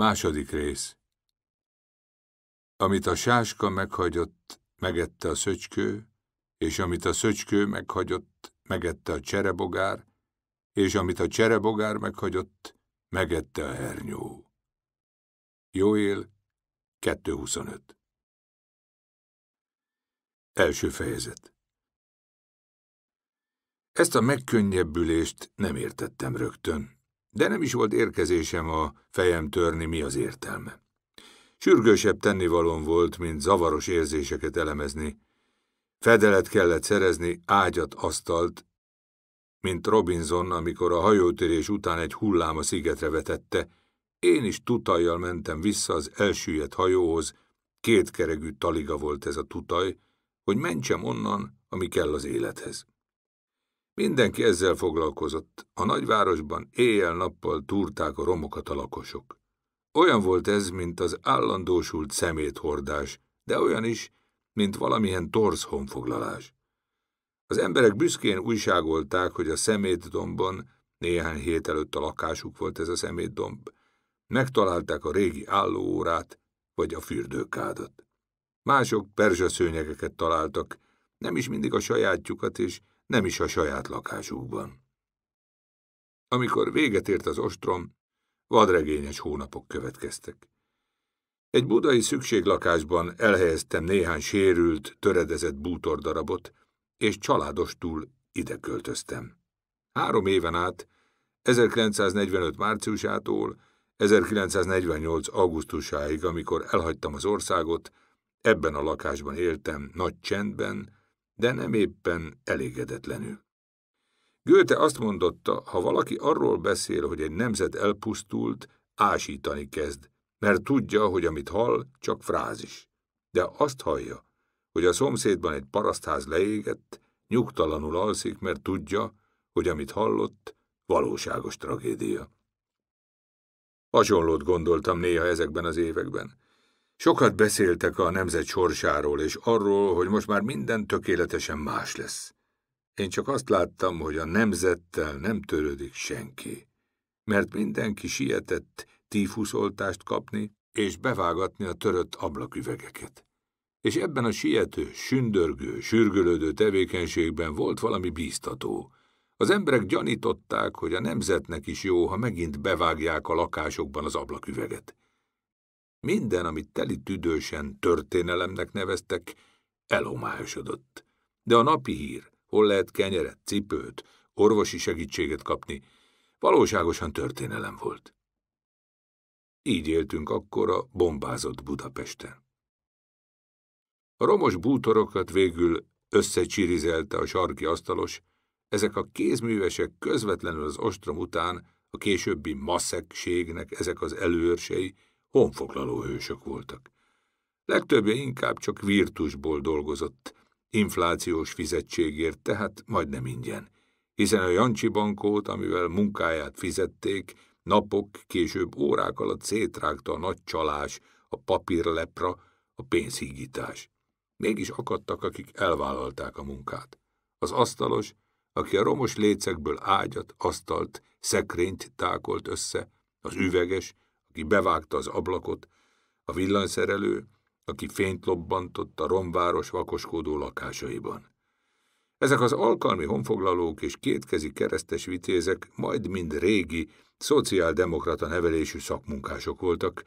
Második rész Amit a sáska meghagyott, megette a szöcskő, és amit a szöcskő meghagyott, megette a cserebogár, és amit a cserebogár meghagyott, megette a hernyó. Jóél 2.25 Első fejezet Ezt a megkönnyebbülést nem értettem rögtön de nem is volt érkezésem a fejem törni, mi az értelme. Sürgősebb tennivalom volt, mint zavaros érzéseket elemezni. Fedelet kellett szerezni, ágyat, asztalt, mint Robinson, amikor a hajótörés után egy hullám a szigetre vetette, én is tutajjal mentem vissza az elsüllyedt hajóhoz, kétkeregű taliga volt ez a tutaj, hogy mentsem onnan, ami kell az élethez. Mindenki ezzel foglalkozott. A nagyvárosban éjjel-nappal túrták a romokat a lakosok. Olyan volt ez, mint az állandósult szeméthordás, de olyan is, mint valamilyen torz honfoglalás. Az emberek büszkén újságolták, hogy a szemétdombon, néhány hét előtt a lakásuk volt ez a szemétdomb, megtalálták a régi állóórát vagy a fürdőkádat. Mások perzsaszőnyegeket találtak, nem is mindig a sajátjukat, és nem is a saját lakásukban. Amikor véget ért az ostrom, vadregényes hónapok következtek. Egy budai szükséglakásban elhelyeztem néhány sérült, töredezett bútordarabot, és családostul ide költöztem. Három éven át, 1945 márciusától 1948 augusztusáig, amikor elhagytam az országot, ebben a lakásban éltem nagy csendben, de nem éppen elégedetlenül. Gőte azt mondotta, ha valaki arról beszél, hogy egy nemzet elpusztult, ásítani kezd, mert tudja, hogy amit hall, csak frázis. De azt hallja, hogy a szomszédban egy parasztház leégett, nyugtalanul alszik, mert tudja, hogy amit hallott, valóságos tragédia. Hasonlót gondoltam néha ezekben az években. Sokat beszéltek a nemzet sorsáról, és arról, hogy most már minden tökéletesen más lesz. Én csak azt láttam, hogy a nemzettel nem törődik senki, mert mindenki sietett tífuszoltást kapni és bevágatni a törött ablaküvegeket. És ebben a siető, sündörgő, sürgölődő tevékenységben volt valami bíztató. Az emberek gyanították, hogy a nemzetnek is jó, ha megint bevágják a lakásokban az ablaküveget. Minden, amit teli tüdősen történelemnek neveztek, elomályosodott. De a napi hír, hol lehet kenyeret, cipőt, orvosi segítséget kapni, valóságosan történelem volt. Így éltünk akkor a bombázott Budapesten. A romos bútorokat végül összecsirizelte a sarki asztalos, ezek a kézművesek közvetlenül az ostrom után a későbbi maszekségnek ezek az előrsei, honfoglaló hősök voltak. Legtöbbje inkább csak virtusból dolgozott, inflációs fizetségért, tehát majdnem ingyen, hiszen a Jancsi bankót, amivel munkáját fizették, napok, később órák alatt szétrágta a nagy csalás, a papírlepra, a pénzhígítás. Mégis akadtak, akik elvállalták a munkát. Az asztalos, aki a romos lécekből ágyat, asztalt, szekrényt tákolt össze, az üveges, aki bevágta az ablakot, a villanyszerelő, aki fényt lobbantott a romváros vakoskodó lakásaiban. Ezek az alkalmi honfoglalók és kétkezi keresztes vitézek majd mind régi, szociáldemokrata nevelésű szakmunkások voltak,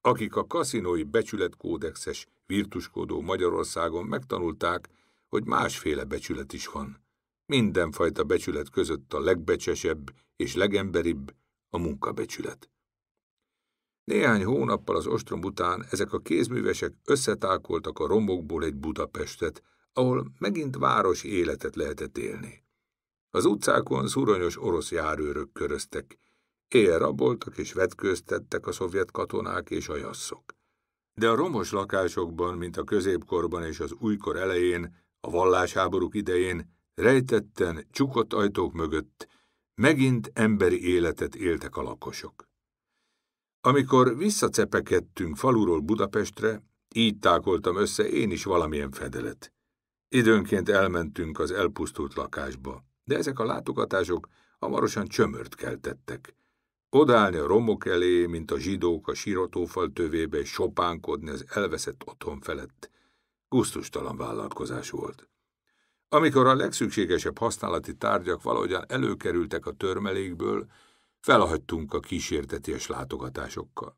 akik a kaszinói becsületkódexes virtuskodó Magyarországon megtanulták, hogy másféle becsület is van. Mindenfajta becsület között a legbecsesebb és legemberibb a munkabecsület. Néhány hónappal az ostrom után ezek a kézművesek összetákoltak a rombokból egy Budapestet, ahol megint városi életet lehetett élni. Az utcákon szuronyos orosz járőrök köröztek, éjjel raboltak és vetkőztettek a szovjet katonák és a jasszok. De a romos lakásokban, mint a középkorban és az újkor elején, a vallásháborúk idején, rejtetten, csukott ajtók mögött megint emberi életet éltek a lakosok. Amikor visszacepekedtünk faluról Budapestre, így tákoltam össze én is valamilyen fedelet. Időnként elmentünk az elpusztult lakásba, de ezek a látogatások hamarosan csömört keltettek. Odállni a romok elé, mint a zsidók a sírotófal tövébe, sopánkodni az elveszett otthon felett. Gusztustalan vállalkozás volt. Amikor a legszükségesebb használati tárgyak valahogyan előkerültek a törmelékből, Felhagytunk a kísérteties látogatásokkal.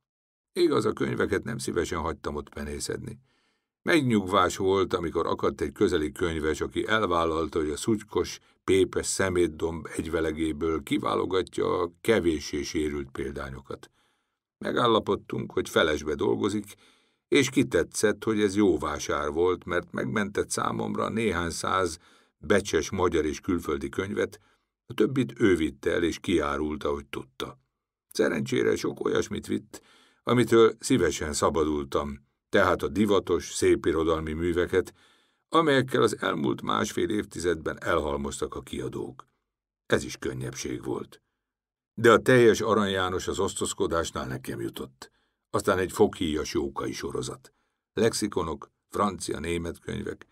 Igaz, a könyveket nem szívesen hagytam ott penészedni. Megnyugvás volt, amikor akadt egy közeli könyves, aki elvállalta, hogy a szutykos, pépes szemétdomb egyvelegéből kiválogatja a és sérült példányokat. Megállapodtunk, hogy felesbe dolgozik, és kitetszett, hogy ez jó vásár volt, mert megmentett számomra néhány száz becses magyar és külföldi könyvet, a többit ő vitte el, és kiárulta, hogy tudta. Szerencsére sok olyasmit vitt, amitől szívesen szabadultam, tehát a divatos, szépirodalmi műveket, amelyekkel az elmúlt másfél évtizedben elhalmoztak a kiadók. Ez is könnyebbség volt. De a teljes Arany János az osztozkodásnál nekem jutott. Aztán egy fokhíjas jókai sorozat. Lexikonok, francia-német könyvek.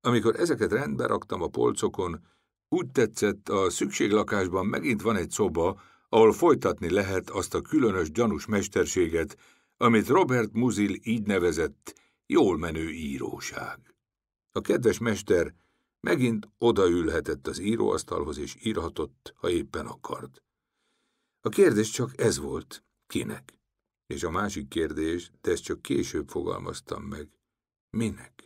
Amikor ezeket rendbe raktam a polcokon, úgy tetszett, a szükséglakásban megint van egy szoba, ahol folytatni lehet azt a különös gyanús mesterséget, amit Robert Muzil így nevezett jól menő íróság. A kedves mester megint odaülhetett az íróasztalhoz és írhatott, ha éppen akart. A kérdés csak ez volt, kinek? És a másik kérdés, de ezt csak később fogalmaztam meg, minek?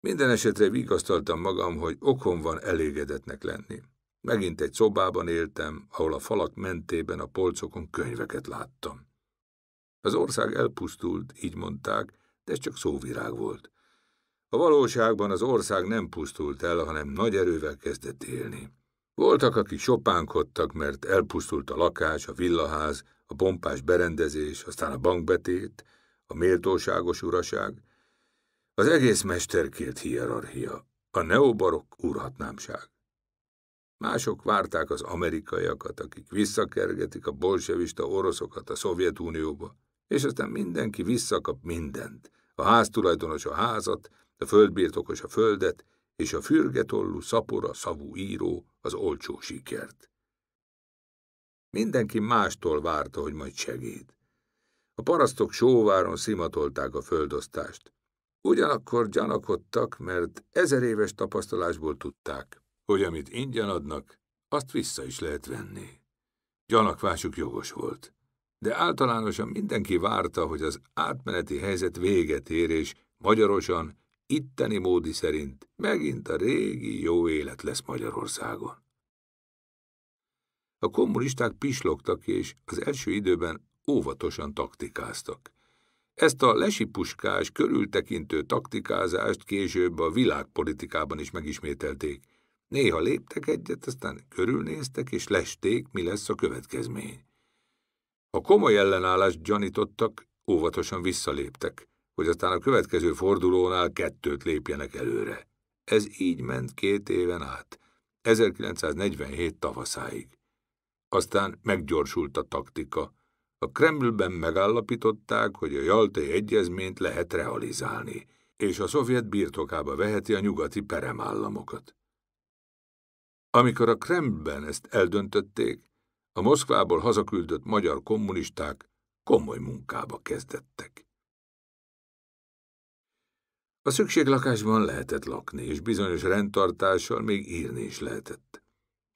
Minden esetre vigasztaltam magam, hogy okom van elégedetnek lenni. Megint egy szobában éltem, ahol a falak mentében a polcokon könyveket láttam. Az ország elpusztult, így mondták, de ez csak szóvirág volt. A valóságban az ország nem pusztult el, hanem nagy erővel kezdett élni. Voltak, akik sopánkodtak, mert elpusztult a lakás, a villaház, a pompás berendezés, aztán a bankbetét, a méltóságos uraság, az egész mesterkélt hierarchia, a neobarok úrhatnámság. Mások várták az amerikaiakat, akik visszakergetik a bolsevista oroszokat a Szovjetunióba, és aztán mindenki visszakap mindent. A háztulajdonos a házat, a földbirtokos a földet, és a fürgetollú, szapora, szavú író az olcsó sikert. Mindenki mástól várta, hogy majd segít. A parasztok sóváron szimatolták a földosztást. Ugyanakkor gyanakodtak, mert ezer éves tapasztalásból tudták, hogy amit ingyen adnak, azt vissza is lehet venni. Gyanakvásuk jogos volt, de általánosan mindenki várta, hogy az átmeneti helyzet véget ér, és magyarosan, itteni módi szerint megint a régi jó élet lesz Magyarországon. A kommunisták pislogtak, és az első időben óvatosan taktikáztak. Ezt a lesipuskás, körültekintő taktikázást később a világpolitikában is megismételték. Néha léptek egyet, aztán körülnéztek és lesték, mi lesz a következmény. A komoly ellenállást gyanítottak, óvatosan visszaléptek, hogy aztán a következő fordulónál kettőt lépjenek előre. Ez így ment két éven át, 1947 tavaszáig. Aztán meggyorsult a taktika, a Kremlben megállapították, hogy a Jaltai Egyezményt lehet realizálni, és a szovjet birtokába veheti a nyugati peremállamokat. Amikor a Kremlben ezt eldöntötték, a Moszkvából hazaküldött magyar kommunisták komoly munkába kezdettek. A szükséglakásban lehetett lakni, és bizonyos rendtartással még írni is lehetett.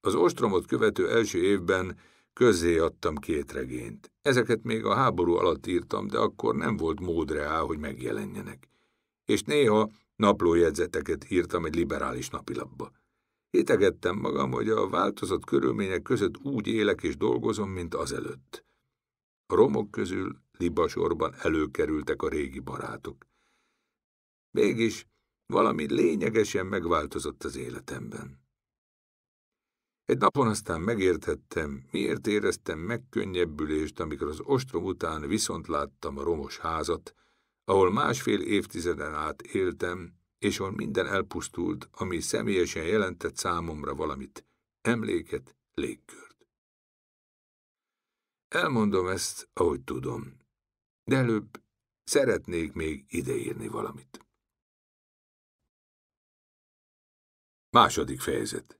Az ostromot követő első évben Közé adtam két regényt. Ezeket még a háború alatt írtam, de akkor nem volt mód rá, hogy megjelenjenek. És néha naplójegyzeteket írtam egy liberális napilapba. Hitegettem magam, hogy a változott körülmények között úgy élek és dolgozom, mint azelőtt. A romok közül libasorban előkerültek a régi barátok. Mégis valami lényegesen megváltozott az életemben. Egy napon aztán megértettem, miért éreztem megkönnyebbülést, amikor az ostrom után viszont láttam a romos házat, ahol másfél évtizeden át éltem, és ahol minden elpusztult, ami személyesen jelentett számomra valamit, emléket, légkört. Elmondom ezt, ahogy tudom, de előbb szeretnék még ideírni valamit. Második fejezet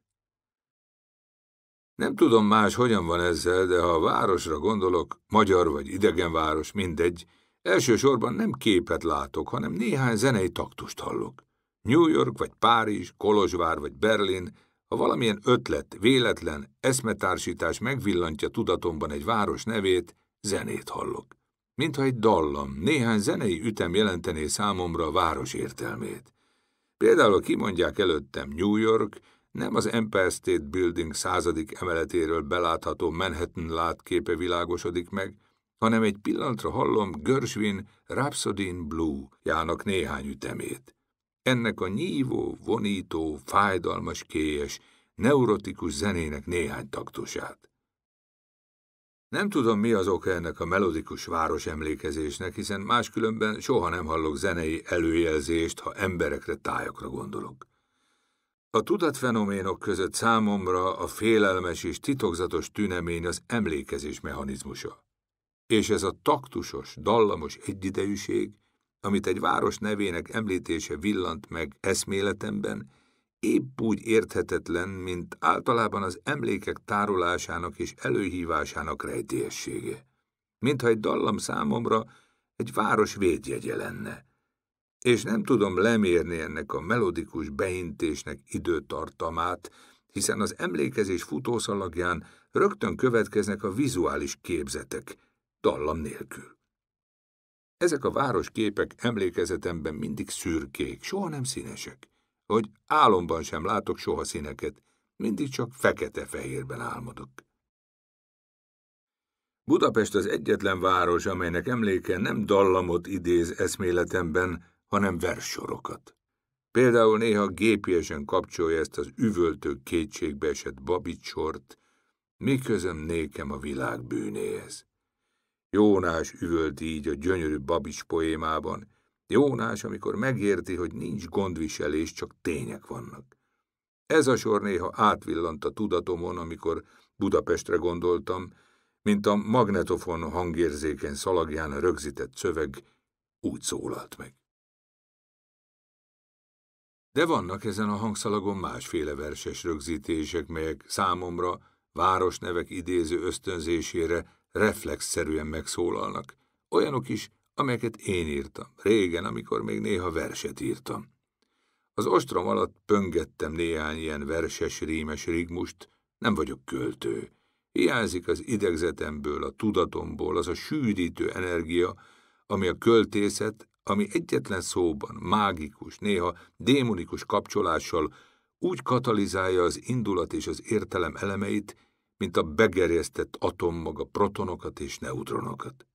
nem tudom más, hogyan van ezzel, de ha a városra gondolok, magyar vagy idegen város, mindegy, elsősorban nem képet látok, hanem néhány zenei taktust hallok. New York vagy Párizs, Kolozsvár vagy Berlin, ha valamilyen ötlet, véletlen, eszmetársítás megvillantja tudatomban egy város nevét, zenét hallok. Mintha egy dallam, néhány zenei ütem jelentené számomra a város értelmét. Például ha kimondják előttem New York, nem az Empire State Building századik emeletéről belátható Manhattan látképe világosodik meg, hanem egy pillantra hallom Görsvin Rhapsody in Blue jának néhány ütemét. Ennek a nyívó, vonító, fájdalmas, kélyes, neurotikus zenének néhány taktusát. Nem tudom, mi az oka ennek a melodikus város emlékezésnek, hiszen máskülönben soha nem hallok zenei előjelzést, ha emberekre, tájakra gondolok. A tudatfenoménok között számomra a félelmes és titokzatos tünemény az emlékezés mechanizmusa. És ez a taktusos, dallamos egyidejűség, amit egy város nevének említése villant meg eszméletemben, épp úgy érthetetlen, mint általában az emlékek tárolásának és előhívásának rejtélyessége. Mintha egy dallam számomra egy város védjegye lenne és nem tudom lemérni ennek a melodikus beintésnek időtartamát, hiszen az emlékezés futószalagján rögtön következnek a vizuális képzetek, dallam nélkül. Ezek a városképek emlékezetemben mindig szürkék, soha nem színesek, hogy álomban sem látok soha színeket, mindig csak fekete-fehérben álmodok. Budapest az egyetlen város, amelynek emléke nem dallamot idéz eszméletemben, hanem versorokat. Például néha gépiesen kapcsolja ezt az üvöltő kétségbe esett babicsort, mi nékem a világ bűnéhez. Jónás üvölt így a gyönyörű babics poémában. Jónás, amikor megérti, hogy nincs gondviselés, csak tények vannak. Ez a sor néha átvillant a tudatomon, amikor Budapestre gondoltam, mint a magnetofon hangérzékeny szalagján rögzített szöveg úgy szólalt meg. De vannak ezen a hangszalagon másféle verses rögzítések, melyek számomra városnevek idéző ösztönzésére reflexzerűen megszólalnak. Olyanok is, amelyeket én írtam, régen, amikor még néha verset írtam. Az ostrom alatt pöngettem néhány ilyen verses, rímes rigmust, nem vagyok költő. Hiányzik az idegzetemből, a tudatomból az a sűrítő energia, ami a költészet ami egyetlen szóban, mágikus, néha démonikus kapcsolással úgy katalizálja az indulat és az értelem elemeit, mint a begerjesztett atommaga protonokat és neutronokat.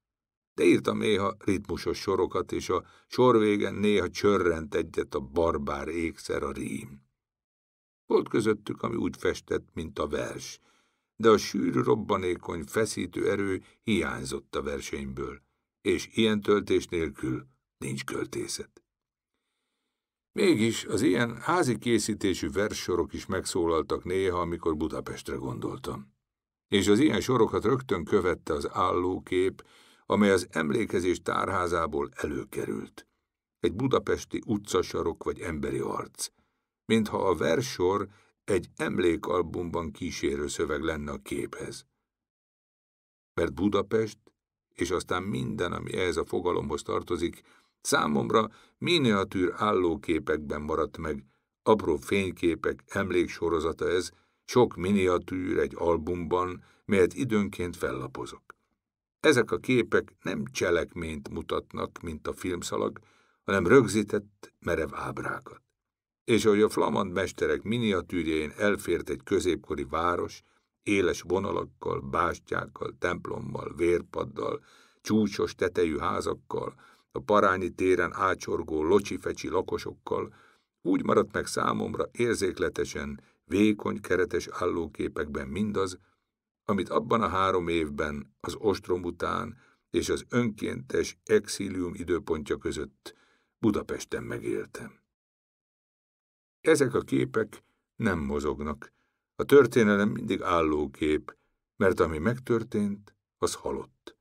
De írtam néha ritmusos sorokat, és a sor végen néha csörrent egyet a barbár ékszer a rím. Volt közöttük, ami úgy festett, mint a vers, de a sűrű robbanékony, feszítő erő hiányzott a versenyből, és ilyen töltés nélkül nincs költészet. Mégis az ilyen házi készítésű verssorok is megszólaltak néha, amikor Budapestre gondoltam. És az ilyen sorokat rögtön követte az állókép, amely az emlékezés tárházából előkerült. Egy budapesti utcasarok vagy emberi arc. Mintha a versor egy emlékalbumban kísérő szöveg lenne a képhez. Mert Budapest, és aztán minden, ami ehhez a fogalomhoz tartozik, Számomra miniatűr állóképekben maradt meg, apró fényképek emléksorozata ez, sok miniatűr egy albumban, melyet időnként fellapozok. Ezek a képek nem cselekményt mutatnak, mint a filmszalag, hanem rögzített, merev ábrákat. És ahogy a flamand mesterek miniatűrjein elfért egy középkori város, éles vonalakkal, bástyákkal, templommal, vérpaddal, csúcsos tetejű házakkal, a parányi téren ácsorgó locsifecsi lakosokkal, úgy maradt meg számomra érzékletesen, vékony keretes állóképekben mindaz, amit abban a három évben, az ostrom után és az önkéntes exilium időpontja között Budapesten megéltem. Ezek a képek nem mozognak, a történelem mindig állókép, mert ami megtörtént, az halott.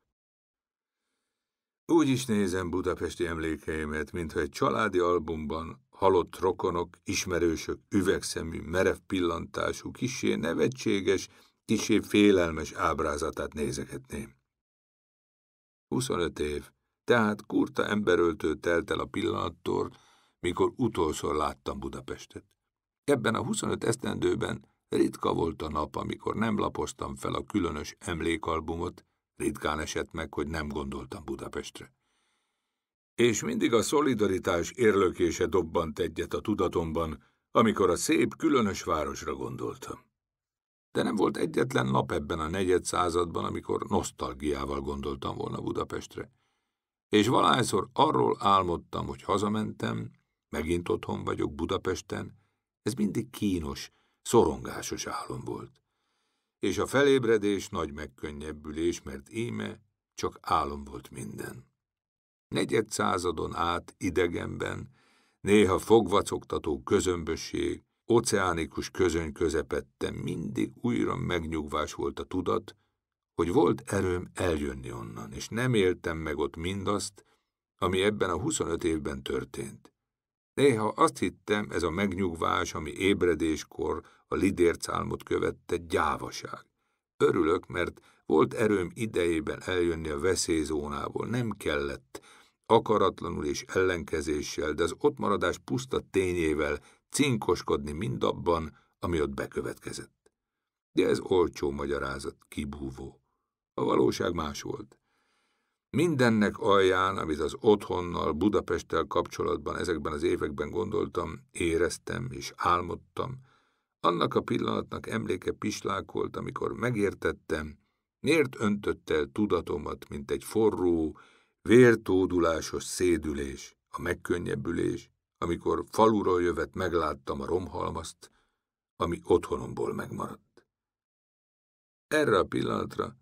Úgy is nézem budapesti emlékeimet, mintha egy családi albumban halott rokonok, ismerősök, üvegszemű, merev pillantású, kisé nevetséges, kisé félelmes ábrázatát nézeketném. 25 év, tehát kurta emberöltő telt el a pillanattól, mikor utolszor láttam Budapestet. Ebben a 25 esztendőben ritka volt a nap, amikor nem lapoztam fel a különös emlékalbumot, Ritkán esett meg, hogy nem gondoltam Budapestre. És mindig a szolidaritás érlökése dobbant egyet a tudatomban, amikor a szép, különös városra gondoltam. De nem volt egyetlen nap ebben a negyed században, amikor nosztalgiával gondoltam volna Budapestre. És valahányszor arról álmodtam, hogy hazamentem, megint otthon vagyok Budapesten, ez mindig kínos, szorongásos álom volt és a felébredés nagy megkönnyebbülés, mert íme csak álom volt minden. Negyed századon át idegenben, néha fogvacogtató közömbösség, oceánikus közöny közepette mindig újra megnyugvás volt a tudat, hogy volt erőm eljönni onnan, és nem éltem meg ott mindazt, ami ebben a 25 évben történt. Néha azt hittem, ez a megnyugvás, ami ébredéskor a lidércálmot követte, gyávaság. Örülök, mert volt erőm idejében eljönni a veszélyzónából, nem kellett, akaratlanul és ellenkezéssel, de az ottmaradás puszta tényével cinkoskodni mindabban, ami ott bekövetkezett. De ez olcsó magyarázat, kibúvó. A valóság más volt. Mindennek alján, amit az otthonnal, Budapesttel kapcsolatban ezekben az években gondoltam, éreztem és álmodtam, annak a pillanatnak emléke pislákolt, amikor megértettem, miért öntött el tudatomat, mint egy forró, vértódulásos szédülés, a megkönnyebbülés, amikor faluról jövet megláttam a romhalmaszt, ami otthonomból megmaradt. Erre a pillanatra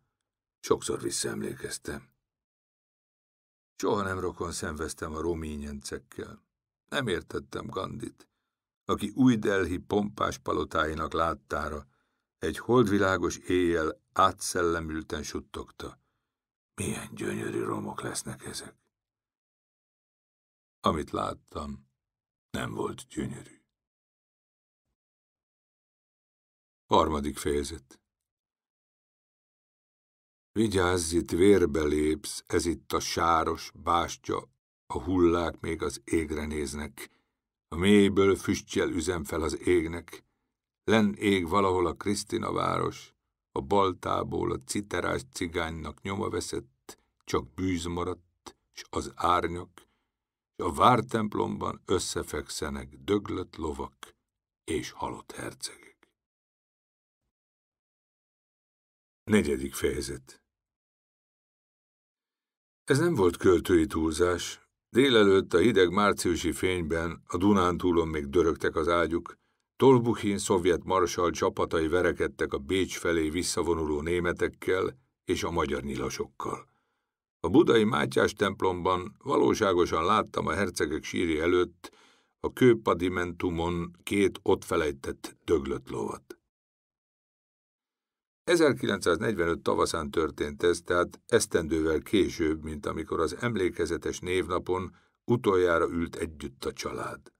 sokszor visszaemlékeztem. Soha nem rokon szenveztem a roményencekkel. Nem értettem Gandit, aki új Delhi pompás palotáinak láttára egy holdvilágos éjjel átszellemülten suttogta. Milyen gyönyörű romok lesznek ezek. Amit láttam, nem volt gyönyörű. Harmadik fejezet Vigyázz, itt vérbe lépsz, ez itt a sáros bástya, a hullák még az égre néznek. A mélyből füstjel üzem fel az égnek. Len ég valahol a Krisztina város, a baltából a citerás cigánynak nyoma veszett, csak bűz maradt, s az árnyak, s a vártemplomban összefekszenek döglött lovak és halott hercegek. Negyedik fejezet ez nem volt költői túlzás. Délelőtt a hideg márciusi fényben a Dunántúlon még dörögtek az ágyuk, Tolbuchin szovjet marsal csapatai verekedtek a Bécs felé visszavonuló németekkel és a magyar nyilasokkal. A budai Mátyás templomban valóságosan láttam a hercegek sírja előtt a kőpadimentumon két ott felejtett döglött lovat. 1945 tavaszán történt ez, tehát esztendővel később, mint amikor az emlékezetes névnapon utoljára ült együtt a család.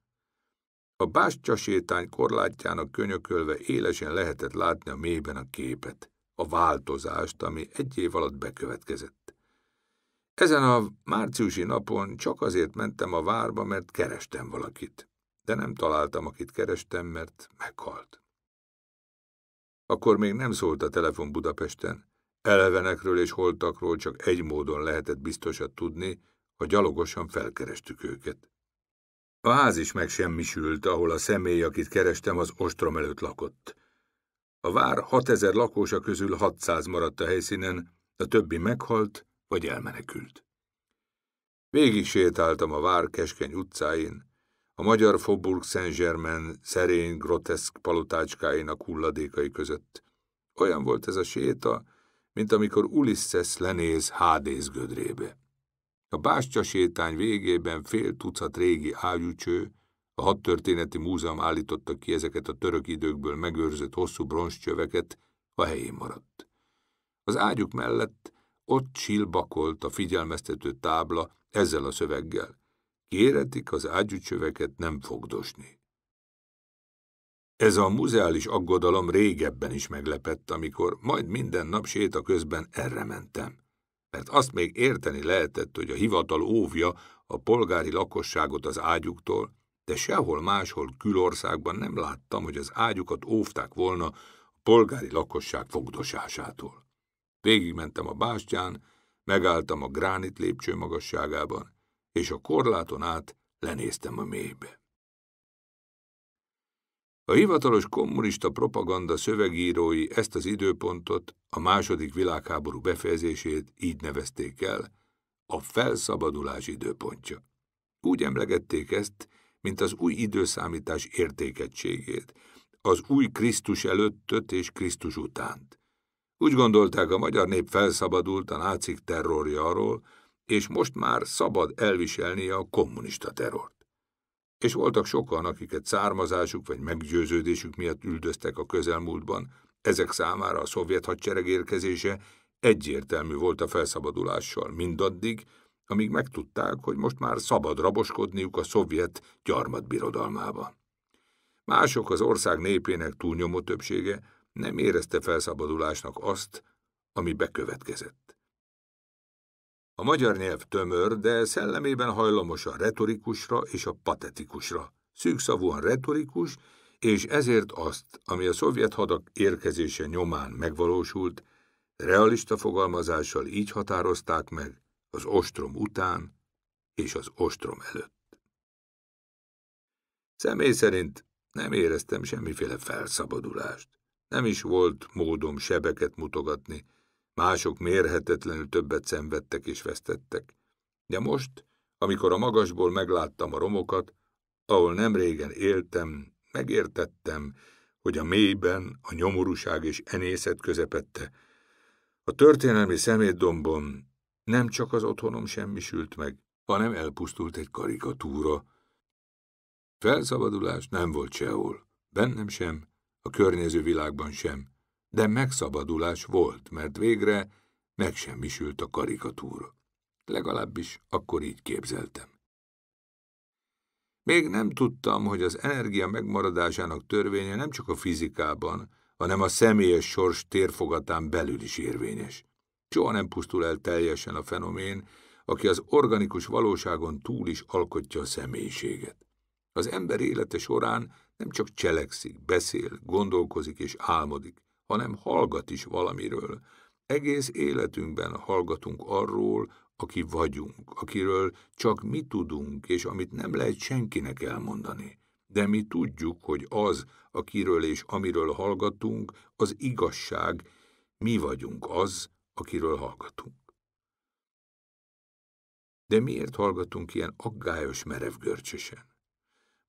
A bástya sétány korlátjának könyökölve élesen lehetett látni a mélyben a képet, a változást, ami egy év alatt bekövetkezett. Ezen a márciusi napon csak azért mentem a várba, mert kerestem valakit, de nem találtam, akit kerestem, mert meghalt. Akkor még nem szólt a telefon Budapesten. Elevenekről és holtakról csak egy módon lehetett biztosat tudni, ha gyalogosan felkerestük őket. A ház is megsemmisült, ahol a személy, akit kerestem, az ostrom előtt lakott. A vár 6000 lakósa közül 600 maradt a helyszínen, a többi meghalt vagy elmenekült. Végig sétáltam a vár keskeny utcáin, a magyar Faubourg Saint-Germain szerény, groteszk palotácskáinak hulladékai között. Olyan volt ez a séta, mint amikor Ulisses lenéz Hádész gödrébe. A bástya sétány végében fél tucat régi ágyúcső, a hadtörténeti múzeum állította ki ezeket a török időkből megőrzött hosszú bronzcsöveket, a helyén maradt. Az ágyuk mellett ott csilbakolt a figyelmeztető tábla ezzel a szöveggel. Kéretik az ágyúcsöveket nem fogdosni. Ez a muzeális aggodalom régebben is meglepett, amikor majd minden nap séta közben erre mentem. Mert azt még érteni lehetett, hogy a hivatal óvja a polgári lakosságot az ágyuktól, de sehol máshol külországban nem láttam, hogy az ágyukat óvták volna a polgári lakosság fogdosásától. Végigmentem a bástyán, megálltam a gránit lépcső magasságában, és a korláton át lenéztem a mélybe. A hivatalos kommunista propaganda szövegírói ezt az időpontot, a második világháború befejezését így nevezték el, a felszabadulás időpontja. Úgy emlegették ezt, mint az új időszámítás értékegységét, az új Krisztus előttöt és Krisztus utánt. Úgy gondolták, a magyar nép felszabadult a nácik terrorja arról, és most már szabad elviselnie a kommunista terort. És voltak sokan, akiket származásuk vagy meggyőződésük miatt üldöztek a közelmúltban, ezek számára a szovjet hadsereg érkezése egyértelmű volt a felszabadulással mindaddig, amíg megtudták, hogy most már szabad raboskodniuk a szovjet gyarmatbirodalmába. Mások az ország népének túlnyomó többsége nem érezte felszabadulásnak azt, ami bekövetkezett. A magyar nyelv tömör, de szellemében hajlamos a retorikusra és a patetikusra. Szűkszavúan retorikus, és ezért azt, ami a szovjet hadak érkezése nyomán megvalósult, realista fogalmazással így határozták meg az ostrom után és az ostrom előtt. Személy szerint nem éreztem semmiféle felszabadulást. Nem is volt módom sebeket mutogatni, Mások mérhetetlenül többet szenvedtek és vesztettek. De most, amikor a magasból megláttam a romokat, ahol nem régen éltem, megértettem, hogy a mélyben a nyomorúság és enészet közepette. A történelmi szemétdombon nem csak az otthonom semmisült meg, hanem elpusztult egy karikatúra. Felszabadulás nem volt sehol, bennem sem, a környező világban sem de megszabadulás volt, mert végre megsemmisült a karikatúra. Legalábbis akkor így képzeltem. Még nem tudtam, hogy az energia megmaradásának törvénye nem csak a fizikában, hanem a személyes sors térfogatán belül is érvényes. Soha nem pusztul el teljesen a fenomén, aki az organikus valóságon túl is alkotja a személyiséget. Az ember élete során nem csak cselekszik, beszél, gondolkozik és álmodik, hanem hallgat is valamiről. Egész életünkben hallgatunk arról, aki vagyunk, akiről csak mi tudunk, és amit nem lehet senkinek elmondani. De mi tudjuk, hogy az, akiről és amiről hallgatunk, az igazság, mi vagyunk az, akiről hallgatunk. De miért hallgatunk ilyen aggályos merevgörcsösen?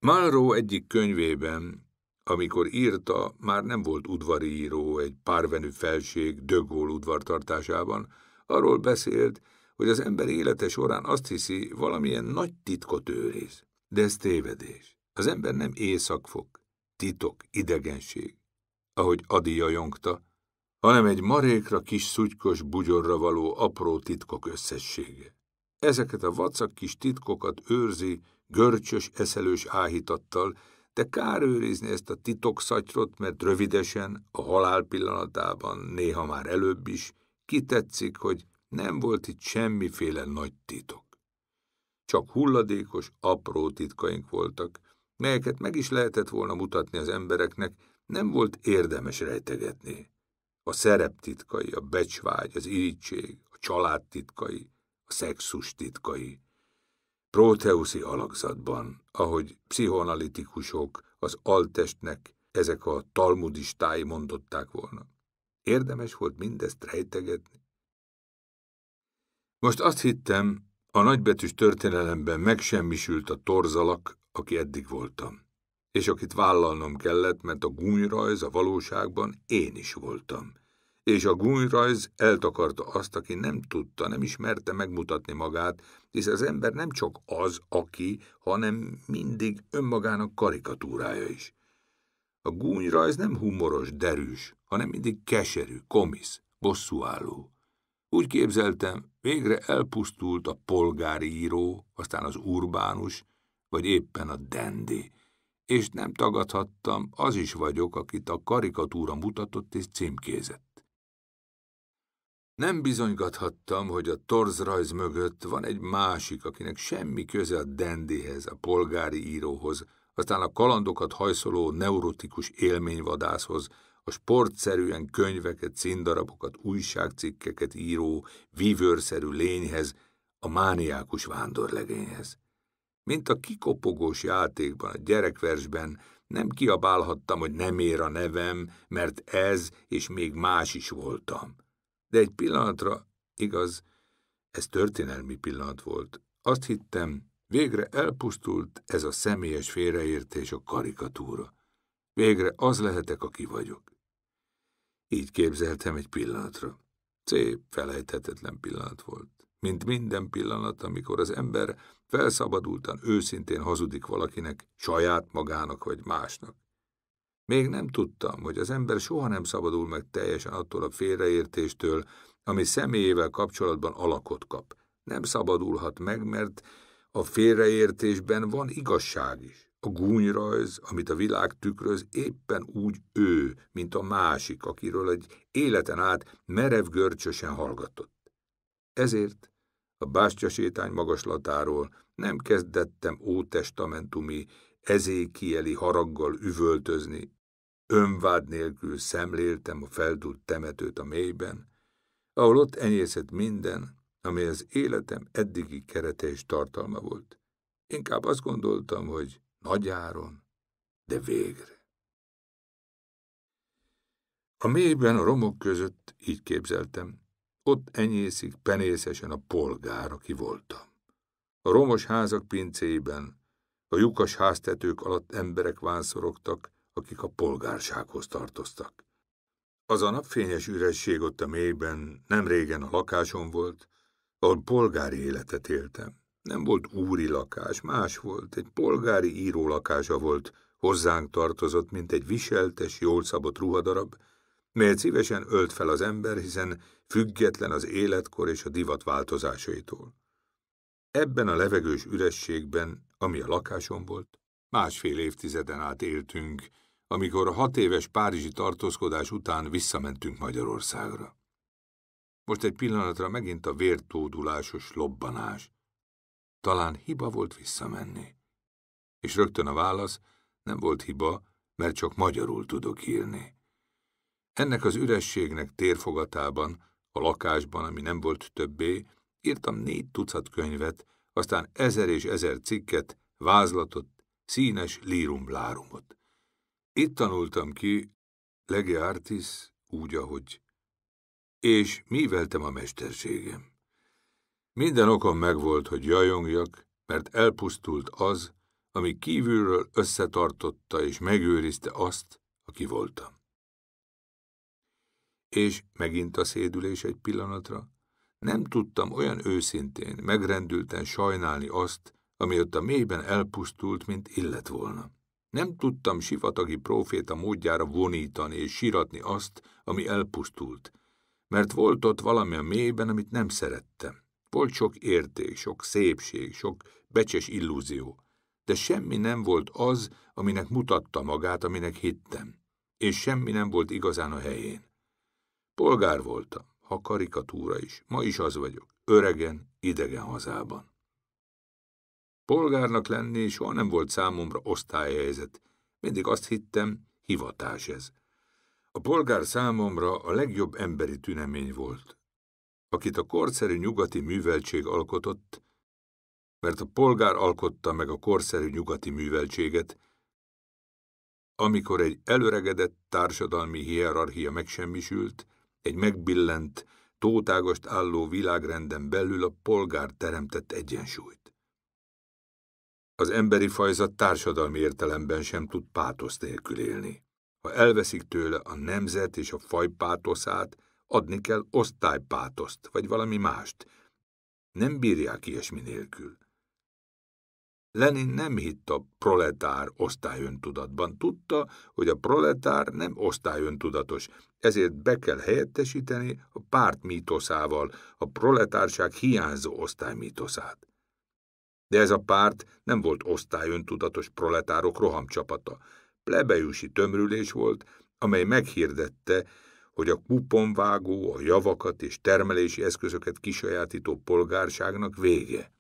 Malraux egyik könyvében amikor írta, már nem volt udvari író egy párvenű felség dögól udvartartásában, arról beszélt, hogy az ember élete során azt hiszi, valamilyen nagy titkot őriz. De ez tévedés. Az ember nem éjszakfok, titok, idegenség, ahogy Adi jajongta, hanem egy marékra kis szutykos bugyorra való apró titkok összessége. Ezeket a vacak kis titkokat őrzi görcsös eszelős áhítattal, de kár őrizni ezt a titokszatyrot, mert rövidesen, a halál pillanatában, néha már előbb is, kitetszik, hogy nem volt itt semmiféle nagy titok. Csak hulladékos, apró titkaink voltak, melyeket meg is lehetett volna mutatni az embereknek, nem volt érdemes rejtegetni. A szerep titkai, a becsvágy, az irítség, a család titkai, a szexus titkai, Próteuszi alakzatban, ahogy pszichoanalitikusok az altestnek ezek a talmudistái mondották volna. Érdemes volt mindezt rejtegetni? Most azt hittem, a nagybetűs történelemben megsemmisült a torzalak, aki eddig voltam, és akit vállalnom kellett, mert a gúnyrajz a valóságban én is voltam, és a gúnyrajz eltakarta azt, aki nem tudta, nem ismerte megmutatni magát, hisz az ember nem csak az, aki, hanem mindig önmagának karikatúrája is. A gúnyrajz nem humoros, derűs, hanem mindig keserű, komisz, bosszúálló. Úgy képzeltem, végre elpusztult a polgári író, aztán az urbánus, vagy éppen a dendi, és nem tagadhattam, az is vagyok, akit a karikatúra mutatott és címkézett. Nem bizonygathattam, hogy a torzrajz mögött van egy másik, akinek semmi köze a dendihez, a polgári íróhoz, aztán a kalandokat hajszoló neurotikus élményvadászhoz, a sportszerűen könyveket, színdarabokat, újságcikkeket író, vívőrszerű lényhez, a mániákus vándorlegényhez. Mint a kikopogós játékban, a gyerekversben nem kiabálhattam, hogy nem ér a nevem, mert ez és még más is voltam. De egy pillanatra, igaz, ez történelmi pillanat volt. Azt hittem, végre elpusztult ez a személyes félreértés, a karikatúra. Végre az lehetek, aki vagyok. Így képzeltem egy pillanatra. Szép, felejthetetlen pillanat volt. Mint minden pillanat, amikor az ember felszabadultan őszintén hazudik valakinek, saját magának vagy másnak. Még nem tudtam, hogy az ember soha nem szabadul meg teljesen attól a félreértéstől, ami személyével kapcsolatban alakot kap. Nem szabadulhat meg, mert a félreértésben van igazság is. A gúnyrajz, amit a világ tükröz, éppen úgy ő, mint a másik, akiről egy életen át merev görcsösen hallgatott. Ezért a bástya sétány magaslatáról nem kezdettem ótestamentumi, ezékieli haraggal üvöltözni, Önvád nélkül szemléltem a feldult temetőt a mélyben, ahol ott enyészett minden, ami az életem eddigi kerete és tartalma volt. Inkább azt gondoltam, hogy nagy áron, de végre. A mélyben a romok között így képzeltem, ott enyészik penészesen a polgár, aki voltam. A romos házak pincében, a lyukas háztetők alatt emberek vánszorogtak, akik a polgársághoz tartoztak. Az a napfényes üresség ott a mélyben nem régen a lakásom volt, ahol polgári életet éltem. Nem volt úri lakás, más volt, egy polgári író lakása volt, hozzánk tartozott, mint egy viseltes, jól szabott ruhadarab, melyet szívesen ölt fel az ember, hiszen független az életkor és a divat változásaitól. Ebben a levegős ürességben, ami a lakásom volt, másfél évtizeden át éltünk, amikor a hat éves párizsi tartózkodás után visszamentünk Magyarországra. Most egy pillanatra megint a vértódulásos lobbanás. Talán hiba volt visszamenni. És rögtön a válasz, nem volt hiba, mert csak magyarul tudok írni. Ennek az ürességnek térfogatában, a lakásban, ami nem volt többé, írtam négy tucat könyvet, aztán ezer és ezer cikket, vázlatot, színes lírumlárumot. Itt tanultam ki lege artis úgy, ahogy. És miveltem a mesterségem. Minden okom megvolt, hogy jajongjak, mert elpusztult az, ami kívülről összetartotta és megőrizte azt, aki voltam. És megint a szédülés egy pillanatra, nem tudtam olyan őszintén, megrendülten sajnálni azt, ami ott a mélyben elpusztult, mint illet volna. Nem tudtam sivatagi próféta módjára vonítani és síratni azt, ami elpusztult, mert volt ott valami a mélyben, amit nem szerettem. Volt sok érték, sok szépség, sok becses illúzió, de semmi nem volt az, aminek mutatta magát, aminek hittem, és semmi nem volt igazán a helyén. Polgár voltam, ha karikatúra is, ma is az vagyok, öregen, idegen hazában. Polgárnak lenni soha nem volt számomra osztályhelyzet. Mindig azt hittem, hivatás ez. A polgár számomra a legjobb emberi tünemény volt, akit a korszerű nyugati műveltség alkotott, mert a polgár alkotta meg a korszerű nyugati műveltséget, amikor egy előregedett társadalmi hierarchia megsemmisült, egy megbillent, tótágost álló világrenden belül a polgár teremtett egyensúlyt. Az emberi fajzat társadalmi értelemben sem tud pátosz nélkül élni. Ha elveszik tőle a nemzet és a faj pátoszát, adni kell osztálypátoszt, vagy valami mást. Nem bírják ilyesmi nélkül. Lenin nem hitt a proletár osztályöntudatban. Tudta, hogy a proletár nem osztályöntudatos, ezért be kell helyettesíteni a párt mítoszával, a proletárság hiányzó osztálymítoszát. De ez a párt nem volt osztályöntudatos proletárok rohamcsapata. Plebejusi tömrülés volt, amely meghirdette, hogy a kuponvágó, a javakat és termelési eszközöket kisajátító polgárságnak vége.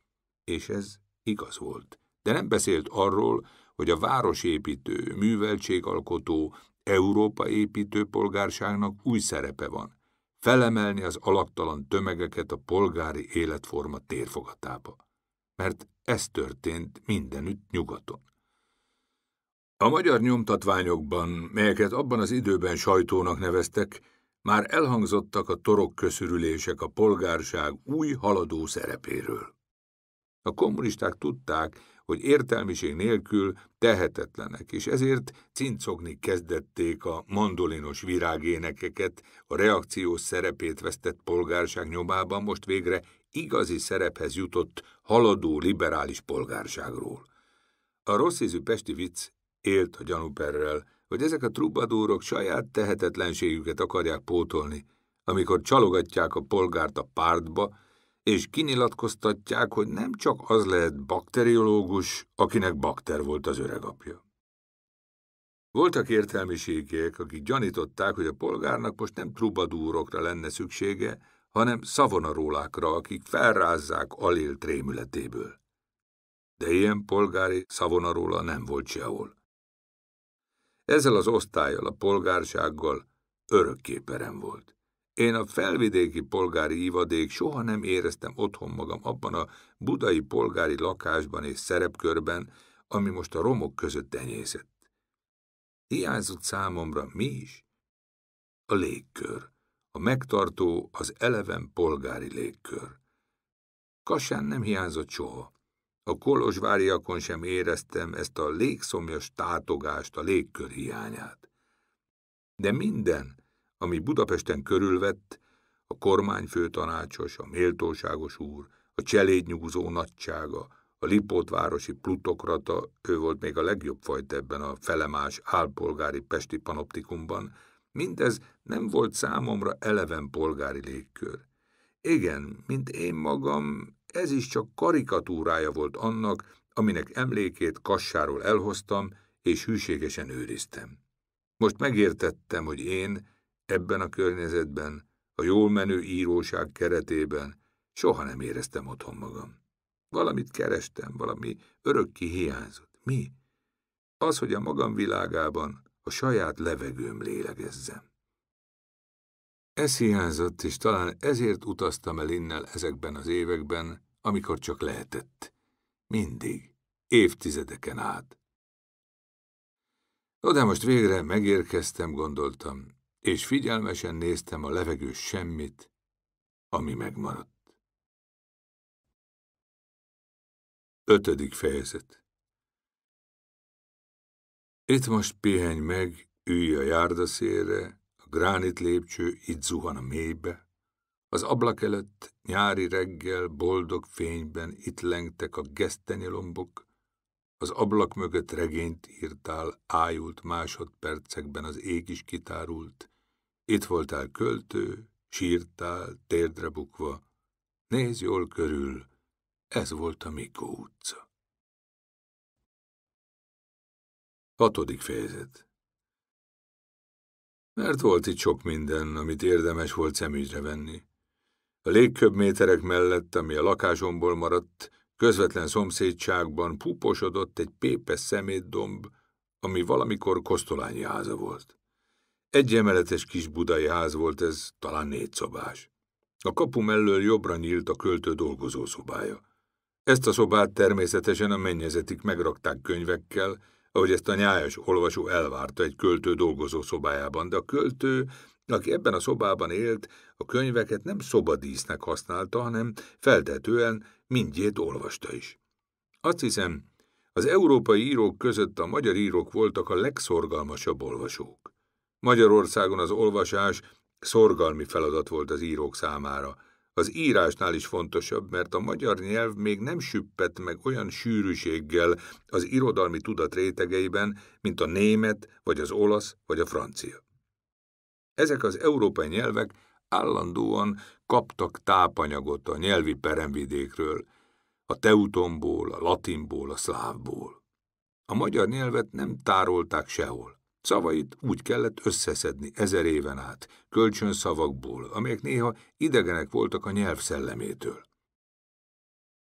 És ez igaz volt. De nem beszélt arról, hogy a városépítő, műveltségalkotó, Európa építő polgárságnak új szerepe van. Felemelni az alaptalan tömegeket a polgári életforma térfogatába. Mert ez történt mindenütt nyugaton. A magyar nyomtatványokban, melyeket abban az időben sajtónak neveztek, már elhangzottak a torok köszörülések a polgárság új haladó szerepéről. A kommunisták tudták, hogy értelmiség nélkül tehetetlenek, és ezért cincogni kezdették a mandolinos virágénekeket, a reakciós szerepét vesztett polgárság nyomában most végre igazi szerephez jutott haladó liberális polgárságról. A rossz ízű pesti vicc élt a gyanúperrel, hogy ezek a trubadúrok saját tehetetlenségüket akarják pótolni, amikor csalogatják a polgárt a pártba, és kinyilatkoztatják, hogy nem csak az lehet bakteriológus, akinek bakter volt az öregapja. Voltak értelmiségiek, akik gyanították, hogy a polgárnak most nem trubadúrokra lenne szüksége, hanem szavonarólákra, akik felrázzák alél trémületéből. De ilyen polgári szavonaróla nem volt sehol. Ezzel az osztályjal, a polgársággal örökképerem volt. Én a felvidéki polgári ivadék soha nem éreztem otthon magam abban a budai polgári lakásban és szerepkörben, ami most a romok között tenyészett. Hiányzott számomra mi is? A légkör a megtartó, az eleven polgári légkör. Kassán nem hiányzott soha. A kolozsváriakon sem éreztem ezt a légszomjas tátogást, a légkör hiányát. De minden, ami Budapesten körülvett, a kormányfő tanácsos, a méltóságos úr, a cselédnyúzó nagysága, a Lipótvárosi plutokrata, ő volt még a legjobb fajta ebben a felemás álpolgári pesti panoptikumban, Mindez nem volt számomra eleven polgári légkör. Igen, mint én magam, ez is csak karikatúrája volt annak, aminek emlékét kassáról elhoztam, és hűségesen őriztem. Most megértettem, hogy én ebben a környezetben, a jól menő íróság keretében soha nem éreztem otthon magam. Valamit kerestem, valami örökki hiányzott. Mi? Az, hogy a magam világában a saját levegőm lélegezzem. Ez hiányzott, és talán ezért utaztam el innen ezekben az években, amikor csak lehetett. Mindig, évtizedeken át. No, de most végre megérkeztem, gondoltam, és figyelmesen néztem a levegő semmit, ami megmaradt. Ötödik fejezet itt most pihenj meg, ülj a járdaszélre, a gránit lépcső itt zuhan a mélybe. Az ablak előtt nyári reggel boldog fényben itt lengtek a gesztenyelombok, az ablak mögött regényt írtál, ájult másodpercekben az ég is kitárult. Itt voltál költő, sírtál, térdre bukva. Nézz jól körül, ez volt a Mikó utca. Hatodik fejezet Mert volt itt sok minden, amit érdemes volt szemügyre venni. A légköbméterek mellett, ami a lakásomból maradt, közvetlen szomszédságban puposodott egy pépes szemétdomb, ami valamikor kosztolányi háza volt. Egy emeletes kis budai ház volt ez, talán négy szobás. A kapu mellől jobbra nyílt a költő dolgozó szobája. Ezt a szobát természetesen a mennyezetik megrakták könyvekkel, ahogy ezt a nyájas olvasó elvárta egy költő dolgozó szobájában, de a költő, aki ebben a szobában élt, a könyveket nem szobadísznek használta, hanem feltetően mindjét olvasta is. Azt hiszem, az európai írók között a magyar írók voltak a legszorgalmasabb olvasók. Magyarországon az olvasás szorgalmi feladat volt az írók számára, az írásnál is fontosabb, mert a magyar nyelv még nem süppett meg olyan sűrűséggel az irodalmi tudat rétegeiben, mint a német, vagy az olasz, vagy a francia. Ezek az európai nyelvek állandóan kaptak tápanyagot a nyelvi peremvidékről, a teutomból, a latinból, a szlávból. A magyar nyelvet nem tárolták sehol. Szavait úgy kellett összeszedni ezer éven át, kölcsönszavakból, amelyek néha idegenek voltak a nyelv szellemétől.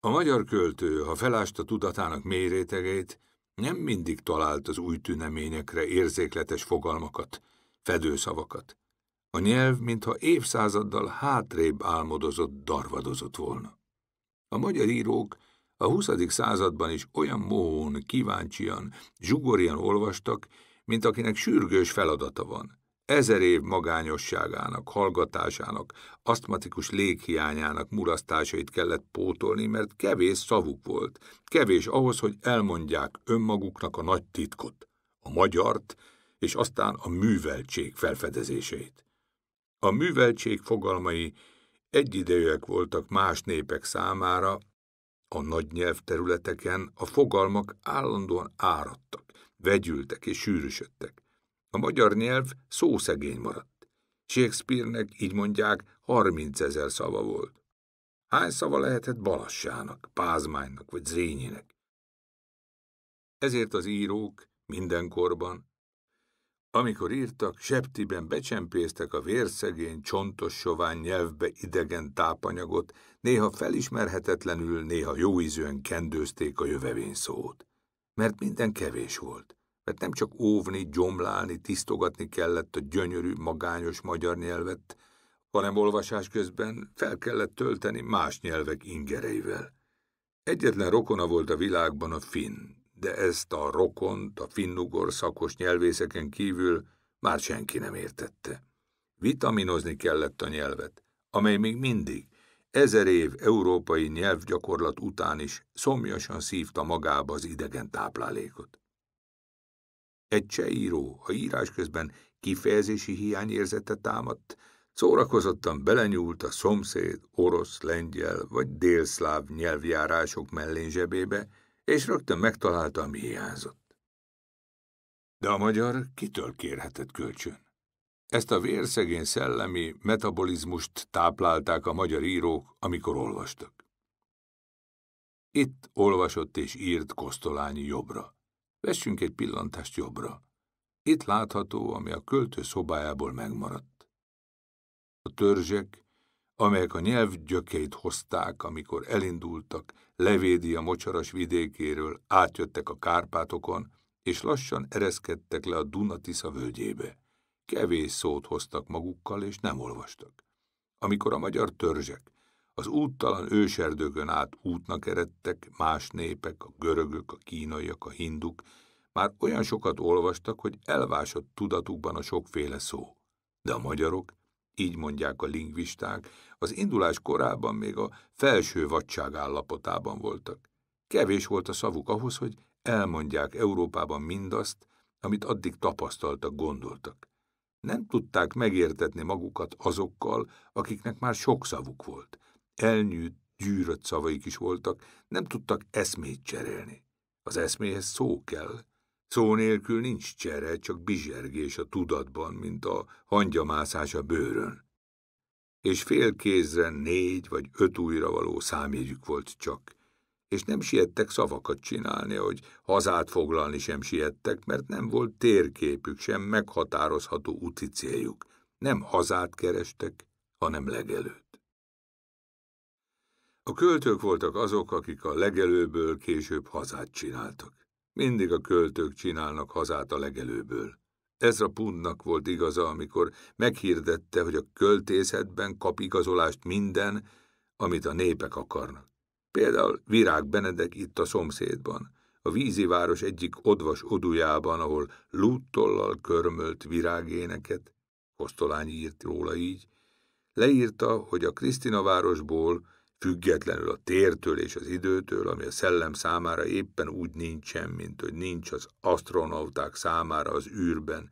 A magyar költő, ha felásta tudatának mérétegeit, nem mindig talált az új tüneményekre érzékletes fogalmakat, fedőszavakat. A nyelv, mintha évszázaddal hátrébb álmodozott, darvadozott volna. A magyar írók a 20. században is olyan mohón, kíváncsian, zsugorian olvastak, mint akinek sürgős feladata van. Ezer év magányosságának, hallgatásának, asztmatikus léghiányának murasztásait kellett pótolni, mert kevés szavuk volt, kevés ahhoz, hogy elmondják önmaguknak a nagy titkot, a magyart, és aztán a műveltség felfedezéseit. A műveltség fogalmai egyidejűek voltak más népek számára, a nagy nyelvterületeken a fogalmak állandóan áradtak vegyültek és sűrűsödtek. A magyar nyelv szószegény maradt. Shakespearenek, így mondják, harminc ezer szava volt. Hány szava lehetett Balassának, Pázmánynak vagy Zrényének? Ezért az írók mindenkorban, amikor írtak, septiben becsempésztek a vérszegény, csontos sovány nyelvbe idegen tápanyagot, néha felismerhetetlenül, néha jóízűen kendőzték a szót mert minden kevés volt, mert nem csak óvni, gyomlálni, tisztogatni kellett a gyönyörű, magányos magyar nyelvet, hanem olvasás közben fel kellett tölteni más nyelvek ingereivel. Egyetlen rokona volt a világban a finn, de ezt a rokont a finnugor szakos nyelvészeken kívül már senki nem értette. Vitaminozni kellett a nyelvet, amely még mindig ezer év európai nyelvgyakorlat után is szomjasan szívta magába az idegen táplálékot. Egy cseh író a írás közben kifejezési hiányérzete támadt, szórakozottan belenyúlt a szomszéd orosz, lengyel vagy délszláv nyelvjárások mellén zsebébe, és rögtön megtalálta, ami hiányzott. De a magyar kitől kérhetett kölcsön? Ezt a vérszegény szellemi metabolizmust táplálták a magyar írók, amikor olvastak. Itt olvasott és írt Kosztolányi jobbra. Vessünk egy pillantást jobbra. Itt látható, ami a költő szobájából megmaradt. A törzsek, amelyek a nyelv gyökeit hozták, amikor elindultak a mocsaras vidékéről, átjöttek a Kárpátokon, és lassan ereszkedtek le a Dunatisza völgyébe kevés szót hoztak magukkal, és nem olvastak. Amikor a magyar törzsek az úttalan őserdőkön át útnak eredtek, más népek, a görögök, a kínaiak, a hinduk, már olyan sokat olvastak, hogy elvásott tudatukban a sokféle szó. De a magyarok, így mondják a lingvisták, az indulás korában még a felső vadság állapotában voltak. Kevés volt a szavuk ahhoz, hogy elmondják Európában mindazt, amit addig tapasztaltak, gondoltak. Nem tudták megértetni magukat azokkal, akiknek már sok szavuk volt. Elnyűjt, gyűrött szavaik is voltak, nem tudtak eszmét cserélni. Az eszméhez szó kell. Szó nélkül nincs csere, csak bizsergés a tudatban, mint a hangyamászás a bőrön. És félkézre négy vagy öt újra való számjegyük volt csak – és nem siettek szavakat csinálni, hogy hazát foglalni sem siettek, mert nem volt térképük, sem meghatározható úti céljuk. Nem hazát kerestek, hanem legelőt. A költők voltak azok, akik a legelőből később hazát csináltak. Mindig a költők csinálnak hazát a legelőből. Ezra Punnak volt igaza, amikor meghirdette, hogy a költészetben kap igazolást minden, amit a népek akarnak. Például Virág Benedek itt a szomszédban, a víziváros egyik odvas odujában, ahol lúttollal körmölt virágéneket, Kosztolányi írt róla így, leírta, hogy a Krisztina városból, függetlenül a tértől és az időtől, ami a szellem számára éppen úgy nincsen, mint hogy nincs az astronauták számára az űrben,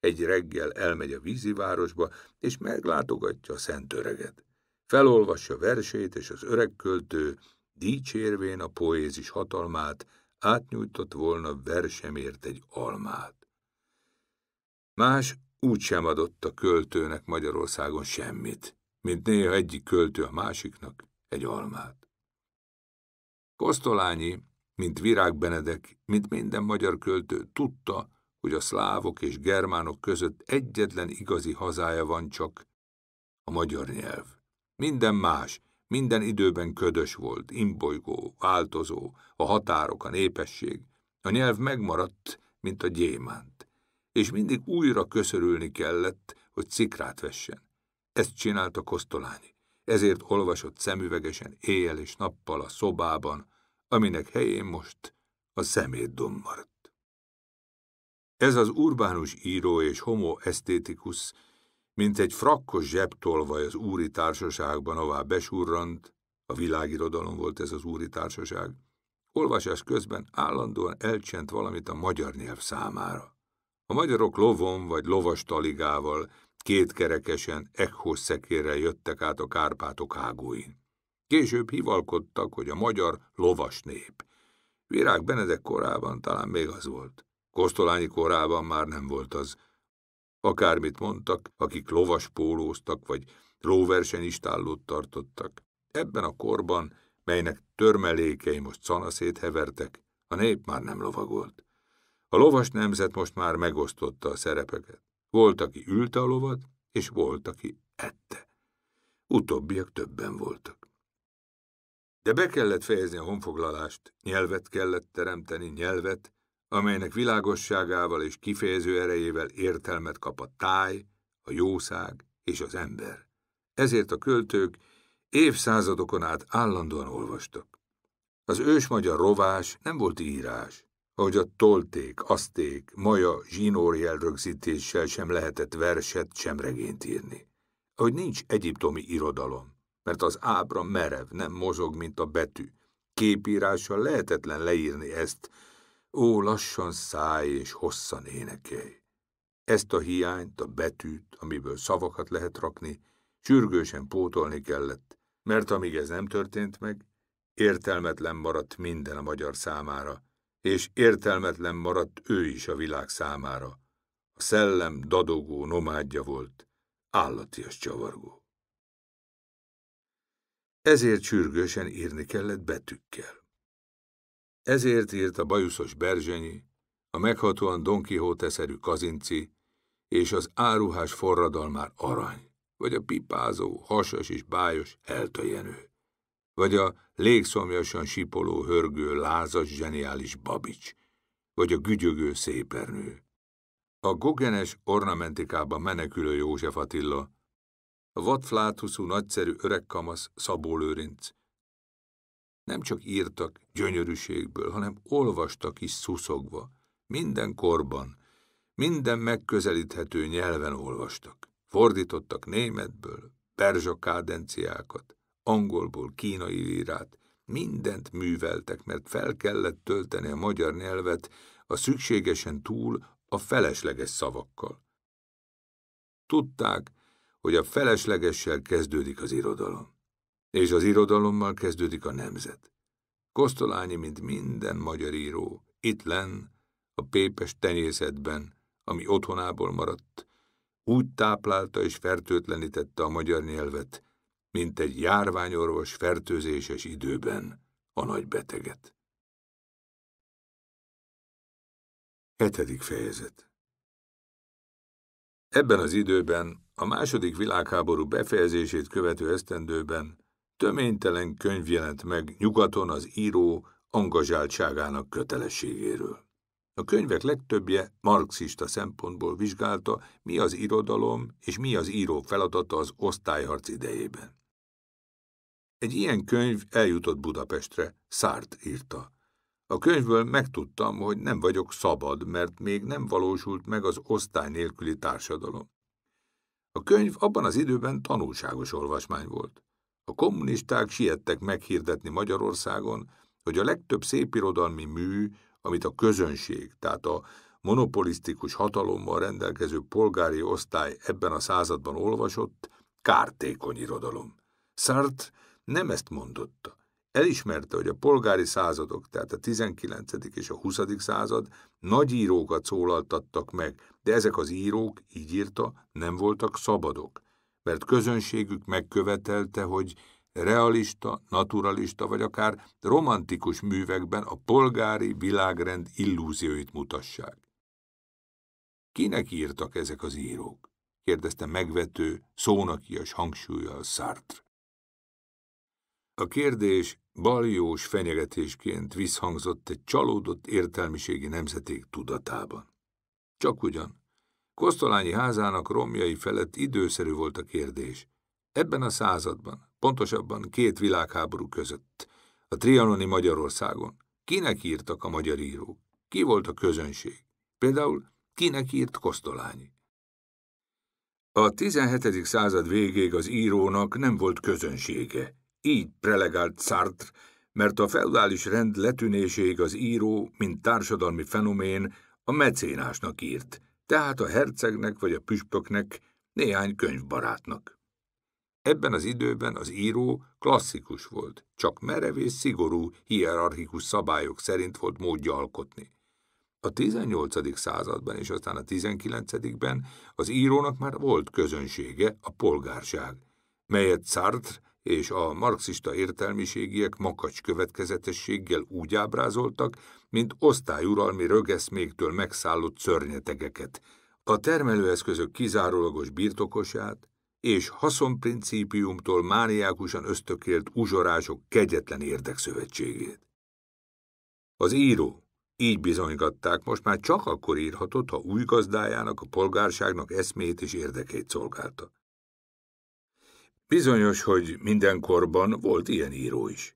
egy reggel elmegy a vízivárosba, és meglátogatja a öreget felolvassa versét, és az öreg költő, dicsérvén a poézis hatalmát, átnyújtott volna versemért egy almát. Más úgysem adott a költőnek Magyarországon semmit, mint néha egyik költő a másiknak egy almát. Kosztolányi, mint Virág Benedek, mint minden magyar költő tudta, hogy a szlávok és germánok között egyetlen igazi hazája van csak, a magyar nyelv. Minden más, minden időben ködös volt, imbolygó, változó, a határok, a népesség. A nyelv megmaradt, mint a gyémánt, és mindig újra köszörülni kellett, hogy cikrát vessen. Ezt csinálta Kosztolányi, ezért olvasott szemüvegesen éjjel és nappal a szobában, aminek helyén most a szemét dommart. Ez az urbánus író és homo esztétikus mint egy frakkos zsebtolvaj az úri társaságban, ahová besurrant, a világirodalom volt ez az úri társaság, olvasás közben állandóan elcsent valamit a magyar nyelv számára. A magyarok lovon vagy lovas taligával, kétkerekesen, ekhos szekérrel jöttek át a Kárpátok hágóin. Később hivalkodtak, hogy a magyar lovas nép. Virág Benedek korában talán még az volt. Kosztolányi korában már nem volt az akármit mondtak, akik lovas pólóztak, vagy lóversenyistállót tartottak. Ebben a korban, melynek törmelékei most szanaszét hevertek, a nép már nem lovagolt. A lovas nemzet most már megosztotta a szerepeket. Volt, aki ülte a lovat, és volt, aki ette. Utóbbiak többen voltak. De be kellett fejezni a honfoglalást, nyelvet kellett teremteni, nyelvet, amelynek világosságával és kifejező erejével értelmet kap a táj, a jószág és az ember. Ezért a költők évszázadokon át állandóan olvastak. Az ősmagyar rovás nem volt írás, ahogy a tolték, azték, maja zsinórjel rögzítéssel sem lehetett verset, sem regényt írni. Ahogy nincs egyiptomi irodalom, mert az ábra merev, nem mozog, mint a betű. Képírással lehetetlen leírni ezt, Ó, lassan száj és hosszan énekelj! Ezt a hiányt, a betűt, amiből szavakat lehet rakni, sürgősen pótolni kellett, mert amíg ez nem történt meg, értelmetlen maradt minden a magyar számára, és értelmetlen maradt ő is a világ számára. A szellem dadogó nomádja volt, állatias csavargó. Ezért sürgősen írni kellett betűkkel. Ezért írt a bajuszos Berzsenyi, a meghatóan Don Quixote-szerű Kazinci és az áruhás már Arany, vagy a pipázó, hasas és bájos eltöjenő, vagy a légszomjasan sipoló, hörgő, lázas, zseniális Babics, vagy a gügyögő szépernő. A gogenes ornamentikába menekülő József Attila, a vadflátuszú nagyszerű öregkamasz Szabó Lőrinc, nem csak írtak gyönyörűségből, hanem olvastak is szuszogva, minden korban, minden megközelíthető nyelven olvastak. Fordítottak németből, perzsa kádenciákat, angolból kínai lírát, mindent műveltek, mert fel kellett tölteni a magyar nyelvet a szükségesen túl a felesleges szavakkal. Tudták, hogy a feleslegessel kezdődik az irodalom és az irodalommal kezdődik a nemzet. Kosztolányi, mint minden magyar író, itt len, a pépes tenyészetben, ami otthonából maradt, úgy táplálta és fertőtlenítette a magyar nyelvet, mint egy járványorvos fertőzéses időben a nagy beteget. Hetedik fejezet Ebben az időben, a második világháború befejezését követő esztendőben töménytelen könyv jelent meg nyugaton az író angazsáltságának kötelességéről. A könyvek legtöbbje marxista szempontból vizsgálta, mi az irodalom és mi az író feladata az osztályharc idejében. Egy ilyen könyv eljutott Budapestre, Szárt írta. A könyvből megtudtam, hogy nem vagyok szabad, mert még nem valósult meg az osztály nélküli társadalom. A könyv abban az időben tanulságos olvasmány volt. A kommunisták siettek meghirdetni Magyarországon, hogy a legtöbb szépirodalmi mű, amit a közönség, tehát a monopolisztikus hatalommal rendelkező polgári osztály ebben a században olvasott, kártékony irodalom. Szárt nem ezt mondotta. Elismerte, hogy a polgári századok, tehát a 19. és a 20. század nagy írókat szólaltattak meg, de ezek az írók, így írta, nem voltak szabadok mert közönségük megkövetelte, hogy realista, naturalista vagy akár romantikus művekben a polgári világrend illúzióit mutassák. Kinek írtak ezek az írók? kérdezte megvető, szónakias hangsúlyjal Sartre. A kérdés baljós fenyegetésként visszhangzott egy csalódott értelmiségi nemzeték tudatában. Csak ugyan Kosztolányi házának romjai felett időszerű volt a kérdés. Ebben a században, pontosabban két világháború között, a trianoni Magyarországon, kinek írtak a magyar írók? Ki volt a közönség? Például kinek írt Kosztolányi? A 17. század végéig az írónak nem volt közönsége, így prelegált Sartre, mert a feudális rend letűnéséig az író, mint társadalmi fenomén, a mecénásnak írt, tehát a hercegnek vagy a püspöknek, néhány könyvbarátnak. Ebben az időben az író klasszikus volt, csak merev és szigorú, hierarchikus szabályok szerint volt módja alkotni. A 18. században és aztán a 19-ben az írónak már volt közönsége, a polgárság, melyet Sartre és a marxista értelmiségiek makacs következetességgel úgy ábrázoltak, mint osztályuralmi rögeszméktől megszállott szörnyetegeket, a termelőeszközök kizárólagos birtokosát és haszonprincípiumtól mániákusan ösztökélt uzsorások kegyetlen érdekszövetségét. Az író, így bizonygatták, most már csak akkor írhatott, ha új gazdájának, a polgárságnak eszmét és érdekét szolgálta. Bizonyos, hogy mindenkorban volt ilyen író is.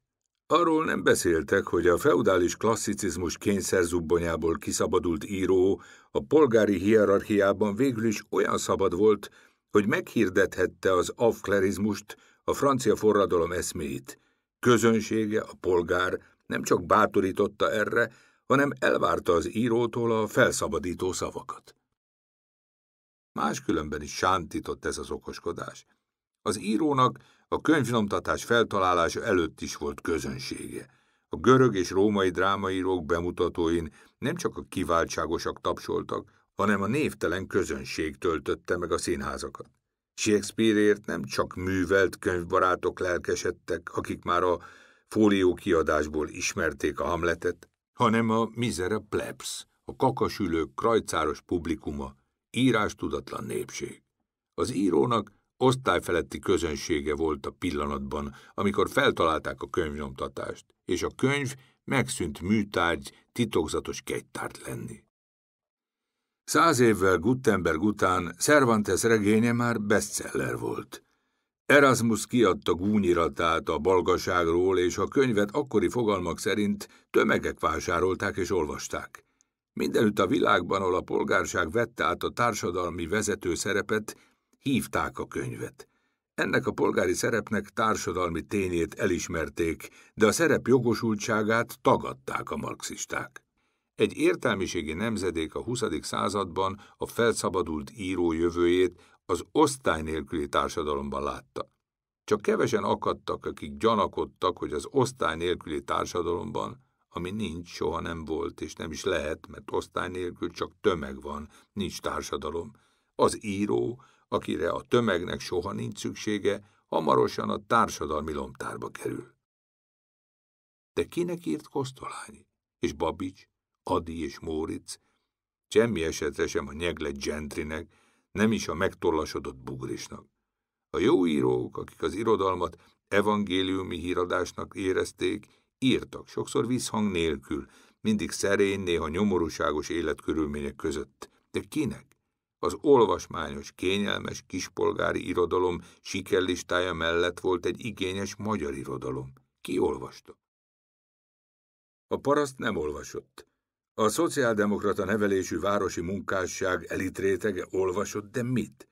Arról nem beszéltek, hogy a feudális klasszicizmus kényszerzubbonyából kiszabadult író a polgári hierarchiában végül is olyan szabad volt, hogy meghirdethette az afklerizmust, a francia forradalom eszméit. Közönsége, a polgár nem csak bátorította erre, hanem elvárta az írótól a felszabadító szavakat. Máskülönben is sántított ez az okoskodás. Az írónak a könyvnyomtatás feltalálása előtt is volt közönsége. A görög és római drámaírók bemutatóin nem csak a kiváltságosak tapsoltak, hanem a névtelen közönség töltötte meg a színházakat. Shakespeareért nem csak művelt könyvbarátok lelkesedtek, akik már a fólió kiadásból ismerték a Hamletet, hanem a mizere plebs, a kakasülők krajcáros publikuma, írástudatlan népség. Az írónak osztályfeletti közönsége volt a pillanatban, amikor feltalálták a könyvnyomtatást, és a könyv megszűnt műtárgy titokzatos kegytárt lenni. Száz évvel Gutenberg után Cervantes regénye már bestseller volt. Erasmus kiadta gúnyiratát a balgaságról, és a könyvet akkori fogalmak szerint tömegek vásárolták és olvasták. Mindenütt a világban, ahol a polgárság vette át a társadalmi vezető szerepet, hívták a könyvet. Ennek a polgári szerepnek társadalmi tényét elismerték, de a szerep jogosultságát tagadták a marxisták. Egy értelmiségi nemzedék a 20. században a felszabadult író jövőjét az osztály nélküli társadalomban látta. Csak kevesen akadtak, akik gyanakodtak, hogy az osztály nélküli társadalomban, ami nincs, soha nem volt, és nem is lehet, mert osztály nélkül csak tömeg van, nincs társadalom, az író, akire a tömegnek soha nincs szüksége, hamarosan a társadalmi lomtárba kerül. De kinek írt Kosztolányi? És Babics, Adi és Móric? Semmi esetre sem a nyeglet gentrinek, nem is a megtollasodott bugrisnak. A jó írók, akik az irodalmat evangéliumi híradásnak érezték, írtak, sokszor visszhang nélkül, mindig szerény, néha nyomorúságos életkörülmények között. De kinek? Az olvasmányos, kényelmes kispolgári irodalom sikerlistája mellett volt egy igényes magyar irodalom. Ki olvasta? A paraszt nem olvasott. A szociáldemokrata nevelésű városi munkásság elitrétege olvasott, de mit?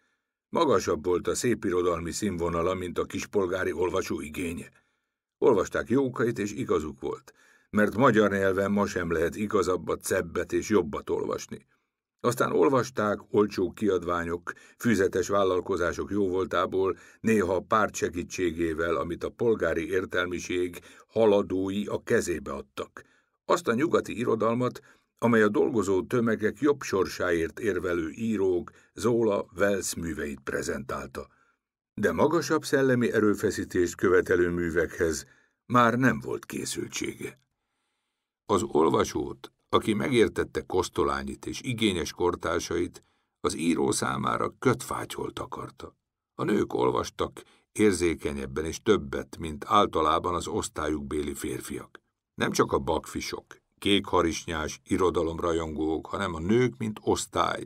Magasabb volt a szépirodalmi színvonala, mint a kispolgári olvasó igénye. Olvasták jókait, és igazuk volt, mert magyar nyelven ma sem lehet igazabbat, szebbet és jobbat olvasni. Aztán olvasták olcsó kiadványok, füzetes vállalkozások jóvoltából, néha párt segítségével, amit a polgári értelmiség haladói a kezébe adtak. Azt a nyugati irodalmat, amely a dolgozó tömegek jobb sorsáért érvelő írók Zola Wells műveit prezentálta. De magasabb szellemi erőfeszítést követelő művekhez már nem volt készültsége. Az olvasót aki megértette Kosztolányit és igényes kortársait, az író számára kötfátyolt akarta. A nők olvastak érzékenyebben és többet, mint általában az osztályuk béli férfiak. Nem csak a bakfisok, kékharisnyás irodalomrajongók, hanem a nők, mint osztály,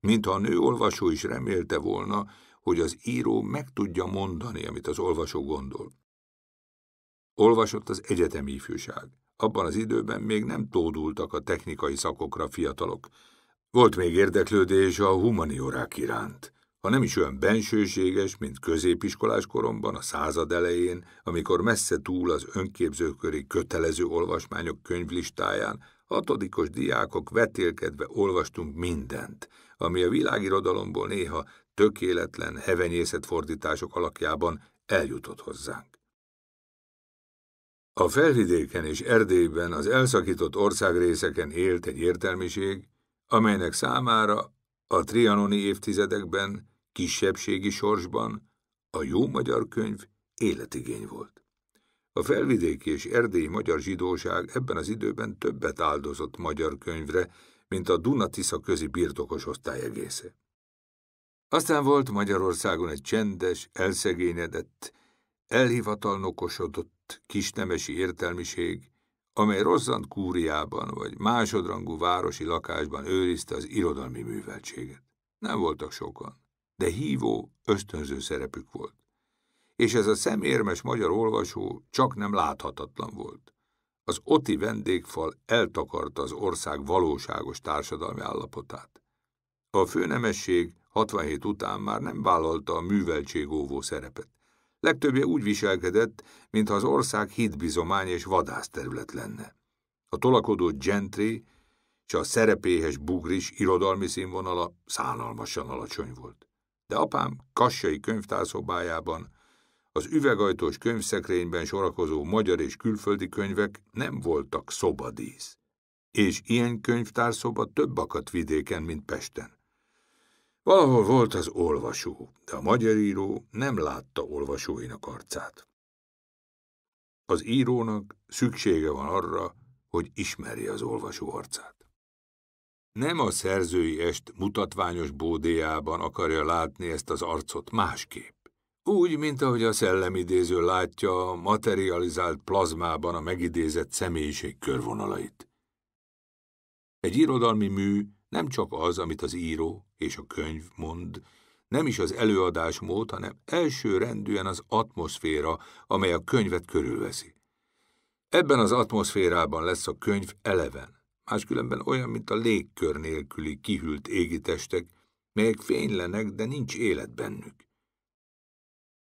mintha a nőolvasó is remélte volna, hogy az író meg tudja mondani, amit az olvasó gondol. Olvasott az egyetemi ifjúság abban az időben még nem tódultak a technikai szakokra fiatalok. Volt még érdeklődés a humaniorák iránt, ha nem is olyan bensőséges, mint középiskolás koromban a század elején, amikor messze túl az önképzőköri kötelező olvasmányok könyvlistáján hatodikos diákok vetélkedve olvastunk mindent, ami a világirodalomból néha tökéletlen hevenyészet fordítások alakjában eljutott hozzánk. A felvidéken és Erdélyben az elszakított országrészeken élt egy értelmiség, amelynek számára a trianoni évtizedekben, kisebbségi sorsban a jó magyar könyv életigény volt. A felvidéki és erdélyi magyar zsidóság ebben az időben többet áldozott magyar könyvre, mint a Dunatisza közi birtokos osztály egésze. Aztán volt Magyarországon egy csendes, elszegényedett, elhivatalnokosodott lett kisnemesi értelmiség, amely rozzant kúriában vagy másodrangú városi lakásban őrizte az irodalmi műveltséget. Nem voltak sokan, de hívó, ösztönző szerepük volt. És ez a szemérmes magyar olvasó csak nem láthatatlan volt. Az oti vendégfal eltakarta az ország valóságos társadalmi állapotát. A főnemesség 67 után már nem vállalta a óvó szerepet. Legtöbbje úgy viselkedett, mintha az ország hitbizomány és vadászterület lenne. A tolakodó gentry és a szerepéhes bugris irodalmi színvonala szánalmasan alacsony volt. De apám kassai könyvtárszobájában, az üvegajtós könyvszekrényben sorakozó magyar és külföldi könyvek nem voltak szobadísz. És ilyen könyvtárszoba több akadt vidéken, mint Pesten. Valahol volt az olvasó, de a magyar író nem látta olvasóinak arcát. Az írónak szüksége van arra, hogy ismerje az olvasó arcát. Nem a szerzői est mutatványos bódéjában akarja látni ezt az arcot másképp. Úgy, mint ahogy a szellemidéző látja a materializált plazmában a megidézett személyiség körvonalait. Egy irodalmi mű nem csak az, amit az író, és a könyv mond, nem is az előadásmód, hanem első rendűen az atmoszféra, amely a könyvet körülveszi. Ebben az atmoszférában lesz a könyv eleven, máskülönben olyan, mint a légkör nélküli kihűlt égitestek, melyek fénylenek, de nincs élet bennük.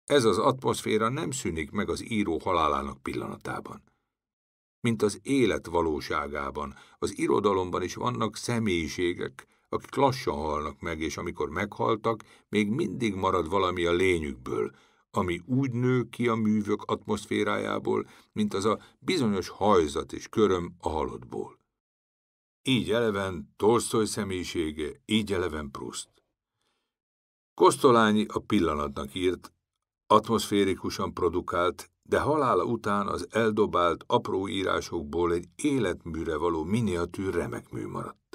Ez az atmoszféra nem szűnik meg az író halálának pillanatában. Mint az élet valóságában, az irodalomban is vannak személyiségek, akik lassan halnak meg, és amikor meghaltak, még mindig marad valami a lényükből, ami úgy nő ki a művök atmoszférájából, mint az a bizonyos hajzat és köröm a halottból. Így eleven Tolstoy személyisége, így eleven Proust. Kostolányi a pillanatnak írt, atmoszférikusan produkált, de halála után az eldobált apró írásokból egy életműre való miniatűr remek mű maradt.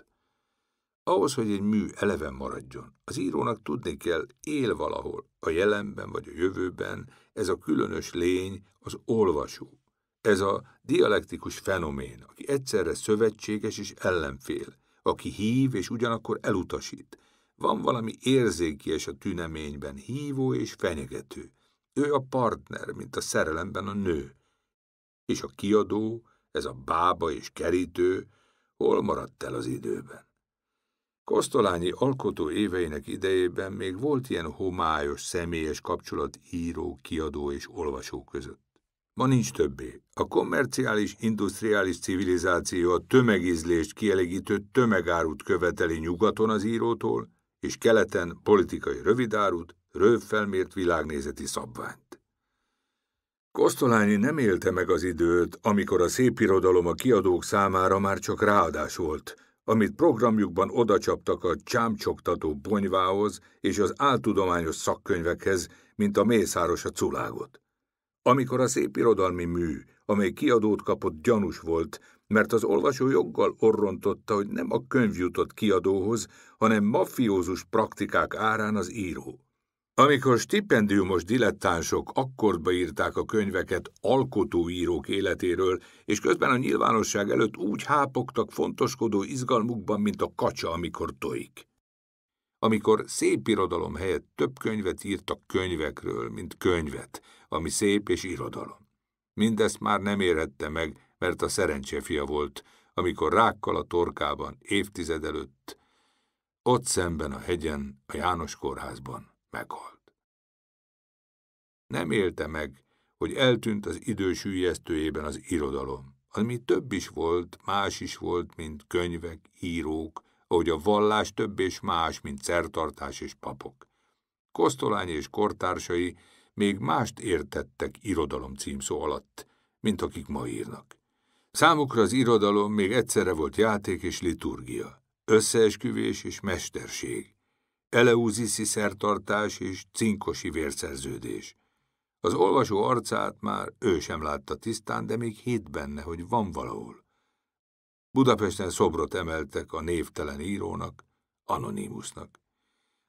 Ahhoz, hogy egy mű eleven maradjon, az írónak tudni kell, él valahol, a jelenben vagy a jövőben, ez a különös lény, az olvasó. Ez a dialektikus fenomén, aki egyszerre szövetséges és ellenfél, aki hív és ugyanakkor elutasít. Van valami érzékies a tüneményben, hívó és fenyegető. Ő a partner, mint a szerelemben a nő. És a kiadó, ez a bába és kerítő, hol maradt el az időben? Kosztolányi alkotó éveinek idejében még volt ilyen homályos személyes kapcsolat író, kiadó és olvasó között. Ma nincs többé. A komerciális industriális civilizáció a tömegizlést kielégítő tömegárut követeli nyugaton az írótól, és keleten politikai rövidárut, rövfelmért világnézeti szabványt. Kosztolányi nem élte meg az időt, amikor a szépirodalom a kiadók számára már csak ráadás volt – amit programjukban odacsaptak a csámcsoktató bonyvához és az áltudományos szakkönyvekhez, mint a mészáros a culágot. Amikor a szép irodalmi mű, amely kiadót kapott, gyanús volt, mert az olvasó joggal orrontotta, hogy nem a könyv jutott kiadóhoz, hanem mafiózus praktikák árán az író. Amikor stipendiumos dilettánsok akkordba írták a könyveket alkotóírók életéről, és közben a nyilvánosság előtt úgy hápogtak fontoskodó izgalmukban, mint a kacsa, amikor tojik. Amikor szép irodalom helyett több könyvet írtak könyvekről, mint könyvet, ami szép és irodalom. Mindezt már nem érhette meg, mert a fia volt, amikor rákkal a torkában évtized előtt, ott szemben a hegyen, a János kórházban meghalt. Nem élte meg, hogy eltűnt az idősülyeztőjében az irodalom, mi több is volt, más is volt, mint könyvek, írók, ahogy a vallás több és más, mint szertartás és papok. Kosztolány és kortársai még mást értettek irodalom címszó alatt, mint akik ma írnak. Számukra az irodalom még egyszerre volt játék és liturgia, összeesküvés és mesterség, eleúziszi szertartás és cinkosi vérszerződés, az olvasó arcát már ő sem látta tisztán, de még hét benne, hogy van valahol. Budapesten szobrot emeltek a névtelen írónak, anonimusnak.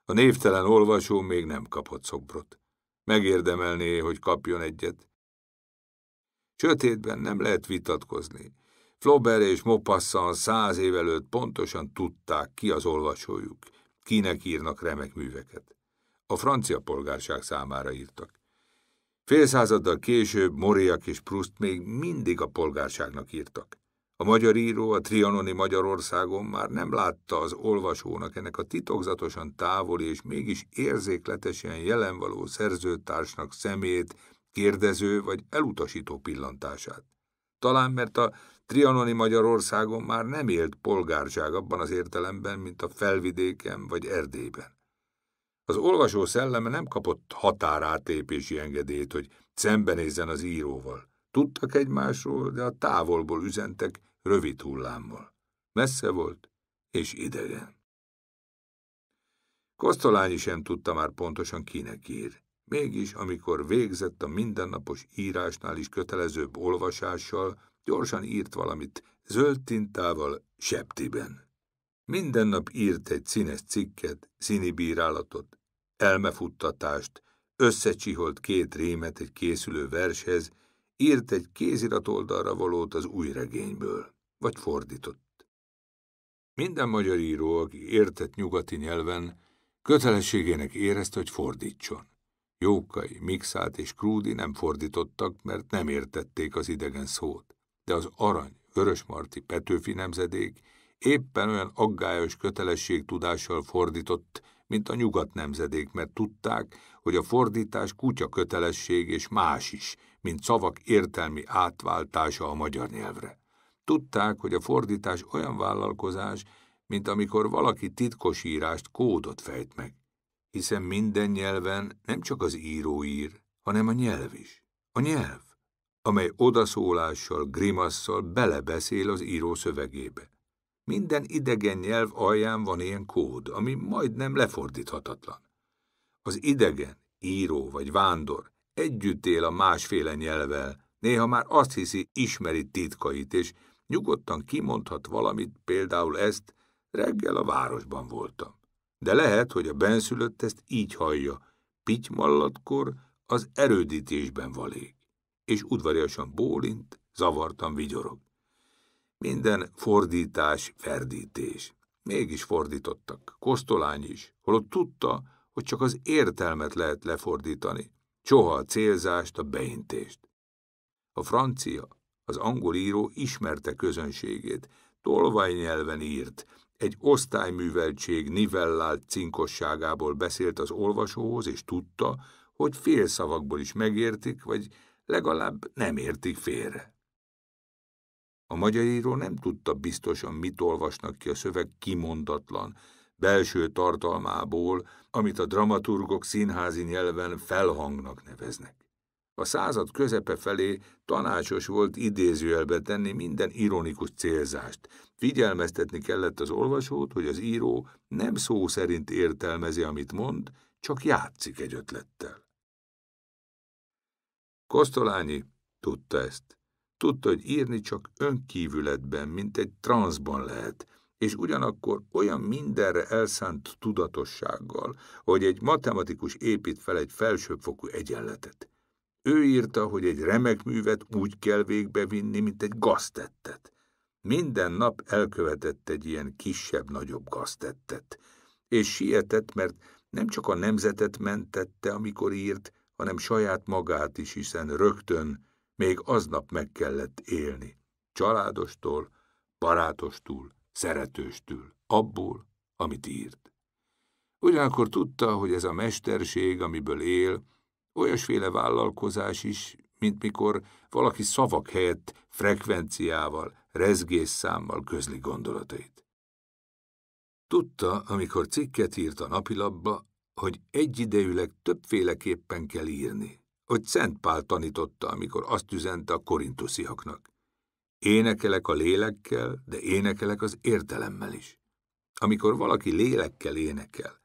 A névtelen olvasó még nem kapott szobrot. Megérdemelné, hogy kapjon egyet. Sötétben nem lehet vitatkozni. Flaubert és Maupassant száz év előtt pontosan tudták, ki az olvasójuk, kinek írnak remek műveket. A francia polgárság számára írtak századdal később Moriak és Proust még mindig a polgárságnak írtak. A magyar író a trianoni Magyarországon már nem látta az olvasónak ennek a titokzatosan távoli és mégis érzékletesen jelenvaló szerzőtársnak szemét, kérdező vagy elutasító pillantását. Talán mert a trianoni Magyarországon már nem élt polgárság abban az értelemben, mint a felvidéken vagy Erdélyben. Az olvasó szelleme nem kapott határátépési engedélyt, hogy szembenézzen az íróval. Tudtak egymásról, de a távolból üzentek rövid hullámmal. Messze volt és idegen. Kosztolányi sem tudta már pontosan kinek ír. Mégis, amikor végzett a mindennapos írásnál is kötelezőbb olvasással, gyorsan írt valamit zöld tintával septiben. Minden nap írt egy színes cikket, színi bírálatot, elmefuttatást, összecsiholt két rémet egy készülő vershez, írt egy kézirat oldalra valót az új regényből, vagy fordított. Minden magyar író, aki értett nyugati nyelven, kötelességének érezte, hogy fordítson. Jókai, Mixát és Krúdi nem fordítottak, mert nem értették az idegen szót, de az arany, Vörösmarty, Petőfi nemzedék éppen olyan aggályos kötelességtudással fordított, mint a nyugat nemzedék, mert tudták, hogy a fordítás kutya kötelesség és más is, mint szavak értelmi átváltása a magyar nyelvre. Tudták, hogy a fordítás olyan vállalkozás, mint amikor valaki titkos írást, kódot fejt meg. Hiszen minden nyelven nem csak az író ír, hanem a nyelv is. A nyelv, amely odaszólással, grimasszal belebeszél az író szövegébe. Minden idegen nyelv alján van ilyen kód, ami majdnem lefordíthatatlan. Az idegen, író vagy vándor együtt él a másféle nyelvel, néha már azt hiszi, ismeri titkait, és nyugodtan kimondhat valamit, például ezt, reggel a városban voltam. De lehet, hogy a benszülött ezt így hallja, pitymallatkor az erődítésben valék, és udvariasan bólint, zavartan vigyorog. Minden fordítás, ferdítés. Mégis fordítottak, Kosztolány is, holott tudta, hogy csak az értelmet lehet lefordítani, csoha a célzást, a beintést. A francia, az angol író ismerte közönségét, nyelven írt, egy osztályműveltség nivellált cinkosságából beszélt az olvasóhoz, és tudta, hogy félszavakból is megértik, vagy legalább nem értik félre. A magyar író nem tudta biztosan, mit olvasnak ki a szöveg kimondatlan, belső tartalmából, amit a dramaturgok színházi nyelven felhangnak neveznek. A század közepe felé tanácsos volt idézőjelbe tenni minden ironikus célzást. Figyelmeztetni kellett az olvasót, hogy az író nem szó szerint értelmezi, amit mond, csak játszik egy ötlettel. Kosztolányi tudta ezt. Tudta, hogy írni csak önkívületben, mint egy transzban lehet, és ugyanakkor olyan mindenre elszánt tudatossággal, hogy egy matematikus épít fel egy felsőfokú egyenletet. Ő írta, hogy egy remek művet úgy kell végbevinni, mint egy gaztettet. Minden nap elkövetett egy ilyen kisebb-nagyobb gaztettet, és sietett, mert nem csak a nemzetet mentette, amikor írt, hanem saját magát is, hiszen rögtön még aznap meg kellett élni. Családostól, barátostól, szeretőstől, abból, amit írt. Ugyanakkor tudta, hogy ez a mesterség, amiből él, olyasféle vállalkozás is, mint mikor valaki szavak helyett frekvenciával, rezgésszámmal közli gondolatait. Tudta, amikor cikket írt a napilapba, hogy egyidejűleg többféleképpen kell írni, hogy Szent Pál tanította, amikor azt üzente a korintusziaknak. Énekelek a lélekkel, de énekelek az értelemmel is. Amikor valaki lélekkel énekel,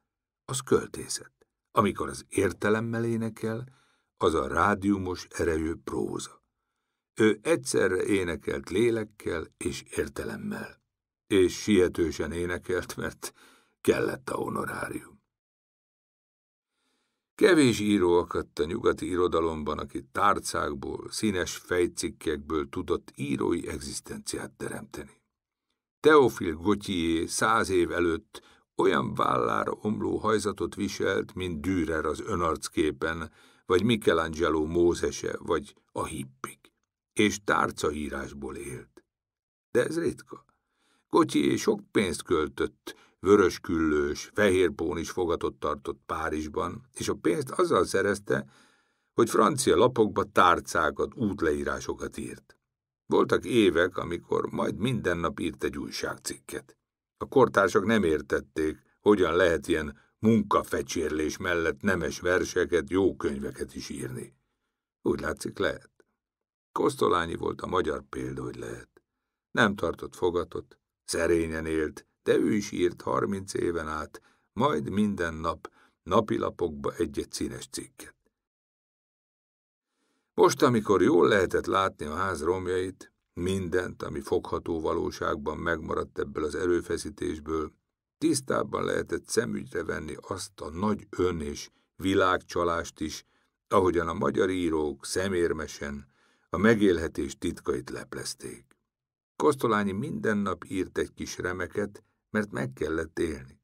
az költészet. Amikor az értelemmel énekel, az a rádiumos erejű próza. Ő egyszerre énekelt lélekkel és értelemmel, és sietősen énekelt, mert kellett a honorárium. Kevés író akadt a nyugati irodalomban, aki tárcákból, színes fejcikkekből tudott írói egzisztenciát teremteni. Teofil Gotyié száz év előtt olyan vállára omló hajzatot viselt, mint Dürer az önarcképen, vagy Michelangelo Mózese, vagy a hippik, és tárcaírásból élt. De ez ritka. Gotyié sok pénzt költött, vörösküllős, fehérpón is fogatott tartott Párizsban, és a pénzt azzal szerezte, hogy francia lapokba tárcákat, útleírásokat írt. Voltak évek, amikor majd minden nap írt egy újságcikket. A kortársak nem értették, hogyan lehet ilyen munkafecsérlés mellett nemes verseket, jó könyveket is írni. Úgy látszik, lehet. Kosztolányi volt a magyar példa, hogy lehet. Nem tartott fogatot, szerényen élt, de ő is írt harminc éven át, majd minden nap napilapokba egy-egy színes cikket. Most, amikor jól lehetett látni a ház romjait, mindent, ami fogható valóságban megmaradt ebből az erőfeszítésből, tisztában lehetett szemügyre venni azt a nagy ön és világcsalást is, ahogyan a magyar írók szemérmesen a megélhetés titkait leplezték. Kosztolányi minden nap írt egy kis remeket, mert meg kellett élni.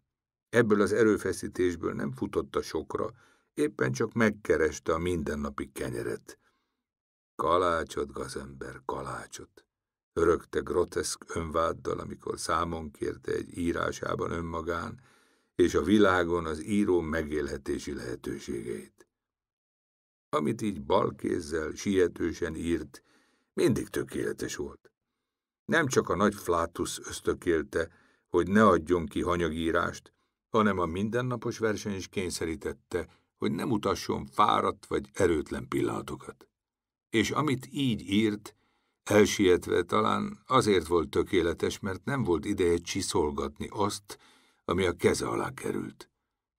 Ebből az erőfeszítésből nem futott a sokra, éppen csak megkereste a mindennapi kenyeret. Kalácsot, gazember, kalácsot! Örökte groteszk önváddal, amikor számon kérte egy írásában önmagán és a világon az író megélhetési lehetőségeit. Amit így balkézzel, sietősen írt, mindig tökéletes volt. Nem csak a nagy flátusz ösztökélte, hogy ne adjon ki hanyagírást, hanem a mindennapos verseny is kényszerítette, hogy nem utasson fáradt vagy erőtlen pillanatokat. És amit így írt, elsietve talán azért volt tökéletes, mert nem volt ideje csiszolgatni azt, ami a keze alá került.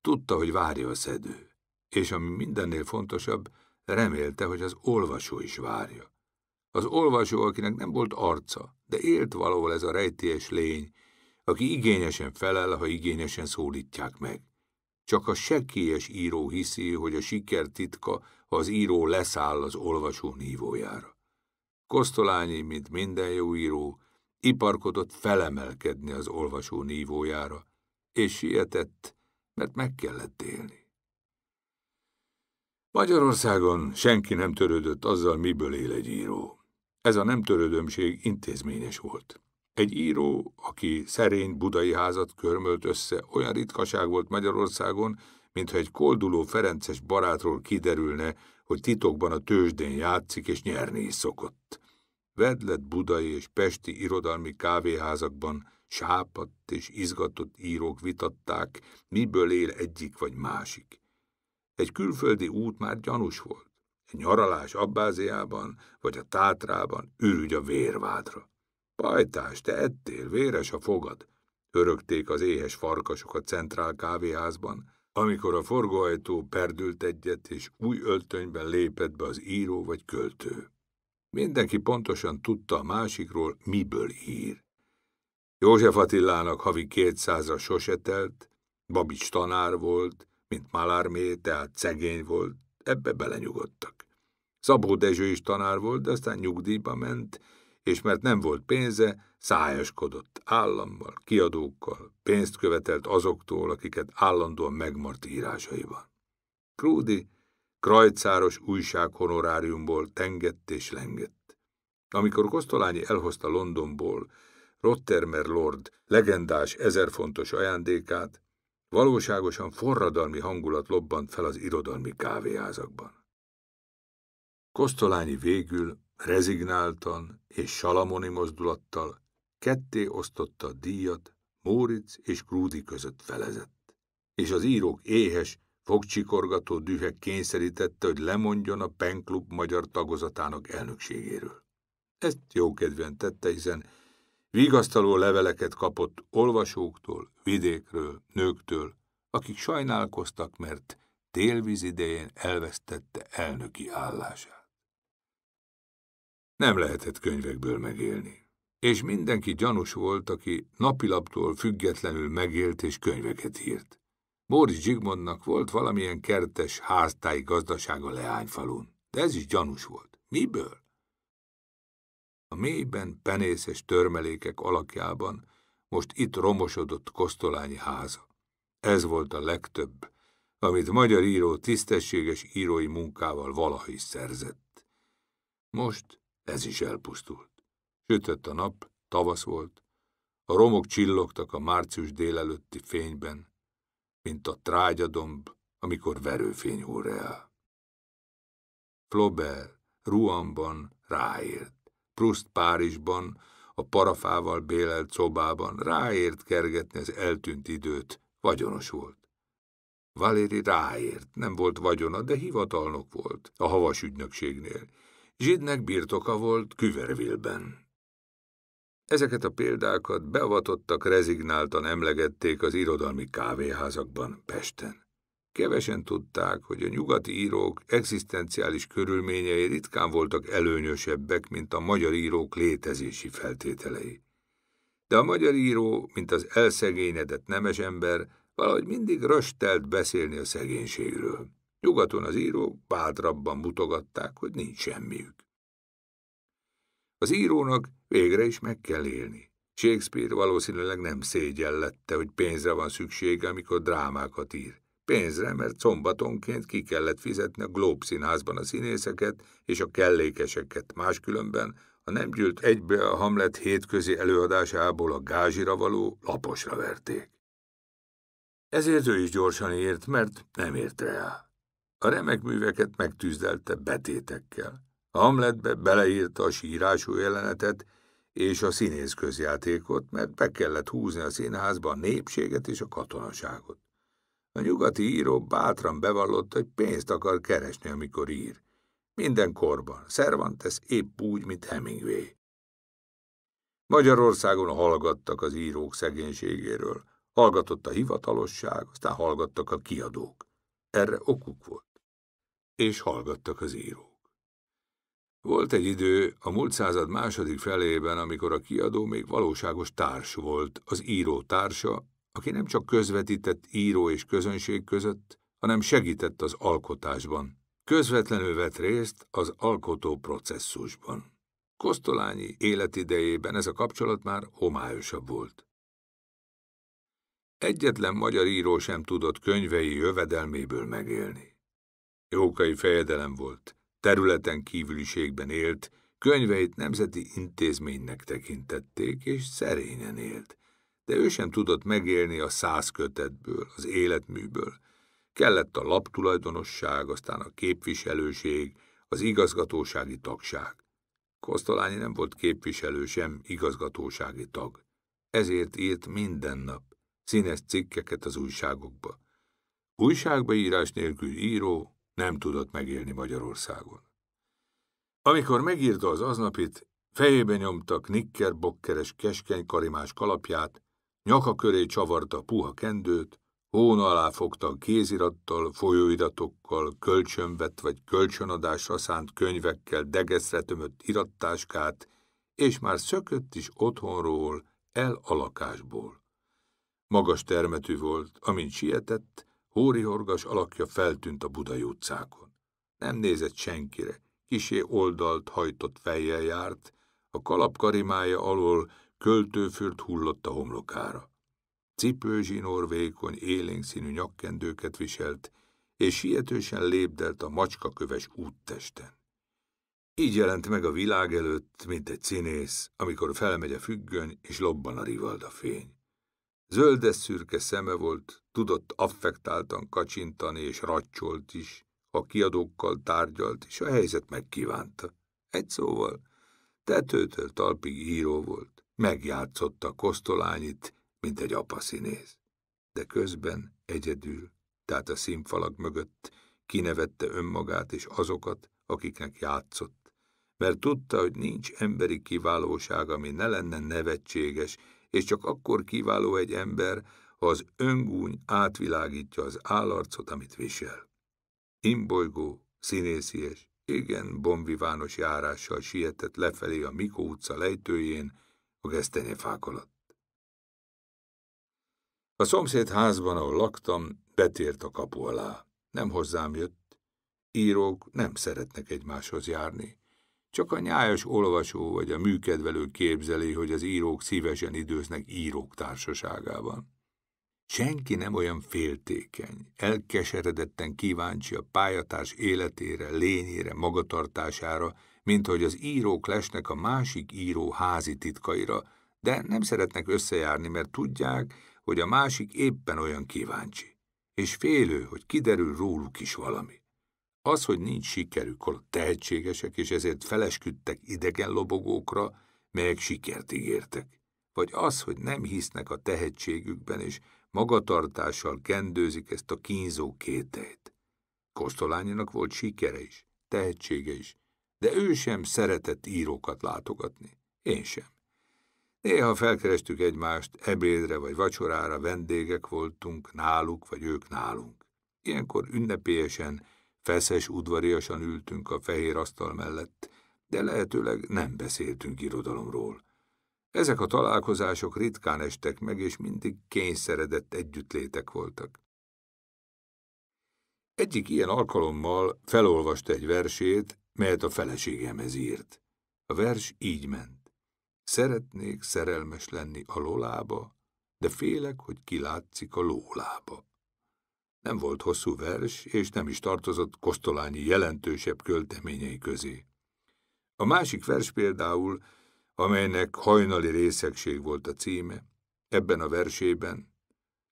Tudta, hogy várja a szedő, és ami mindennél fontosabb, remélte, hogy az olvasó is várja. Az olvasó, akinek nem volt arca, de élt valahol ez a rejtélyes lény, aki igényesen felel, ha igényesen szólítják meg. Csak a sekélyes író hiszi, hogy a siker titka, ha az író leszáll az olvasó nívójára. Kosztolányi, mint minden jó író, iparkodott felemelkedni az olvasó nívójára, és sietett, mert meg kellett élni. Magyarországon senki nem törődött azzal, miből él egy író. Ez a nem törődömség intézményes volt. Egy író, aki szerény budai házat körmölt össze, olyan ritkaság volt Magyarországon, mintha egy kolduló Ferences barátról kiderülne, hogy titokban a tőzsdén játszik és nyerni is szokott. Vedlet budai és pesti irodalmi kávéházakban sápadt és izgatott írók vitatták, miből él egyik vagy másik. Egy külföldi út már gyanús volt. Egy nyaralás Abbáziában vagy a Tátrában ürügy a vérvádra. Pajtás, te ettél, véres a fogad, örökték az éhes farkasok a centrál kávéházban, amikor a forgóajtó perdült egyet, és új öltönyben lépett be az író vagy költő. Mindenki pontosan tudta a másikról, miből ír. József Attilának havi kétszázra sosetelt, Babics tanár volt, mint Malármé, tehát cegény volt, ebbe belenyugodtak. Szabó Dezső is tanár volt, de aztán nyugdíjba ment, és mert nem volt pénze, szájaskodott állammal, kiadókkal, pénzt követelt azoktól, akiket állandóan megmart írásaiban. Krúdi krajcáros újság honoráriumból tengett és lengett. Amikor Kosztolányi elhozta Londonból Rottermer Lord legendás ezerfontos ajándékát, valóságosan forradalmi hangulat lobbant fel az irodalmi kávéházakban. Kosztolányi végül rezignáltan és salamoni mozdulattal ketté osztotta a díjat, Móric és Krúdi között felezett. És az írók éhes, fogcsikorgató dühek kényszerítette, hogy lemondjon a penklub magyar tagozatának elnökségéről. Ezt jókedven tette, hiszen vigasztaló leveleket kapott olvasóktól, vidékről, nőktől, akik sajnálkoztak, mert télvíz idején elvesztette elnöki állását. Nem lehetett könyvekből megélni. És mindenki gyanús volt, aki napilaptól függetlenül megélt és könyveket írt. Boris Zsigmondnak volt valamilyen kertes háztáji gazdasága Leányfalun, de ez is gyanús volt. Miből? A mélyben penészes törmelékek alakjában most itt romosodott kosztolányi háza. Ez volt a legtöbb, amit magyar író tisztességes írói munkával valaha is szerzett. Most ez is elpusztult. Sütött a nap, tavasz volt, a romok csillogtak a március délelőtti fényben, mint a trágyadomb, amikor verőfény húr el. Flaubert Ruanban ráért, Proust Párizsban, a parafával bélelt szobában ráért kergetni az eltűnt időt, vagyonos volt. Valéri ráért, nem volt vagyona, de hivatalnok volt a havas ügynökségnél, zsidnek birtoka volt Küvervilben. Ezeket a példákat beavatottak rezignáltan emlegették az irodalmi kávéházakban Pesten. Kevesen tudták, hogy a nyugati írók egzisztenciális körülményei ritkán voltak előnyösebbek, mint a magyar írók létezési feltételei. De a magyar író, mint az elszegényedett nemes ember, valahogy mindig röstelt beszélni a szegénységről. Nyugaton az írók bátrabban mutogatták, hogy nincs semmiük. Az írónak végre is meg kell élni. Shakespeare valószínűleg nem szégyellette, hogy pénzre van szüksége, amikor drámákat ír. Pénzre, mert szombatonként ki kellett fizetni a glob színházban a színészeket és a kellékeseket, máskülönben a nem gyűlt egybe a Hamlet hétközi előadásából a gázsira való laposra verték. Ezért ő is gyorsan írt, mert nem ért rá. A remek műveket megtűzdelte betétekkel. Hamletbe beleírta a sírású jelenetet és a színész közjátékot, mert be kellett húzni a színházba a népséget és a katonaságot. A nyugati író bátran bevallott, hogy pénzt akar keresni, amikor ír. Minden korban. Cervantes épp úgy, mint Hemingway. Magyarországon hallgattak az írók szegénységéről. Hallgatott a hivatalosság, aztán hallgattak a kiadók. Erre okuk volt és hallgattak az írók. Volt egy idő a múlt század második felében, amikor a kiadó még valóságos társ volt, az író társa, aki nem csak közvetített író és közönség között, hanem segített az alkotásban. Közvetlenül vett részt az alkotó processzusban. Kosztolányi életidejében ez a kapcsolat már homályosabb volt. Egyetlen magyar író sem tudott könyvei jövedelméből megélni. Jókai fejedelem volt, területen kívüliségben élt, könyveit nemzeti intézménynek tekintették, és szerényen élt. De ő sem tudott megélni a száz kötetből, az életműből. Kellett a laptulajdonosság, aztán a képviselőség, az igazgatósági tagság. Kosztolányi nem volt képviselő sem igazgatósági tag. Ezért írt minden nap színes cikkeket az újságokba. Újságbeírás nélkül író, nem tudott megélni Magyarországon. Amikor megírta az aznapit, fejébe nyomtak nikkerbokkeres keskeny karimás kalapját, nyaka köré csavarta puha kendőt, hóna alá fogta a kézirattal, folyóiratokkal, kölcsönvett vagy kölcsönadásra szánt könyvekkel degeszre tömött irattáskát, és már szökött is otthonról, el a lakásból. Magas termetű volt, amint sietett, horgas alakja feltűnt a budai utcákon. Nem nézett senkire, kisé oldalt hajtott fejjel járt, a kalapkarimája alól költőfürt hullott a homlokára. Cipőzsinór vékony, élénk színű nyakkendőket viselt, és sietősen lépdelt a macskaköves úttesten. Így jelent meg a világ előtt, mint egy színész, amikor felmegy a függöny, és lobban a rivalda fény. Zöldes szürke szeme volt, Tudott affektáltan kacsintani és racsolt is, a kiadókkal tárgyalt, és a helyzet megkívánta. Egy szóval, tetőtől talpig író volt, megjátszotta Kosztolányit, mint egy apaszínész. De közben egyedül, tehát a színfalak mögött kinevette önmagát és azokat, akiknek játszott, mert tudta, hogy nincs emberi kiválóság, ami ne lenne nevetséges, és csak akkor kiváló egy ember, az öngúny átvilágítja az állarcot, amit visel. Imbolygó, színészies, igen bomvivános járással sietett lefelé a Mikó utca lejtőjén, a fák alatt. A szomszéd házban, ahol laktam, betért a kapu alá. Nem hozzám jött. Írók nem szeretnek egymáshoz járni. Csak a nyájas olvasó vagy a műkedvelő képzeli, hogy az írók szívesen időznek írók társaságában. Senki nem olyan féltékeny, elkeseredetten kíváncsi a pályatárs életére, lényére, magatartására, mint hogy az írók lesnek a másik író házi titkaira, de nem szeretnek összejárni, mert tudják, hogy a másik éppen olyan kíváncsi, és félő, hogy kiderül róluk is valami. Az, hogy nincs sikerük, hol tehetségesek, és ezért felesküdtek idegen lobogókra, melyek sikert ígértek. Vagy az, hogy nem hisznek a tehetségükben, és Magatartással kendőzik ezt a kínzó kételyt. Kostolányinak volt sikere is, tehetsége is, de ő sem szeretett írókat látogatni. Én sem. Néha felkerestük egymást, ebédre vagy vacsorára vendégek voltunk, náluk vagy ők nálunk. Ilyenkor ünnepélyesen, feszes udvariasan ültünk a fehér asztal mellett, de lehetőleg nem beszéltünk irodalomról. Ezek a találkozások ritkán estek meg, és mindig kényszeredett együttlétek voltak. Egyik ilyen alkalommal felolvast egy versét, melyet a feleségemhez írt. A vers így ment. Szeretnék szerelmes lenni a lolába, de félek, hogy kilátszik a lólába. Nem volt hosszú vers, és nem is tartozott Kosztolányi jelentősebb költeményei közé. A másik vers például amelynek hajnali részegség volt a címe, ebben a versében,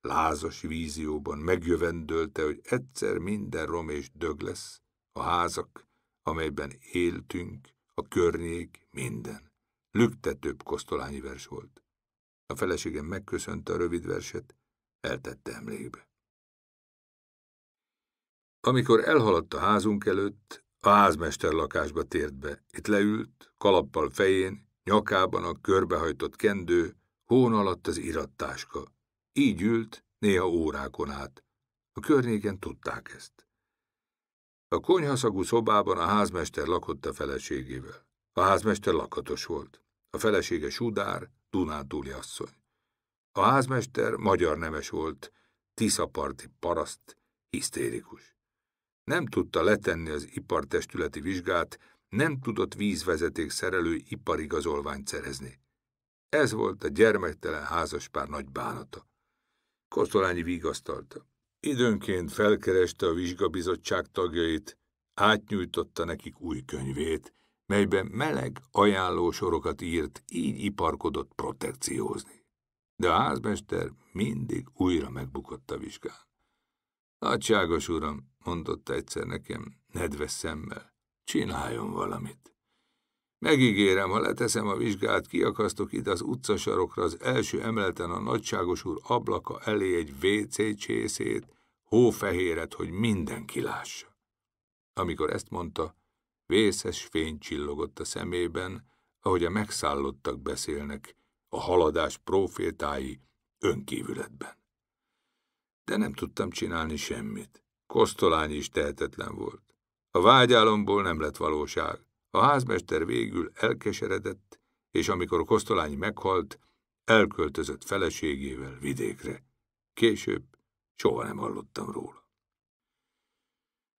lázas vízióban megjövendölte, hogy egyszer minden rom és dög lesz, a házak, amelyben éltünk, a környék, minden. Lüktetőbb kosztolányi vers volt. A feleségem megköszönte a rövid verset, eltette emlékbe. Amikor elhaladt a házunk előtt, a házmester lakásba tért be. Itt leült, kalappal fején, Nyakában a körbehajtott kendő, hón alatt az irattáska. Így ült, néha órákon át. A környéken tudták ezt. A konyhaszagú szobában a házmester lakott a feleségével. A házmester lakatos volt. A felesége sudár, Dunántúli asszony. A házmester magyar nemes volt, tiszaparti paraszt, hisztérikus. Nem tudta letenni az ipartestületi vizsgát, nem tudott vízvezeték szerelő iparigazolványt szerezni. Ez volt a gyermektelen házaspár nagy bánata. Kosztolányi vigasztalta. Időnként felkereste a vizsgabizottság tagjait, átnyújtotta nekik új könyvét, melyben meleg ajánló sorokat írt, így iparkodott protekciózni. De a házmester mindig újra megbukott a vizsgán. Nagyságos uram, mondotta egyszer nekem, nedves szemmel, Csináljon valamit. Megígérem, ha leteszem a vizsgát, kiakasztok itt az utcasarokra az első emeleten a nagyságos úr ablaka elé egy WC csészét, hófehéret, hogy mindenki lássa. Amikor ezt mondta, vészes fény csillogott a szemében, ahogy a megszállottak beszélnek, a haladás profétái önkívületben. De nem tudtam csinálni semmit. Kosztolány is tehetetlen volt. A vágyálomból nem lett valóság. A házmester végül elkeseredett, és amikor Kosztolányi meghalt, elköltözött feleségével vidékre. Később soha nem hallottam róla.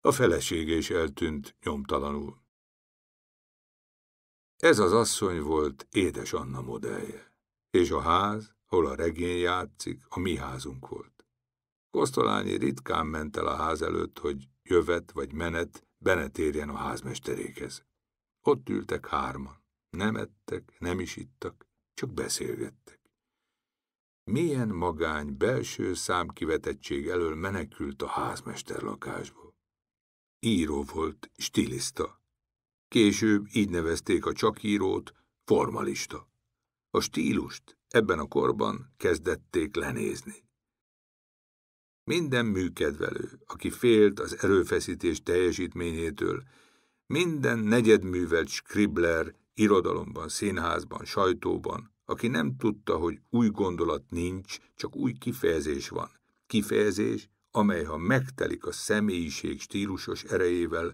A felesége is eltűnt nyomtalanul. Ez az asszony volt édes Anna modellje, és a ház, hol a regény játszik, a mi házunk volt. Kosztolányi ritkán ment el a ház előtt, hogy jövet vagy menet, benetérjen a házmesterékhez. Ott ültek hárman, nem ettek, nem is ittak, csak beszélgettek. Milyen magány belső számkivetettség elől menekült a házmester lakásból. Író volt, stiliszta. Később így nevezték a csakírót, formalista. A stílust ebben a korban kezdették lenézni. Minden műkedvelő, aki félt az erőfeszítés teljesítményétől, minden negyedművelt skribler irodalomban, színházban, sajtóban, aki nem tudta, hogy új gondolat nincs, csak új kifejezés van. Kifejezés, amely, ha megtelik a személyiség stílusos erejével,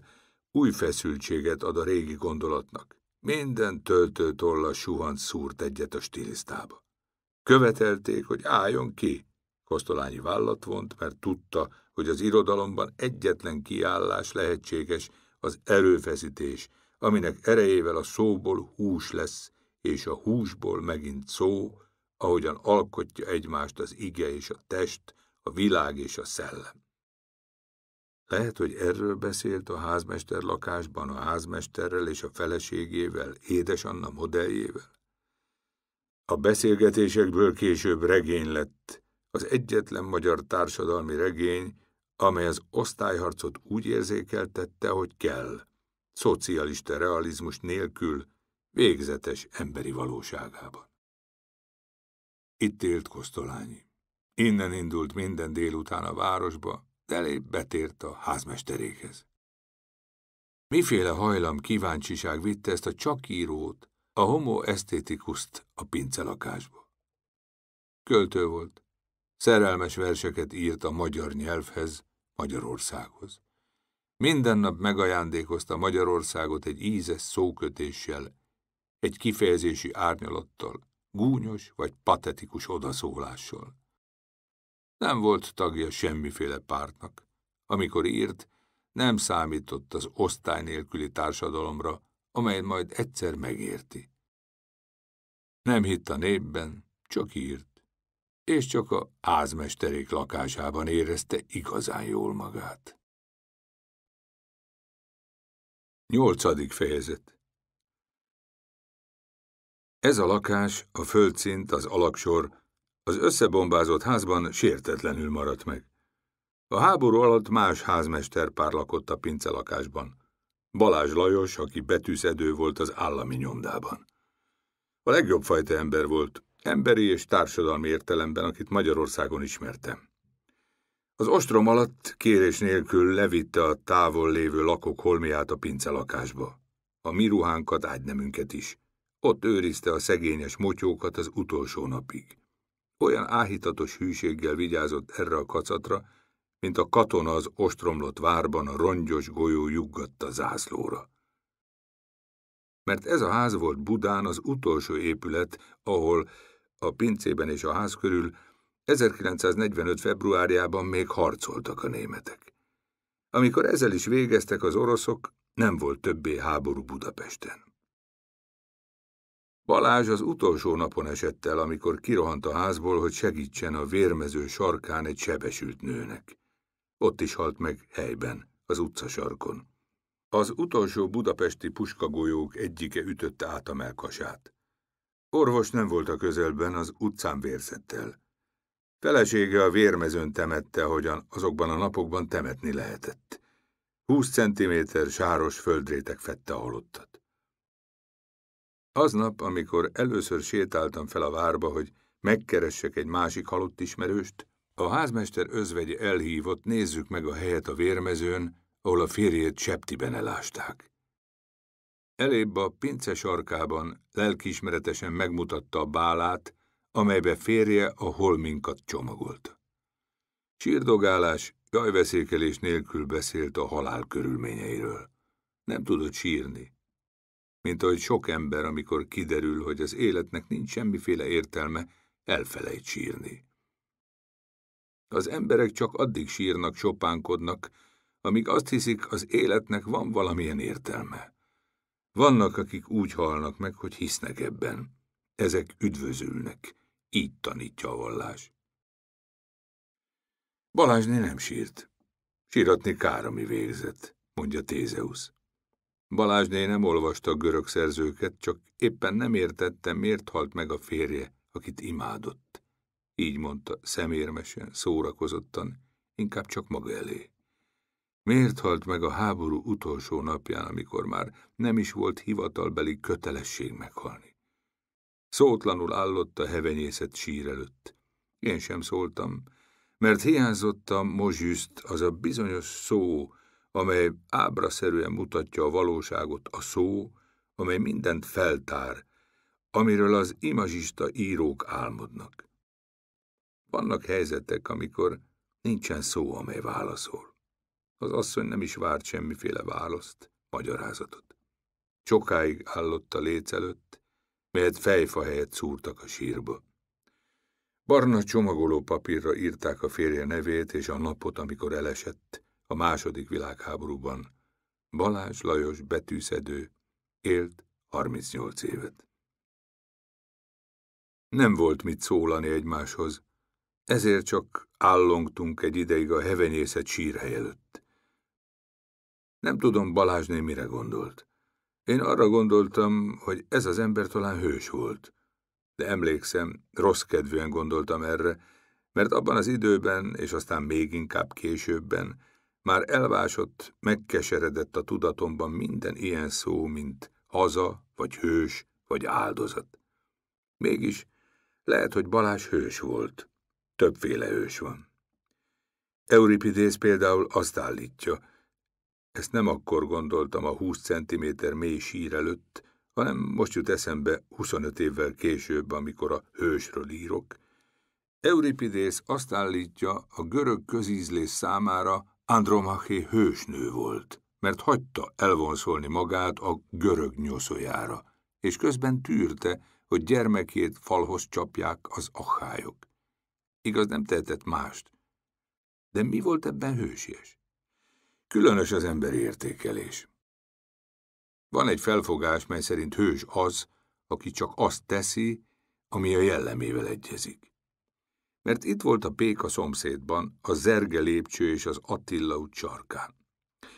új feszültséget ad a régi gondolatnak. Minden töltő tolla suhant szúrt egyet a stilisztába. Követelték, hogy álljon ki, Kosztolányi vállat vont, mert tudta, hogy az irodalomban egyetlen kiállás lehetséges az erőfeszítés, aminek erejével a szóból hús lesz, és a húsból megint szó, ahogyan alkotja egymást az ige és a test, a világ és a szellem. Lehet, hogy erről beszélt a házmester lakásban a házmesterrel és a feleségével, Anna modelljével? A beszélgetésekből később regény lett, az egyetlen magyar társadalmi regény, amely az osztályharcot úgy érzékeltette, hogy kell, szocialista realizmus nélkül, végzetes emberi valóságában. Itt élt Kosztolányi. Innen indult minden délután a városba, de elég betért a házmesterékhez. Miféle hajlam, kíváncsiság vitte ezt a csakírót, a homo esztétikuszt a pincelakásba. Költő volt, Szerelmes verseket írt a magyar nyelvhez, Magyarországhoz. Minden nap megajándékozta Magyarországot egy ízes szókötéssel, egy kifejezési árnyalattal, gúnyos vagy patetikus odaszólással. Nem volt tagja semmiféle pártnak. Amikor írt, nem számított az osztály nélküli társadalomra, amely majd egyszer megérti. Nem hitt a népben, csak írt és csak a házmesterék lakásában érezte igazán jól magát. Nyolcadik fejezet Ez a lakás, a földszint, az alaksor, az összebombázott házban sértetlenül maradt meg. A háború alatt más házmester pár lakott a pincelakásban. Balázs Lajos, aki betűszedő volt az állami nyomdában. A legjobb fajta ember volt, emberi és társadalmi értelemben, akit Magyarországon ismertem. Az ostrom alatt kérés nélkül levitte a távol lévő lakok holmiát a lakásba. A mi ruhánkat, ágynemünket is. Ott őrizte a szegényes motyókat az utolsó napig. Olyan áhítatos hűséggel vigyázott erre a kacatra, mint a katona az ostromlott várban a rongyos golyó juggatta zászlóra. Mert ez a ház volt Budán az utolsó épület, ahol a pincében és a ház körül 1945. februárjában még harcoltak a németek. Amikor ezzel is végeztek az oroszok, nem volt többé háború Budapesten. Balázs az utolsó napon esett el, amikor kirohant a házból, hogy segítsen a vérmező sarkán egy sebesült nőnek. Ott is halt meg helyben, az utcasarkon. Az utolsó budapesti puskagolyók egyike ütötte át a melkasát. Orvos nem volt a közelben, az utcán vérzett el. Felesége a vérmezőn temette, hogyan azokban a napokban temetni lehetett. Húsz centiméter sáros földrétek fette a halottat. Aznap, amikor először sétáltam fel a várba, hogy megkeressek egy másik halott ismerőst, a házmester özvegy elhívott, nézzük meg a helyet a vérmezőn, ahol a férjét septiben elásták. Elébb a pince sarkában lelkiismeretesen megmutatta a bálát, amelybe férje a holminkat csomagolta. Sírdogálás, jajveszékelés nélkül beszélt a halál körülményeiről. Nem tudott sírni. Mint ahogy sok ember, amikor kiderül, hogy az életnek nincs semmiféle értelme, elfelejt sírni. Az emberek csak addig sírnak, sopánkodnak, amíg azt hiszik, az életnek van valamilyen értelme. Vannak, akik úgy halnak meg, hogy hisznek ebben. Ezek üdvözülnek. Így tanítja a vallás. Balázsné nem sírt. Síratni kár, ami végzett, mondja Tézeusz. Balázsné nem olvasta a görög szerzőket, csak éppen nem értette, miért halt meg a férje, akit imádott. Így mondta szemérmesen, szórakozottan, inkább csak maga elé. Miért halt meg a háború utolsó napján, amikor már nem is volt hivatalbeli kötelesség meghalni? Szótlanul állott a hevenyészet sír előtt. Én sem szóltam, mert hiányzott a mozsüst, az a bizonyos szó, amely ábraszerűen mutatja a valóságot, a szó, amely mindent feltár, amiről az imazsista írók álmodnak. Vannak helyzetek, amikor nincsen szó, amely válaszol. Az asszony nem is várt semmiféle választ, magyarázatot. Sokáig állott a léc előtt, melyet fejfa helyett szúrtak a sírba. Barna csomagoló papírra írták a férje nevét és a napot, amikor elesett a második világháborúban. Balázs Lajos betűszedő élt 38 évet. Nem volt mit szólani egymáshoz, ezért csak állongtunk egy ideig a hevenyészet sírhely előtt. Nem tudom, Balázsné mire gondolt. Én arra gondoltam, hogy ez az ember talán hős volt. De emlékszem, rossz kedvűen gondoltam erre, mert abban az időben, és aztán még inkább későbben, már elvásott, megkeseredett a tudatomban minden ilyen szó, mint haza, vagy hős, vagy áldozat. Mégis lehet, hogy Balázs hős volt. Többféle hős van. Euripidész például azt állítja, ezt nem akkor gondoltam a 20 cm mély sír előtt, hanem most jut eszembe 25 évvel később, amikor a hősről írok. Euripidész azt állítja, a görög közízlés számára Andromaché hősnő volt, mert hagyta elvonszolni magát a görög nyoszójára, és közben tűrte, hogy gyermekét falhoz csapják az ahályok. Igaz, nem tehetett mást. De mi volt ebben hősies? Különös az emberi értékelés. Van egy felfogás, mely szerint hős az, aki csak azt teszi, ami a jellemével egyezik. Mert itt volt a pék a szomszédban, a zerge lépcső és az Attila út sarkán.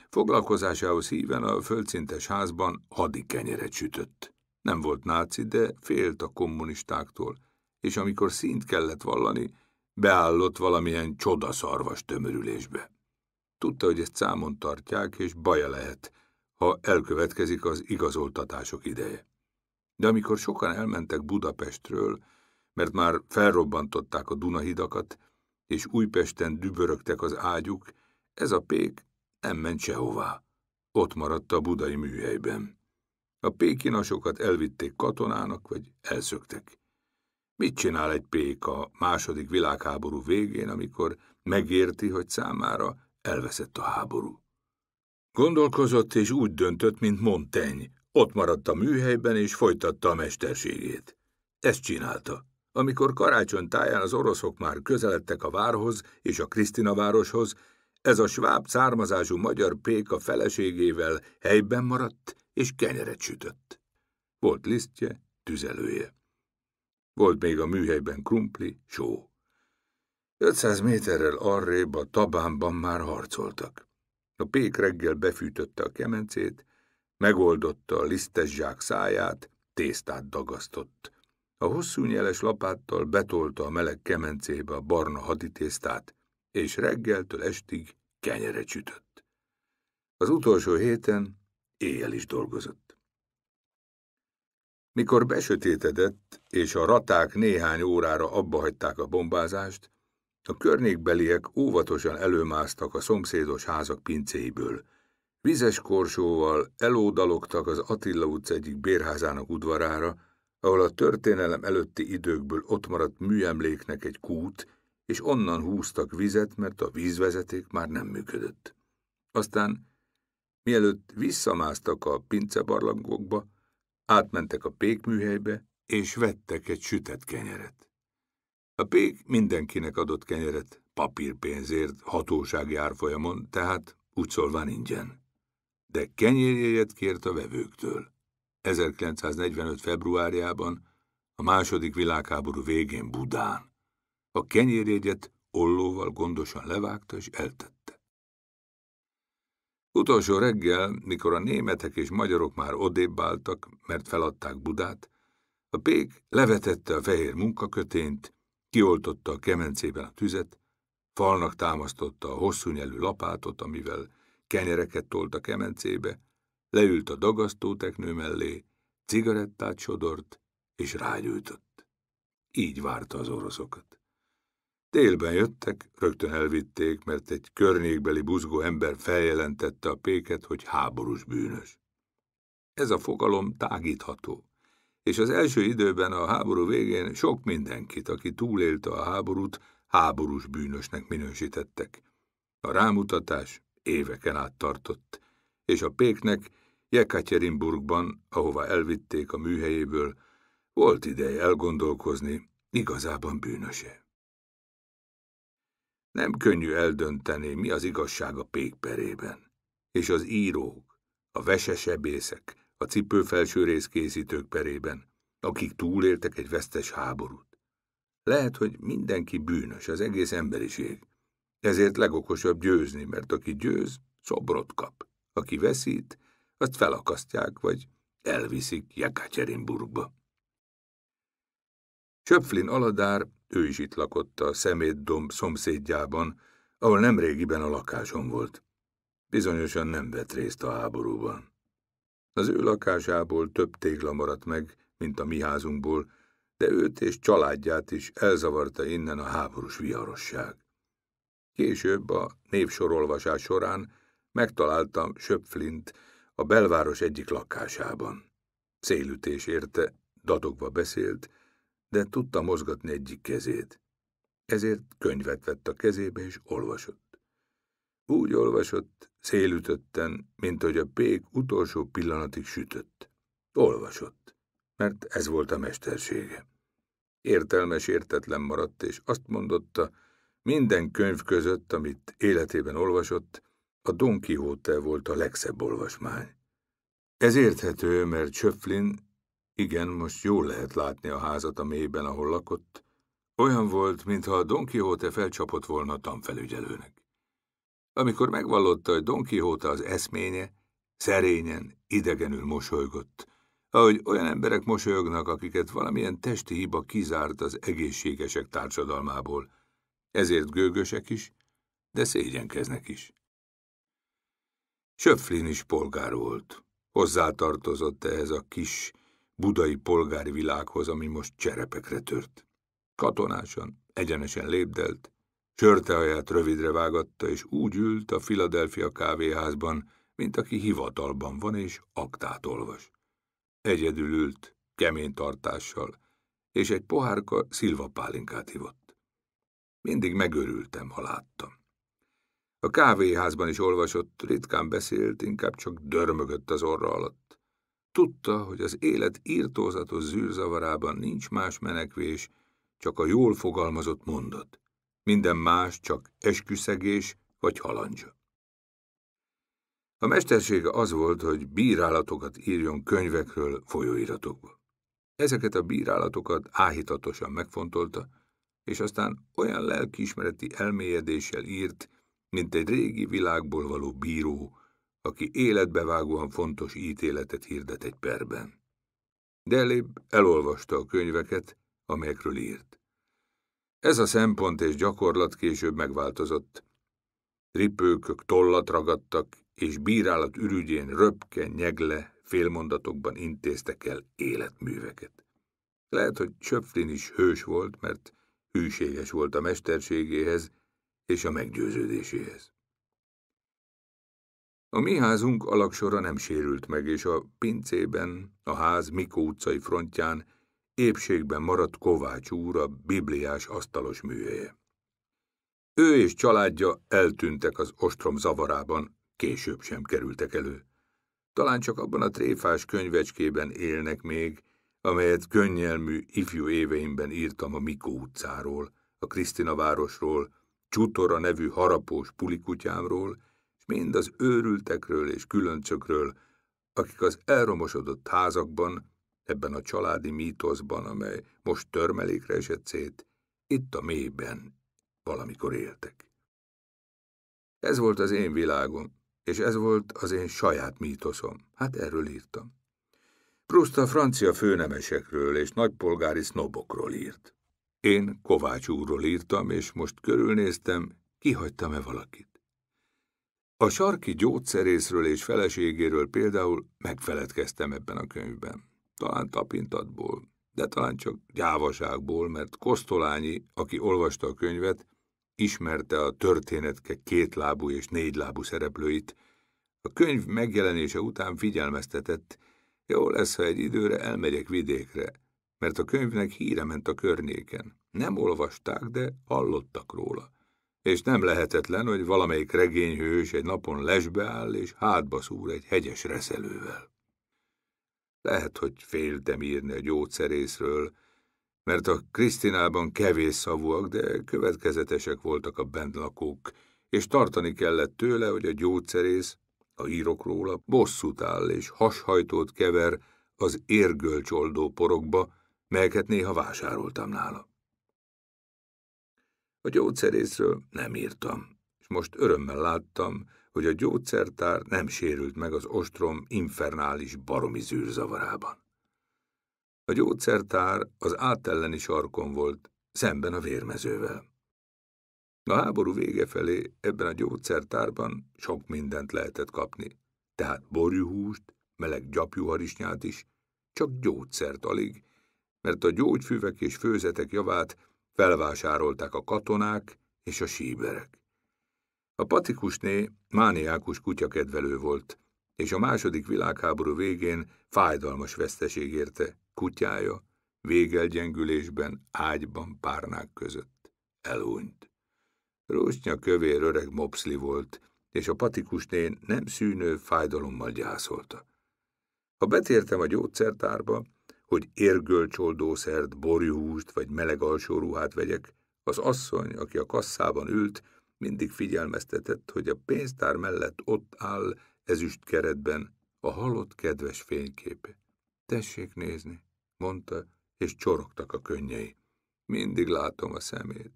Foglalkozásához híven a földszintes házban hadikenyeret sütött. Nem volt náci, de félt a kommunistáktól, és amikor szint kellett vallani, beállott valamilyen csodaszarvas tömörülésbe. Tudta, hogy ezt számon tartják, és baja lehet, ha elkövetkezik az igazoltatások ideje. De amikor sokan elmentek Budapestről, mert már felrobbantották a Dunahidakat, és Újpesten dübörögtek az ágyuk, ez a pék nem ment sehová. Ott maradt a budai műhelyben. A pékinasokat elvitték katonának, vagy elszöktek. Mit csinál egy pék a második világháború végén, amikor megérti, hogy számára elveszett a háború. Gondolkozott és úgy döntött, mint Montaigne. Ott maradt a műhelyben és folytatta a mesterségét. Ezt csinálta. Amikor karácsony táján az oroszok már közeledtek a várhoz és a Krisztina városhoz, ez a sváb származású magyar pék a feleségével helyben maradt és kenyeret sütött. Volt lisztje, tüzelője. Volt még a műhelyben krumpli, só. 500 méterrel arrébb a tabánban már harcoltak. A pék reggel befűtötte a kemencét, megoldotta a lisztes zsák száját, tésztát dagasztott. A hosszú nyeles lapáttal betolta a meleg kemencébe a barna haditésztát, és reggeltől estig kenyere csütött. Az utolsó héten éjjel is dolgozott. Mikor besötétedett, és a raták néhány órára abbahagyták a bombázást, a környékbeliek óvatosan előmásztak a szomszédos házak pincéiből. Vizes korsóval elódalogtak az Attila utca egyik bérházának udvarára, ahol a történelem előtti időkből ott maradt műemléknek egy kút, és onnan húztak vizet, mert a vízvezeték már nem működött. Aztán, mielőtt visszamásztak a pincebarlangokba, átmentek a pékműhelybe, és vettek egy sütett kenyeret. A pék mindenkinek adott kenyeret, papírpénzért, hatósági árfolyamon, tehát úgy szólva ingyen. De kenyérjéjét kért a vevőktől. 1945. februárjában, a második világháború végén Budán. A kenyérjéjét ollóval gondosan levágta és eltette. Utolsó reggel, mikor a németek és magyarok már odébb álltak, mert feladták Budát, a pék levetette a fehér munkakötényt, Kioltotta a kemencében a tüzet, falnak támasztotta a hosszú nyelű lapátot, amivel kenyereket tolt a kemencébe, leült a dagasztóteknő mellé, cigarettát sodort, és rágyújtott. Így várta az oroszokat. Télben jöttek, rögtön elvitték, mert egy környékbeli buzgó ember feljelentette a péket, hogy háborús bűnös. Ez a fogalom tágítható és az első időben a háború végén sok mindenkit, aki túlélte a háborút, háborús bűnösnek minősítettek. A rámutatás éveken át tartott, és a péknek Jekatyerinburgban, ahova elvitték a műhelyéből, volt ideje elgondolkozni, igazában bűnöse. Nem könnyű eldönteni, mi az igazság a pékperében, és az írók, a vesesebészek, a cipő felső rész készítők perében, akik túléltek egy vesztes háborút. Lehet, hogy mindenki bűnös, az egész emberiség. Ezért legokosabb győzni, mert aki győz, szobrot kap. Aki veszít, azt felakasztják, vagy elviszik Jekatyerinburgba. Csöpflin Aladár, ő is itt lakott a szemétdomb szomszédjában, ahol nemrégiben a lakásom volt. Bizonyosan nem vett részt a háborúban. Az ő lakásából több tégla maradt meg, mint a mi házunkból, de őt és családját is elzavarta innen a háborús viharosság. Később a névsorolvasás során megtaláltam Söpflint a belváros egyik lakásában. Célütés érte, dadogva beszélt, de tudta mozgatni egyik kezét. Ezért könyvet vett a kezébe és olvasott. Úgy olvasott, szélütötten, mint hogy a pék utolsó pillanatig sütött. Olvasott, mert ez volt a mestersége. Értelmes, értetlen maradt, és azt mondotta, minden könyv között, amit életében olvasott, a Don Quixote volt a legszebb olvasmány. Ez érthető, mert Schöfflin, igen, most jól lehet látni a házat a mélyben, ahol lakott, olyan volt, mintha a Don Quixote felcsapott volna a tanfelügyelőnek. Amikor megvallotta, hogy Don Quixote az eszménye, szerényen, idegenül mosolygott, ahogy olyan emberek mosolyognak, akiket valamilyen testi hiba kizárt az egészségesek társadalmából, ezért gőgösek is, de szégyenkeznek is. Söpflin is polgár volt. Hozzátartozott ehhez a kis budai polgári világhoz, ami most cserepekre tört. Katonásan, egyenesen lépdelt, Csörtehaját rövidre vágatta, és úgy ült a Philadelphia kávéházban, mint aki hivatalban van és aktát olvas. Egyedül ült, kemény tartással, és egy pohárka szilvapálinkát ivott. Mindig megörültem, ha láttam. A kávéházban is olvasott, ritkán beszélt, inkább csak dörmögött az orra alatt. Tudta, hogy az élet írtózatos zűrzavarában nincs más menekvés, csak a jól fogalmazott mondat minden más csak esküszegés vagy halandzsa. A mestersége az volt, hogy bírálatokat írjon könyvekről folyóiratokba. Ezeket a bírálatokat áhítatosan megfontolta, és aztán olyan lelkiismereti elmélyedéssel írt, mint egy régi világból való bíró, aki életbevágóan fontos ítéletet hirdet egy perben. De elébb elolvasta a könyveket, amelyekről írt. Ez a szempont és gyakorlat később megváltozott. Ripőkök tollat ragadtak, és bírálat ürügyén röpke, nyegle, félmondatokban intéztek el életműveket. Lehet, hogy Csöpflin is hős volt, mert hűséges volt a mesterségéhez és a meggyőződéséhez. A mi házunk alaksora nem sérült meg, és a pincében, a ház Mikó utcai frontján épségben maradt Kovács úr a bibliás asztalos műhelye. Ő és családja eltűntek az ostrom zavarában, később sem kerültek elő. Talán csak abban a tréfás könyvecskében élnek még, amelyet könnyelmű ifjú éveimben írtam a Mikó utcáról, a Krisztina városról, Csutora nevű harapós pulikutyámról, és mind az őrültekről és különcökről, akik az elromosodott házakban ebben a családi mítoszban, amely most törmelékre esett szét, itt a mélyben valamikor éltek. Ez volt az én világom, és ez volt az én saját mítoszom. Hát erről írtam. Proust a francia főnemesekről és nagypolgári sznobokról írt. Én Kovács úrról írtam, és most körülnéztem, kihagytam-e valakit. A sarki gyógyszerészről és feleségéről például megfeledkeztem ebben a könyvben talán tapintatból, de talán csak gyávaságból, mert Kosztolányi, aki olvasta a könyvet, ismerte a történetke kétlábú és négylábú szereplőit. A könyv megjelenése után figyelmeztetett, jó lesz, ha egy időre elmegyek vidékre, mert a könyvnek híre ment a környéken. Nem olvasták, de hallottak róla. És nem lehetetlen, hogy valamelyik regényhős egy napon lesbe áll és hátba szúr egy hegyes reszelővel. Lehet, hogy féltem írni a gyógyszerészről, mert a Krisztinában kevés szavúak, de következetesek voltak a bentlakók, és tartani kellett tőle, hogy a gyógyszerész, a írok róla, bosszút áll és hashajtót kever az érgölcsoldó porokba, melyeket néha vásároltam nála. A gyógyszerészről nem írtam, és most örömmel láttam, hogy a gyógyszertár nem sérült meg az ostrom infernális baromi zűrzavarában. A gyógyszertár az átelleni sarkon volt, szemben a vérmezővel. A háború vége felé ebben a gyógyszertárban sok mindent lehetett kapni, tehát borjuhúst, meleg gyapjuharisnyát is, csak gyógyszert alig, mert a gyógyfüvek és főzetek javát felvásárolták a katonák és a síberek. A patikusné mániákus kutyakedvelő volt, és a második világháború végén fájdalmas veszteség érte kutyája, végelgyengülésben, ágyban, párnák között. Elhunyt. Rósnya kövér öreg mopszli volt, és a patikusné nem szűnő fájdalommal gyászolta. Ha betértem a gyógyszertárba, hogy érgölcsoldószert, borjuhúst vagy meleg alsó ruhát vegyek, az asszony, aki a kasszában ült, mindig figyelmeztetett, hogy a pénztár mellett ott áll ezüst keretben a halott kedves fényképe. Tessék nézni, mondta, és csorogtak a könnyei. Mindig látom a szemét.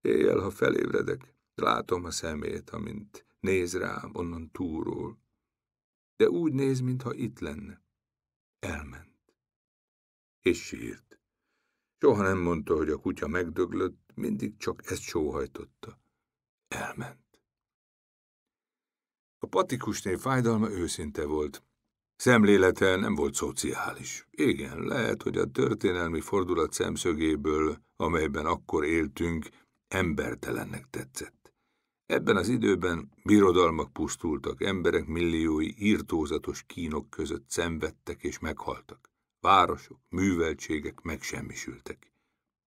Éjjel, ha felébredek, látom a szemét, amint néz rám onnan túról. De úgy néz, mintha itt lenne. Elment. És sírt. Soha nem mondta, hogy a kutya megdöglött, mindig csak ezt sóhajtotta elment. A patikusné fájdalma őszinte volt. Szemlélete nem volt szociális. Igen, lehet, hogy a történelmi fordulat szemszögéből, amelyben akkor éltünk, embertelennek tetszett. Ebben az időben birodalmak pusztultak, emberek milliói írtózatos kínok között szenvedtek és meghaltak. Városok, műveltségek megsemmisültek.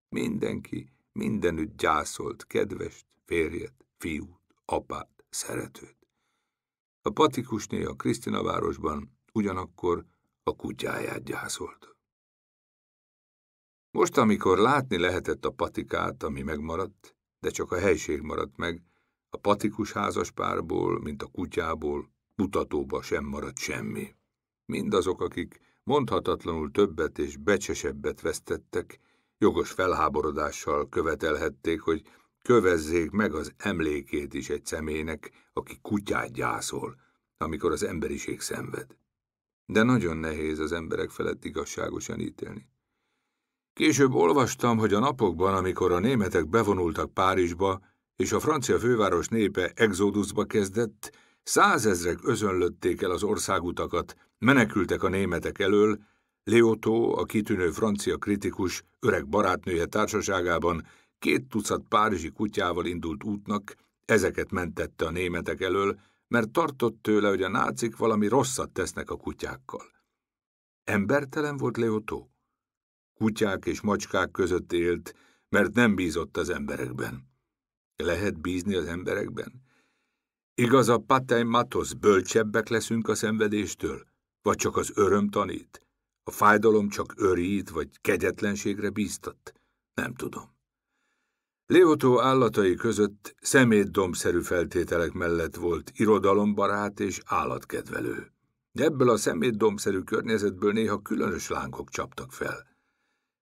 Mindenki mindenütt gyászolt kedvest, férjet, fiút, apát, szeretőt. A patikusné a Krisztina városban ugyanakkor a kutyáját gyászolt. Most, amikor látni lehetett a patikát, ami megmaradt, de csak a helység maradt meg, a patikus házaspárból, mint a kutyából, mutatóba sem maradt semmi. Mindazok, akik mondhatatlanul többet és becsesebbet vesztettek, jogos felháborodással követelhették, hogy kövezzék meg az emlékét is egy személynek, aki kutyát gyászol, amikor az emberiség szenved. De nagyon nehéz az emberek felett igazságosan ítélni. Később olvastam, hogy a napokban, amikor a németek bevonultak Párizsba, és a francia főváros népe exodusba kezdett, százezrek özönlötték el az országutakat, menekültek a németek elől, Leotó, a kitűnő francia kritikus, öreg barátnője társaságában Két tucat párizsi kutyával indult útnak, ezeket mentette a németek elől, mert tartott tőle, hogy a nácik valami rosszat tesznek a kutyákkal. Embertelen volt Leotó. Kutyák és macskák között élt, mert nem bízott az emberekben. Lehet bízni az emberekben? Igaz, a Patei matos bölcsebbek leszünk a szenvedéstől? Vagy csak az öröm tanít? A fájdalom csak örít, vagy kegyetlenségre bíztat? Nem tudom. Leotó állatai között szemétdombszerű feltételek mellett volt irodalombarát és állatkedvelő. De ebből a szemétdombszerű környezetből néha különös lángok csaptak fel.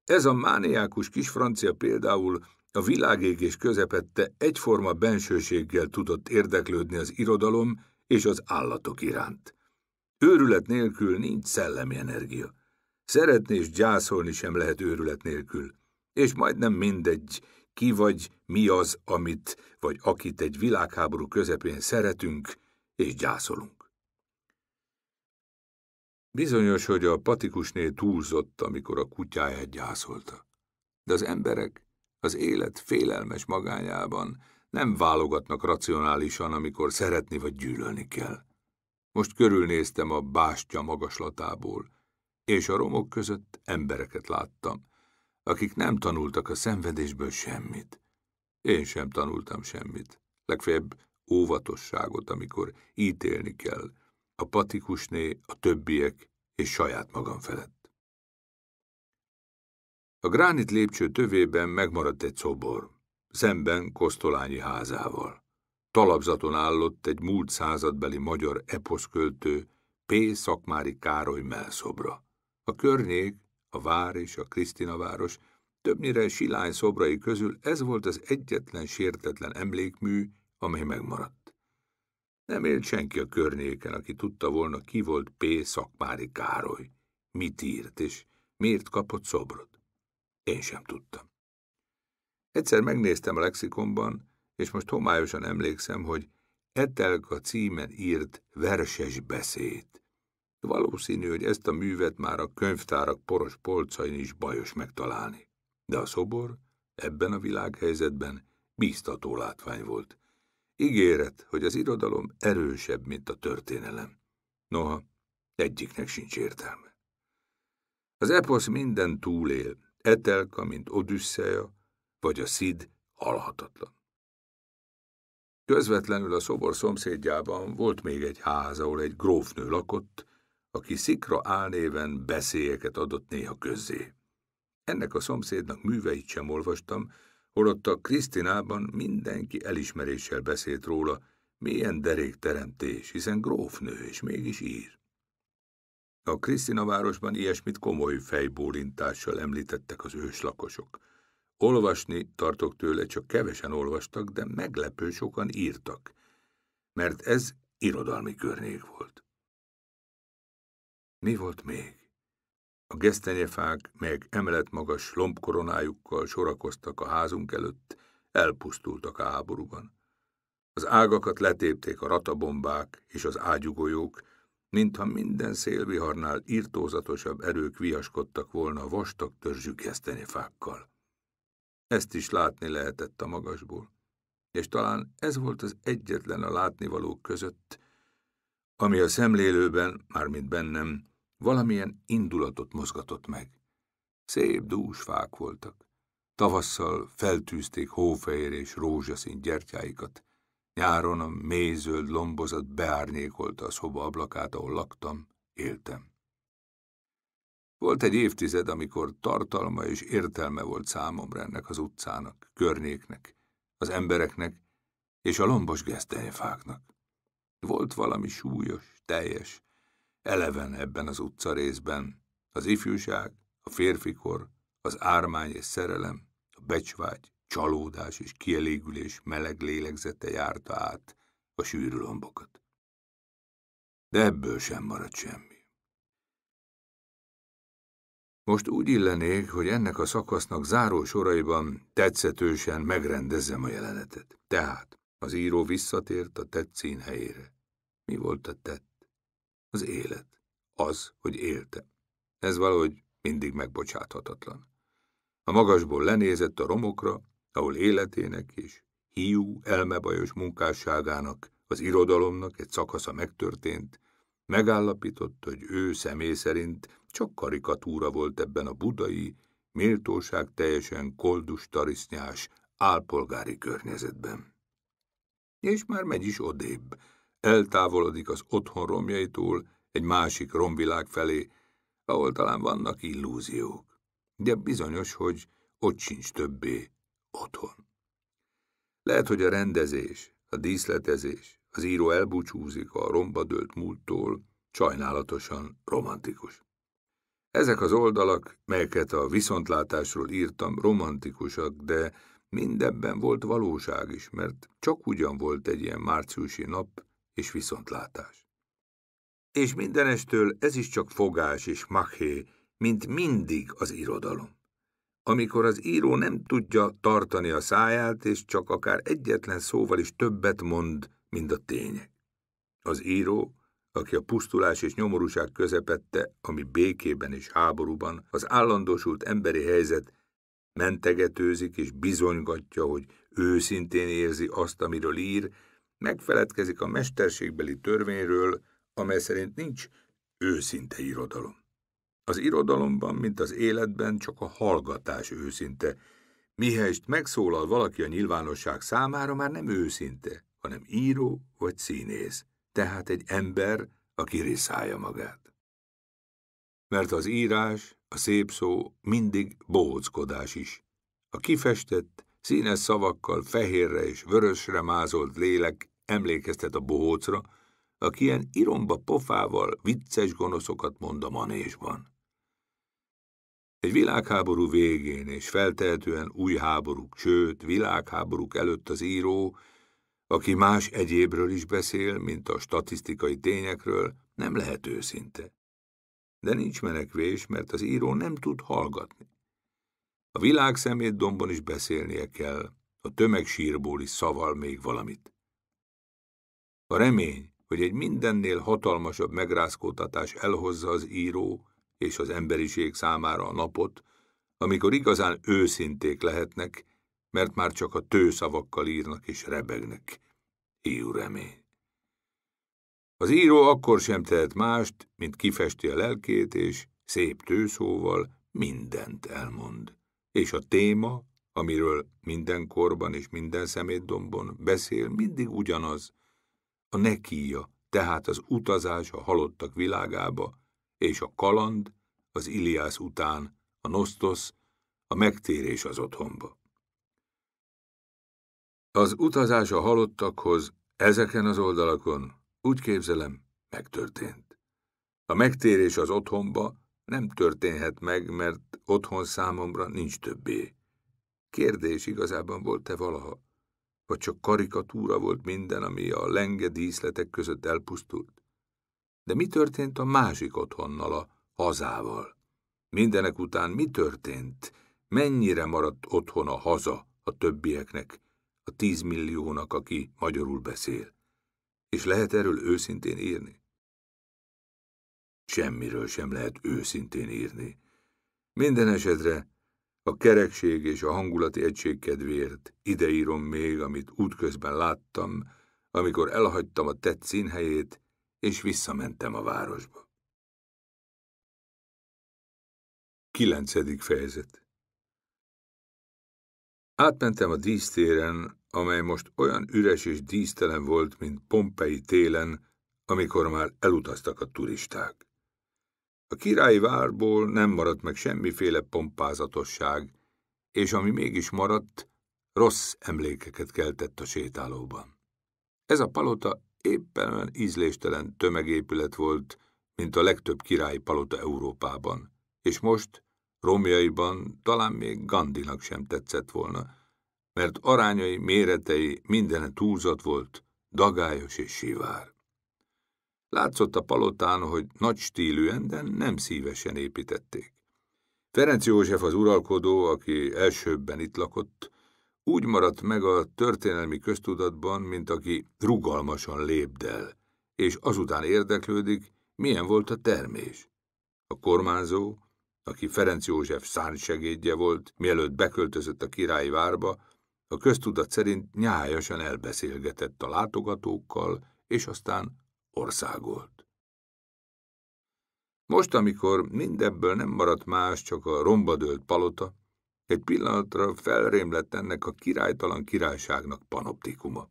Ez a mániákus kis francia például a világégés közepette egyforma bensőséggel tudott érdeklődni az irodalom és az állatok iránt. Őrület nélkül nincs szellemi energia. Szeretni és gyászolni sem lehet őrület nélkül, és majdnem mindegy, ki vagy mi az, amit vagy akit egy világháború közepén szeretünk és gyászolunk. Bizonyos, hogy a patikusné túlzott, amikor a kutyáját gyászolta. De az emberek az élet félelmes magányában nem válogatnak racionálisan, amikor szeretni vagy gyűlölni kell. Most körülnéztem a bástya magaslatából, és a romok között embereket láttam, akik nem tanultak a szenvedésből semmit. Én sem tanultam semmit. Legfeljebb óvatosságot, amikor ítélni kell a patikusné, a többiek és saját magam felett. A gránit lépcső tövében megmaradt egy szobor, szemben Kosztolányi házával. Talapzaton állott egy múlt századbeli magyar eposzköltő P. Szakmári Károly melszobra. A környék a vár és a Krisztina város, többnyire silány szobrai közül ez volt az egyetlen sértetlen emlékmű, amely megmaradt. Nem élt senki a környéken, aki tudta volna, ki volt P. Szakmári Károly, mit írt és miért kapott szobrot. Én sem tudtam. Egyszer megnéztem a lexikonban, és most homályosan emlékszem, hogy Etelka címen írt verses beszéd. Valószínű, hogy ezt a művet már a könyvtárak poros polcain is bajos megtalálni. De a szobor ebben a világhelyzetben bíztató látvány volt. Ígéret, hogy az irodalom erősebb, mint a történelem. Noha, egyiknek sincs értelme. Az eposz minden túlél, Etelka, mint Odüsszeja, vagy a Szid halhatatlan. Közvetlenül a szobor szomszédjában volt még egy ház, ahol egy grófnő lakott, aki Szikra álnéven beszélyeket adott néha közzé. Ennek a szomszédnak műveit sem olvastam, holott a Krisztinában mindenki elismeréssel beszélt róla, milyen derék teremtés, hiszen grófnő, és mégis ír. A Krisztina városban ilyesmit komoly fejbólintással említettek az őslakosok. Olvasni tartok tőle, csak kevesen olvastak, de meglepő sokan írtak, mert ez irodalmi környék volt. Mi volt még? A gesztenyefák, melyek emelet magas lombkoronájukkal sorakoztak a házunk előtt, elpusztultak a háborúban. Az ágakat letépték a ratabombák és az ágyugolyók, mintha minden szélviharnál írtózatosabb erők viaskodtak volna vastag törzsű gesztenyefákkal. Ezt is látni lehetett a magasból, és talán ez volt az egyetlen a látnivalók között, ami a szemlélőben, mármint bennem, Valamilyen indulatot mozgatott meg. Szép dús fák voltak. Tavasszal feltűzték hófehér és rózsaszín gyertyáikat. Nyáron a mézöld lombozat beárnyékolta a szoba ablakát, ahol laktam, éltem. Volt egy évtized, amikor tartalma és értelme volt számomra ennek az utcának, környéknek, az embereknek és a lombos gesztenyefáknak. Volt valami súlyos, teljes, eleven ebben az utca részben. Az ifjúság, a férfikor, az ármány és szerelem, a becsvágy, csalódás és kielégülés meleg lélegzete járta át a sűrű lombokat. De ebből sem maradt semmi. Most úgy illenék, hogy ennek a szakasznak záró soraiban tetszetősen megrendezzem a jelenetet. Tehát az író visszatért a tett helyére. Mi volt a tett? Az élet. Az, hogy élte. Ez valahogy mindig megbocsáthatatlan. A magasból lenézett a romokra, ahol életének és hiú, elmebajos munkásságának, az irodalomnak egy szakasza megtörtént, megállapította, hogy ő személy szerint csak karikatúra volt ebben a budai, méltóság teljesen koldus tarisznyás, álpolgári környezetben. És már megy is odébb, eltávolodik az otthon romjaitól egy másik romvilág felé, ahol talán vannak illúziók. De bizonyos, hogy ott sincs többé otthon. Lehet, hogy a rendezés, a díszletezés, az író elbúcsúzik a romba dölt múlttól, sajnálatosan romantikus. Ezek az oldalak, melyeket a viszontlátásról írtam, romantikusak, de mindebben volt valóság is, mert csak ugyan volt egy ilyen márciusi nap, és viszontlátás. És mindenestől ez is csak fogás és maché, mint mindig az irodalom. Amikor az író nem tudja tartani a száját, és csak akár egyetlen szóval is többet mond, mint a tények. Az író, aki a pusztulás és nyomorúság közepette, ami békében és háborúban, az állandósult emberi helyzet mentegetőzik és bizonygatja, hogy őszintén érzi azt, amiről ír, megfeledkezik a mesterségbeli törvényről, amely szerint nincs őszinte irodalom. Az irodalomban, mint az életben, csak a hallgatás őszinte. Mihelyst megszólal valaki a nyilvánosság számára, már nem őszinte, hanem író vagy színész, tehát egy ember, aki riszálja magát. Mert az írás, a szép szó mindig bóckodás is. A kifestett, színes szavakkal fehérre és vörösre mázolt lélek emlékeztet a bohócra, aki ilyen iromba pofával vicces gonoszokat mond a manésban. Egy világháború végén és feltehetően új háborúk, sőt, világháborúk előtt az író, aki más egyébről is beszél, mint a statisztikai tényekről, nem lehet őszinte. De nincs menekvés, mert az író nem tud hallgatni. A világ szemét dombon is beszélnie kell, a tömegsírból is szaval még valamit. A remény, hogy egy mindennél hatalmasabb megrázkódtatás elhozza az író és az emberiség számára a napot, amikor igazán őszinték lehetnek, mert már csak a tőszavakkal írnak és rebegnek. Hiú remény. Az író akkor sem tehet mást, mint kifesti a lelkét, és szép tőszóval mindent elmond. És a téma, amiről minden korban és minden szemétdombon beszél, mindig ugyanaz, a nekíja, tehát az utazás a halottak világába, és a kaland, az Iliász után, a nosztosz, a megtérés az otthonba. Az utazás a halottakhoz ezeken az oldalakon, úgy képzelem, megtörtént. A megtérés az otthonba nem történhet meg, mert otthon számomra nincs többé. Kérdés igazában volt-e valaha? vagy csak karikatúra volt minden, ami a lenge díszletek között elpusztult. De mi történt a másik otthonnal, a hazával? Mindenek után mi történt? Mennyire maradt otthon a haza a többieknek, a tízmilliónak, aki magyarul beszél? És lehet erről őszintén írni? Semmiről sem lehet őszintén írni. Minden esetre a kerekség és a hangulati egység kedvéért ideírom még, amit útközben láttam, amikor elhagytam a tett színhelyét, és visszamentem a városba. Kilencedik fejezet Átmentem a dísztéren, amely most olyan üres és dísztelen volt, mint Pompei télen, amikor már elutaztak a turisták. A királyi várból nem maradt meg semmiféle pompázatosság, és ami mégis maradt, rossz emlékeket keltett a sétálóban. Ez a palota éppen olyan ízléstelen tömegépület volt, mint a legtöbb királyi palota Európában, és most romjaiban talán még Gandinak sem tetszett volna, mert arányai, méretei mindene túlzat volt, dagályos és sivár. Látszott a palotán, hogy nagy stílűen, de nem szívesen építették. Ferenc József az uralkodó, aki elsőbben itt lakott, úgy maradt meg a történelmi köztudatban, mint aki rugalmasan lépdel, és azután érdeklődik, milyen volt a termés. A kormányzó, aki Ferenc József szárnysegédje volt, mielőtt beköltözött a királyi várba, a köztudat szerint nyájasan elbeszélgetett a látogatókkal, és aztán országolt. Most, amikor mindebből nem maradt más, csak a rombadölt palota, egy pillanatra felrém lett ennek a királytalan királyságnak panoptikuma.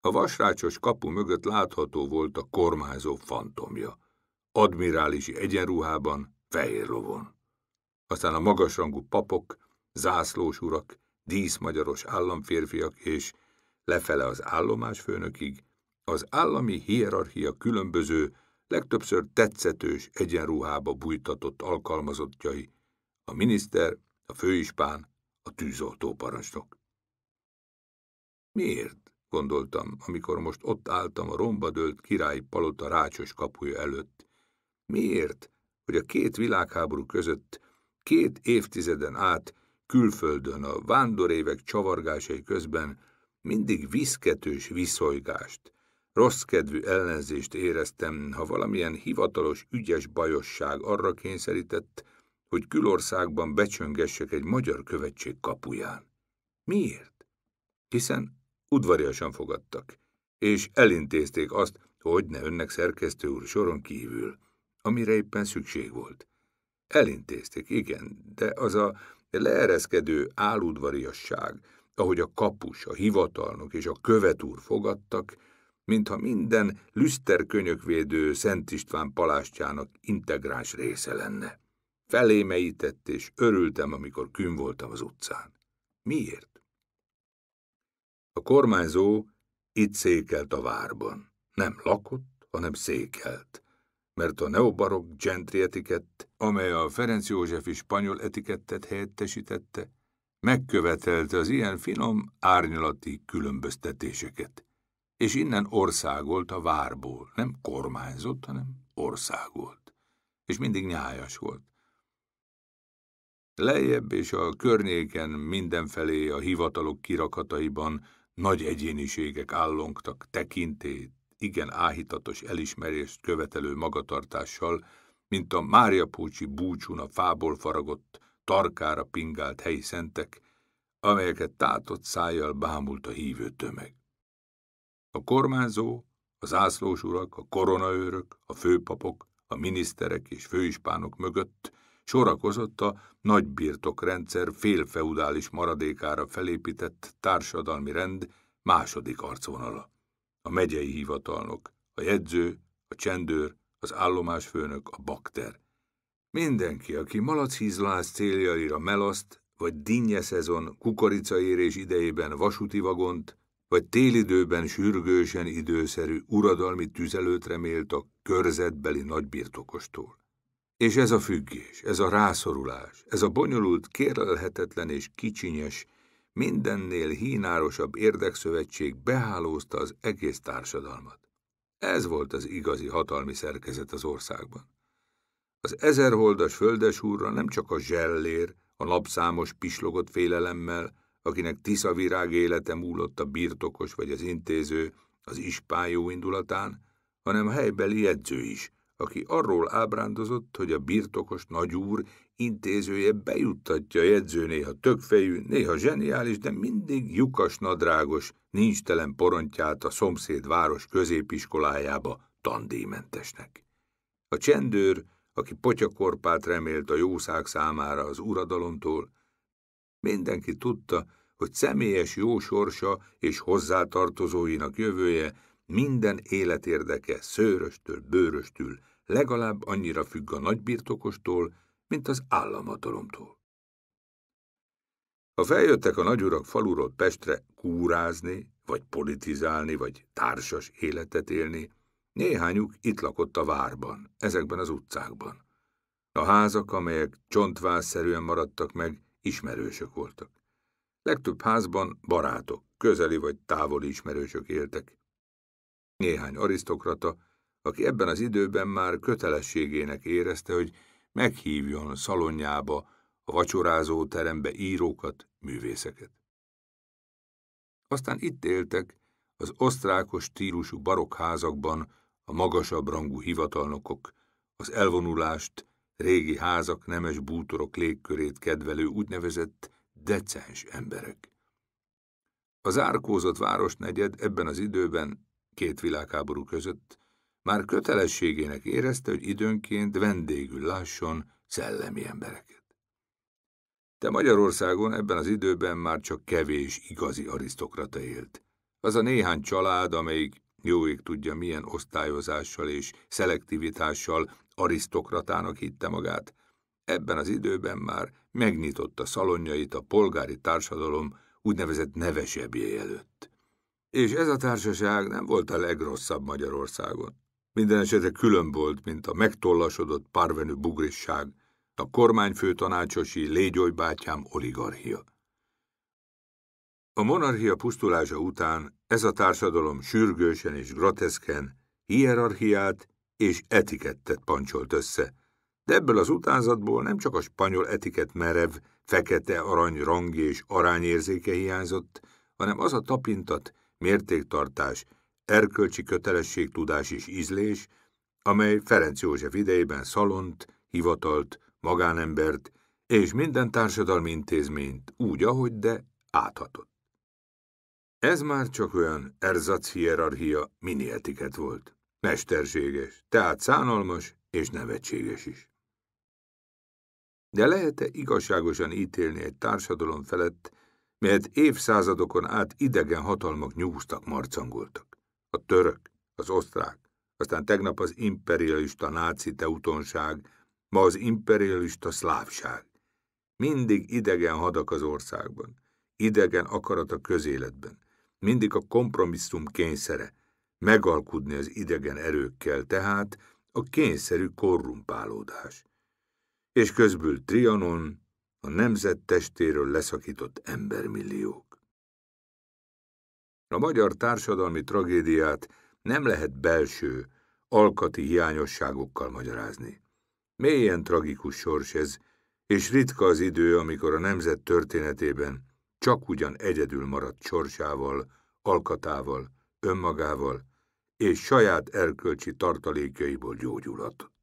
A vasrácsos kapu mögött látható volt a kormányzó fantomja, admirálisi egyenruhában, fehér lovon. Aztán a magasrangú papok, zászlós urak, díszmagyaros államférfiak és lefele az állomás főnökig az állami hierarchia különböző, legtöbbször tetszetős egyenruhába bújtatott alkalmazottjai, a miniszter, a főispán, a tűzoltó parancsnok. Miért? gondoltam, amikor most ott álltam a romba dőlt királyi palota rácsos kapuja előtt. Miért, hogy a két világháború között, két évtizeden át, külföldön a vándorévek csavargásai közben mindig viszketős viszolygást, Rossz kedvű ellenzést éreztem, ha valamilyen hivatalos ügyes bajosság arra kényszerített, hogy külországban becsöngessek egy magyar követség kapuján. Miért? Hiszen udvariasan fogadtak, és elintézték azt, hogy ne önnek szerkesztő úr soron kívül, amire éppen szükség volt. Elintézték, igen, de az a leereszkedő áludvariasság, ahogy a kapus, a hivatalnok és a követúr fogadtak, mintha minden lüsterkönyökvédő Szent István palástjának integráns része lenne. Felémeített és örültem, amikor kün voltam az utcán. Miért? A kormányzó itt székelt a várban. Nem lakott, hanem székelt. Mert a neobarok gentri etikett, amely a Ferenc Józsefi spanyol etikettet helyettesítette, megkövetelte az ilyen finom, árnyalati különböztetéseket és innen országolt a várból. Nem kormányzott, hanem országolt. És mindig nyájas volt. Lejjebb és a környéken mindenfelé a hivatalok kirakataiban nagy egyéniségek állongtak tekintét, igen áhítatos elismerést követelő magatartással, mint a Máriapócsi búcsún a fából faragott, tarkára pingált helyi szentek, amelyeket tátott szájjal bámult a hívő tömeg. A kormányzó, a zászlós urak, a koronaőrök, a főpapok, a miniszterek és főispánok mögött sorakozott a nagy birtokrendszer félfeudális maradékára felépített társadalmi rend második arcvonala. A megyei hivatalnok, a jegyző, a csendőr, az állomásfőnök, a bakter. Mindenki, aki malachízlás céljaira melaszt, vagy dinnye szezon, kukoricaérés idejében vasúti vagont, vagy télidőben sürgősen időszerű uradalmi tüzelőt a körzetbeli nagybirtokostól. És ez a függés, ez a rászorulás, ez a bonyolult, kérlelhetetlen és kicsinyes, mindennél hínárosabb érdekszövetség behálózta az egész társadalmat. Ez volt az igazi hatalmi szerkezet az országban. Az ezerholdas földesúrra nem csak a zsellér, a napszámos pislogott félelemmel, akinek tisza virág élete múlott a birtokos vagy az intéző, az ispájó indulatán, hanem helybeli edző is, aki arról ábrándozott, hogy a birtokos nagyúr intézője bejuttatja a jegyző néha tökfejű, néha zseniális, de mindig lyukas nadrágos, nincs telen porontját a szomszéd város középiskolájába tandíjmentesnek. A csendőr, aki potyakorpát remélt a jószág számára az uradalomtól, mindenki tudta, hogy személyes jó sorsa és hozzátartozóinak jövője minden életérdeke szőröstől, bőröstül legalább annyira függ a nagybirtokostól, mint az államatalomtól. Ha feljöttek a nagyurak faluról Pestre kúrázni, vagy politizálni, vagy társas életet élni, néhányuk itt lakott a várban, ezekben az utcákban. A házak, amelyek csontvászerűen maradtak meg, ismerősök voltak. Legtöbb házban barátok, közeli vagy távoli ismerősök éltek. Néhány arisztokrata, aki ebben az időben már kötelességének érezte, hogy meghívjon szalonjába, a vacsorázó terembe írókat, művészeket. Aztán itt éltek az osztrákos stílusú barokházakban a magasabb rangú hivatalnokok, az elvonulást, régi házak, nemes bútorok légkörét kedvelő úgynevezett decens emberek. Az árkózott városnegyed ebben az időben, két világháború között, már kötelességének érezte, hogy időnként vendégül lásson szellemi embereket. De Magyarországon ebben az időben már csak kevés igazi arisztokrata élt. Az a néhány család, amelyik jóig tudja milyen osztályozással és szelektivitással arisztokratának hitte magát, ebben az időben már megnyitotta szalonjait a polgári társadalom úgynevezett nevesebbje előtt. És ez a társaság nem volt a legrosszabb Magyarországon. Minden esetre külön volt, mint a megtollasodott parvenű bugrisság, a kormányfő tanácsosi légyolybátyám oligarchia. A monarchia pusztulása után ez a társadalom sürgősen és groteszken hierarchiát és etikettet pancsolt össze, de ebből az utánzatból nem csak a spanyol etiket merev, fekete arany rang és arányérzéke hiányzott, hanem az a tapintat, mértéktartás, erkölcsi kötelesség tudás és ízlés, amely Ferenc József idejében szalont, hivatalt, magánembert és minden társadalmi intézményt úgy, ahogy, de áthatott. Ez már csak olyan erzac hierarchia mini etiket volt. Mesterséges, tehát szánalmas és nevetséges is. De lehet-e igazságosan ítélni egy társadalom felett, melyet évszázadokon át idegen hatalmak nyúztak, marcangoltak? A török, az osztrák, aztán tegnap az imperialista náci teutonság, ma az imperialista szlávság. Mindig idegen hadak az országban, idegen akarat a közéletben, mindig a kompromisszum kényszere, megalkudni az idegen erőkkel, tehát a kényszerű korrumpálódás és közből Trianon, a nemzet testéről leszakított embermilliók. A magyar társadalmi tragédiát nem lehet belső, alkati hiányosságokkal magyarázni. Mélyen tragikus sors ez, és ritka az idő, amikor a nemzet történetében csak ugyan egyedül maradt sorsával, alkatával, önmagával és saját erkölcsi tartalékaiból gyógyulhatott.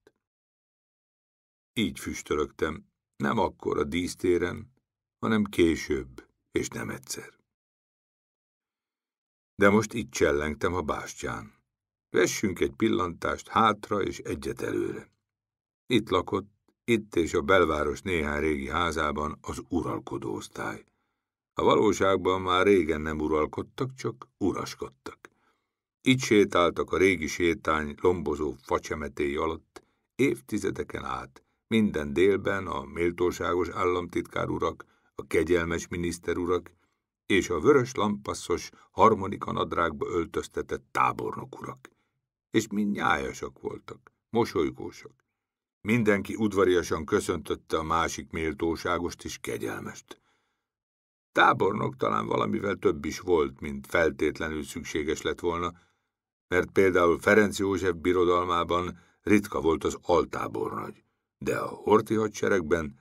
Így füstölögtem, nem akkor a dísztéren, hanem később, és nem egyszer. De most itt csellengtem a bástyán. Vessünk egy pillantást hátra és egyet előre. Itt lakott, itt és a belváros néhány régi házában az uralkodó osztály. A valóságban már régen nem uralkodtak, csak uraskodtak. Itt sétáltak a régi sétány lombozó facsemetéi alatt, évtizedeken át, minden délben a méltóságos államtitkár urak, a kegyelmes miniszter urak és a vörös lampasszos harmonika nadrágba öltöztetett tábornok urak. És mind nyájasak voltak, mosolygósak. Mindenki udvariasan köszöntötte a másik méltóságost és kegyelmest. Tábornok talán valamivel több is volt, mint feltétlenül szükséges lett volna, mert például Ferenc József birodalmában ritka volt az altábornagy de a horti hadseregben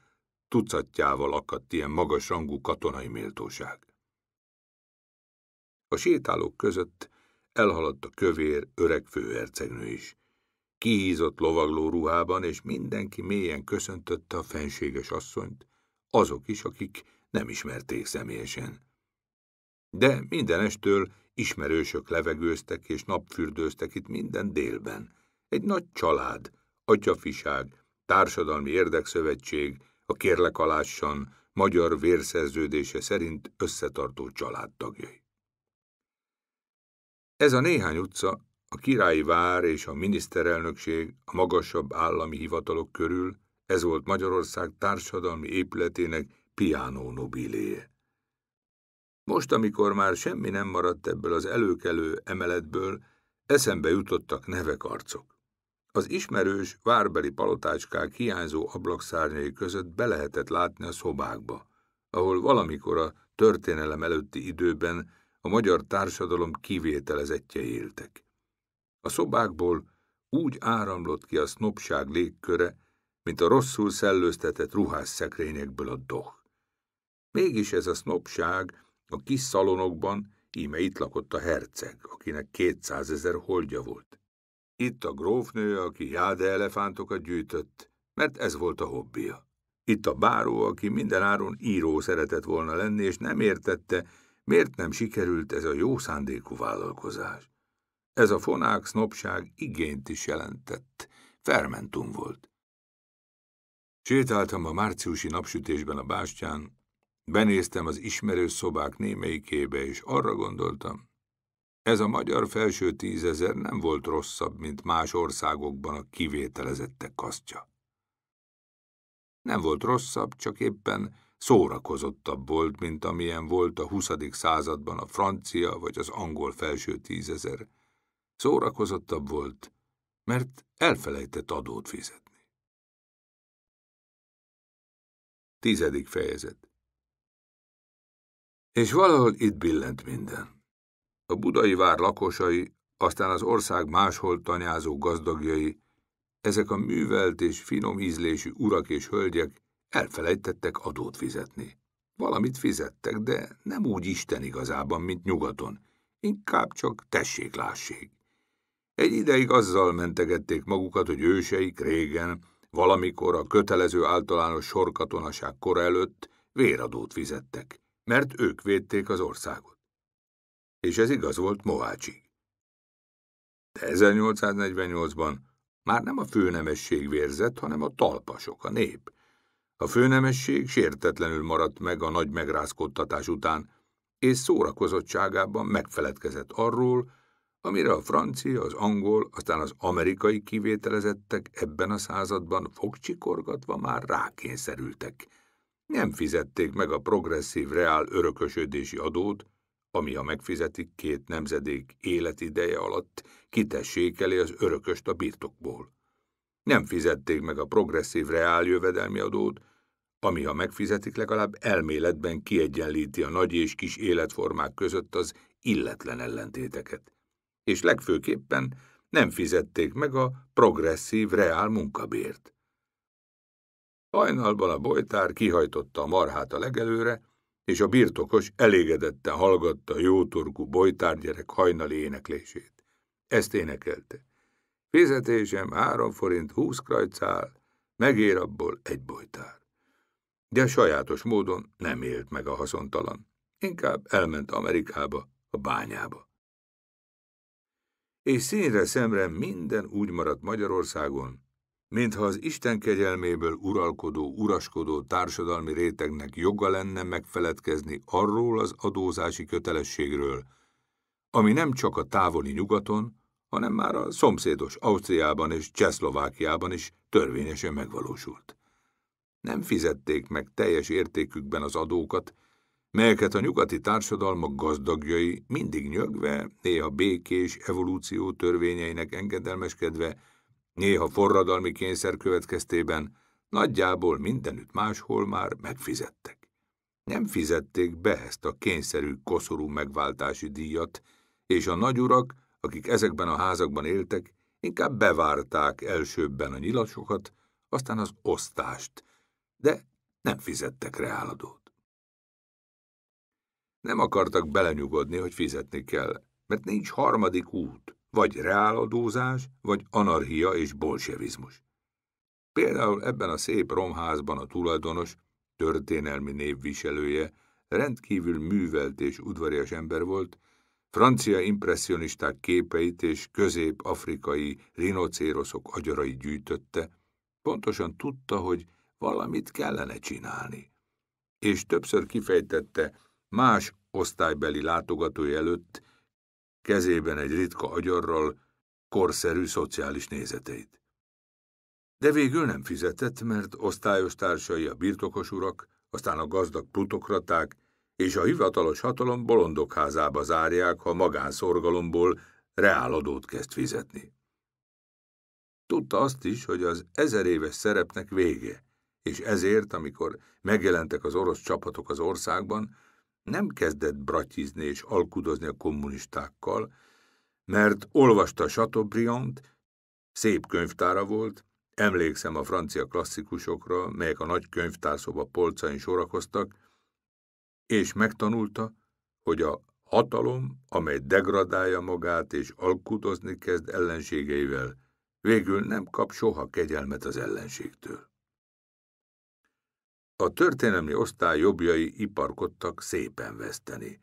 tucatjával akadt ilyen magasrangú katonai méltóság. A sétálók között elhaladt a kövér, öreg főhercegnő is. Kihízott lovagló ruhában, és mindenki mélyen köszöntötte a fenséges asszonyt, azok is, akik nem ismerték személyesen. De minden estől ismerősök levegőztek és napfürdőztek itt minden délben. Egy nagy család, atyafiság, Társadalmi Érdekszövetség a kérlekalássan magyar vérszerződése szerint összetartó családtagjai. Ez a néhány utca a királyi vár és a miniszterelnökség a magasabb állami hivatalok körül, ez volt Magyarország társadalmi épületének piánó nobiléje. Most, amikor már semmi nem maradt ebből az előkelő emeletből, eszembe jutottak nevek arcok. Az ismerős várbeli palotácskák hiányzó ablakszárnyai között be lehetett látni a szobákba, ahol valamikor a történelem előtti időben a magyar társadalom kivételezettje éltek. A szobákból úgy áramlott ki a sznopság légköre, mint a rosszul szellőztetett szekrényekből a doh. Mégis ez a sznopság a kis szalonokban, íme itt lakott a herceg, akinek 200 ezer holdja volt. Itt a grófnő, aki jáde elefántokat gyűjtött, mert ez volt a hobbija. Itt a báró, aki mindenáron író szeretett volna lenni, és nem értette, miért nem sikerült ez a jó szándékú vállalkozás. Ez a fonák sznopság igényt is jelentett, fermentum volt. Sétáltam a márciusi napsütésben a bástyán, benéztem az ismerős szobák némelyikébe, és arra gondoltam, ez a magyar felső tízezer nem volt rosszabb, mint más országokban a kivételezettek kasztja. Nem volt rosszabb, csak éppen szórakozottabb volt, mint amilyen volt a 20. században a francia vagy az angol felső tízezer. Szórakozottabb volt, mert elfelejtett adót fizetni. Tizedik fejezet És valahol itt billent minden. A budai vár lakosai, aztán az ország máshol tanyázó gazdagjai, ezek a művelt és finom ízlésű urak és hölgyek elfelejtettek adót fizetni. Valamit fizettek, de nem úgy Isten igazában, mint nyugaton, inkább csak tessék-lássék. Egy ideig azzal mentegették magukat, hogy őseik régen, valamikor a kötelező általános sorkatonaság kor előtt véradót fizettek, mert ők védték az országot és ez igaz volt Mohácsig. De 1848-ban már nem a főnemesség vérzett, hanem a talpasok, a nép. A főnemesség sértetlenül maradt meg a nagy megrázkodtatás után, és szórakozottságában megfeledkezett arról, amire a francia, az angol, aztán az amerikai kivételezettek ebben a században fogcsikorgatva már rákényszerültek. Nem fizették meg a progresszív reál örökösödési adót, ami, a megfizetik, két nemzedék életideje alatt kitessékeli az örököst a birtokból. Nem fizették meg a progresszív reáljövedelmi adót, ami, ha megfizetik, legalább elméletben kiegyenlíti a nagy és kis életformák között az illetlen ellentéteket. És legfőképpen nem fizették meg a progresszív reál munkabért. Hajnalban a bolytár kihajtotta a marhát a legelőre, és a birtokos elégedette hallgatta jótorkú bolytárgyerek hajnali éneklését. Ezt énekelte. Fizetésem három forint húsz krajcál, megér abból egy bolytár. De sajátos módon nem élt meg a haszontalan. Inkább elment Amerikába, a bányába. És színre szemre minden úgy maradt Magyarországon, mintha az Isten kegyelméből uralkodó, uraskodó társadalmi rétegnek joga lenne megfeledkezni arról az adózási kötelességről, ami nem csak a távoli nyugaton, hanem már a szomszédos Ausztriában és Csehszlovákiában is törvényesen megvalósult. Nem fizették meg teljes értékükben az adókat, melyeket a nyugati társadalmak gazdagjai mindig nyögve, néha békés evolúció törvényeinek engedelmeskedve Néha forradalmi kényszer következtében nagyjából mindenütt máshol már megfizettek. Nem fizették be ezt a kényszerű koszorú megváltási díjat, és a nagyurak, akik ezekben a házakban éltek, inkább bevárták elsőbben a nyilasokat, aztán az osztást, de nem fizettek reáladót. Nem akartak belenyugodni, hogy fizetni kell, mert nincs harmadik út. Vagy reáladózás, vagy anarchia és bolsevizmus. Például ebben a szép romházban a tulajdonos, történelmi névviselője, rendkívül művelt és udvarias ember volt, francia impressionisták képeit és közép-afrikai rinocéroszok agyarai gyűjtötte, pontosan tudta, hogy valamit kellene csinálni. És többször kifejtette más osztálybeli látogatói előtt, kezében egy ritka agyarral korszerű szociális nézeteit. De végül nem fizetett, mert osztályos társai a birtokos urak, aztán a gazdag plutokraták és a hivatalos hatalom bolondok zárják, ha magánszorgalomból reáladót kezd fizetni. Tudta azt is, hogy az ezer éves szerepnek vége, és ezért, amikor megjelentek az orosz csapatok az országban, nem kezdett bratizni és alkudozni a kommunistákkal, mert olvasta Chateaubriand, szép könyvtára volt, emlékszem a francia klasszikusokra, melyek a nagy könyvtárszoba polcain sorakoztak, és megtanulta, hogy a hatalom, amely degradálja magát és alkudozni kezd ellenségeivel, végül nem kap soha kegyelmet az ellenségtől. A történelmi osztály jobbjai iparkodtak szépen veszteni.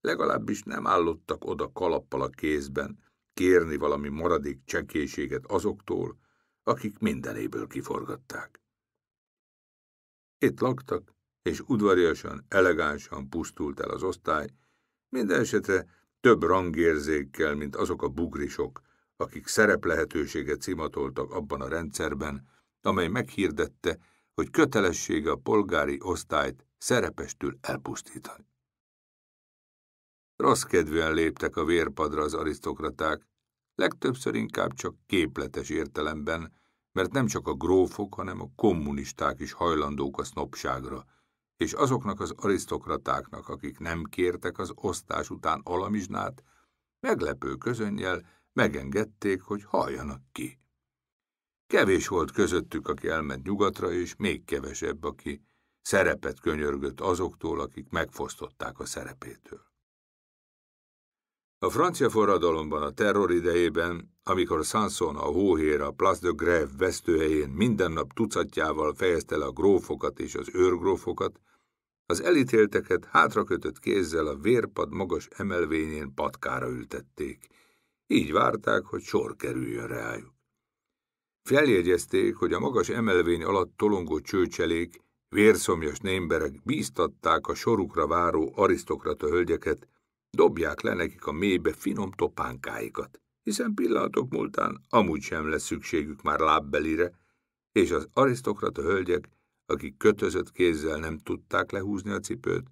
Legalábbis nem állottak oda kalappal a kézben, kérni valami maradék csekéséget azoktól, akik mindenéből kiforgatták. Itt laktak, és udvariasan, elegánsan pusztult el az osztály, minden esetre több rangérzékkel, mint azok a bugrisok, akik szereplehetőséget cimatoltak abban a rendszerben, amely meghirdette, hogy kötelessége a polgári osztályt szerepestül elpusztítani. Rossz kedvűen léptek a vérpadra az arisztokraták, legtöbbször inkább csak képletes értelemben, mert nem csak a grófok, hanem a kommunisták is hajlandók a sznopságra, és azoknak az arisztokratáknak, akik nem kértek az osztás után alamizsnát, meglepő közönnyel megengedték, hogy halljanak ki. Kevés volt közöttük, aki elment nyugatra, és még kevesebb, aki szerepet könyörgött azoktól, akik megfosztották a szerepétől. A francia forradalomban, a terror idejében, amikor Sanson a hóhér a Place de Grève vesztőhelyén minden nap tucatjával fejezte le a grófokat és az őrgrófokat, az elítélteket hátrakötött kézzel a vérpad magas emelvényén patkára ültették. Így várták, hogy sor kerüljön rájuk. Feljegyezték, hogy a magas emelvény alatt tolongó csőcselék, vérszomjas némberek bíztatták a sorukra váró arisztokrata hölgyeket, dobják le nekik a mélybe finom topánkáikat, hiszen pillanatok múltán amúgy sem lesz szükségük már lábbelire, és az arisztokrata hölgyek, akik kötözött kézzel nem tudták lehúzni a cipőt,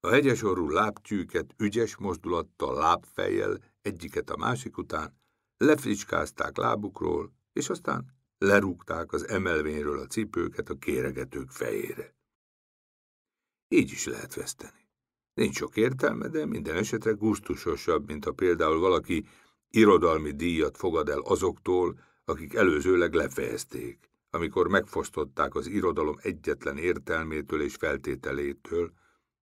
a hegyesorú lábtyűket ügyes mozdulattal lábfejjel egyiket a másik után lefricskázták lábukról, és aztán lerúgták az emelvényről a cipőket a kéregetők fejére. Így is lehet veszteni. Nincs sok értelme, de minden esetre gusztusosabb, mint ha például valaki irodalmi díjat fogad el azoktól, akik előzőleg lefejezték, amikor megfosztották az irodalom egyetlen értelmétől és feltételétől,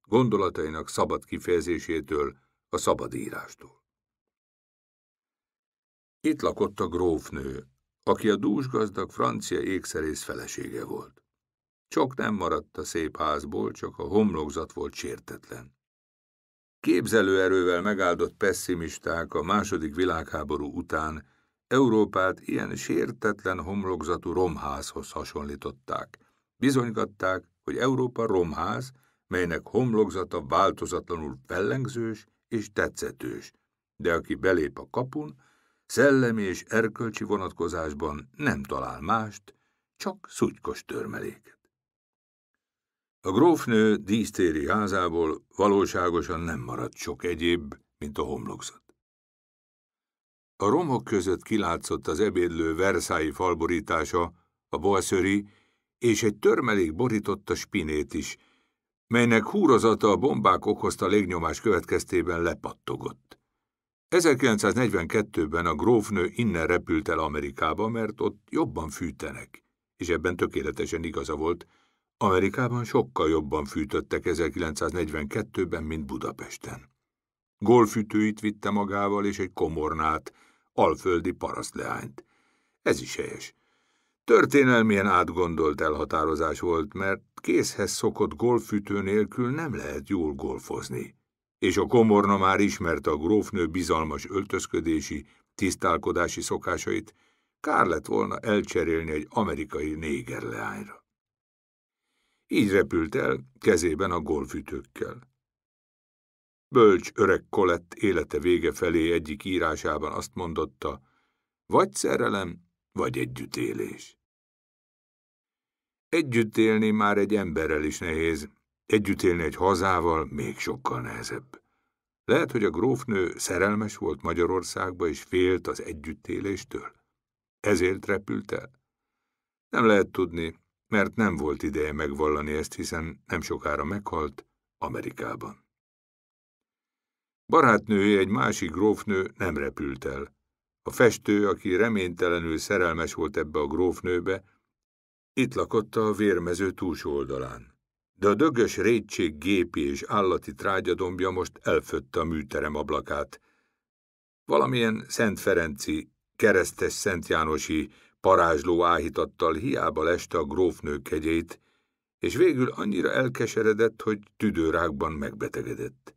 gondolatainak szabad kifejezésétől, a szabad írástól. Itt lakott a grófnő, aki a dúsgazdag francia ékszerész felesége volt. Csak nem maradt a szép házból, csak a homlokzat volt sértetlen. Képzelőerővel megáldott pessimisták a második világháború után Európát ilyen sértetlen homlokzatú romházhoz hasonlították. Bizonygatták, hogy Európa romház, melynek homlokzata változatlanul fellengzős és tetszetős, de aki belép a kapun, szellemi és erkölcsi vonatkozásban nem talál mást, csak szutykos törmeléket. A grófnő dísztéri házából valóságosan nem maradt sok egyéb, mint a homlokzat. A romok között kilátszott az ebédlő verszályi falborítása, a boaszöri, és egy törmelék borította spinét is, melynek húrozata a bombák okozta légnyomás következtében lepattogott. 1942-ben a grófnő innen repült el Amerikába, mert ott jobban fűtenek, és ebben tökéletesen igaza volt. Amerikában sokkal jobban fűtöttek 1942-ben, mint Budapesten. Golfütőit vitte magával és egy komornát, alföldi parasztleányt. Ez is helyes. Történelmien átgondolt elhatározás volt, mert készhez szokott golfütő nélkül nem lehet jól golfozni és a komorna már ismerte a grófnő bizalmas öltözködési, tisztálkodási szokásait, kár lett volna elcserélni egy amerikai néger leányra. Így repült el, kezében a golfütőkkel. Bölcs öreg Kolett élete vége felé egyik írásában azt mondotta, vagy szerelem, vagy együttélés. Együtt élni már egy emberrel is nehéz, Együtt élni egy hazával még sokkal nehezebb. Lehet, hogy a grófnő szerelmes volt Magyarországba, és félt az együttéléstől. Ezért repült el? Nem lehet tudni, mert nem volt ideje megvallani ezt, hiszen nem sokára meghalt Amerikában. Barátnője egy másik grófnő nem repült el. A festő, aki reménytelenül szerelmes volt ebbe a grófnőbe, itt lakott a vérmező túlsó oldalán de a dögös rétség gépi és állati trágyadombja most elfötte a műterem ablakát. Valamilyen Szent Ferenci, keresztes Szent Jánosi, parázsló áhítattal hiába leste a grófnő kegyét, és végül annyira elkeseredett, hogy tüdőrákban megbetegedett.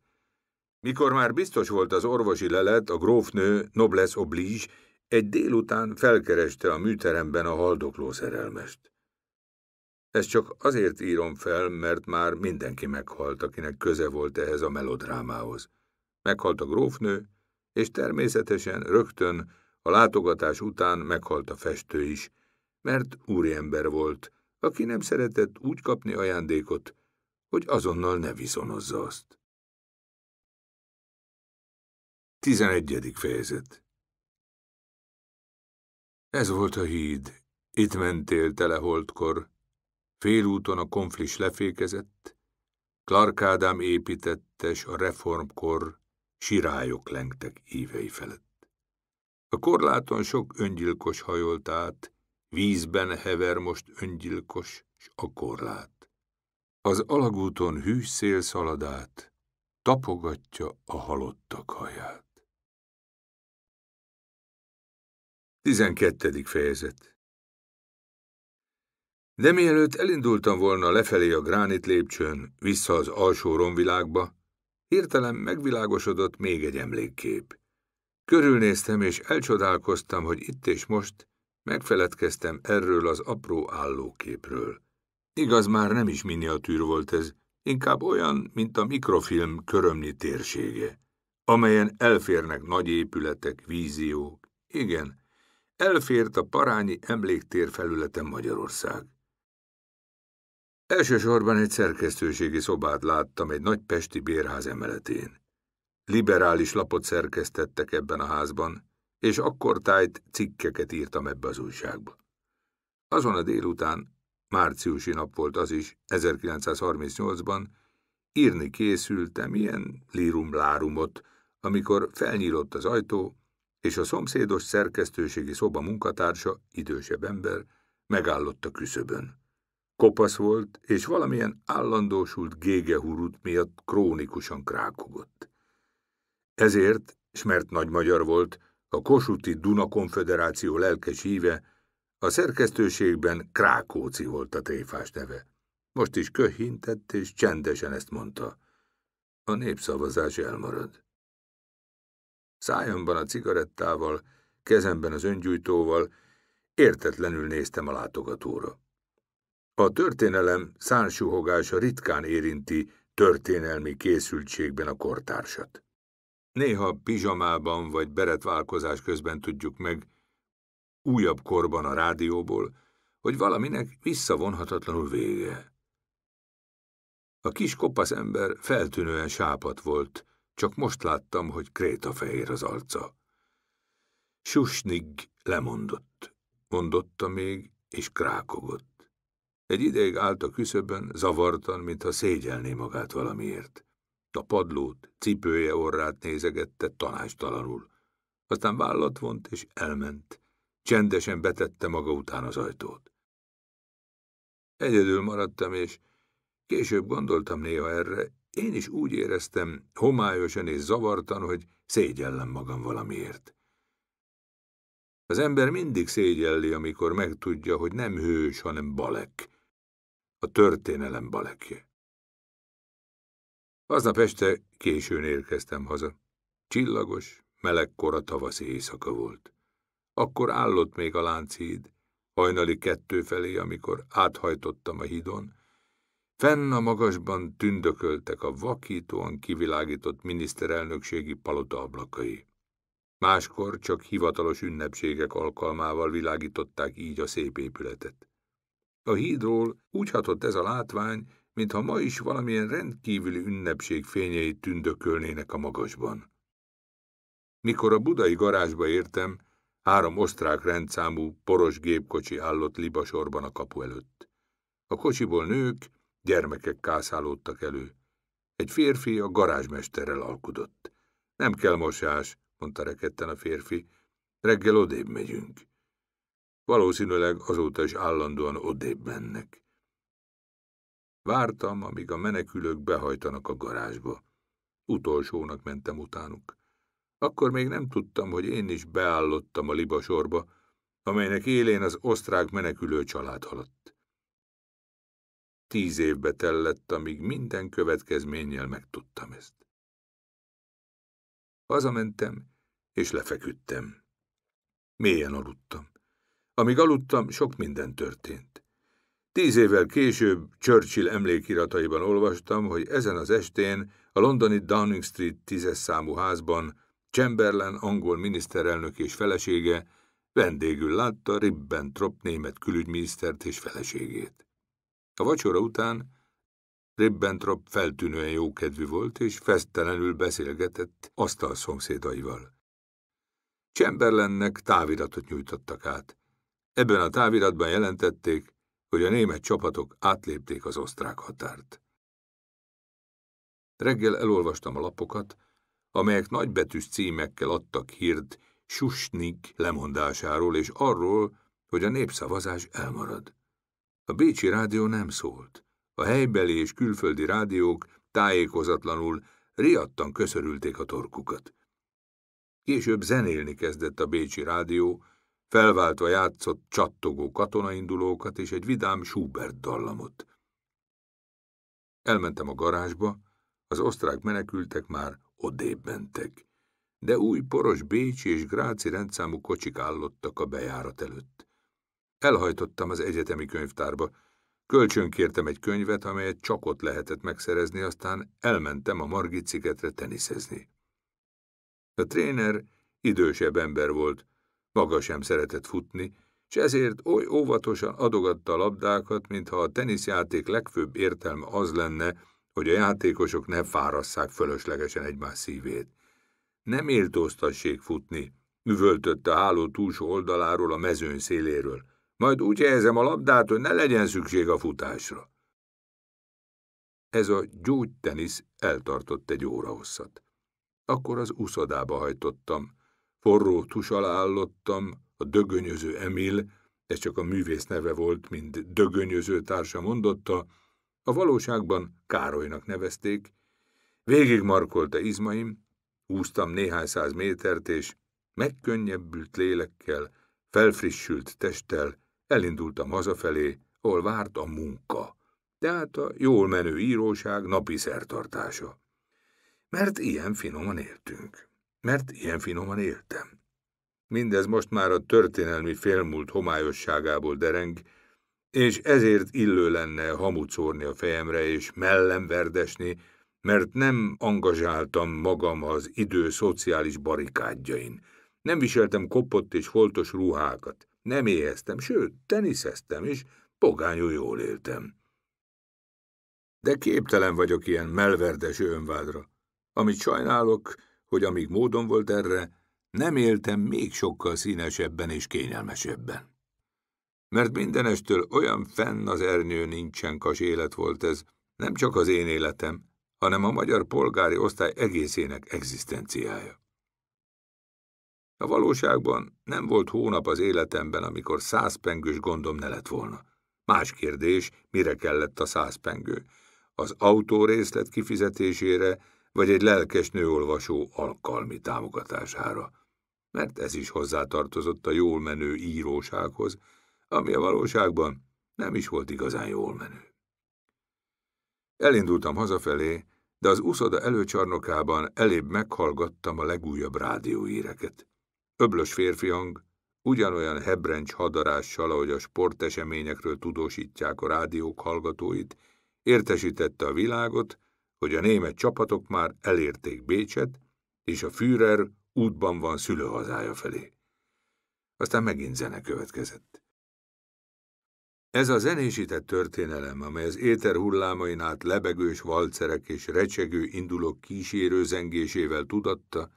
Mikor már biztos volt az orvosi lelet, a grófnő, noblesse oblige, egy délután felkereste a műteremben a haldokló szerelmest. Ezt csak azért írom fel, mert már mindenki meghalt, akinek köze volt ehhez a melodrámához. Meghalt a grófnő, és természetesen rögtön a látogatás után meghalt a festő is, mert úriember volt, aki nem szeretett úgy kapni ajándékot, hogy azonnal ne viszonozza azt. 11. fejezet Ez volt a híd, itt mentél tele holdkor, Félúton a konflis lefékezett, Clark Ádám építettes a reformkor sirályok lengtek ívei felett. A korláton sok öngyilkos hajolt át, vízben hever most öngyilkos, s a korlát. Az alagúton hűs szél tapogatja a halottak haját. 12. fejezet de mielőtt elindultam volna lefelé a gránit lépcsőn, vissza az alsó romvilágba, hirtelen megvilágosodott még egy emlékkép. Körülnéztem és elcsodálkoztam, hogy itt és most megfeledkeztem erről az apró állóképről. Igaz, már nem is miniatűr volt ez, inkább olyan, mint a mikrofilm körömnyi térsége, amelyen elférnek nagy épületek, víziók. Igen, elfért a parányi emléktér felületen Magyarország. Elsősorban egy szerkesztőségi szobát láttam egy nagy pesti bérház emeletén. Liberális lapot szerkesztettek ebben a házban, és akkor tájt cikkeket írtam ebbe az újságba. Azon a délután, márciusi nap volt az is, 1938-ban, írni készültem ilyen lírum-lárumot, amikor felnyílott az ajtó, és a szomszédos szerkesztőségi szoba munkatársa, idősebb ember, megállott a küszöbön. Kopasz volt, és valamilyen állandósult gégehurut miatt krónikusan krákogott. Ezért, s mert nagy magyar volt, a Kosuti Duna Konfederáció lelkes híve, a szerkesztőségben Krákóci volt a tréfás neve. Most is köhintett, és csendesen ezt mondta. A népszavazás elmarad. Szájomban a cigarettával, kezemben az öngyújtóval, értetlenül néztem a látogatóra. A történelem szánsuhogása ritkán érinti történelmi készültségben a kortársat. Néha pizsamában vagy beretválkozás közben tudjuk meg, újabb korban a rádióból, hogy valaminek visszavonhatatlanul vége. A kis kopasz ember feltűnően sápat volt, csak most láttam, hogy fehér az alca. Susnig lemondott, mondotta még, és krákogott. Egy ideig állt a küszöbön, zavartan, mintha szégyelné magát valamiért. A padlót, cipője orrát nézegette tanástalanul. Aztán vállat vont és elment. Csendesen betette maga után az ajtót. Egyedül maradtam, és később gondoltam néha erre, én is úgy éreztem, homályosan és zavartan, hogy szégyellem magam valamiért. Az ember mindig szégyelli, amikor megtudja, hogy nem hős, hanem balek, a történelem balekje. Aznap este későn érkeztem haza. Csillagos, meleg kora tavaszi éjszaka volt. Akkor állott még a Lánchíd, hajnali kettő felé, amikor áthajtottam a hídon. Fenn a magasban tündököltek a vakítóan kivilágított miniszterelnökségi palota ablakai. Máskor csak hivatalos ünnepségek alkalmával világították így a szép épületet. A hídról úgy hatott ez a látvány, mintha ma is valamilyen rendkívüli ünnepség fényei tündökölnének a magasban. Mikor a budai garázsba értem, három osztrák rendszámú poros gépkocsi állott libasorban a kapu előtt. A kocsiból nők, gyermekek kászálódtak elő. Egy férfi a garázsmesterrel alkudott. Nem kell mosás, mondta rekedten a férfi, reggel odébb megyünk. Valószínűleg azóta is állandóan odébb mennek. Vártam, amíg a menekülők behajtanak a garázsba. Utolsónak mentem utánuk. Akkor még nem tudtam, hogy én is beállottam a libasorba, amelynek élén az osztrák menekülő család haladt. Tíz évbe tellett, amíg minden következménnyel megtudtam ezt. Hazamentem, és lefeküdtem. Mélyen aludtam. Amíg aludtam, sok minden történt. Tíz évvel később Churchill emlékirataiban olvastam, hogy ezen az estén a londoni Downing Street tízes számú házban Chamberlain angol miniszterelnök és felesége vendégül látta Ribbentrop német külügyminisztert és feleségét. A vacsora után Ribbentrop feltűnően jókedvű volt, és festelenül beszélgetett asztal szomszédaival. Chamberlainnek táviratot nyújtottak át. Ebben a táviratban jelentették, hogy a német csapatok átlépték az osztrák határt. Reggel elolvastam a lapokat, amelyek nagybetűs címekkel adtak hírt Susnik lemondásáról és arról, hogy a népszavazás elmarad. A Bécsi rádió nem szólt. A helybeli és külföldi rádiók tájékozatlanul riadtan köszörülték a torkukat. Később zenélni kezdett a Bécsi rádió, felváltva játszott csattogó katonaindulókat és egy vidám Schubert dallamot. Elmentem a garázsba, az osztrák menekültek már odébb mentek, de új poros bécsi és gráci rendszámú kocsik állottak a bejárat előtt. Elhajtottam az egyetemi könyvtárba, kölcsönkértem egy könyvet, amelyet csak ott lehetett megszerezni, aztán elmentem a Margit szigetre teniszezni. A tréner idősebb ember volt, maga sem szeretett futni, és ezért oly óvatosan adogatta a labdákat, mintha a teniszjáték legfőbb értelme az lenne, hogy a játékosok ne fárasszák fölöslegesen egymás szívét. Nem éltóztassék futni, üvöltötte a háló túlsó oldaláról a mezőn széléről. Majd úgy helyezem a labdát, hogy ne legyen szükség a futásra. Ez a gyógytenisz eltartott egy óra hosszat. Akkor az uszodába hajtottam, Forró tus alá állottam, a dögönyöző Emil, ez csak a művész neve volt, mint dögönyöző társa mondotta, a valóságban Károlynak nevezték, végig markolta izmaim, úsztam néhány száz métert, és megkönnyebbült lélekkel, felfrissült testtel elindultam hazafelé, ahol várt a munka, tehát a jól menő íróság napi szertartása. Mert ilyen finoman éltünk mert ilyen finoman éltem. Mindez most már a történelmi félmúlt homályosságából dereng, és ezért illő lenne hamucorni a fejemre és mellem verdesni, mert nem angazsáltam magam az idő szociális barikádjain. Nem viseltem kopott és foltos ruhákat, nem éheztem, sőt, teniszeztem, és pogányul jól éltem. De képtelen vagyok ilyen melverdes önvádra. Amit sajnálok, hogy amíg módon volt erre, nem éltem még sokkal színesebben és kényelmesebben. Mert mindenestől olyan fenn az ernyő kas élet volt ez, nem csak az én életem, hanem a magyar polgári osztály egészének egzisztenciája. A valóságban nem volt hónap az életemben, amikor százpengős gondom ne lett volna. Más kérdés, mire kellett a százpengő? Az autó részlet kifizetésére, vagy egy lelkes nőolvasó alkalmi támogatására, mert ez is hozzátartozott a jól menő írósághoz, ami a valóságban nem is volt igazán jól menő. Elindultam hazafelé, de az úszoda előcsarnokában elébb meghallgattam a legújabb rádióíreket. Öblös hang, ugyanolyan hebrencs hadarással, ahogy a sporteseményekről tudósítják a rádiók hallgatóit, értesítette a világot, hogy a német csapatok már elérték Bécset, és a Führer útban van szülőhazája felé. Aztán megint zene következett. Ez a zenésített történelem, amely az éter hullámain át lebegős valcerek és recsegő indulók kísérő zengésével tudatta,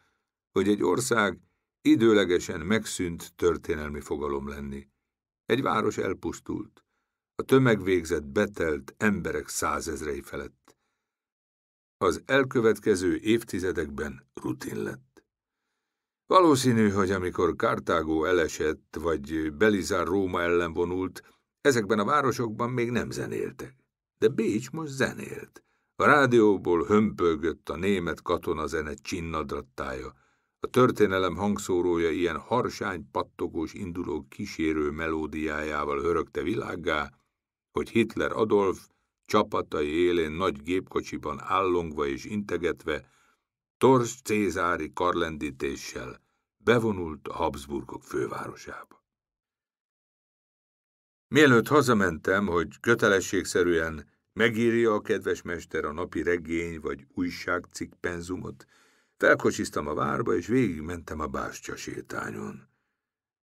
hogy egy ország időlegesen megszűnt történelmi fogalom lenni. Egy város elpusztult, a tömegvégzet betelt emberek százezrei felett az elkövetkező évtizedekben rutin lett. Valószínű, hogy amikor Kartágó elesett, vagy Belizár Róma ellen vonult, ezekben a városokban még nem zenéltek. De Bécs most zenélt. A rádióból hömpölgött a német katonazene csinnadrattája, a történelem hangszórója ilyen harsány pattogós induló kísérő melódiájával hörögte világgá, hogy Hitler Adolf csapatai élén nagy gépkocsiban állongva és integetve, torz cézári karlendítéssel bevonult a Habsburgok fővárosába. Mielőtt hazamentem, hogy kötelességszerűen megírja a kedves mester a napi regény vagy újságcikk penzumot, felkocsiztam a várba, és végigmentem a bástya sétányon.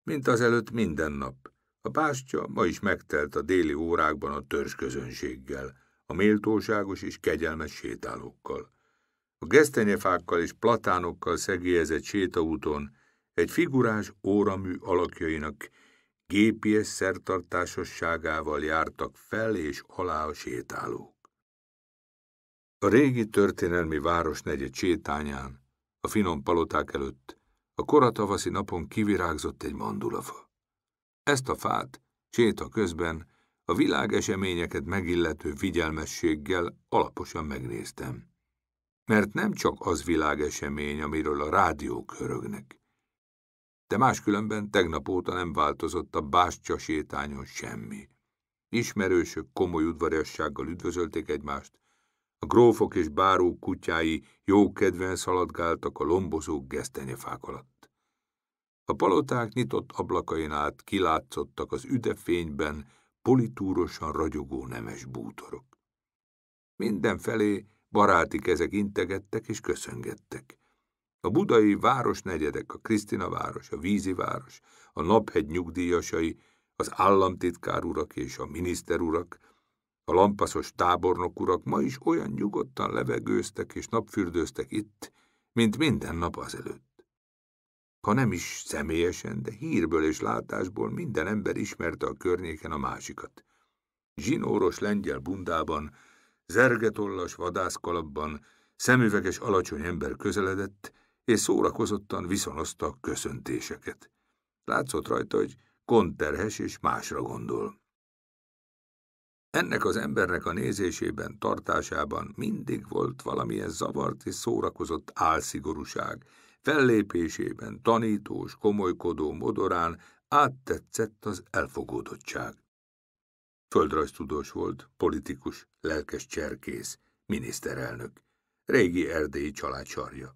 Mint azelőtt minden nap, a pástya ma is megtelt a déli órákban a törzsközönséggel, a méltóságos és kegyelmes sétálókkal. A gesztenyefákkal és platánokkal szegélyezett sétaúton egy figurás óramű alakjainak GPS szertartásosságával jártak fel és alá a sétálók. A régi történelmi város negyed sétányán, a finom paloták előtt, a koratavaszi napon kivirágzott egy mandulafa. Ezt a fát, séta közben, a világeseményeket megillető figyelmességgel alaposan megnéztem. Mert nem csak az világesemény, amiről a rádiók hörögnek. De máskülönben tegnap óta nem változott a bástya sétányon semmi. Ismerősök komoly udvariassággal üdvözölték egymást, a grófok és bárók kutyái jókedven szaladgáltak a lombozók gesztenyefák alatt. A paloták nyitott ablakain át kilátszottak az üdefényben politúrosan ragyogó nemes bútorok. Mindenfelé baráti kezek integettek és köszöngettek. A budai városnegyedek, a Krisztina város, a Vízi város, a Naphegy nyugdíjasai, az államtitkár urak és a miniszter urak, a lampaszos tábornok urak ma is olyan nyugodtan levegőztek és napfürdőztek itt, mint minden nap azelőtt. Ha nem is személyesen, de hírből és látásból minden ember ismerte a környéken a másikat. Zsinóros lengyel bundában, zergetollas vadászkalapban, szemüveges alacsony ember közeledett, és szórakozottan viszonozta a köszöntéseket. Látszott rajta, hogy konterhes és másra gondol. Ennek az embernek a nézésében, tartásában mindig volt valamilyen zavart és szórakozott álszigorúság, Fellépésében tanítós, komolykodó modorán áttetszett az elfogódottság. Földrajztudós volt, politikus, lelkes cserkész, miniszterelnök, régi erdélyi család sarja.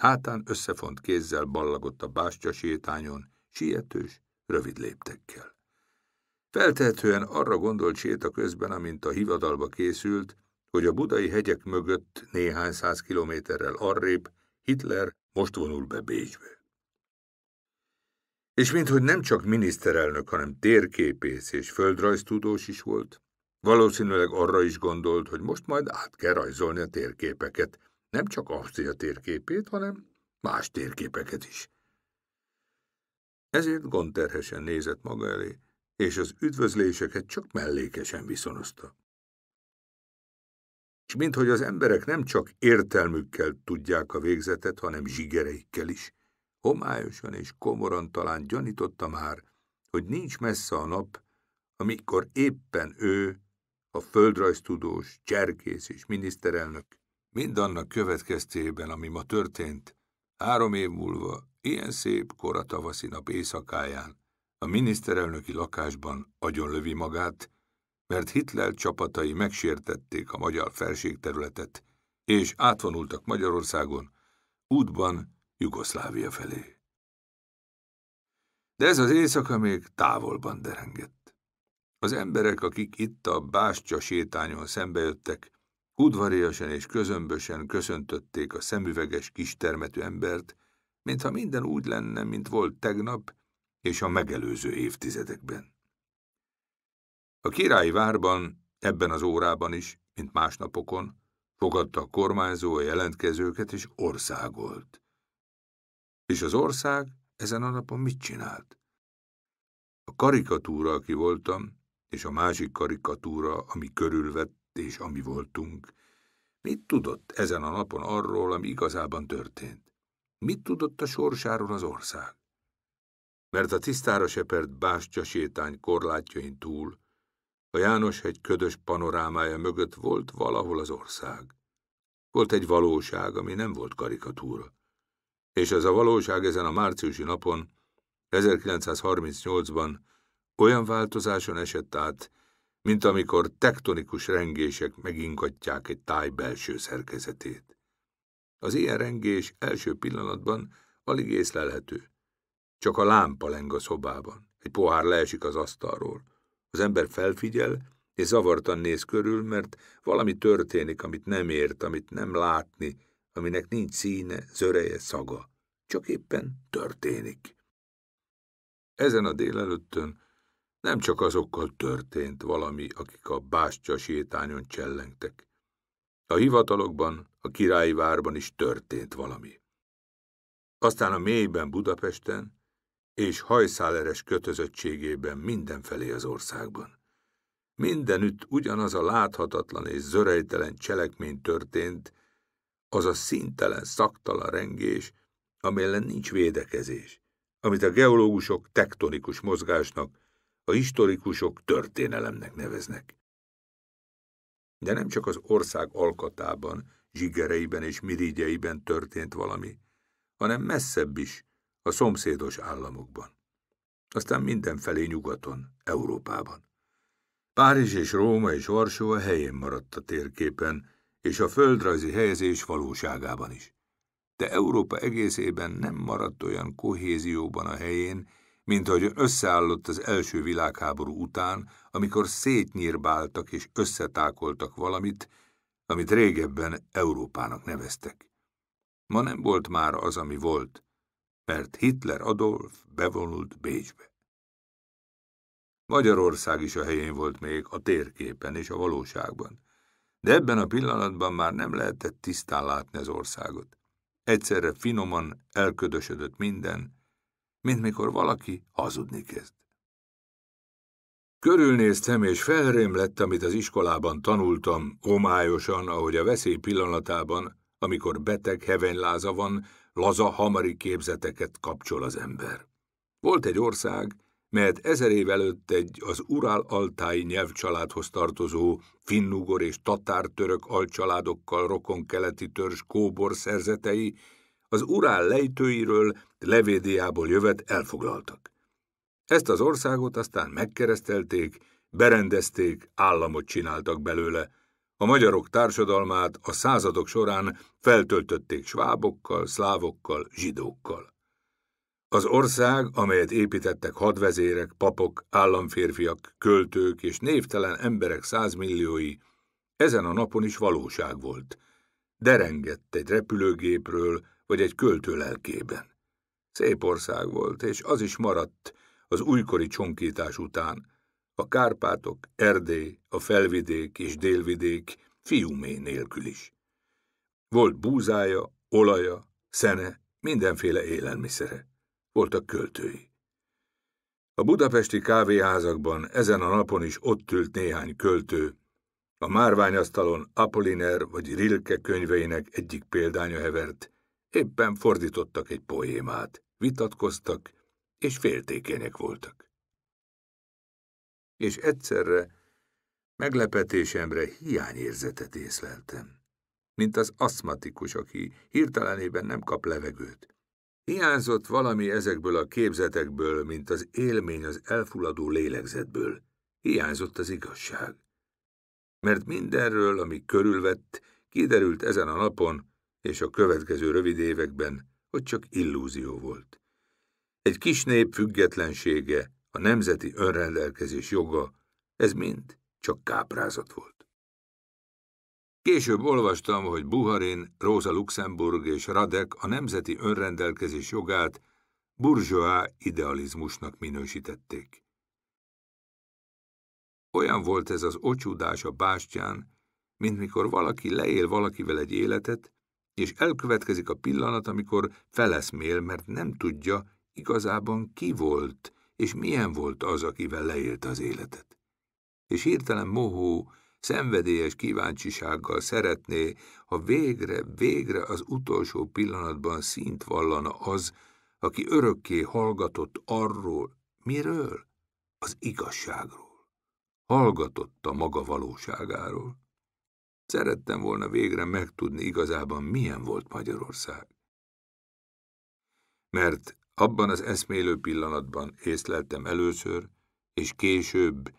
Hátán összefont kézzel ballagott a bástya sétányon, sietős, rövid léptekkel. Feltehetően arra gondolt a közben, amint a hivadalba készült, hogy a budai hegyek mögött néhány száz kilométerrel arrébb Hitler most vonul be Bécsbe. És minthogy nem csak miniszterelnök, hanem térképész és földrajztudós is volt, valószínűleg arra is gondolt, hogy most majd át kell rajzolni a térképeket, nem csak Ausztria térképét, hanem más térképeket is. Ezért gondterhesen nézett maga elé, és az üdvözléseket csak mellékesen viszonozta és minthogy az emberek nem csak értelmükkel tudják a végzetet, hanem zsigereikkel is. Homályosan és komoran talán gyanította már, hogy nincs messze a nap, amikor éppen ő, a földrajztudós, cserkész és miniszterelnök, mindannak következtében, ami ma történt, három év múlva, ilyen szép kora tavaszi nap éjszakáján, a miniszterelnöki lakásban agyonlövi magát, mert Hitler csapatai megsértették a magyar felségterületet, és átvonultak Magyarországon, útban Jugoszlávia felé. De ez az éjszaka még távolban derengett. Az emberek, akik itt a bástya sétányon szembejöttek, udvariasan és közömbösen köszöntötték a szemüveges kistermetű embert, mintha minden úgy lenne, mint volt tegnap és a megelőző évtizedekben. A királyi várban, ebben az órában is, mint más napokon, fogadta a kormányzó a jelentkezőket és országolt. És az ország ezen a napon mit csinált? A karikatúra, aki voltam, és a másik karikatúra, ami körülvett és ami voltunk, mit tudott ezen a napon arról, ami igazában történt? Mit tudott a sorsáról az ország? Mert a tisztára sepert bástya sétány korlátjain túl a János egy ködös panorámája mögött volt valahol az ország. Volt egy valóság, ami nem volt karikatúra. És ez a valóság ezen a márciusi napon, 1938-ban olyan változáson esett át, mint amikor tektonikus rengések megingatják egy táj belső szerkezetét. Az ilyen rengés első pillanatban alig észlelhető. Csak a lámpa leng a szobában, egy pohár leesik az asztalról, az ember felfigyel, és zavartan néz körül, mert valami történik, amit nem ért, amit nem látni, aminek nincs színe, zöreje, szaga. Csak éppen történik. Ezen a délelőttön nem csak azokkal történt valami, akik a bástya sétányon csellengtek. A hivatalokban, a királyi várban is történt valami. Aztán a mélyben Budapesten, és hajszáleres kötözöttségében mindenfelé az országban. Mindenütt ugyanaz a láthatatlan és zörejtelen cselekmény történt, az a szintelen, szaktalan rengés, amellyen nincs védekezés, amit a geológusok tektonikus mozgásnak, a historikusok történelemnek neveznek. De nem csak az ország alkatában, zsigereiben és mirigyeiben történt valami, hanem messzebb is, a szomszédos államokban. Aztán mindenfelé nyugaton, Európában. Párizs és Róma és Varsó a helyén maradt a térképen, és a földrajzi helyezés valóságában is. De Európa egészében nem maradt olyan kohézióban a helyén, mint ahogy összeállott az első világháború után, amikor szétnyírbáltak és összetákoltak valamit, amit régebben Európának neveztek. Ma nem volt már az, ami volt, mert Hitler Adolf bevonult Bécsbe. Magyarország is a helyén volt még a térképen és a valóságban, de ebben a pillanatban már nem lehetett tisztán látni az országot. Egyszerre finoman elködösödött minden, mint mikor valaki hazudni kezd. Körülnéztem, és felrém lett, amit az iskolában tanultam, homályosan, ahogy a veszély pillanatában, amikor beteg hevenyláza van, laza hamari képzeteket kapcsol az ember. Volt egy ország, melyet ezer év előtt egy az urál-altái nyelvcsaládhoz tartozó finnugor és tatár-török alcsaládokkal rokon-keleti törzs kóbor szerzetei az urál lejtőiről, Levédiából jövet elfoglaltak. Ezt az országot aztán megkeresztelték, berendezték, államot csináltak belőle, a magyarok társadalmát a századok során feltöltötték svábokkal, szlávokkal, zsidókkal. Az ország, amelyet építettek hadvezérek, papok, államférfiak, költők és névtelen emberek százmilliói, ezen a napon is valóság volt. Derengett egy repülőgépről vagy egy költő lelkében. Szép ország volt, és az is maradt az újkori csonkítás után, a Kárpátok, Erdély, a Felvidék és Délvidék fiumé nélkül is. Volt búzája, olaja, szene, mindenféle élelmiszere. Voltak költői. A budapesti kávéházakban ezen a napon is ott ült néhány költő, a márványasztalon Apolliner vagy Rilke könyveinek egyik példánya hevert, éppen fordítottak egy poémát, vitatkoztak és féltékenyek voltak és egyszerre meglepetésemre hiányérzetet észleltem, mint az aszmatikus, aki hirtelenében nem kap levegőt. Hiányzott valami ezekből a képzetekből, mint az élmény az elfulladó lélegzetből. Hiányzott az igazság. Mert mindenről, ami körülvett, kiderült ezen a napon és a következő rövid években, hogy csak illúzió volt. Egy kis nép függetlensége, a nemzeti önrendelkezés joga, ez mind csak káprázat volt. Később olvastam, hogy Buharin, Rosa Luxemburg és Radek a nemzeti önrendelkezés jogát burzsóá idealizmusnak minősítették. Olyan volt ez az ocsúdás a bástyán, mint mikor valaki leél valakivel egy életet, és elkövetkezik a pillanat, amikor feleszmél, mert nem tudja, igazában ki volt, és milyen volt az, akivel leélte az életet. És hirtelen mohó, szenvedélyes kíváncsisággal szeretné, ha végre, végre az utolsó pillanatban szint vallana az, aki örökké hallgatott arról, miről? Az igazságról. Hallgatott a maga valóságáról. Szerettem volna végre megtudni igazában, milyen volt Magyarország. Mert abban az eszmélő pillanatban észleltem először, és később,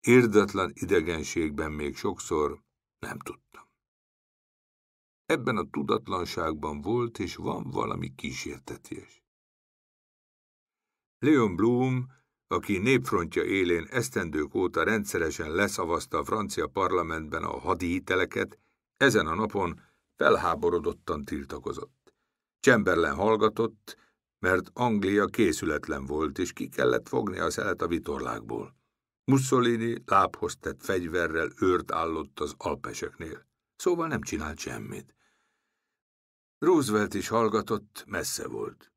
irdatlan idegenségben még sokszor nem tudtam. Ebben a tudatlanságban volt és van valami kísérteties. Leon Blum, aki népfrontja élén esztendők óta rendszeresen leszavazta a francia parlamentben a hadihiteleket, ezen a napon felháborodottan tiltakozott. Chamberlain hallgatott, mert Anglia készületlen volt, és ki kellett fogni a szelet a vitorlákból. Mussolini lábhoz tett fegyverrel őrt állott az alpeseknél, szóval nem csinált semmit. Roosevelt is hallgatott, messze volt.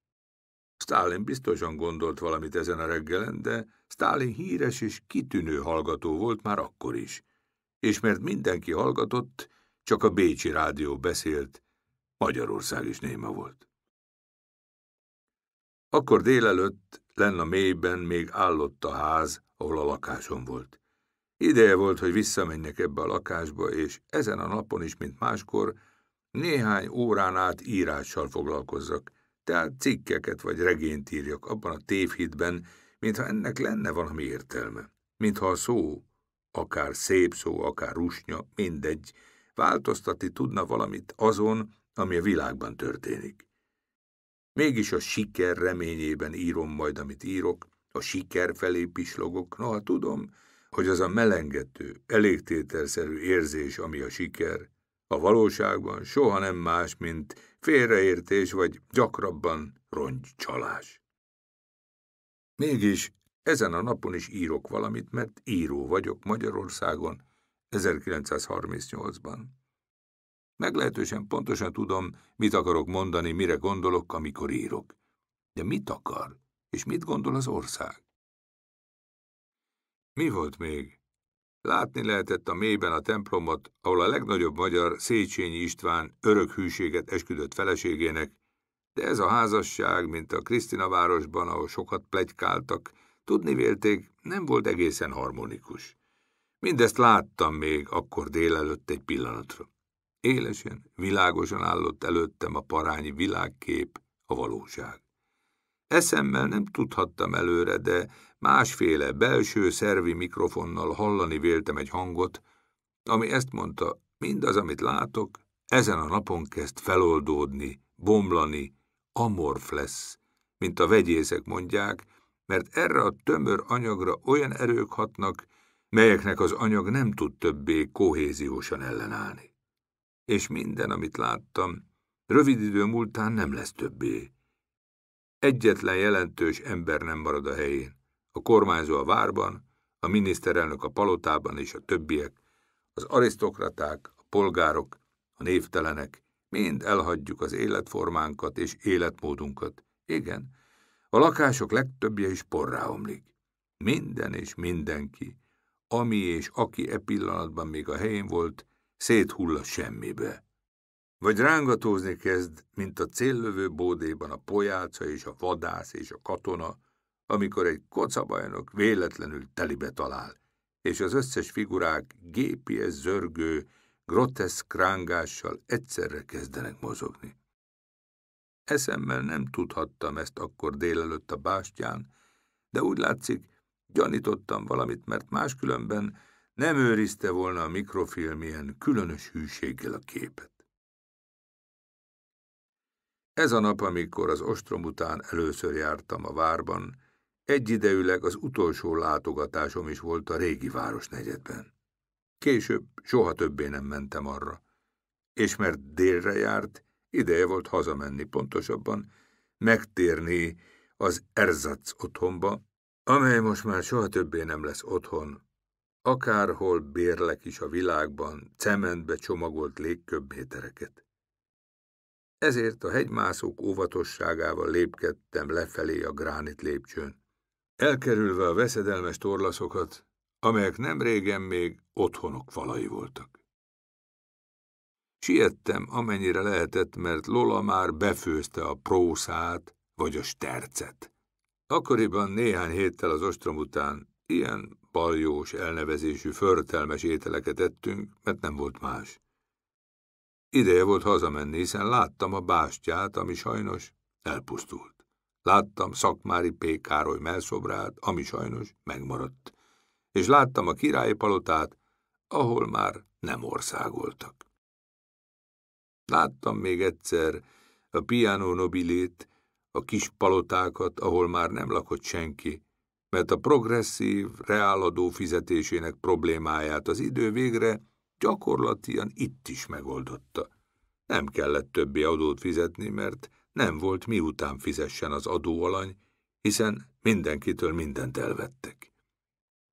Stalin biztosan gondolt valamit ezen a reggelen, de Stalin híres és kitűnő hallgató volt már akkor is. És mert mindenki hallgatott, csak a Bécsi rádió beszélt, Magyarország is néma volt. Akkor délelőtt lenn a mélyben még állott a ház, ahol a lakásom volt. Ideje volt, hogy visszamenjek ebbe a lakásba, és ezen a napon is, mint máskor, néhány órán át írással foglalkozzak, tehát cikkeket vagy regényt írjak abban a tévhitben, mintha ennek lenne valami értelme. Mintha a szó, akár szép szó, akár rusnya, mindegy, változtatni tudna valamit azon, ami a világban történik. Mégis a siker reményében írom majd, amit írok, a siker felé pislogok, noha tudom, hogy az a melengető, elégtételszerű érzés, ami a siker, a valóságban soha nem más, mint félreértés vagy gyakrabban rongycsalás. Mégis ezen a napon is írok valamit, mert író vagyok Magyarországon 1938-ban. Meglehetősen pontosan tudom, mit akarok mondani, mire gondolok, amikor írok. De mit akar, és mit gondol az ország? Mi volt még? Látni lehetett a mélyben a templomot, ahol a legnagyobb magyar Széchenyi István örök hűséget esküdött feleségének, de ez a házasság, mint a Krisztina városban, ahol sokat plegykáltak, tudni vélték, nem volt egészen harmonikus. Mindezt láttam még akkor délelőtt egy pillanatra élesen, világosan állott előttem a parányi világkép, a valóság. Eszemmel nem tudhattam előre, de másféle belső szervi mikrofonnal hallani véltem egy hangot, ami ezt mondta, mindaz, amit látok, ezen a napon kezd feloldódni, bomlani, amorf lesz, mint a vegyészek mondják, mert erre a tömör anyagra olyan erők hatnak, melyeknek az anyag nem tud többé kohéziósan ellenállni és minden, amit láttam, rövid idő múltán nem lesz többé. Egyetlen jelentős ember nem marad a helyén. A kormányzó a várban, a miniszterelnök a palotában és a többiek, az arisztokraták, a polgárok, a névtelenek, mind elhagyjuk az életformánkat és életmódunkat. Igen, a lakások legtöbbje is porrá omlik. Minden és mindenki, ami és aki e pillanatban még a helyén volt, széthull a semmibe. Vagy rángatózni kezd, mint a céllövő bódéban a pojáca és a vadász és a katona, amikor egy kocabajnok véletlenül telibe talál, és az összes figurák gépies zörgő, groteszk rángással egyszerre kezdenek mozogni. Eszemmel nem tudhattam ezt akkor délelőtt a bástyán, de úgy látszik, gyanítottam valamit, mert máskülönben nem őrizte volna a mikrofilm ilyen különös hűséggel a képet. Ez a nap, amikor az ostrom után először jártam a várban, egyidejűleg az utolsó látogatásom is volt a régi városnegyedben. Később soha többé nem mentem arra, és mert délre járt, ideje volt hazamenni pontosabban, megtérni az Erzac otthonba, amely most már soha többé nem lesz otthon, akárhol bérlek is a világban cementbe csomagolt légköbbétereket. Ezért a hegymászók óvatosságával lépkedtem lefelé a gránit lépcsőn. Elkerülve a veszedelmes torlaszokat, amelyek nem régen még otthonok falai voltak. Siettem, amennyire lehetett, mert Lola már befőzte a prószát vagy a stercet. Akkoriban néhány héttel az ostrom után ilyen paljós elnevezésű förtelmes ételeket ettünk, mert nem volt más. Ideje volt hazamenni, hiszen láttam a bástyát, ami sajnos elpusztult. Láttam Szakmári P. Károly melszobrát, ami sajnos megmaradt. És láttam a királyi palotát, ahol már nem országoltak. Láttam még egyszer a piano nobilét, a kis palotákat, ahol már nem lakott senki, mert a progresszív, reáladó fizetésének problémáját az idő végre gyakorlatilag itt is megoldotta. Nem kellett többi adót fizetni, mert nem volt miután fizessen az adóalany, hiszen mindenkitől mindent elvettek.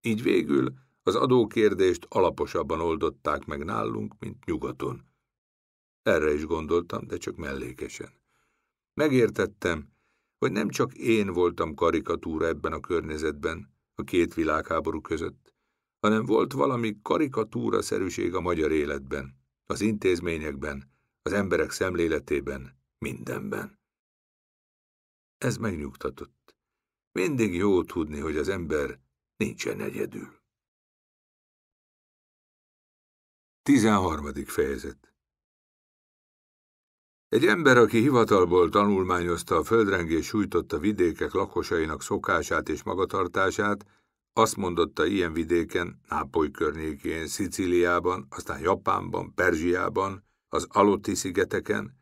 Így végül az adókérdést alaposabban oldották meg nálunk, mint nyugaton. Erre is gondoltam, de csak mellékesen. Megértettem, hogy nem csak én voltam karikatúra ebben a környezetben, a két világháború között, hanem volt valami karikatúra-szerűség a magyar életben, az intézményekben, az emberek szemléletében, mindenben. Ez megnyugtatott. Mindig jó tudni, hogy az ember nincsen egyedül. 13. fejezet egy ember, aki hivatalból tanulmányozta a földrengés sújtotta vidékek lakosainak szokását és magatartását, azt mondotta ilyen vidéken, Nápoly környékén, Szicíliában, aztán Japánban, Perzsiában, az Alotti szigeteken,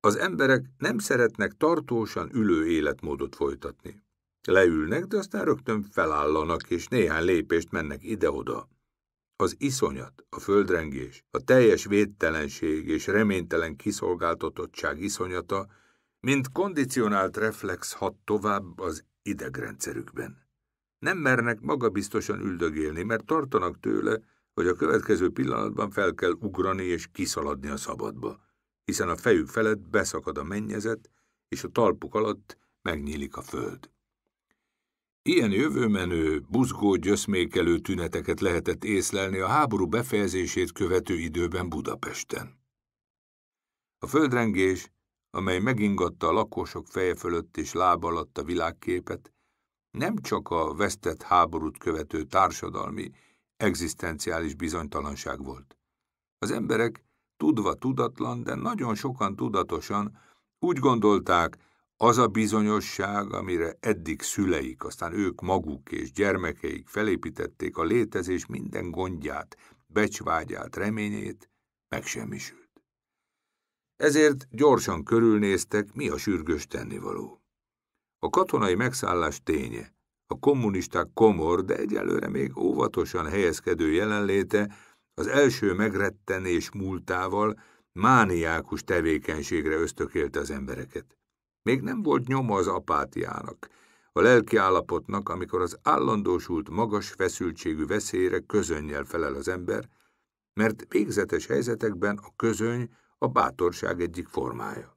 az emberek nem szeretnek tartósan ülő életmódot folytatni. Leülnek, de aztán rögtön felállanak, és néhány lépést mennek ide-oda az iszonyat, a földrengés, a teljes védtelenség és reménytelen kiszolgáltatottság iszonyata, mint kondicionált reflex hat tovább az idegrendszerükben. Nem mernek magabiztosan üldögélni, mert tartanak tőle, hogy a következő pillanatban fel kell ugrani és kiszaladni a szabadba, hiszen a fejük felett beszakad a mennyezet, és a talpuk alatt megnyílik a föld. Ilyen jövőmenő, buzgó, gyöszmékelő tüneteket lehetett észlelni a háború befejezését követő időben Budapesten. A földrengés, amely megingatta a lakosok feje fölött és láb alatt a világképet, nem csak a vesztett háborút követő társadalmi, egzisztenciális bizonytalanság volt. Az emberek, tudva tudatlan, de nagyon sokan tudatosan úgy gondolták, az a bizonyosság, amire eddig szüleik, aztán ők maguk és gyermekeik felépítették a létezés minden gondját, becsvágyát, reményét, megsemmisült. Ezért gyorsan körülnéztek, mi a sürgős tennivaló. A katonai megszállás ténye, a kommunisták komor, de egyelőre még óvatosan helyezkedő jelenléte az első megrettenés múltával mániákus tevékenységre ösztökélte az embereket. Még nem volt nyoma az apátiának, a lelki állapotnak, amikor az állandósult magas feszültségű veszélyre közönnyel felel az ember, mert végzetes helyzetekben a közöny a bátorság egyik formája.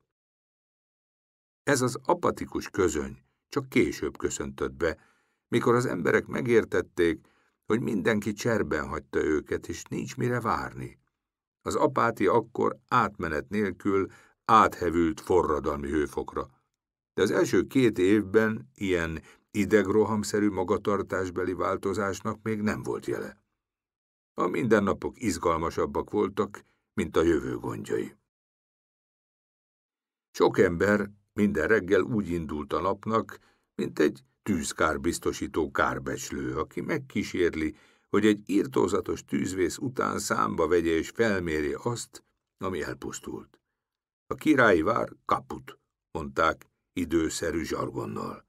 Ez az apatikus közöny csak később köszöntött be, mikor az emberek megértették, hogy mindenki cserben hagyta őket, és nincs mire várni. Az apáti akkor átmenet nélkül áthevült forradalmi hőfokra de az első két évben ilyen idegrohamszerű magatartásbeli változásnak még nem volt jele. A mindennapok izgalmasabbak voltak, mint a jövő gondjai. Sok ember minden reggel úgy indult a napnak, mint egy tűzkárbiztosító kárbecslő, aki megkísérli, hogy egy írtózatos tűzvész után számba vegye és felmérje azt, ami elpusztult. A királyi vár kaput, mondták, időszerű zsargonnal.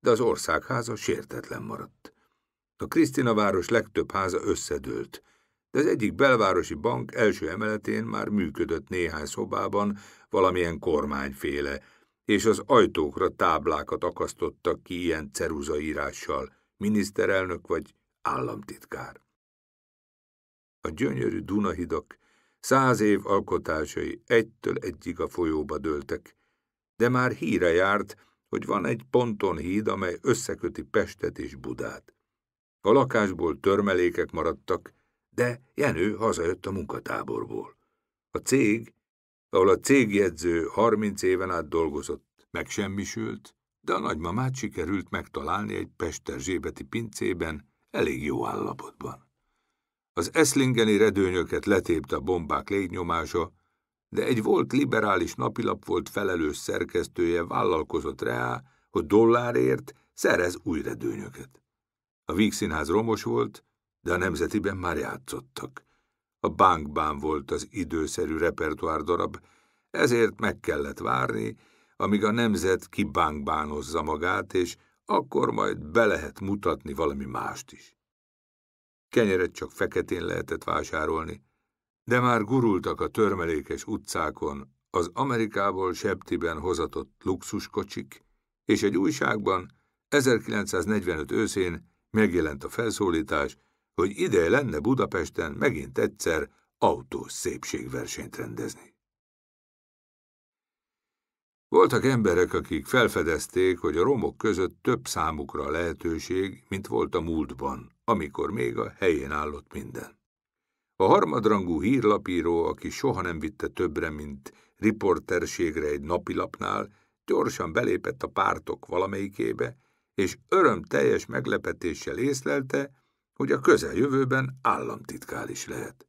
De az országháza sértetlen maradt. A Krisztina város legtöbb háza összedőlt, de az egyik belvárosi bank első emeletén már működött néhány szobában valamilyen kormányféle, és az ajtókra táblákat akasztottak ki ilyen ceruzaírással, miniszterelnök vagy államtitkár. A gyönyörű Dunahidak száz év alkotásai egytől egyig a folyóba dőltek, de már híre járt, hogy van egy ponton híd, amely összeköti Pestet és Budát. A lakásból törmelékek maradtak, de Jenő hazajött a munkatáborból. A cég, ahol a cégjegyző 30 éven át dolgozott, megsemmisült, de a nagymamát sikerült megtalálni egy zsébeti pincében, elég jó állapotban. Az eszlingeni redőnyöket letépte a bombák légnyomása, de egy volt liberális napilap volt felelős szerkesztője vállalkozott rá, hogy dollárért szerez új redőnyöket. A Vígszínház romos volt, de a nemzetiben már játszottak. A bankbán volt az időszerű repertoár darab, ezért meg kellett várni, amíg a nemzet kibánkbánozza magát, és akkor majd be lehet mutatni valami mást is. Kenyeret csak feketén lehetett vásárolni, de már gurultak a törmelékes utcákon az Amerikából septiben hozatott luxuskocsik, és egy újságban 1945 őszén megjelent a felszólítás, hogy ide lenne Budapesten megint egyszer autós szépségversenyt rendezni. Voltak emberek, akik felfedezték, hogy a romok között több számukra a lehetőség, mint volt a múltban, amikor még a helyén állott minden. A harmadrangú hírlapíró, aki soha nem vitte többre, mint riporterségre egy napilapnál, gyorsan belépett a pártok valamelyikébe, és öröm teljes meglepetéssel észlelte, hogy a közeljövőben államtitkár is lehet.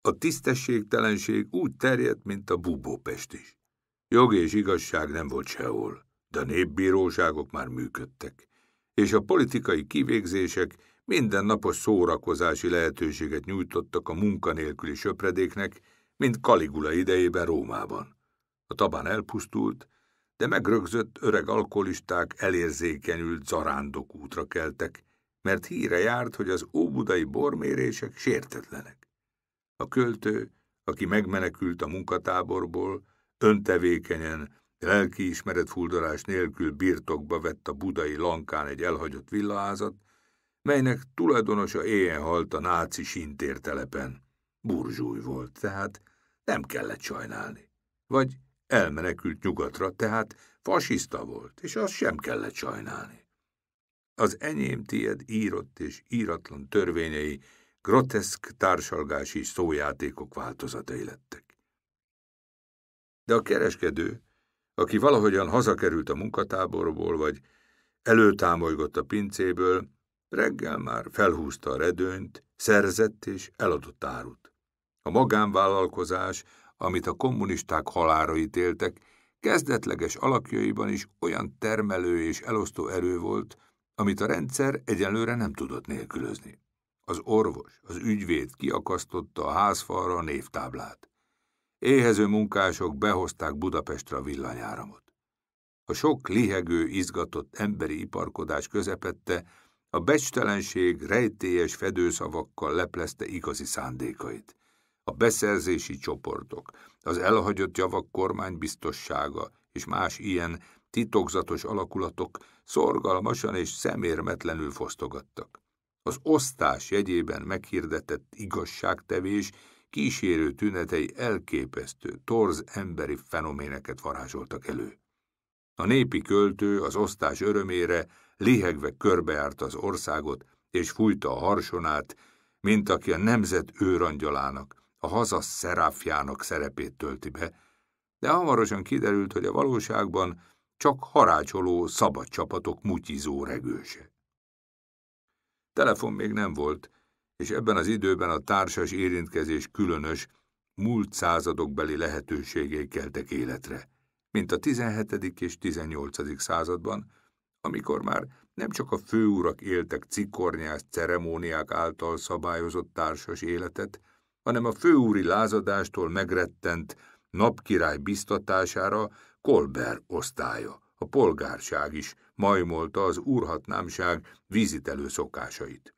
A tisztességtelenség úgy terjedt, mint a bubópest is. Jog és igazság nem volt sehol, de a népbíróságok már működtek, és a politikai kivégzések mindennapos szórakozási lehetőséget nyújtottak a munkanélküli söpredéknek, mint Kaligula idejében Rómában. A tabán elpusztult, de megrögzött öreg alkoholisták elérzékenyült zarándok útra keltek, mert híre járt, hogy az óbudai bormérések sértetlenek. A költő, aki megmenekült a munkatáborból, öntevékenyen, lelkiismeret fuldorás nélkül birtokba vett a budai lankán egy elhagyott villaházat, melynek tulajdonosa éjjel halt a náci sintértelepen. Burzsúj volt, tehát nem kellett sajnálni. Vagy elmenekült nyugatra, tehát fasiszta volt, és azt sem kellett sajnálni. Az enyém tied írott és íratlan törvényei groteszk társalgási szójátékok változatai lettek. De a kereskedő, aki valahogyan hazakerült a munkatáborból, vagy előtámolygott a pincéből, Reggel már felhúzta a redőnyt, szerzett és eladott árut. A magánvállalkozás, amit a kommunisták halára ítéltek, kezdetleges alakjaiban is olyan termelő és elosztó erő volt, amit a rendszer egyelőre nem tudott nélkülözni. Az orvos, az ügyvéd kiakasztotta a házfalra a névtáblát. Éhező munkások behozták Budapestre a villanyáramot. A sok lihegő, izgatott emberi iparkodás közepette a becstelenség rejtélyes fedőszavakkal leplezte igazi szándékait. A beszerzési csoportok, az elhagyott javak kormánybiztossága és más ilyen titokzatos alakulatok szorgalmasan és szemérmetlenül fosztogattak. Az osztás jegyében meghirdetett igazságtevés kísérő tünetei elképesztő, torz emberi fenoméneket varázsoltak elő. A népi költő az osztás örömére lihegve körbeárt az országot, és fújta a harsonát, mint aki a nemzet őrangyalának, a haza szeráfjának szerepét tölti be, de hamarosan kiderült, hogy a valóságban csak harácsoló, szabad csapatok mutyizó regőse. Telefon még nem volt, és ebben az időben a társas érintkezés különös, múlt századokbeli lehetőségei keltek életre, mint a 17. és 18. században, amikor már nem csak a főurak éltek cikornyás ceremóniák által szabályozott társas életet, hanem a főúri lázadástól megrettent napkirály biztatására Kolber osztálya, a polgárság is majmolta az úrhatnámság vízitelő szokásait.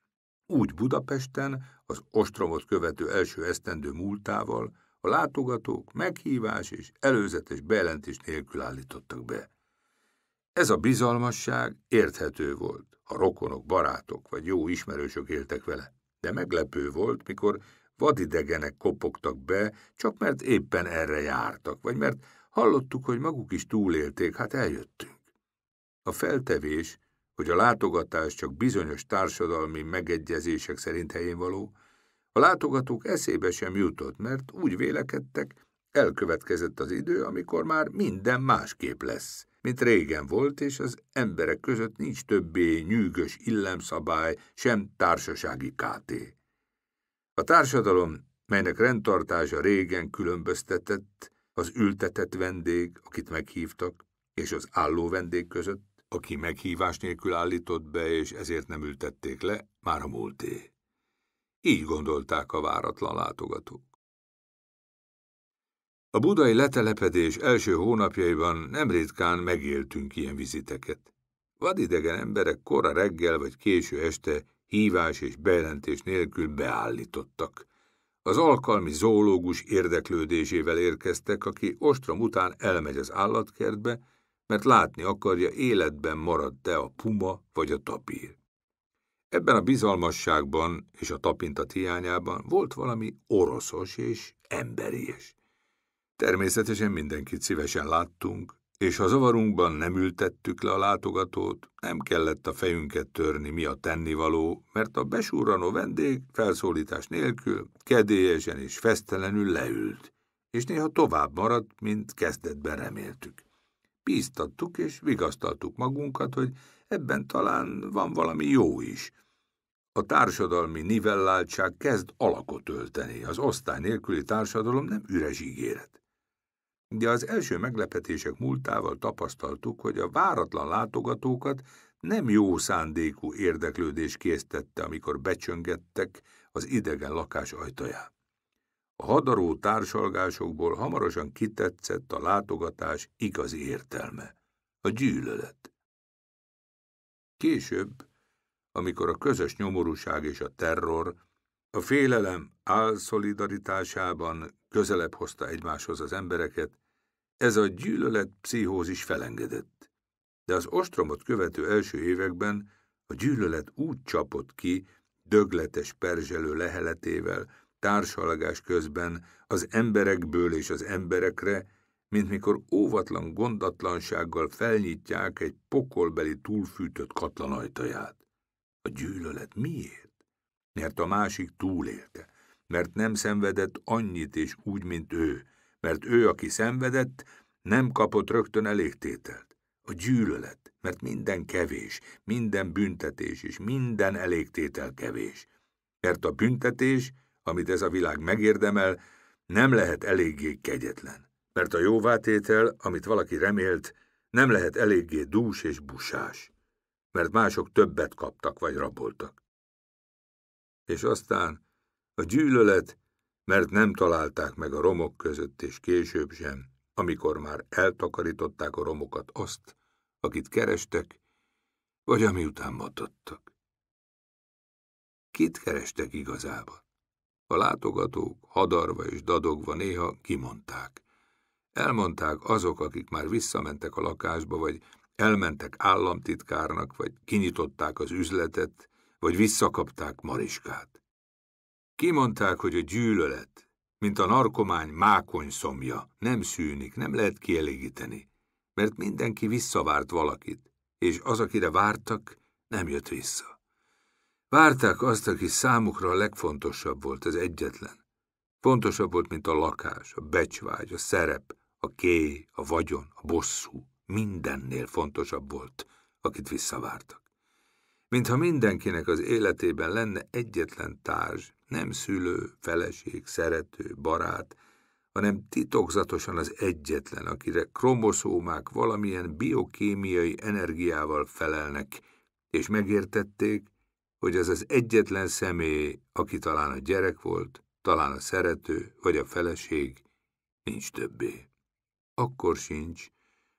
Úgy Budapesten, az ostromot követő első esztendő múltával, a látogatók meghívás és előzetes bejelentés nélkül állítottak be. Ez a bizalmasság érthető volt, ha rokonok, barátok vagy jó ismerősök éltek vele, de meglepő volt, mikor vadidegenek kopogtak be, csak mert éppen erre jártak, vagy mert hallottuk, hogy maguk is túlélték, hát eljöttünk. A feltevés, hogy a látogatás csak bizonyos társadalmi megegyezések szerint helyén való, a látogatók eszébe sem jutott, mert úgy vélekedtek, elkövetkezett az idő, amikor már minden másképp lesz mint régen volt, és az emberek között nincs többé nyűgös illemszabály, sem társasági káté. A társadalom, melynek rendtartása régen különböztetett, az ültetett vendég, akit meghívtak, és az álló vendég között, aki meghívás nélkül állított be, és ezért nem ültették le, már a múlté. Így gondolták a váratlan látogatók. A budai letelepedés első hónapjaiban nem ritkán megéltünk ilyen viziteket. Vadidegen emberek kora reggel vagy késő este hívás és bejelentés nélkül beállítottak. Az alkalmi zoológus érdeklődésével érkeztek, aki ostrom után elmegy az állatkertbe, mert látni akarja, életben maradt-e a puma vagy a tapír. Ebben a bizalmasságban és a tapintat hiányában volt valami oroszos és emberies. Természetesen mindenkit szívesen láttunk, és ha zavarunkban nem ültettük le a látogatót, nem kellett a fejünket törni, mi a tennivaló, mert a besúranó vendég felszólítás nélkül kedélyesen és fesztelenül leült, és néha tovább maradt, mint kezdetben reméltük. Bíztattuk és vigasztaltuk magunkat, hogy ebben talán van valami jó is. A társadalmi nivelláltság kezd alakot ölteni, az osztály nélküli társadalom nem üres ígéret de az első meglepetések múltával tapasztaltuk, hogy a váratlan látogatókat nem jó szándékú érdeklődés késztette, amikor becsöngettek az idegen lakás ajtaján. A hadaró társalgásokból hamarosan kitetszett a látogatás igazi értelme, a gyűlölet. Később, amikor a közös nyomorúság és a terror a félelem álszolidaritásában közelebb hozta egymáshoz az embereket, ez a gyűlölet pszichózis felengedett, de az ostromot követő első években a gyűlölet úgy csapott ki, dögletes perzselő leheletével, társalagás közben az emberekből és az emberekre, mint mikor óvatlan gondatlansággal felnyitják egy pokolbeli túlfűtött katlanajtaját. A gyűlölet miért? Mert a másik túlélte, mert nem szenvedett annyit és úgy, mint ő, mert ő, aki szenvedett, nem kapott rögtön elégtételt. A gyűlölet, mert minden kevés, minden büntetés és minden elégtétel kevés. Mert a büntetés, amit ez a világ megérdemel, nem lehet eléggé kegyetlen. Mert a jóvátétel, amit valaki remélt, nem lehet eléggé dús és busás. Mert mások többet kaptak vagy raboltak. És aztán a gyűlölet mert nem találták meg a romok között, és később sem, amikor már eltakarították a romokat azt, akit kerestek, vagy ami után matadtak. Kit kerestek igazában? A látogatók hadarva és dadogva néha kimondták. Elmondták azok, akik már visszamentek a lakásba, vagy elmentek államtitkárnak, vagy kinyitották az üzletet, vagy visszakapták Mariskát. Kimondták, hogy a gyűlölet, mint a narkomány mákony szomja, nem szűnik, nem lehet kielégíteni, mert mindenki visszavárt valakit, és az, akire vártak, nem jött vissza. Várták azt, aki számukra a legfontosabb volt, az egyetlen. Fontosabb volt, mint a lakás, a becsvágy, a szerep, a kéj, a vagyon, a bosszú. Mindennél fontosabb volt, akit visszavártak. Mintha mindenkinek az életében lenne egyetlen társ, nem szülő, feleség, szerető, barát, hanem titokzatosan az egyetlen, akire kromoszómák valamilyen biokémiai energiával felelnek, és megértették, hogy az az egyetlen személy, aki talán a gyerek volt, talán a szerető vagy a feleség, nincs többé. Akkor sincs,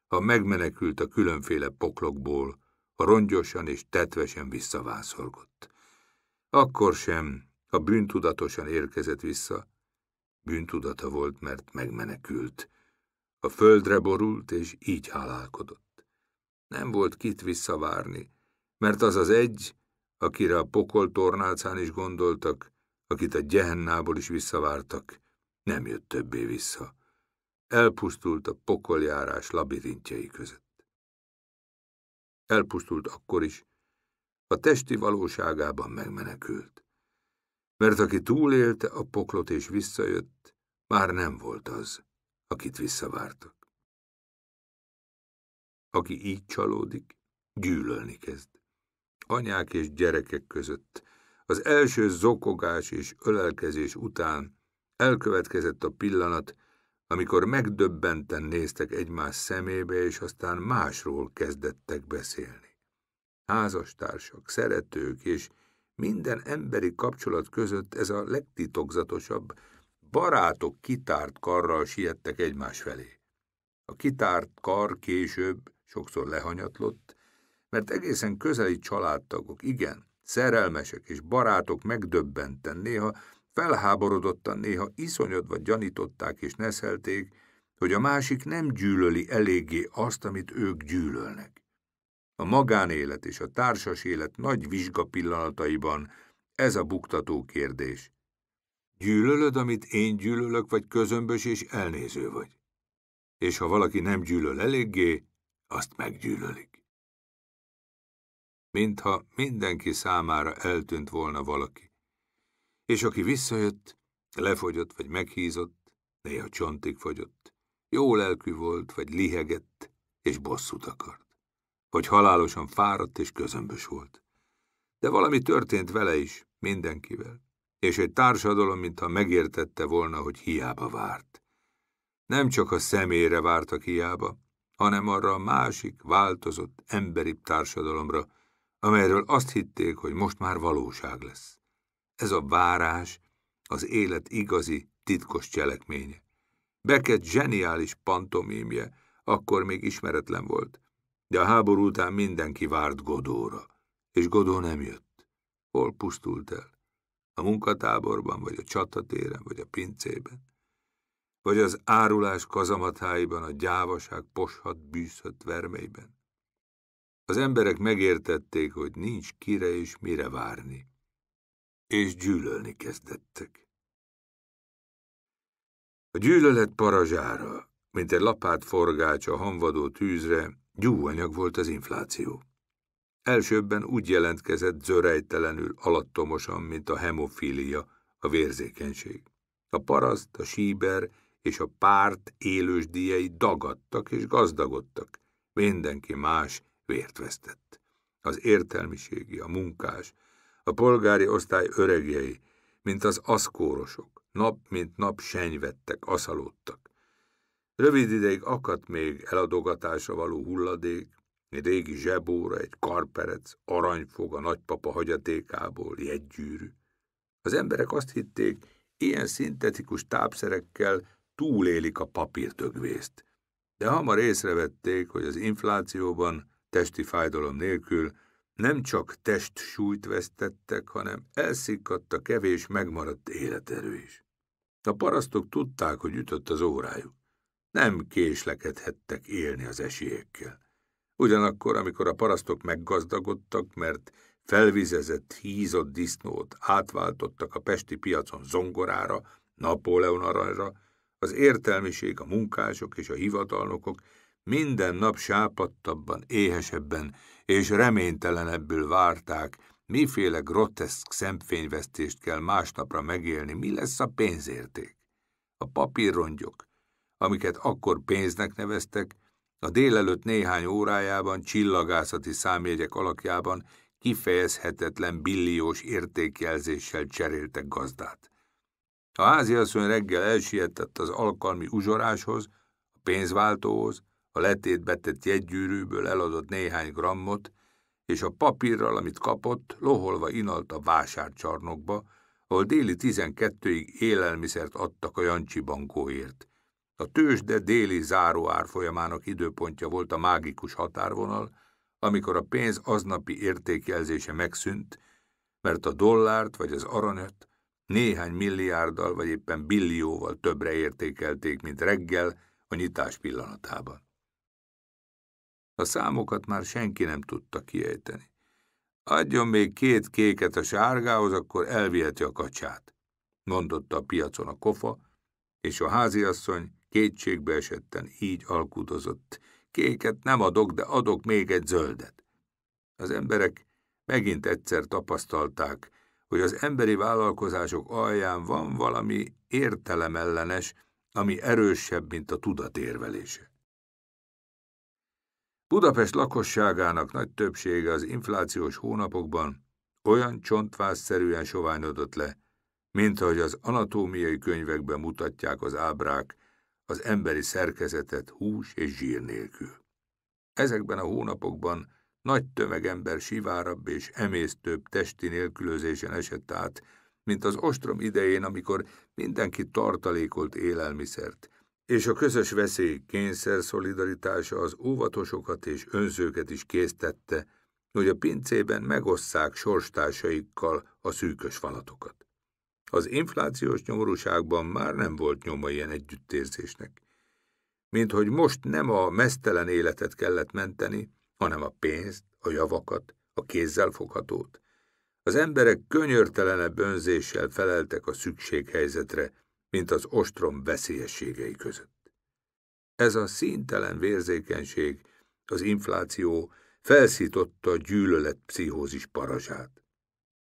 ha megmenekült a különféle poklokból, ha rongyosan és tetvesen visszavászolgott. Akkor sem, a bűntudatosan érkezett vissza. Bűntudata volt, mert megmenekült. A földre borult, és így halálkodott. Nem volt kit visszavárni, mert az az egy, akire a pokol tornácán is gondoltak, akit a gyehennából is visszavártak, nem jött többé vissza. Elpusztult a pokoljárás labirintjei között. Elpusztult akkor is, a testi valóságában megmenekült mert aki túlélte a poklot és visszajött, már nem volt az, akit visszavártak. Aki így csalódik, gyűlölni kezd. Anyák és gyerekek között, az első zokogás és ölelkezés után elkövetkezett a pillanat, amikor megdöbbenten néztek egymás szemébe, és aztán másról kezdettek beszélni. Házastársak, szeretők és minden emberi kapcsolat között ez a legtitokzatosabb. Barátok kitárt karral siettek egymás felé. A kitárt kar később sokszor lehanyatlott, mert egészen közeli családtagok, igen, szerelmesek és barátok megdöbbenten néha, felháborodottan néha iszonyodva gyanították és neszelték, hogy a másik nem gyűlöli eléggé azt, amit ők gyűlölnek. A magánélet és a társas élet nagy vizsga pillanataiban ez a buktató kérdés. Gyűlölöd, amit én gyűlölök, vagy közömbös és elnéző vagy? És ha valaki nem gyűlöl eléggé, azt meggyűlölik. Mintha mindenki számára eltűnt volna valaki. És aki visszajött, lefogyott vagy meghízott, néha csontig fogyott, jó lelkű volt vagy lihegett, és bosszút akart hogy halálosan fáradt és közömbös volt. De valami történt vele is, mindenkivel, és egy társadalom, mintha megértette volna, hogy hiába várt. Nem csak a személyre vártak hiába, hanem arra a másik, változott, emberi társadalomra, amelyről azt hitték, hogy most már valóság lesz. Ez a várás az élet igazi, titkos cselekménye. Beckett zseniális pantomímje, akkor még ismeretlen volt, de a háború után mindenki várt Godóra, és Godó nem jött. Hol pusztult el? A munkatáborban, vagy a csatatéren, vagy a pincében? Vagy az árulás kazamatháiban, a gyávaság poshat, bűszött vermeiben? Az emberek megértették, hogy nincs kire és mire várni, és gyűlölni kezdettek. A gyűlölet parazsára, mint egy lapát forgács a hanvadó tűzre, gyúanyag volt az infláció. Elsőbben úgy jelentkezett zörejtelenül, alattomosan, mint a hemofília, a vérzékenység. A paraszt, a síber és a párt élősdíjei dagadtak és gazdagodtak. Mindenki más vért vesztett. Az értelmiségi, a munkás, a polgári osztály öregjei, mint az aszkórosok, nap mint nap senyvettek, aszalódtak. Rövid ideig akadt még eladogatása való hulladék, egy régi zsebóra, egy karperec, aranyfog a nagypapa hagyatékából, jegygyűrű. Az emberek azt hitték, ilyen szintetikus tápszerekkel túlélik a papírtögvészt. De hamar észrevették, hogy az inflációban, testi fájdalom nélkül nem csak test súlyt vesztettek, hanem elszikadt a kevés megmaradt életerő is. A parasztok tudták, hogy ütött az órájuk. Nem késlekedhettek élni az esélyekkel. Ugyanakkor, amikor a parasztok meggazdagodtak, mert felvizezett, hízott disznót átváltottak a pesti piacon zongorára, Napóleon aranyra, az értelmiség, a munkások és a hivatalnokok minden nap sápadtabban, éhesebben és reménytelenebbül várták, miféle groteszk szemfényvesztést kell másnapra megélni, mi lesz a pénzérték. A papírrongyok, amiket akkor pénznek neveztek, a délelőtt néhány órájában csillagászati számjegyek alakjában kifejezhetetlen billiós értékjelzéssel cseréltek gazdát. A háziasszony reggel elsietett az alkalmi uzsoráshoz, a pénzváltóhoz, a betett jegygyűrűből eladott néhány grammot, és a papírral, amit kapott, loholva inalt a vásárcsarnokba, ahol déli 12-ig élelmiszert adtak a Jancsi bankóért. A tőzsde déli folyamának időpontja volt a mágikus határvonal, amikor a pénz aznapi értékjelzése megszűnt, mert a dollárt vagy az aranyat néhány milliárddal vagy éppen billióval többre értékelték, mint reggel a nyitás pillanatában. A számokat már senki nem tudta kiejteni. Adjon még két kéket a sárgához, akkor elviheti a kacsát, mondotta a piacon a kofa, és a háziasszony Kétségbe esetten így alkudozott. Kéket nem adok, de adok még egy zöldet. Az emberek megint egyszer tapasztalták, hogy az emberi vállalkozások alján van valami értelemellenes, ami erősebb, mint a tudatérvelése. Budapest lakosságának nagy többsége az inflációs hónapokban olyan csontvásszerűen soványodott le, mint ahogy az anatómiai könyvekben mutatják az ábrák, az emberi szerkezetet hús és zsír nélkül. Ezekben a hónapokban nagy tömegember sivárabb és emésztőbb testi nélkülözésen esett át, mint az ostrom idején, amikor mindenki tartalékolt élelmiszert, és a közös veszély kényszer szolidaritása az óvatosokat és önzőket is késztette, hogy a pincében megosszák sorstársaikkal a szűkös falatokat. Az inflációs nyomorúságban már nem volt nyoma ilyen együttérzésnek. Mint hogy most nem a mesztelen életet kellett menteni, hanem a pénzt, a javakat, a kézzelfoghatót. Az emberek könyörtelenebb önzéssel feleltek a szükséghelyzetre, mint az ostrom veszélyességei között. Ez a színtelen vérzékenység, az infláció felszította a gyűlölet pszichózis parazsát.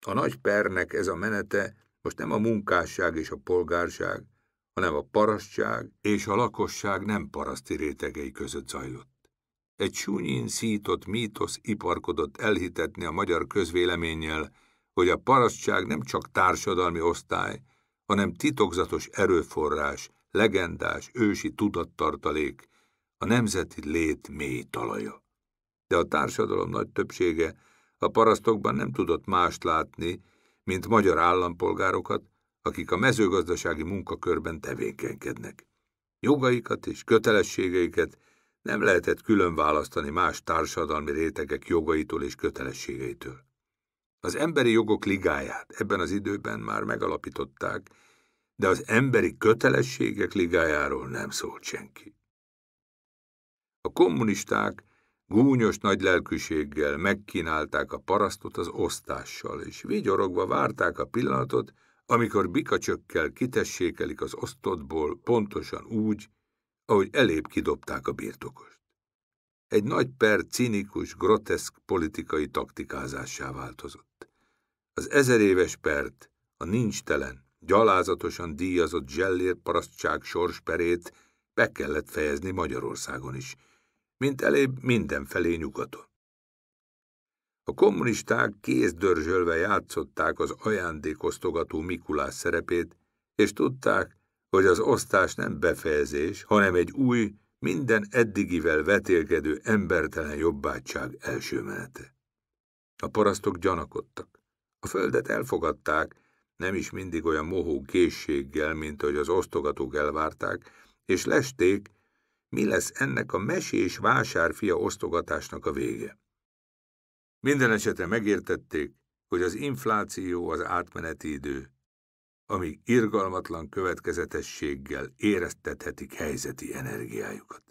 A nagy pernek ez a menete most nem a munkásság és a polgárság, hanem a parasztság és a lakosság nem paraszti rétegei között zajlott. Egy súnyin szított mítosz iparkodott elhitetni a magyar közvéleménnyel, hogy a parasztság nem csak társadalmi osztály, hanem titokzatos erőforrás, legendás, ősi tudattartalék, a nemzeti lét mély talaja. De a társadalom nagy többsége a parasztokban nem tudott mást látni, mint magyar állampolgárokat, akik a mezőgazdasági munkakörben tevékenykednek. Jogaikat és kötelességeiket nem lehetett külön választani más társadalmi rétegek jogaitól és kötelességeitől. Az Emberi Jogok Ligáját ebben az időben már megalapították, de az Emberi Kötelességek Ligájáról nem szólt senki. A kommunisták Gúnyos nagy lelkűséggel megkínálták a parasztot az osztással, és vigyorogva várták a pillanatot, amikor bikacsökkel kitessékelik az osztotból pontosan úgy, ahogy elébb kidobták a birtokost. Egy nagy per cinikus, groteszk politikai taktikázássá változott. Az ezeréves pert, a nincstelen, gyalázatosan díjazott parasztság sorsperét be kellett fejezni Magyarországon is – mint elébb mindenfelé nyugaton. A kommunisták kézdörzsölve játszották az ajándékosztogató Mikulás szerepét, és tudták, hogy az osztás nem befejezés, hanem egy új, minden eddigivel vetélkedő embertelen jobbátság első menete. A parasztok gyanakodtak. A földet elfogadták, nem is mindig olyan mohó készséggel, mint ahogy az osztogatók elvárták, és lesték, mi lesz ennek a mesés vásárfia osztogatásnak a vége. Minden esetre megértették, hogy az infláció az átmeneti idő, amíg irgalmatlan következetességgel éreztethetik helyzeti energiájukat.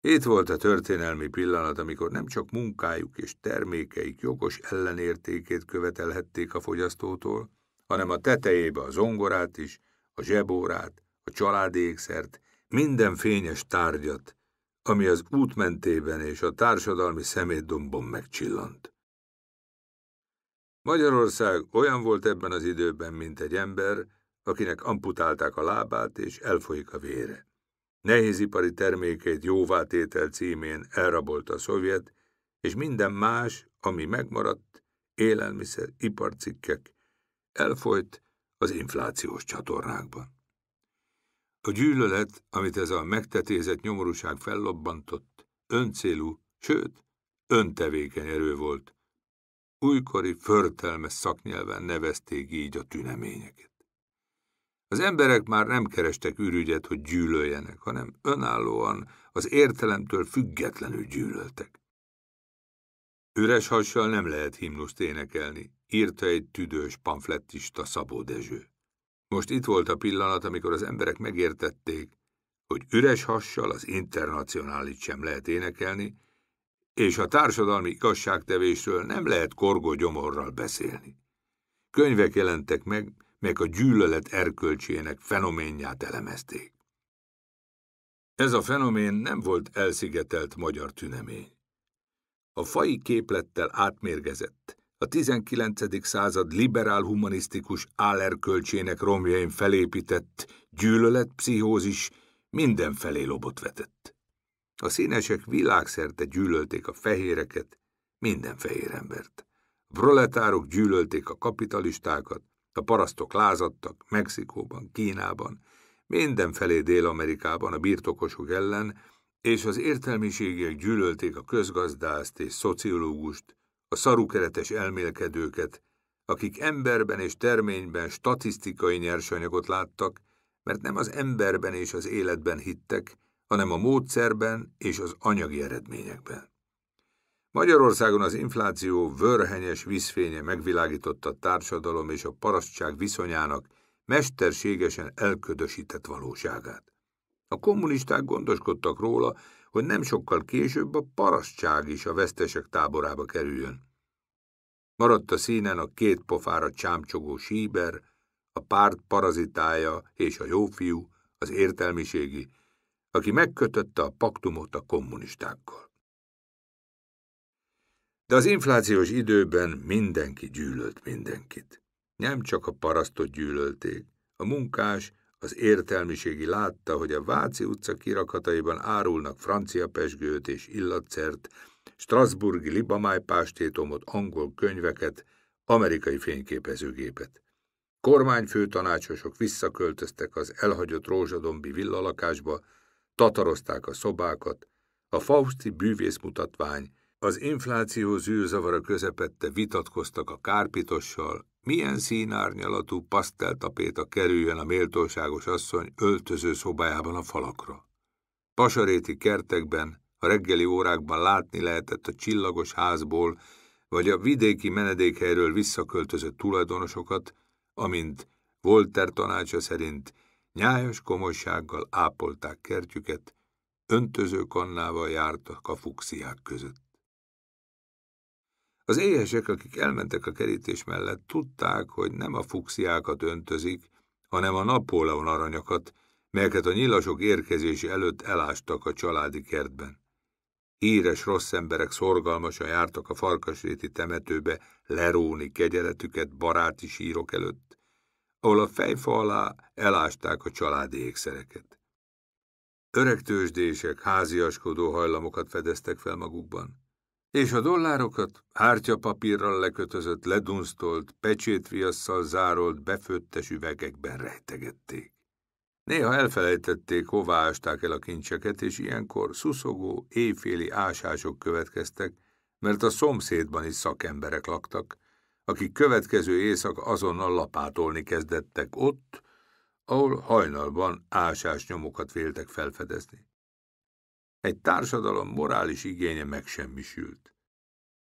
Itt volt a történelmi pillanat, amikor nem csak munkájuk és termékeik jogos ellenértékét követelhették a fogyasztótól, hanem a tetejébe a zongorát is, a zsebórát, a családékszert minden fényes tárgyat, ami az út mentében és a társadalmi szemétdombon megcsillant. Magyarország olyan volt ebben az időben, mint egy ember, akinek amputálták a lábát és elfolyik a vére. Nehézipari termékét jóvátétel címén elrabolt a szovjet, és minden más, ami megmaradt, élelmiszer, iparcikkek, elfolyt az inflációs csatornákban. A gyűlölet, amit ez a megtetézett nyomorúság fellobbantott, öncélú, sőt, öntevékeny erő volt. Újkori, förtelmes szaknyelven nevezték így a tüneményeket. Az emberek már nem kerestek ürügyet, hogy gyűlöljenek, hanem önállóan, az értelemtől függetlenül gyűlöltek. Üres hassal nem lehet himnuszt énekelni, írta egy tüdős pamflettista Szabó Dezső. Most itt volt a pillanat, amikor az emberek megértették, hogy üres hassal az internacionálit sem lehet énekelni, és a társadalmi igazságtevésről nem lehet korgó gyomorral beszélni. Könyvek jelentek meg, melyek a gyűlölet erkölcsének fenoménját elemezték. Ez a fenomén nem volt elszigetelt magyar tünemény. A fai képlettel átmérgezett, a 19. század liberál-humanisztikus állerkölcsének romjain felépített gyűlöletpszichózis mindenfelé lobot vetett. A színesek világszerte gyűlölték a fehéreket, minden fehér embert. A proletárok gyűlölték a kapitalistákat, a parasztok lázadtak Mexikóban, Kínában, mindenfelé Dél-Amerikában a birtokosok ellen, és az értelmiségiek gyűlölték a közgazdászt és szociológust, a szarukeretes elmélkedőket, akik emberben és terményben statisztikai nyersanyagot láttak, mert nem az emberben és az életben hittek, hanem a módszerben és az anyagi eredményekben. Magyarországon az infláció vörhenyes vízfénye megvilágította a társadalom és a parasztság viszonyának mesterségesen elködösített valóságát. A kommunisták gondoskodtak róla, hogy nem sokkal később a parasztság is a vesztesek táborába kerüljön. Maradt a színen a két pofára csámcsogó síber, a párt parazitája és a jófiú, az értelmiségi, aki megkötötte a paktumot a kommunistákkal. De az inflációs időben mindenki gyűlölt mindenkit. Nem csak a parasztot gyűlölték, a munkás, az értelmiségi látta, hogy a Váci utca kirakataiban árulnak francia pesgőt és illatszert, strasburgi libamájpástétomot, angol könyveket, amerikai fényképezőgépet. Kormányfő tanácsosok visszaköltöztek az elhagyott rózsadombi villalakásba, tatarozták a szobákat, a Fausti bűvészmutatvány, az infláció zűrzavara közepette vitatkoztak a kárpitossal, milyen színárnyalatú paszteltapéta kerüljön a méltóságos asszony öltöző szobájában a falakra. Pasaréti kertekben, a reggeli órákban látni lehetett a csillagos házból, vagy a vidéki menedékhelyről visszaköltözött tulajdonosokat, amint Volter tanácsa szerint nyájas komolysággal ápolták kertjüket, öntöző kannával jártak a fuxiák között. Az éhesek, akik elmentek a kerítés mellett, tudták, hogy nem a fuxiákat öntözik, hanem a napóleon aranyakat, melyeket a nyilasok érkezési előtt elástak a családi kertben. Híres rossz emberek szorgalmasan jártak a farkasréti temetőbe leróni kegyeletüket baráti sírok előtt, ahol a fejfa alá elásták a családi ékszereket. Öreg tőzsdések, háziaskodó hajlamokat fedeztek fel magukban és a dollárokat hártyapapírral lekötözött, ledunsztolt, pecsétviasszal zárolt, befőttes üvegekben rejtegették. Néha elfelejtették, hová ásták el a kincseket, és ilyenkor szuszogó, éjféli ásások következtek, mert a szomszédban is szakemberek laktak, akik következő éjszak azonnal lapátolni kezdettek ott, ahol hajnalban ásás nyomokat véltek felfedezni egy társadalom morális igénye megsemmisült.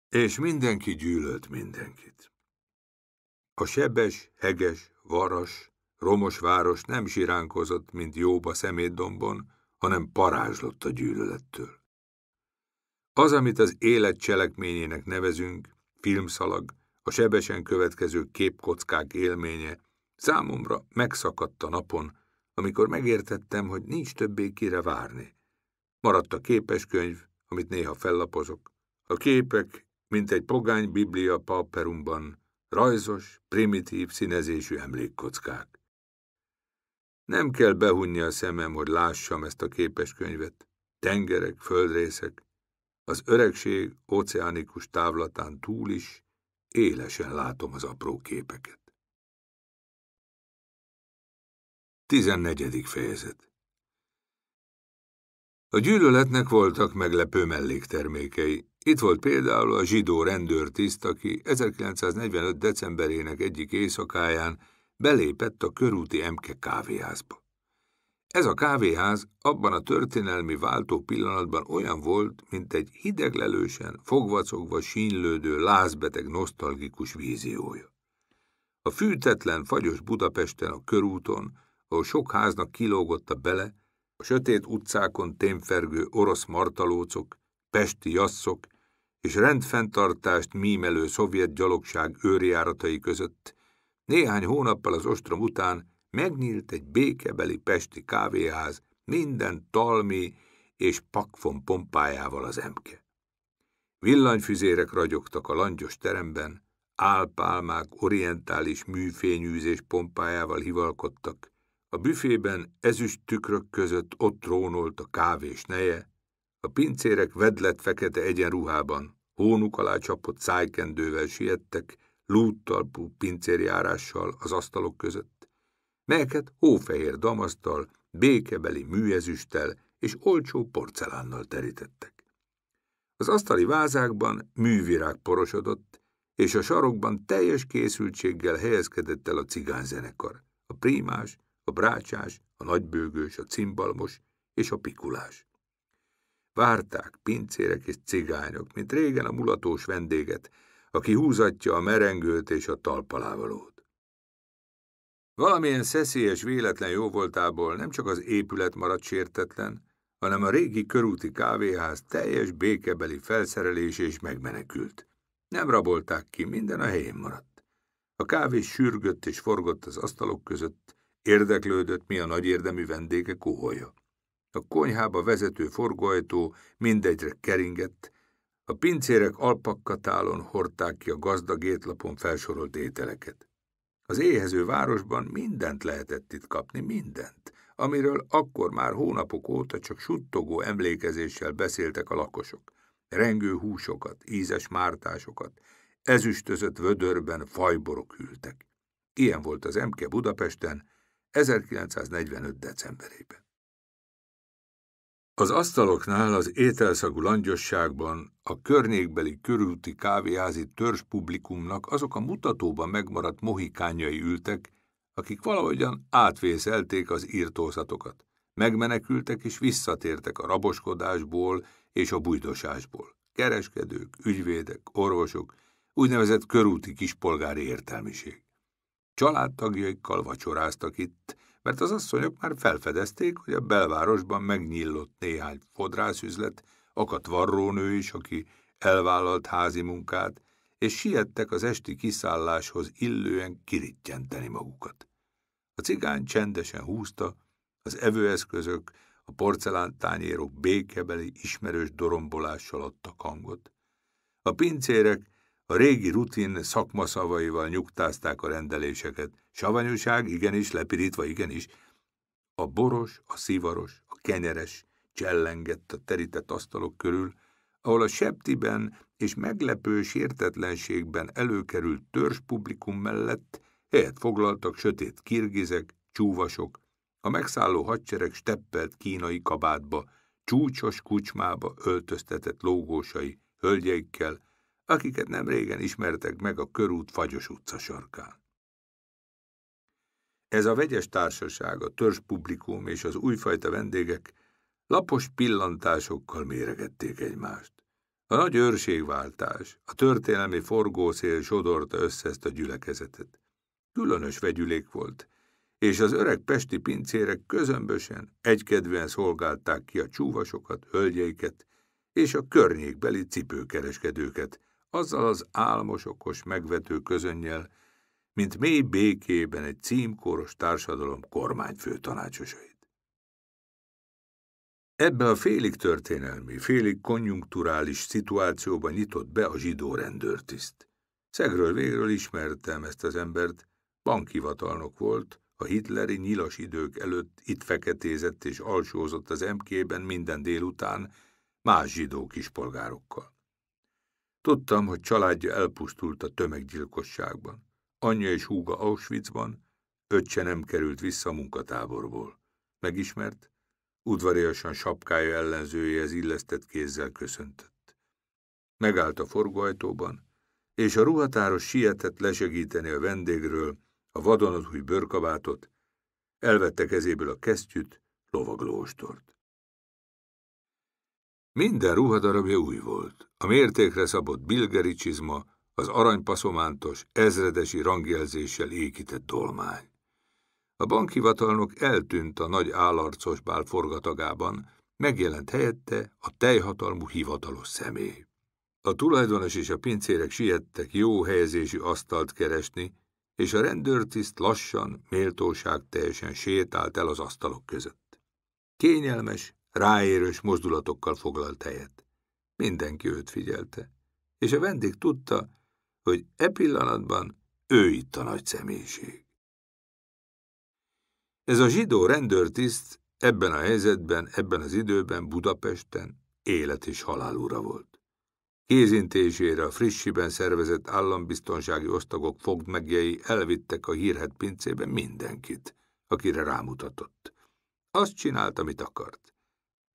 És mindenki gyűlölt mindenkit. A sebes, heges, varas, romos város nem siránkozott, mint jóba szemétdombon, hanem parázslott a gyűlölettől. Az, amit az élet cselekményének nevezünk, filmszalag, a sebesen következő képkockák élménye, számomra megszakadt a napon, amikor megértettem, hogy nincs többé kire várni, Maradt a képeskönyv, amit néha fellapozok. A képek, mint egy pogány biblia papperumban, rajzos, primitív színezésű emlékkockák. Nem kell behunni a szemem, hogy lássam ezt a képeskönyvet. Tengerek, földrészek, az öregség óceánikus távlatán túl is élesen látom az apró képeket. 14. fejezet a gyűlöletnek voltak meglepő melléktermékei. Itt volt például a zsidó rendőrtiszt, aki 1945. decemberének egyik éjszakáján belépett a körúti Emke kávéházba. Ez a kávéház abban a történelmi váltó pillanatban olyan volt, mint egy hideglelősen, fogvacogva sínlődő lázbeteg, nosztalgikus víziója. A fűtetlen, fagyos Budapesten a körúton, ahol sok háznak a bele, a sötét utcákon témfergő orosz martalócok, pesti jasszok és rendfenntartást mímelő szovjet gyalogság őrjáratai között néhány hónappal az ostrom után megnyílt egy békebeli pesti kávéház minden talmi és pakfon pompájával az emke. Villanyfüzérek ragyogtak a langyos teremben, álpálmák orientális műfényűzés pompájával hivalkodtak, a büfében ezüst tükrök között ott trónolt a kávés neje, a pincérek vedlet fekete egyenruhában, hónuk alá csapott szájkendővel siettek, lúttalpú pincérjárással az asztalok között, melyeket hófehér damasztal, békebeli műezüsttel és olcsó porcelánnal terítettek. Az asztali vázákban művirág porosodott, és a sarokban teljes készültséggel helyezkedett el a cigányzenekar, a prímás, a brácsás, a nagybőgős, a cimbalmos és a pikulás. Várták pincérek és cigányok, mint régen a mulatós vendéget, aki húzatja a merengőt és a talpalávalót. Valamilyen szeszélyes véletlen jóvoltából nem csak az épület maradt sértetlen, hanem a régi körúti kávéház teljes békebeli felszerelés és megmenekült. Nem rabolták ki, minden a helyén maradt. A kávé sürgött és forgott az asztalok között, Érdeklődött, mi a nagy érdemű vendége kuholja. A konyhába vezető forgóajtó mindegyre keringett, a pincérek alpakkatálon hordták ki a gazdag étlapon felsorolt ételeket. Az éhező városban mindent lehetett itt kapni, mindent, amiről akkor már hónapok óta csak suttogó emlékezéssel beszéltek a lakosok. Rengő húsokat, ízes mártásokat, ezüstözött vödörben fajborok ültek. Ilyen volt az Emke Budapesten, 1945. decemberében. Az asztaloknál az ételszagú langyosságban a környékbeli körülti kávéházi törzspublikumnak azok a mutatóban megmaradt mohikányai ültek, akik valahogyan átvészelték az írtózatokat, megmenekültek és visszatértek a raboskodásból és a bujdosásból. Kereskedők, ügyvédek, orvosok, úgynevezett körúti kispolgári értelmiség. Családtagjaikkal vacsoráztak itt, mert az asszonyok már felfedezték, hogy a belvárosban megnyillott néhány fodrászüzlet, akadt varrónő is, aki elvállalt házi munkát, és siettek az esti kiszálláshoz illően kirittyenteni magukat. A cigány csendesen húzta, az evőeszközök, a porcelántányérok békebeli ismerős dorombolással adtak hangot. A pincérek a régi rutin szakmaszavaival nyugtázták a rendeléseket. Savanyúság, igenis, lepirítva, igenis. A boros, a szivaros, a kenyeres csellengett a terített asztalok körül, ahol a septiben és meglepő sértetlenségben előkerült publikum mellett helyet foglaltak sötét kirgizek, csúvasok, a megszálló hadsereg steppelt kínai kabátba, csúcsos kucsmába öltöztetett lógósai, hölgyeikkel, akiket nem régen ismertek meg a körút Fagyos utca sarkán. Ez a vegyes társaság, a törzspublikum és az újfajta vendégek lapos pillantásokkal méregették egymást. A nagy őrségváltás, a történelmi forgószél sodorta össze ezt a gyülekezetet. Különös vegyülék volt, és az öreg pesti pincérek közömbösen, egykedvűen szolgálták ki a csúvasokat, hölgyeiket és a környékbeli cipőkereskedőket, azzal az álmos okos megvető közönnyel, mint mély békében egy címkoros társadalom kormányfő tanácsosait. Ebbe a félig történelmi, félig konjunkturális szituációba nyitott be a zsidó rendőrtiszt. Szegről végről ismertem ezt az embert, bankivatalnok volt, a hitleri nyilas idők előtt itt feketézett és alsózott az MK-ben minden délután más zsidó kispolgárokkal. Tudtam, hogy családja elpusztult a tömeggyilkosságban. Anyja és húga Auschwitzban, öccse nem került vissza a munkatáborból. Megismert, udvariasan sapkája ellenzőjéhez illesztett kézzel köszöntött. Megállt a forgóajtóban, és a ruhatáros sietett lesegíteni a vendégről a vadonatúj bőrkabátot, elvette kezéből a kesztyűt, lovaglóstort. Minden ruhadarabja új volt. A mértékre szabott bilgeri csizma, az aranypaszomántos, ezredesi rangjelzéssel ékített dolmány. A bankhivatalnok eltűnt a nagy állarcos bál forgatagában, megjelent helyette a teljhatalmú hivatalos személy. A tulajdonos és a pincérek siettek jó helyezési asztalt keresni, és a rendőrtiszt lassan, méltóság teljesen sétált el az asztalok között. Kényelmes, ráérős mozdulatokkal foglalt helyet. Mindenki őt figyelte, és a vendég tudta, hogy e pillanatban ő itt a nagy személyiség. Ez a zsidó rendőrtiszt ebben a helyzetben, ebben az időben Budapesten élet és halál ura volt. Kézintésére a frissiben szervezett állambiztonsági osztagok fogmegjei elvittek a hírhet pincébe mindenkit, akire rámutatott. Azt csinált, amit akart.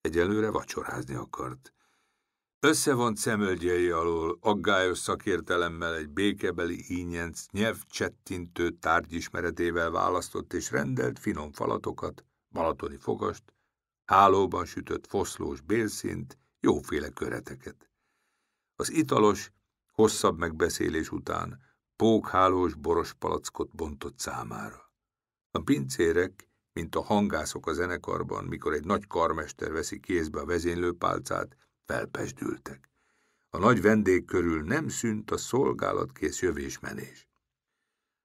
Egyelőre vacsorázni akart. Összevont szemöldjei alól, aggályos szakértelemmel egy békebeli ínyenc nyelvcsettintő tárgyismeretével választott és rendelt finom falatokat, balatoni fogast, hálóban sütött foszlós bélszint, jóféle köreteket. Az italos, hosszabb megbeszélés után pókhálós boros palackot bontott számára. A pincérek mint a hangászok a zenekarban, mikor egy nagy karmester veszi kézbe a vezénylőpálcát, felpesdültek. A nagy vendég körül nem szűnt a szolgálatkész jövésmenés.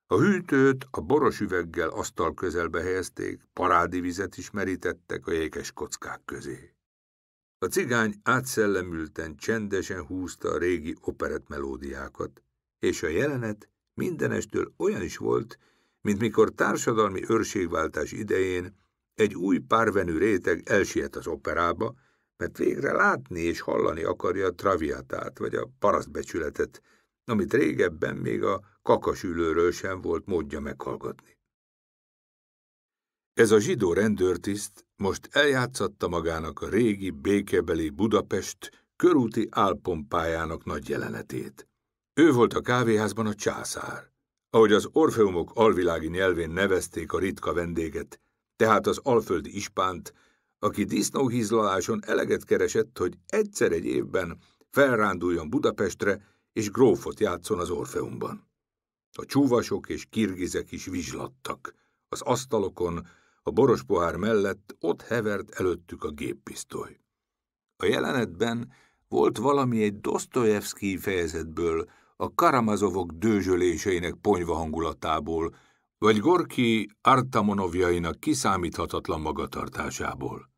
A hűtőt a boros üveggel asztal közelbe helyezték, parádi vizet is merítettek a jékes kockák közé. A cigány átszellemülten csendesen húzta a régi operett melódiákat, és a jelenet mindenestől olyan is volt, mint mikor társadalmi őrségváltás idején egy új párvenű réteg elsiet az operába, mert végre látni és hallani akarja a traviatát vagy a parasztbecsületet, amit régebben még a kakasülőről sem volt módja meghallgatni. Ez a zsidó rendőrtiszt most eljátszatta magának a régi békebeli Budapest körúti álpompájának nagy jelenetét. Ő volt a kávéházban a császár ahogy az orfeumok alvilági nyelvén nevezték a ritka vendéget, tehát az alföldi ispánt, aki disznóhízlaláson eleget keresett, hogy egyszer egy évben felránduljon Budapestre, és grófot játszon az orfeumban. A csúvasok és kirgizek is vizslattak. Az asztalokon, a boros pohár mellett ott hevert előttük a géppisztoly. A jelenetben volt valami egy Dostoyevsky fejezetből, a Karamazovok dőzsöléseinek ponyva hangulatából, vagy Gorki Artamonovjainak kiszámíthatatlan magatartásából.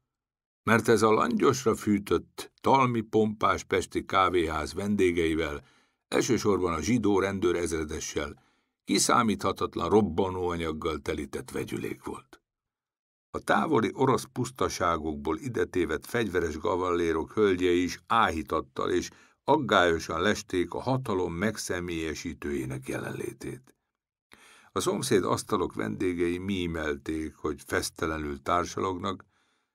Mert ez a langyosra fűtött, talmi pompás pesti kávéház vendégeivel, elsősorban a zsidó rendőr ezredessel, kiszámíthatatlan robbanóanyaggal telített vegyülék volt. A távoli orosz pusztaságokból idetévet fegyveres gavallérok hölgye is áhítattal és aggályosan lesték a hatalom megszemélyesítőjének jelenlétét. A szomszéd asztalok vendégei mímelték, hogy fesztelenül társalognak,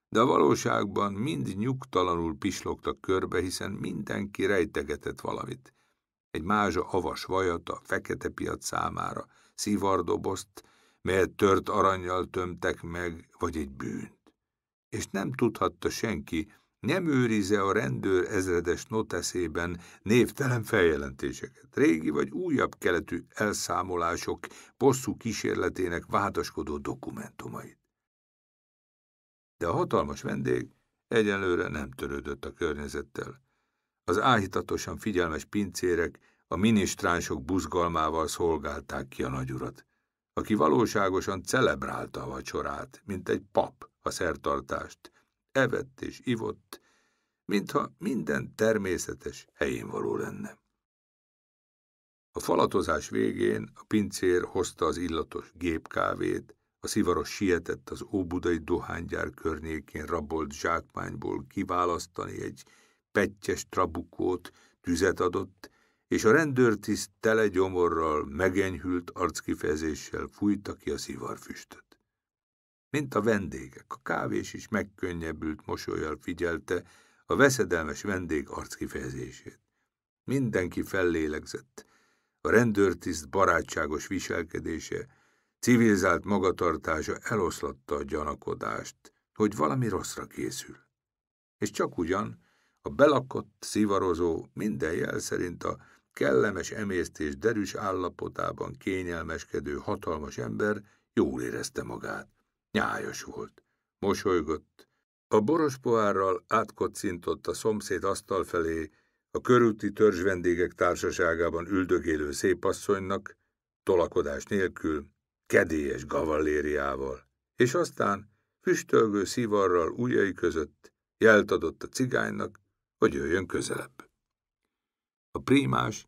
de a valóságban mind nyugtalanul pislogtak körbe, hiszen mindenki rejtegetett valamit. Egy mázsa avas vajat a fekete piac számára, szivardobozt, melyet tört aranyjal tömtek meg, vagy egy bűnt. És nem tudhatta senki, nem őrize a rendőr ezredes noteszében névtelen feljelentéseket. Régi vagy újabb keletű elszámolások bosszú kísérletének vádaskodó dokumentumait. De a hatalmas vendég egyenlőre nem törődött a környezettel. Az áhítatosan figyelmes pincérek a minisztránsok buzgalmával szolgálták ki a nagyurat, aki valóságosan celebrálta a vacsorát, mint egy pap a szertartást, evett és ivott, mintha minden természetes helyén való lenne. A falatozás végén a pincér hozta az illatos gépkávét, a szivaros sietett az óbudai dohánygyár környékén rabolt zsákmányból kiválasztani egy pettyes trabukót, tüzet adott, és a rendőrtiszt tele gyomorral, megenyhült arckifejezéssel fújta ki a szivarfüstöt. Mint a vendégek, a kávés is megkönnyebbült mosolyjal figyelte a veszedelmes vendég arckifejezését. Mindenki fellélegzett. A rendőrtiszt barátságos viselkedése, civilizált magatartása eloszlatta a gyanakodást, hogy valami rosszra készül. És csak ugyan a belakott, szivarozó, minden jel szerint a kellemes emésztés derűs állapotában kényelmeskedő hatalmas ember jól érezte magát. Nyájos volt. Mosolygott. A boros poárral átkocintott a szomszéd asztal felé, a körúti vendégek társaságában üldögélő szépasszonynak, tolakodás nélkül, kedélyes gavallériával, és aztán füstölgő szivarral ujjai között jelt adott a cigánynak, hogy jöjjön közelebb. A prímás,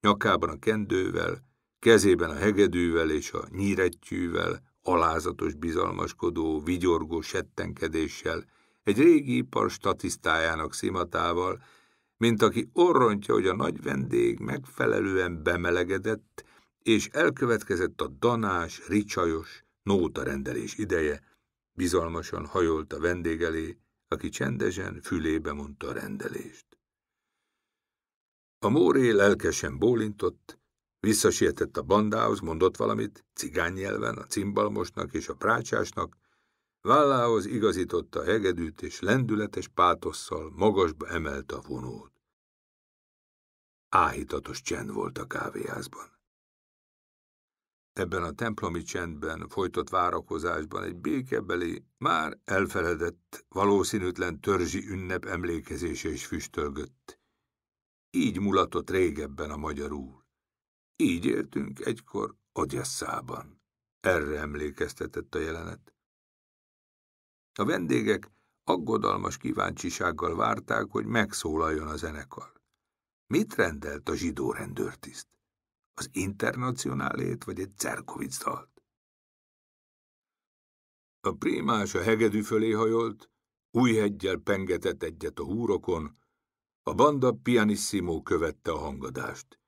nyakában a kendővel, kezében a hegedűvel és a nyírettyűvel alázatos, bizalmaskodó, vigyorgó settenkedéssel, egy régi ipar statisztájának szimatával, mint aki orrontja, hogy a nagy vendég megfelelően bemelegedett, és elkövetkezett a danás, ricsajos, nóta rendelés ideje, bizalmasan hajolt a vendég elé, aki csendesen fülébe mondta a rendelést. A móré lelkesen bólintott, Visszasietett a bandához, mondott valamit, cigány nyelven, a cimbalmosnak és a prácsásnak, vállához igazította a hegedűt, és lendületes pátosszal magasba emelte a vonót. Áhítatos csend volt a kávéházban. Ebben a templomi csendben, folytott várakozásban egy békebeli, már elfeledett, valószínűtlen törzsi ünnep emlékezése is füstölgött. Így mulatott régebben a magyar úr. Így éltünk egykor Odesszában. Erre emlékeztetett a jelenet. A vendégek aggodalmas kíváncsisággal várták, hogy megszólaljon a zenekar. Mit rendelt a zsidó rendőrtiszt? Az internacionálét vagy egy Czerkovic dalt? A primás a hegedű fölé hajolt, új hegyel pengetett egyet a húrokon, a banda pianissimo követte a hangadást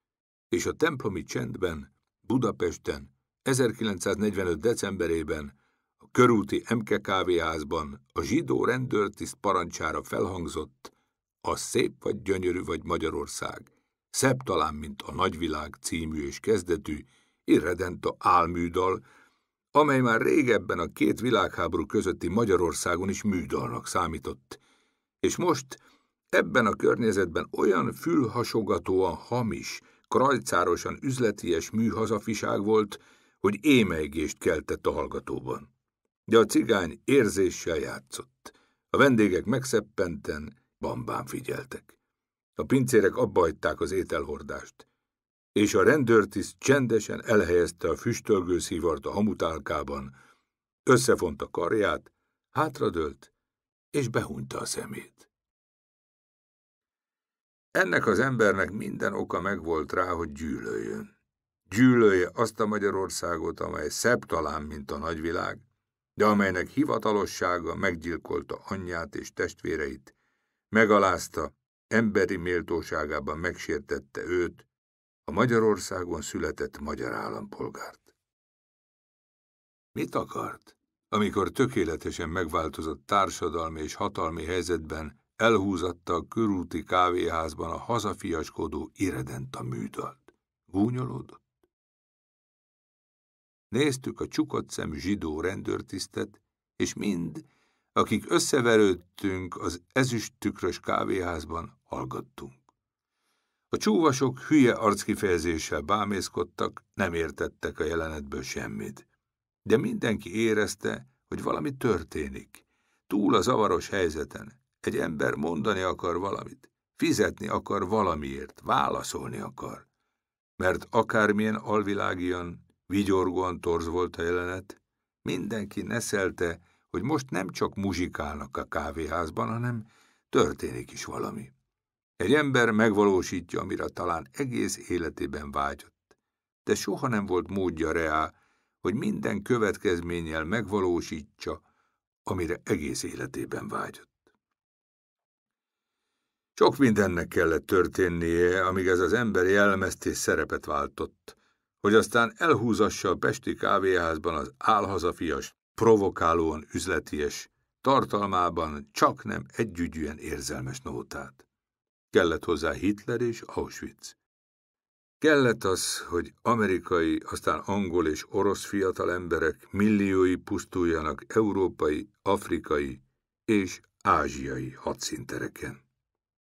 és a templomi csendben, Budapesten, 1945. decemberében, a körúti MKKV házban a zsidó rendőrtiszt parancsára felhangzott a Szép vagy gyönyörű vagy Magyarország, szebb talán, mint a nagyvilág című és kezdetű, irredenta álműdal, amely már régebben a két világháború közötti Magyarországon is műdalnak számított. És most ebben a környezetben olyan fülhasogatóan hamis, krajcárosan üzleties műhazafiság volt, hogy émeigést keltett a hallgatóban. De a cigány érzéssel játszott. A vendégek megszeppenten, bambán figyeltek. A pincérek abbajták az ételhordást, és a rendőrtiszt csendesen elhelyezte a füstölgő szívart a hamutálkában, összefonta karját, hátradőlt, és behunta a szemét. Ennek az embernek minden oka megvolt rá, hogy gyűlöljön. Gyűlölje azt a Magyarországot, amely szebb talán, mint a nagyvilág, de amelynek hivatalossága meggyilkolta anyját és testvéreit, megalázta, emberi méltóságában megsértette őt, a Magyarországon született magyar állampolgárt. Mit akart, amikor tökéletesen megváltozott társadalmi és hatalmi helyzetben elhúzatta a körúti kávéházban a hazafiaskodó iredent a műdalt. Gúnyolódott. Néztük a csukott szem zsidó rendőrtisztet, és mind, akik összeverődtünk az ezüst tükrös kávéházban, hallgattunk. A csúvasok hülye arckifejezéssel bámészkodtak, nem értettek a jelenetből semmit. De mindenki érezte, hogy valami történik, túl a zavaros helyzeten. Egy ember mondani akar valamit, fizetni akar valamiért, válaszolni akar. Mert akármilyen alvilágian, vigyorgóan torz volt a jelenet, mindenki neszelte, hogy most nem csak muzsikálnak a kávéházban, hanem történik is valami. Egy ember megvalósítja, amire talán egész életében vágyott, de soha nem volt módja reá, hogy minden következménnyel megvalósítsa, amire egész életében vágyott. Sok mindennek kellett történnie, amíg ez az ember jellemeztés szerepet váltott, hogy aztán elhúzassa a Pesti kávéházban az álhazafias, provokálóan üzleties, tartalmában csak nem együgyűen érzelmes nótát. Kellett hozzá Hitler és Auschwitz. Kellett az, hogy amerikai, aztán angol és orosz fiatal emberek milliói pusztuljanak európai, afrikai és ázsiai hadszintereken.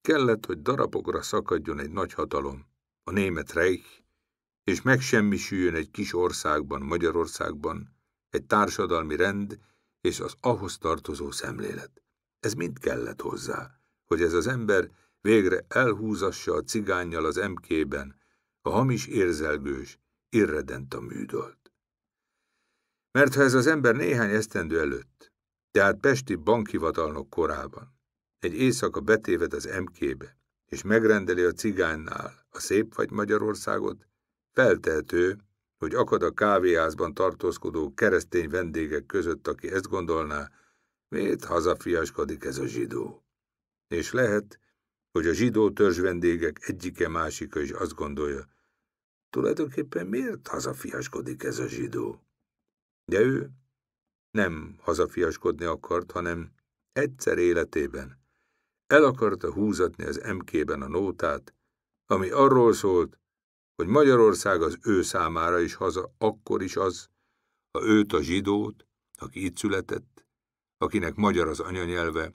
Kellett, hogy darabokra szakadjon egy nagy hatalom, a német Reich, és megsemmisüljön egy kis országban, Magyarországban, egy társadalmi rend és az ahhoz tartozó szemlélet. Ez mind kellett hozzá, hogy ez az ember végre elhúzassa a cigányjal az emkében a hamis érzelgős, irredent a műdolt. Mert ha ez az ember néhány esztendő előtt, tehát Pesti bankhivatalnok korában, egy éjszaka betéved az MK-be, és megrendeli a cigánynál a Szép vagy Magyarországot, feltehető, hogy akad a kávéházban tartózkodó keresztény vendégek között, aki ezt gondolná, miért hazafiaskodik ez a zsidó. És lehet, hogy a zsidó törzs vendégek egyike másika is azt gondolja, tulajdonképpen miért hazafiaskodik ez a zsidó. De ő nem hazafiaskodni akart, hanem egyszer életében el akarta húzatni az MK-ben a nótát, ami arról szólt, hogy Magyarország az ő számára is haza, akkor is az, ha őt a zsidót, aki itt született, akinek magyar az anyanyelve,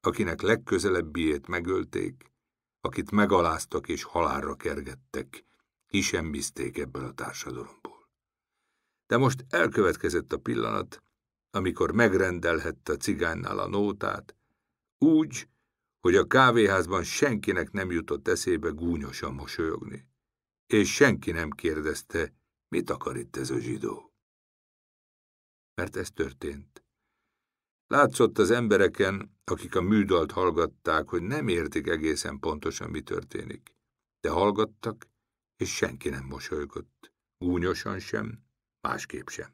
akinek legközelebbiét megölték, akit megaláztak és halálra kergettek, ki sem bízték ebből a társadalomból. De most elkövetkezett a pillanat, amikor megrendelhette a cigánynál a nótát, úgy, hogy a kávéházban senkinek nem jutott eszébe gúnyosan mosolyogni. És senki nem kérdezte, mit akar itt ez a zsidó. Mert ez történt. Látszott az embereken, akik a műdalt hallgatták, hogy nem értik egészen pontosan, mi történik. De hallgattak, és senki nem mosolygott. Gúnyosan sem, másképp sem.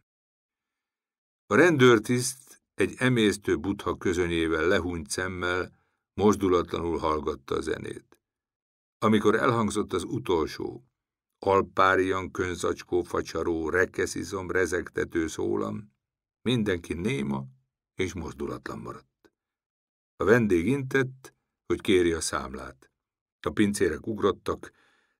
A rendőrtiszt egy emésztő butha közönyével lehúnyt szemmel Mozdulatlanul hallgatta a zenét. Amikor elhangzott az utolsó, alpárian könzacskó, facsaró, rekeszizom, rezegtető szólam, mindenki néma és mozdulatlan maradt. A vendég intett, hogy kéri a számlát. A pincérek ugrottak,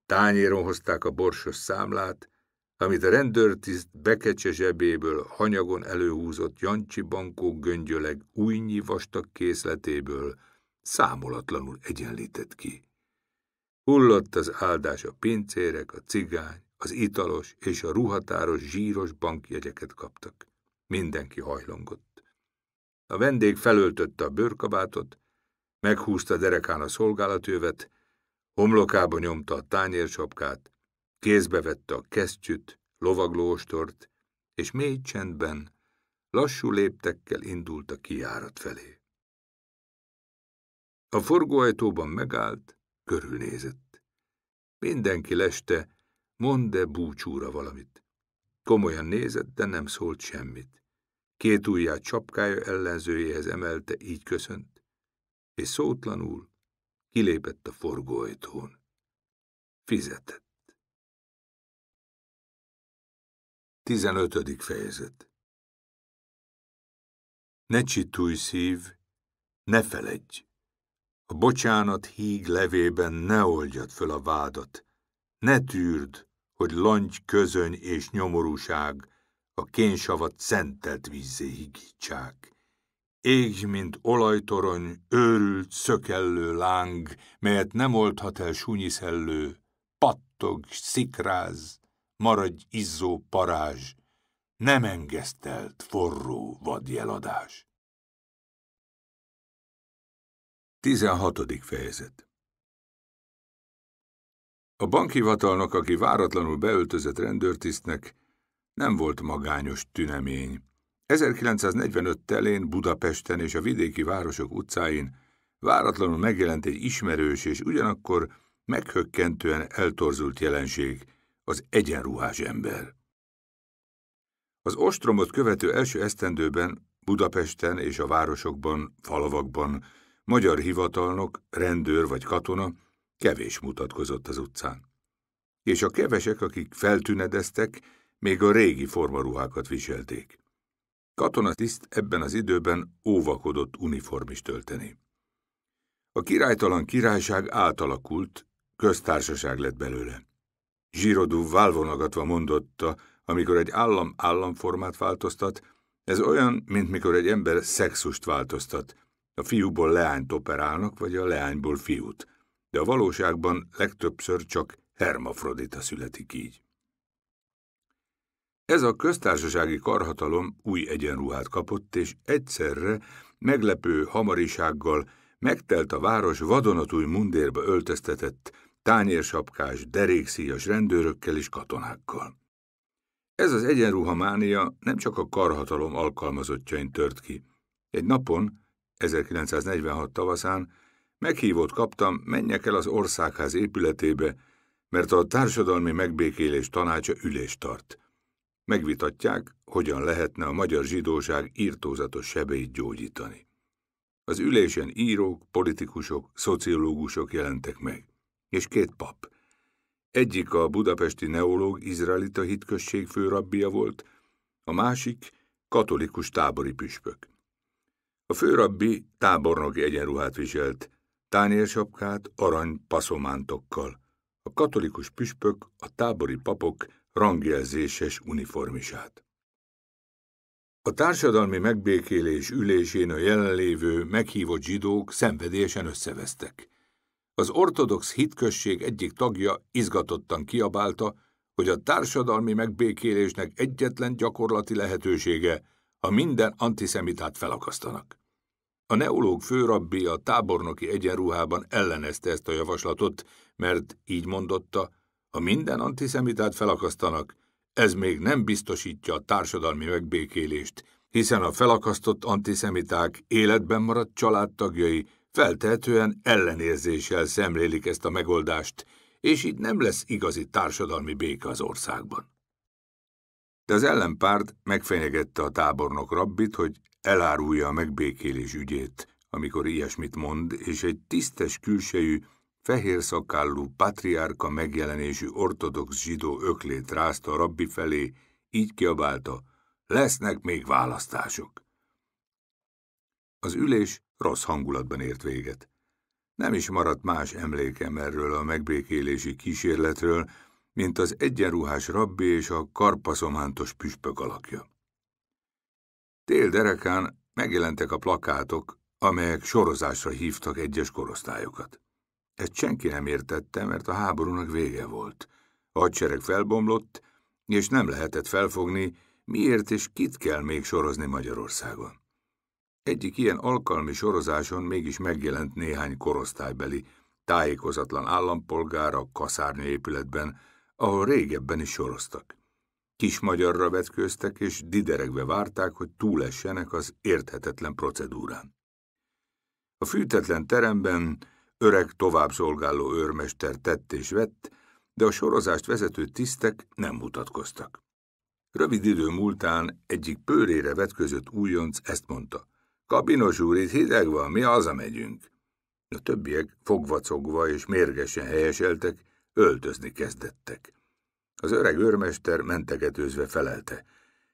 tányéron hozták a borsos számlát, amit a rendőrtiszt bekecse zsebéből hanyagon előhúzott Jancsi Bankó göngyöleg újnyi vastag készletéből számolatlanul egyenlített ki. Hullott az áldás a pincérek, a cigány, az italos és a ruhatáros zsíros bankjegyeket kaptak. Mindenki hajlongott. A vendég felöltötte a bőrkabátot, meghúzta derekán a szolgálatővet, homlokába nyomta a tányérsapkát, kézbe vette a kesztyűt, lovaglóstort, és mély csendben, lassú léptekkel indult a kiárat felé. A forgóajtóban megállt, körülnézett. Mindenki leste, mondd e búcsúra valamit. Komolyan nézett, de nem szólt semmit. Két ujját csapkája ellenzőjéhez emelte, így köszönt, és szótlanul kilépett a forgóajtón. Fizetett. 15. fejezet Ne csitulj szív, ne feledj! A bocsánat híg levében ne oldjad föl a vádat, ne tűrd, hogy langy közöny és nyomorúság a kénsavat szentelt vízzé higítsák. Égj, mint olajtorony, őrült, szökellő láng, melyet nem oldhat el sunyiszellő, pattog, szikráz, maradj izzó parázs, nem engesztelt forró vadjeladás. 16. fejezet A bankhivatalnak, aki váratlanul beöltözött rendőrtisztnek, nem volt magányos tünemény. 1945 telén Budapesten és a vidéki városok utcáin váratlanul megjelent egy ismerős és ugyanakkor meghökkentően eltorzult jelenség, az egyenruhás ember. Az ostromot követő első esztendőben Budapesten és a városokban, falavakban, magyar hivatalnok, rendőr vagy katona kevés mutatkozott az utcán. És a kevesek, akik feltünedeztek, még a régi formaruhákat viselték. Katonatiszt ebben az időben óvakodott uniform is tölteni. A királytalan királyság átalakult, köztársaság lett belőle. Zsirodú válvonagatva mondotta, amikor egy állam államformát változtat, ez olyan, mint mikor egy ember szexust változtat – a fiúból leányt operálnak, vagy a leányból fiút, de a valóságban legtöbbször csak hermafrodita születik így. Ez a köztársasági karhatalom új egyenruhát kapott, és egyszerre, meglepő hamarisággal megtelt a város vadonatúj mundérba öltöztetett, tányérsapkás, derékszíjas rendőrökkel és katonákkal. Ez az egyenruha mánia nem csak a karhatalom alkalmazottjain tört ki. Egy napon 1946 tavaszán meghívót kaptam, menjek el az országház épületébe, mert a Társadalmi Megbékélés Tanácsa ülést tart. Megvitatják, hogyan lehetne a magyar zsidóság írtózatos sebeit gyógyítani. Az ülésen írók, politikusok, szociológusok jelentek meg, és két pap. Egyik a budapesti neológ izraelita hitközség főrabbia volt, a másik katolikus tábori püspök. A főrabbi tábornoki egyenruhát viselt, tányérsapkát arany paszomántokkal. A katolikus püspök, a tábori papok rangjelzéses uniformisát. A társadalmi megbékélés ülésén a jelenlévő meghívott zsidók szenvedélyesen összevesztek. Az ortodox hitkösség egyik tagja izgatottan kiabálta, hogy a társadalmi megbékélésnek egyetlen gyakorlati lehetősége, ha minden antiszemitát felakasztanak. A neológ főrabbi a tábornoki egyenruhában ellenezte ezt a javaslatot, mert így mondotta, ha minden antiszemitát felakasztanak, ez még nem biztosítja a társadalmi megbékélést, hiszen a felakasztott antiszemiták életben maradt családtagjai feltehetően ellenérzéssel szemlélik ezt a megoldást, és így nem lesz igazi társadalmi béke az országban. De az ellenpárt megfenyegette a tábornok rabbit, hogy elárulja a megbékélés ügyét, amikor ilyesmit mond, és egy tisztes külsejű, fehér szakállú patriárka megjelenésű ortodox zsidó öklét rázta a rabbi felé, így kiabálta, lesznek még választások. Az ülés rossz hangulatban ért véget. Nem is maradt más emlékem erről a megbékélési kísérletről, mint az egyenruhás rabbi és a karpaszomántos püspök alakja. Tél derekán megjelentek a plakátok, amelyek sorozásra hívtak egyes korosztályokat. Ezt senki nem értette, mert a háborúnak vége volt. A hadsereg felbomlott, és nem lehetett felfogni, miért és kit kell még sorozni Magyarországon. Egyik ilyen alkalmi sorozáson mégis megjelent néhány korosztálybeli, tájékozatlan állampolgár a kaszárnyi épületben, ahol régebben is soroztak. Kis magyarra vetkőztek, és dideregve várták, hogy túlessenek az érthetetlen procedúrán. A fűtetlen teremben öreg továbbszolgáló őrmester tett és vett, de a sorozást vezető tisztek nem mutatkoztak. Rövid idő múltán egyik pőrére vetközött újonc ezt mondta. Kabinos úr, itt hideg van, mi hazamegyünk. A többiek fogvacogva és mérgesen helyeseltek, öltözni kezdettek. Az öreg őrmester mentegetőzve felelte.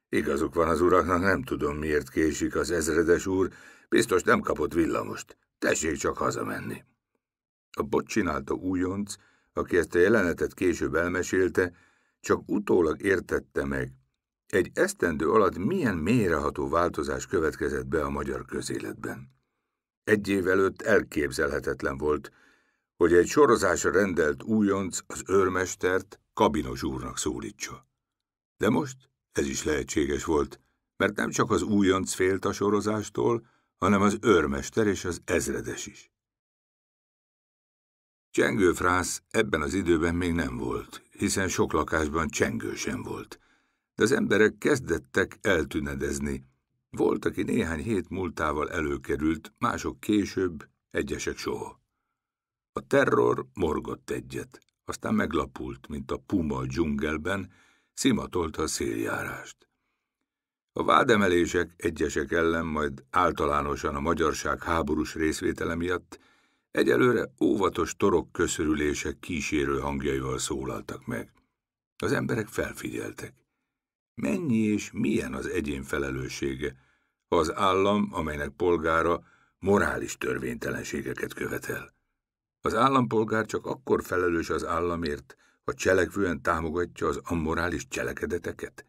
Igazuk van az uraknak, nem tudom, miért késik az ezredes úr, biztos nem kapott villamost. Tessék csak hazamenni. A bot csinálta újonc, aki ezt a jelenetet később elmesélte, csak utólag értette meg, egy esztendő alatt milyen mélyreható változás következett be a magyar közéletben. Egy év előtt elképzelhetetlen volt, hogy egy sorozásra rendelt újonc az őrmestert, kabinos úrnak szólítsa. De most ez is lehetséges volt, mert nem csak az újonc félt a sorozástól, hanem az őrmester és az ezredes is. Csengő frász ebben az időben még nem volt, hiszen sok lakásban csengő sem volt, de az emberek kezdettek eltünedezni. Volt, aki néhány hét múltával előkerült, mások később, egyesek soha. A terror morgott egyet aztán meglapult, mint a puma a dzsungelben, szimatolta a széljárást. A vádemelések egyesek ellen, majd általánosan a magyarság háborús részvétele miatt egyelőre óvatos torok köszörülések kísérő hangjaival szólaltak meg. Az emberek felfigyeltek. Mennyi és milyen az egyén felelőssége, ha az állam, amelynek polgára morális törvénytelenségeket követel? Az állampolgár csak akkor felelős az államért, ha cselekvően támogatja az amorális cselekedeteket.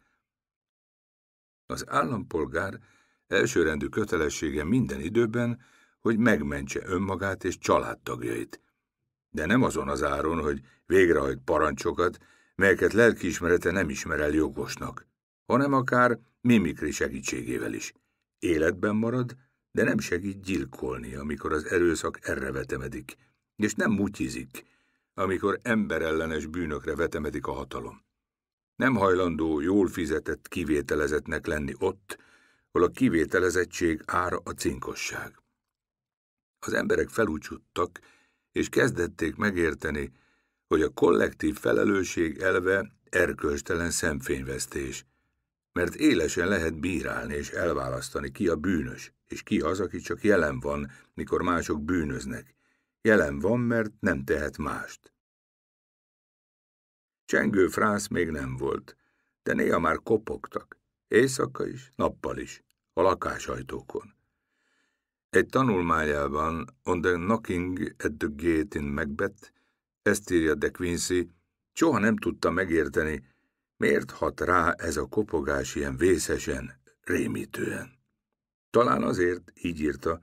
Az állampolgár elsőrendű kötelessége minden időben, hogy megmentse önmagát és családtagjait. De nem azon az áron, hogy végrehajt parancsokat, melyeket lelkiismerete nem ismer el jogosnak, hanem akár mimikri segítségével is. Életben marad, de nem segít gyilkolni, amikor az erőszak erre vetemedik és nem mutyizik, amikor emberellenes bűnökre vetemedik a hatalom. Nem hajlandó jól fizetett kivételezetnek lenni ott, ahol a kivételezettség ára a cinkosság. Az emberek felúcsuttak, és kezdették megérteni, hogy a kollektív felelősség elve erkölcstelen szemfényvesztés, mert élesen lehet bírálni és elválasztani ki a bűnös, és ki az, aki csak jelen van, mikor mások bűnöznek, Jelen van, mert nem tehet mást. Csengő frász még nem volt, de néha már kopogtak, éjszaka is, nappal is, a lakásajtókon. Egy tanulmányában On the Knocking at the Gate in Macbeth ezt írja de Quincy, soha nem tudta megérteni, miért hat rá ez a kopogás ilyen vészesen, rémítően. Talán azért, így írta,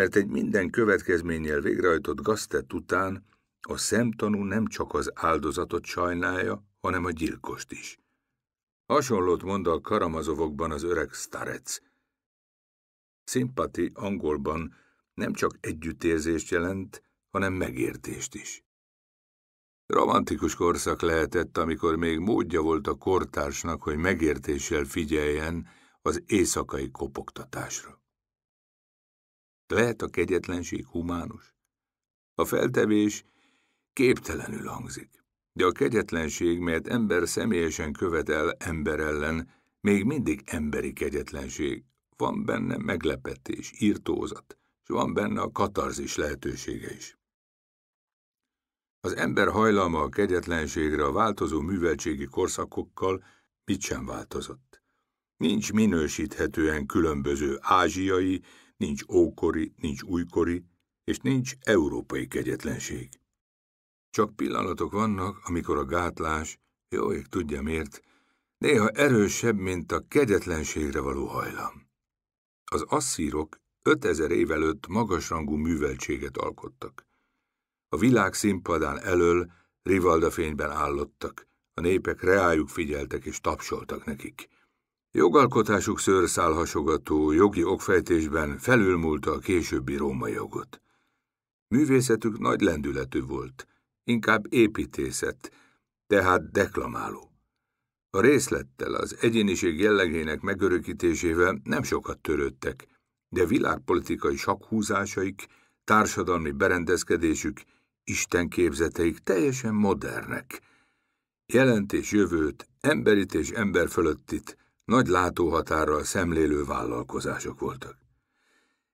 mert egy minden következménnyel végrehajtott gaztett után a szemtanú nem csak az áldozatot sajnálja, hanem a gyilkost is. Hasonlót mond a karamazovokban az öreg starec. Szimpati angolban nem csak együttérzést jelent, hanem megértést is. Romantikus korszak lehetett, amikor még módja volt a kortársnak, hogy megértéssel figyeljen az éjszakai kopogtatásra. Lehet a kegyetlenség humánus? A feltevés képtelenül hangzik, de a kegyetlenség, melyet ember személyesen követel ember ellen, még mindig emberi kegyetlenség. Van benne meglepetés, írtózat, és van benne a katarzis lehetősége is. Az ember hajlama a kegyetlenségre a változó műveltségi korszakokkal mit sem változott. Nincs minősíthetően különböző ázsiai nincs ókori, nincs újkori, és nincs európai kegyetlenség. Csak pillanatok vannak, amikor a gátlás, jó ég tudja miért, néha erősebb, mint a kegyetlenségre való hajlam. Az asszírok 5000 év előtt magasrangú műveltséget alkottak. A világ színpadán elől rivaldafényben állottak, a népek reájuk figyeltek és tapsoltak nekik. Jogalkotásuk szőrszálhasogató, jogi okfejtésben felülmúlta a későbbi római jogot. Művészetük nagy lendületű volt, inkább építészet, tehát deklamáló. A részlettel, az egyéniség jellegének megörökítésével nem sokat törődtek, de világpolitikai sakhúzásaik, társadalmi berendezkedésük, istenképzeteik teljesen modernek. Jelentés jövőt, emberit és ember fölöttit, nagy látóhatárral szemlélő vállalkozások voltak.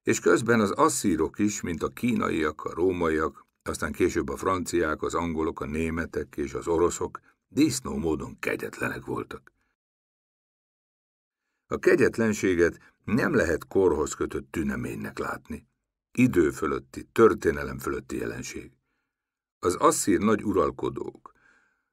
És közben az asszírok is, mint a kínaiak, a rómaiak, aztán később a franciák, az angolok, a németek és az oroszok disznó módon kegyetlenek voltak. A kegyetlenséget nem lehet korhoz kötött tüneménynek látni. Idő fölötti, történelem fölötti jelenség. Az asszír nagy uralkodók,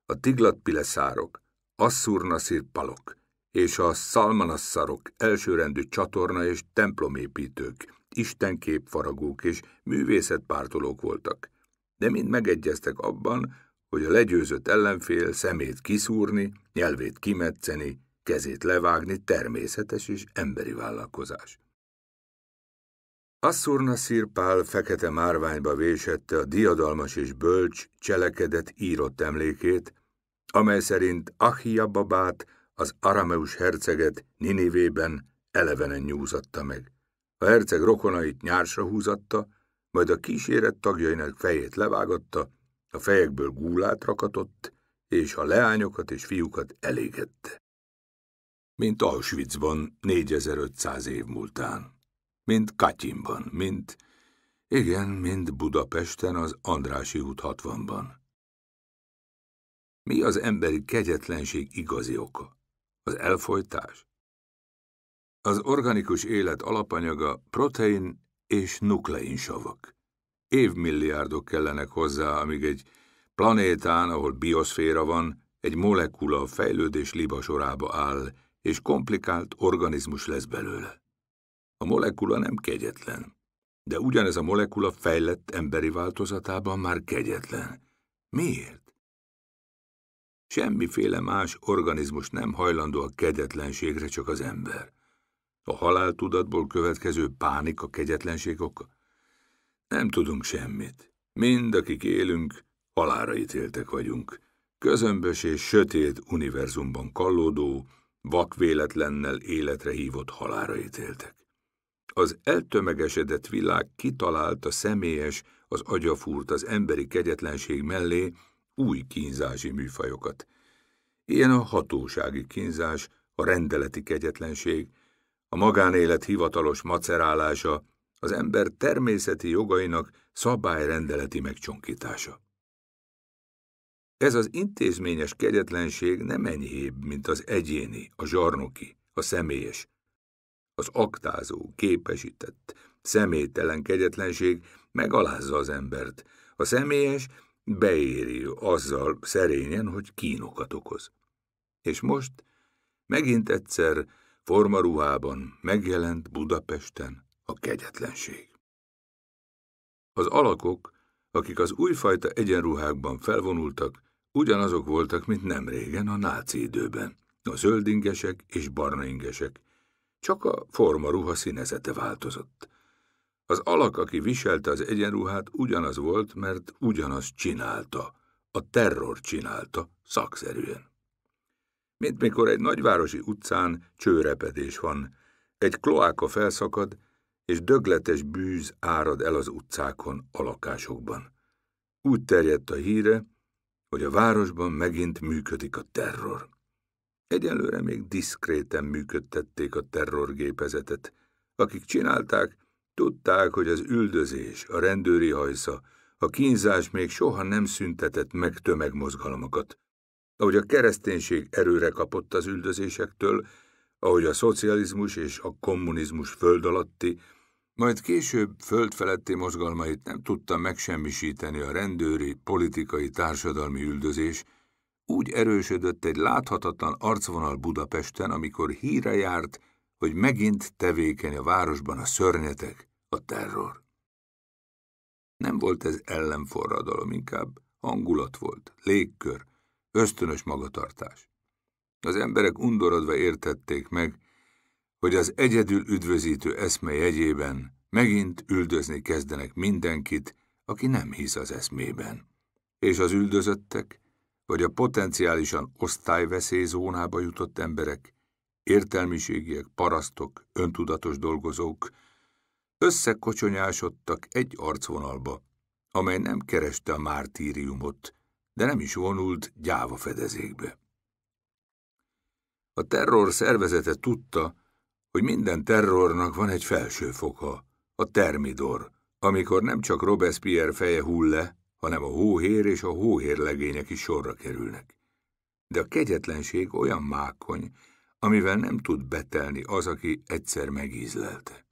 a tiglatpileszárok, asszurnaszír palok, és a szalmanasszarok, elsőrendű csatorna és templomépítők, istenképfaragók és művészetpártolók voltak, de mind megegyeztek abban, hogy a legyőzött ellenfél szemét kiszúrni, nyelvét kimetszeni, kezét levágni természetes és emberi vállalkozás. Asszurna Pál fekete márványba vésette a diadalmas és bölcs cselekedet írott emlékét, amely szerint Ahia babát, az arameus herceget Ninivében elevenen nyúzatta meg. A herceg rokonait nyársra húzatta, majd a kíséret tagjainak fejét levágatta, a fejekből gúlát rakatott, és a leányokat és fiúkat elégette. Mint Auschwitzban 4500 év múltán, mint Katyinban, mint, igen, mint Budapesten az Andrási út 60-ban. Mi az emberi kegyetlenség igazi oka? az elfolytás. Az organikus élet alapanyaga protein és nukleinsavak. Évmilliárdok kellenek hozzá, amíg egy planétán, ahol bioszféra van, egy molekula a fejlődés libasorába áll, és komplikált organizmus lesz belőle. A molekula nem kegyetlen, de ugyanez a molekula fejlett emberi változatában már kegyetlen. Miért? Semmiféle más organizmus nem hajlandó a kegyetlenségre, csak az ember. A haláltudatból következő pánik a kegyetlenség oka? Nem tudunk semmit. Mind, akik élünk, halára ítéltek vagyunk. Közömbös és sötét univerzumban kallódó, vakvéletlennel életre hívott halára ítéltek. Az eltömegesedett világ kitalálta személyes, az agyafúrt az emberi kegyetlenség mellé, új kínzási műfajokat. Ilyen a hatósági kínzás, a rendeleti kegyetlenség, a magánélet hivatalos macerálása, az ember természeti jogainak szabályrendeleti megcsonkítása. Ez az intézményes kegyetlenség nem enyhébb, mint az egyéni, a zsarnoki, a személyes. Az aktázó, képesített, személytelen kegyetlenség megalázza az embert, a személyes beéri azzal szerényen, hogy kínokat okoz. És most megint egyszer formaruhában megjelent Budapesten a kegyetlenség. Az alakok, akik az újfajta egyenruhákban felvonultak, ugyanazok voltak, mint nem régen a náci időben, a zöldingesek és barnaingesek, csak a formaruha színezete változott. Az alak, aki viselte az egyenruhát, ugyanaz volt, mert ugyanaz csinálta. A terror csinálta, szakszerűen. Mint mikor egy nagyvárosi utcán csőrepedés van, egy kloáka felszakad, és dögletes bűz árad el az utcákon, a lakásokban. Úgy terjedt a híre, hogy a városban megint működik a terror. Egyelőre még diszkréten működtették a terrorgépezetet. Akik csinálták, Tudták, hogy az üldözés, a rendőri hajsza, a kínzás még soha nem szüntetett meg tömegmozgalmakat. Ahogy a kereszténység erőre kapott az üldözésektől, ahogy a szocializmus és a kommunizmus föld alatti, majd később földfeletti mozgalmait nem tudta megsemmisíteni a rendőri, politikai, társadalmi üldözés, úgy erősödött egy láthatatlan arcvonal Budapesten, amikor híre járt, hogy megint tevékeny a városban a szörnyetek, a terror. Nem volt ez ellenforradalom, inkább hangulat volt, légkör, ösztönös magatartás. Az emberek undorodva értették meg, hogy az egyedül üdvözítő eszme jegyében megint üldözni kezdenek mindenkit, aki nem hisz az eszmében. És az üldözöttek, vagy a potenciálisan zónába jutott emberek értelmiségiek, parasztok, öntudatos dolgozók összekocsonyásodtak egy arcvonalba, amely nem kereste a mártíriumot, de nem is vonult gyáva fedezékbe. A terror szervezete tudta, hogy minden terrornak van egy felső foka, a termidor, amikor nem csak Robespierre feje hull le, hanem a hóhér és a hóhérlegények is sorra kerülnek. De a kegyetlenség olyan mákony, amivel nem tud betelni az, aki egyszer megízlelte.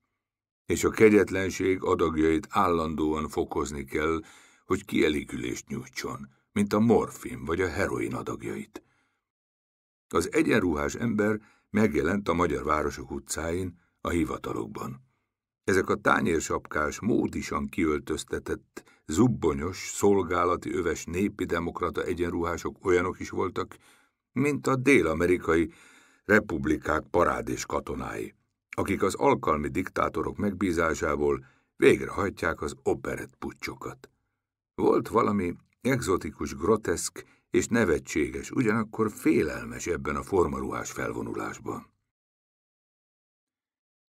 És a kegyetlenség adagjait állandóan fokozni kell, hogy kielégülést nyújtson, mint a morfin vagy a heroin adagjait. Az egyenruhás ember megjelent a magyar városok utcáin, a hivatalokban. Ezek a tányérsapkás, módisan kiöltöztetett, zubbonyos, szolgálati öves népi demokrata egyenruhások olyanok is voltak, mint a dél-amerikai republikák parádés katonái, akik az alkalmi diktátorok megbízásából végrehajtják az operett pucsokat. Volt valami egzotikus, groteszk és nevetséges, ugyanakkor félelmes ebben a formaruhás felvonulásban.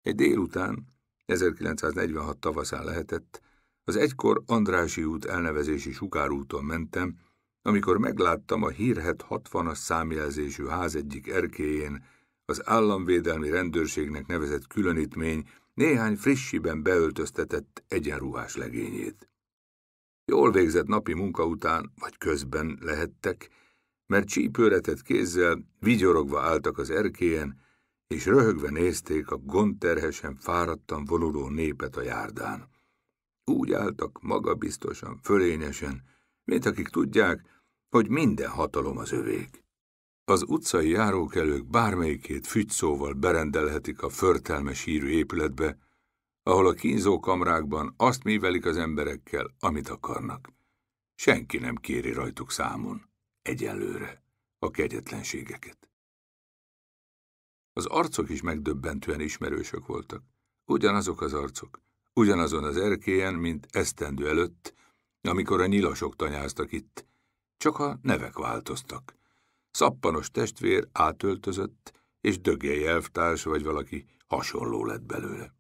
Egy délután, 1946 tavaszán lehetett, az egykor Andrási út elnevezési sugárúton mentem, amikor megláttam a hírhet 60-as számjelzésű ház egyik erkéjén az államvédelmi rendőrségnek nevezett különítmény néhány frissiben beöltöztetett egyenruhás legényét. Jól végzett napi munka után vagy közben lehettek, mert csípőretett kézzel vigyorogva álltak az erkélyen, és röhögve nézték a gondterhesen fáradtan vonuló népet a járdán. Úgy álltak magabiztosan, fölényesen, mint akik tudják, hogy minden hatalom az övék. Az utcai járókelők bármelyikét fügyszóval berendelhetik a förtelmes hírű épületbe, ahol a kínzó kamrákban azt mivelik az emberekkel, amit akarnak. Senki nem kéri rajtuk számon, egyelőre, a kegyetlenségeket. Az arcok is megdöbbentően ismerősök voltak. Ugyanazok az arcok, ugyanazon az erkélyen, mint esztendő előtt, amikor a nyilasok tanyáztak itt, csak a nevek változtak. Szappanos testvér átöltözött, és dögje jelvtárs vagy valaki hasonló lett belőle.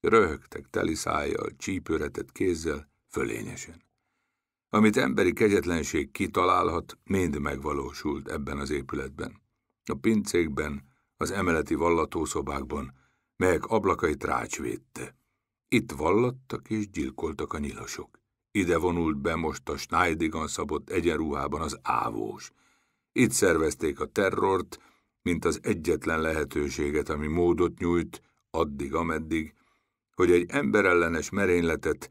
Röhögtek teli szájjal, csípőretett kézzel, fölényesen. Amit emberi kegyetlenség kitalálhat, mind megvalósult ebben az épületben. A pincékben, az emeleti vallatószobákban, melyek ablakait trács védte. Itt vallattak és gyilkoltak a nyilasok. Ide vonult be most a Schneidigan szabott egyenruhában az ávós. Itt szervezték a terrort, mint az egyetlen lehetőséget, ami módot nyújt, addig ameddig, hogy egy emberellenes merényletet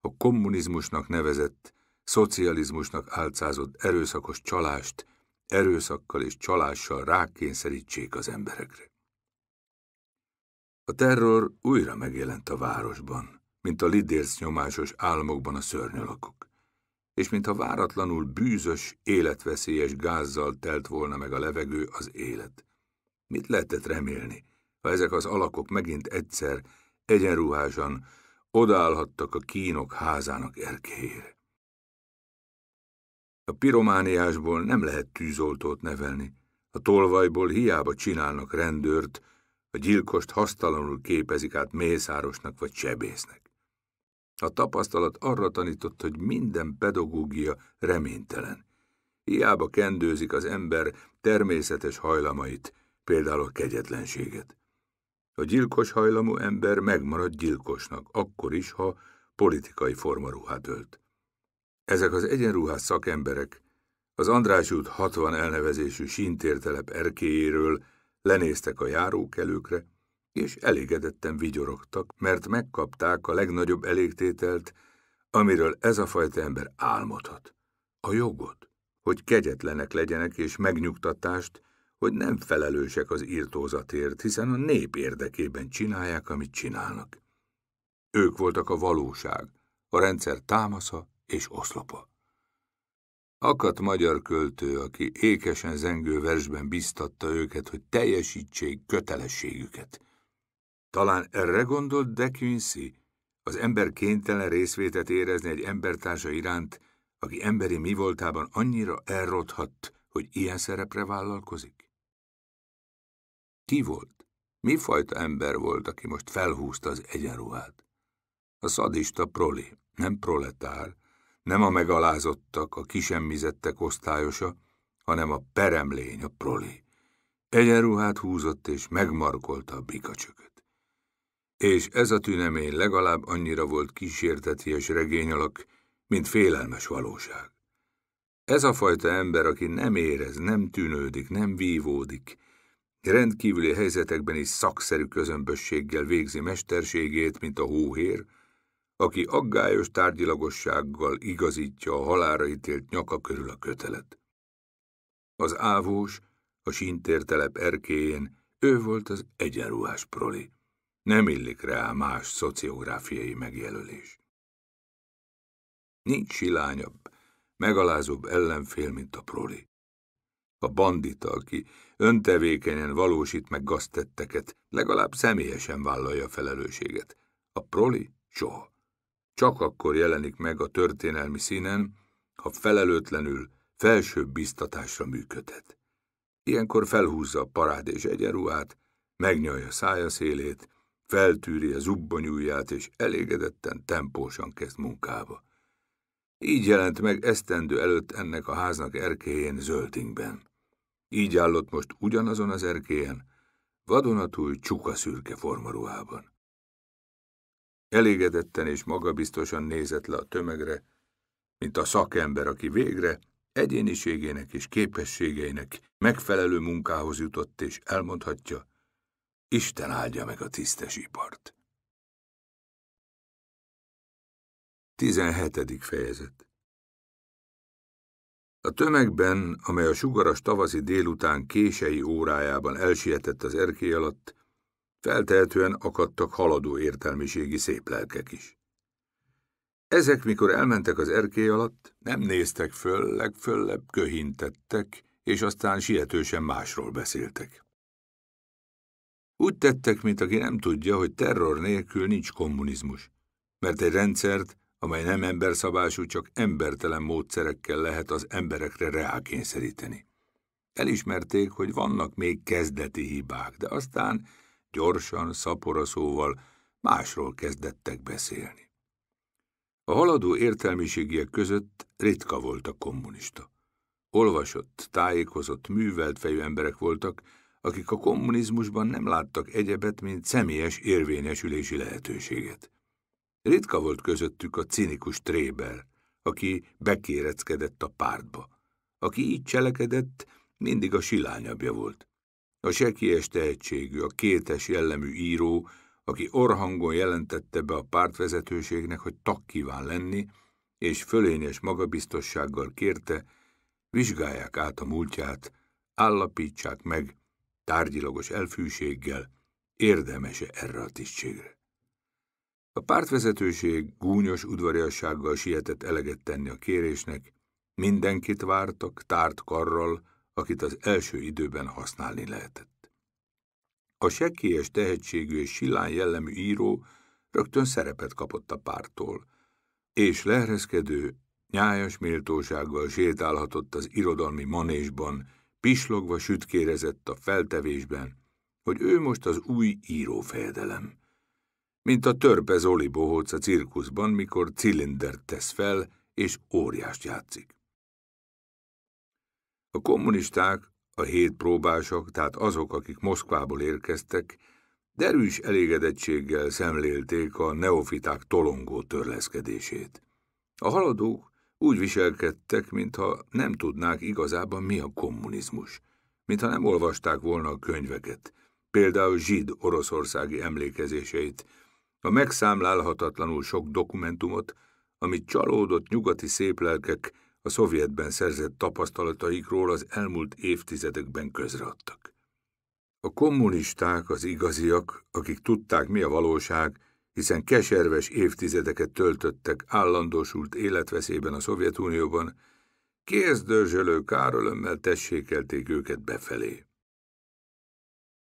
a kommunizmusnak nevezett, szocializmusnak álcázott erőszakos csalást erőszakkal és csalással rákényszerítsék az emberekre. A terror újra megjelent a városban mint a lidérsz nyomásos álmokban a szörnyalakok. És mintha váratlanul bűzös, életveszélyes gázzal telt volna meg a levegő az élet. Mit lehetett remélni, ha ezek az alakok megint egyszer, egyenruhásan odállhattak a kínok házának erkéjére? A piromániásból nem lehet tűzoltót nevelni, a tolvajból hiába csinálnak rendőrt, a gyilkost hasztalanul képezik át mészárosnak vagy sebésznek. A tapasztalat arra tanított, hogy minden pedagógia reménytelen. Hiába kendőzik az ember természetes hajlamait, például a kegyetlenséget. A gyilkos hajlamú ember megmarad gyilkosnak, akkor is, ha politikai formaruhát ölt. Ezek az egyenruhás szakemberek az András út 60 elnevezésű sintértelep erkéjéről lenéztek a járókelőkre, és elégedetten vigyorogtak, mert megkapták a legnagyobb elégtételt, amiről ez a fajta ember álmodhat. A jogot, hogy kegyetlenek legyenek és megnyugtatást, hogy nem felelősek az írtózatért, hiszen a nép érdekében csinálják, amit csinálnak. Ők voltak a valóság, a rendszer támasza és oszlopa. Akadt magyar költő, aki ékesen zengő versben biztatta őket, hogy teljesítsék kötelességüket. Talán erre gondolt de Quincy? Az ember kénytelen részvétet érezni egy embertársa iránt, aki emberi mi voltában annyira elrothatt, hogy ilyen szerepre vállalkozik? Ki volt? Mi fajta ember volt, aki most felhúzta az egyenruhát? A szadista proli, nem proletár, nem a megalázottak, a kisemmizettek osztályosa, hanem a peremlény, a proli. Egyenruhát húzott és megmarkolta a bikacsök és ez a tünemény legalább annyira volt kísérteties alak, mint félelmes valóság. Ez a fajta ember, aki nem érez, nem tűnődik, nem vívódik, rendkívüli helyzetekben is szakszerű közömbösséggel végzi mesterségét, mint a hóhér, aki aggályos tárgyilagossággal igazítja a halára ítélt nyaka körül a kötelet. Az ávós, a sintértelep erkéjén ő volt az egyenruhás proli. Nem illik rá más szociográfiai megjelölés. Nincs silányabb, megalázóbb ellenfél, mint a proli. A bandita, aki öntevékenyen valósít meg gaztetteket, legalább személyesen vállalja felelősséget. A proli soha. Csak akkor jelenik meg a történelmi színen, ha felelőtlenül felsőbb biztatásra működhet. Ilyenkor felhúzza a és egyenruhát, megnyalja szája szélét, feltűri a zubbonyúját, és elégedetten tempósan kezd munkába. Így jelent meg esztendő előtt ennek a háznak erkélyén zöldingben. Így állott most ugyanazon az erkélyen, vadonatúj csuka szürke formaruhában. Elégedetten és magabiztosan nézett le a tömegre, mint a szakember, aki végre egyéniségének és képességeinek megfelelő munkához jutott, és elmondhatja, Isten áldja meg a tisztes ipart. 17. fejezet A tömegben, amely a sugaras tavaszi délután kései órájában elsietett az erké alatt, feltehetően akadtak haladó értelmiségi lelkek is. Ezek, mikor elmentek az erkély alatt, nem néztek föl, legföllebb köhintettek, és aztán sietősen másról beszéltek. Úgy tettek, mint aki nem tudja, hogy terror nélkül nincs kommunizmus, mert egy rendszert, amely nem emberszabású, csak embertelen módszerekkel lehet az emberekre reákényszeríteni. Elismerték, hogy vannak még kezdeti hibák, de aztán gyorsan, szaporaszóval másról kezdettek beszélni. A haladó értelmiségiek között ritka volt a kommunista. Olvasott, tájékozott, művelt fejű emberek voltak, akik a kommunizmusban nem láttak egyebet, mint személyes érvényesülési lehetőséget. Ritka volt közöttük a cinikus Tréber, aki bekéreckedett a pártba. Aki így cselekedett, mindig a silányabbja volt. A sekies tehetségű, a kétes jellemű író, aki orhangon jelentette be a pártvezetőségnek, hogy tag kíván lenni, és fölényes magabiztossággal kérte, vizsgálják át a múltját, állapítsák meg, tárgyilagos elfűséggel érdemese erre a tisztségre. A pártvezetőség gúnyos udvariassággal sietett eleget tenni a kérésnek, mindenkit vártak tárt karral, akit az első időben használni lehetett. A sekélyes tehetségű és silán jellemű író rögtön szerepet kapott a pártól, és lehrezkedő, nyájas méltósággal sétálhatott az irodalmi manésban, pislogva sütkérezett a feltevésben, hogy ő most az új írófejedelem. Mint a törpe Zoli bohóc a cirkuszban, mikor cilindert tesz fel, és óriást játszik. A kommunisták, a hét próbások, tehát azok, akik Moszkvából érkeztek, derűs elégedettséggel szemlélték a neofiták tolongó törleszkedését. A haladók úgy viselkedtek, mintha nem tudnák igazában, mi a kommunizmus, mintha nem olvasták volna a könyveket, például zsid oroszországi emlékezéseit, a megszámlálhatatlanul sok dokumentumot, amit csalódott nyugati széplelkek a szovjetben szerzett tapasztalataikról az elmúlt évtizedekben közreadtak. A kommunisták az igaziak, akik tudták, mi a valóság, hiszen keserves évtizedeket töltöttek állandósult életveszélyben a Szovjetunióban, kézdörzsölő károlömmel tessékelték őket befelé.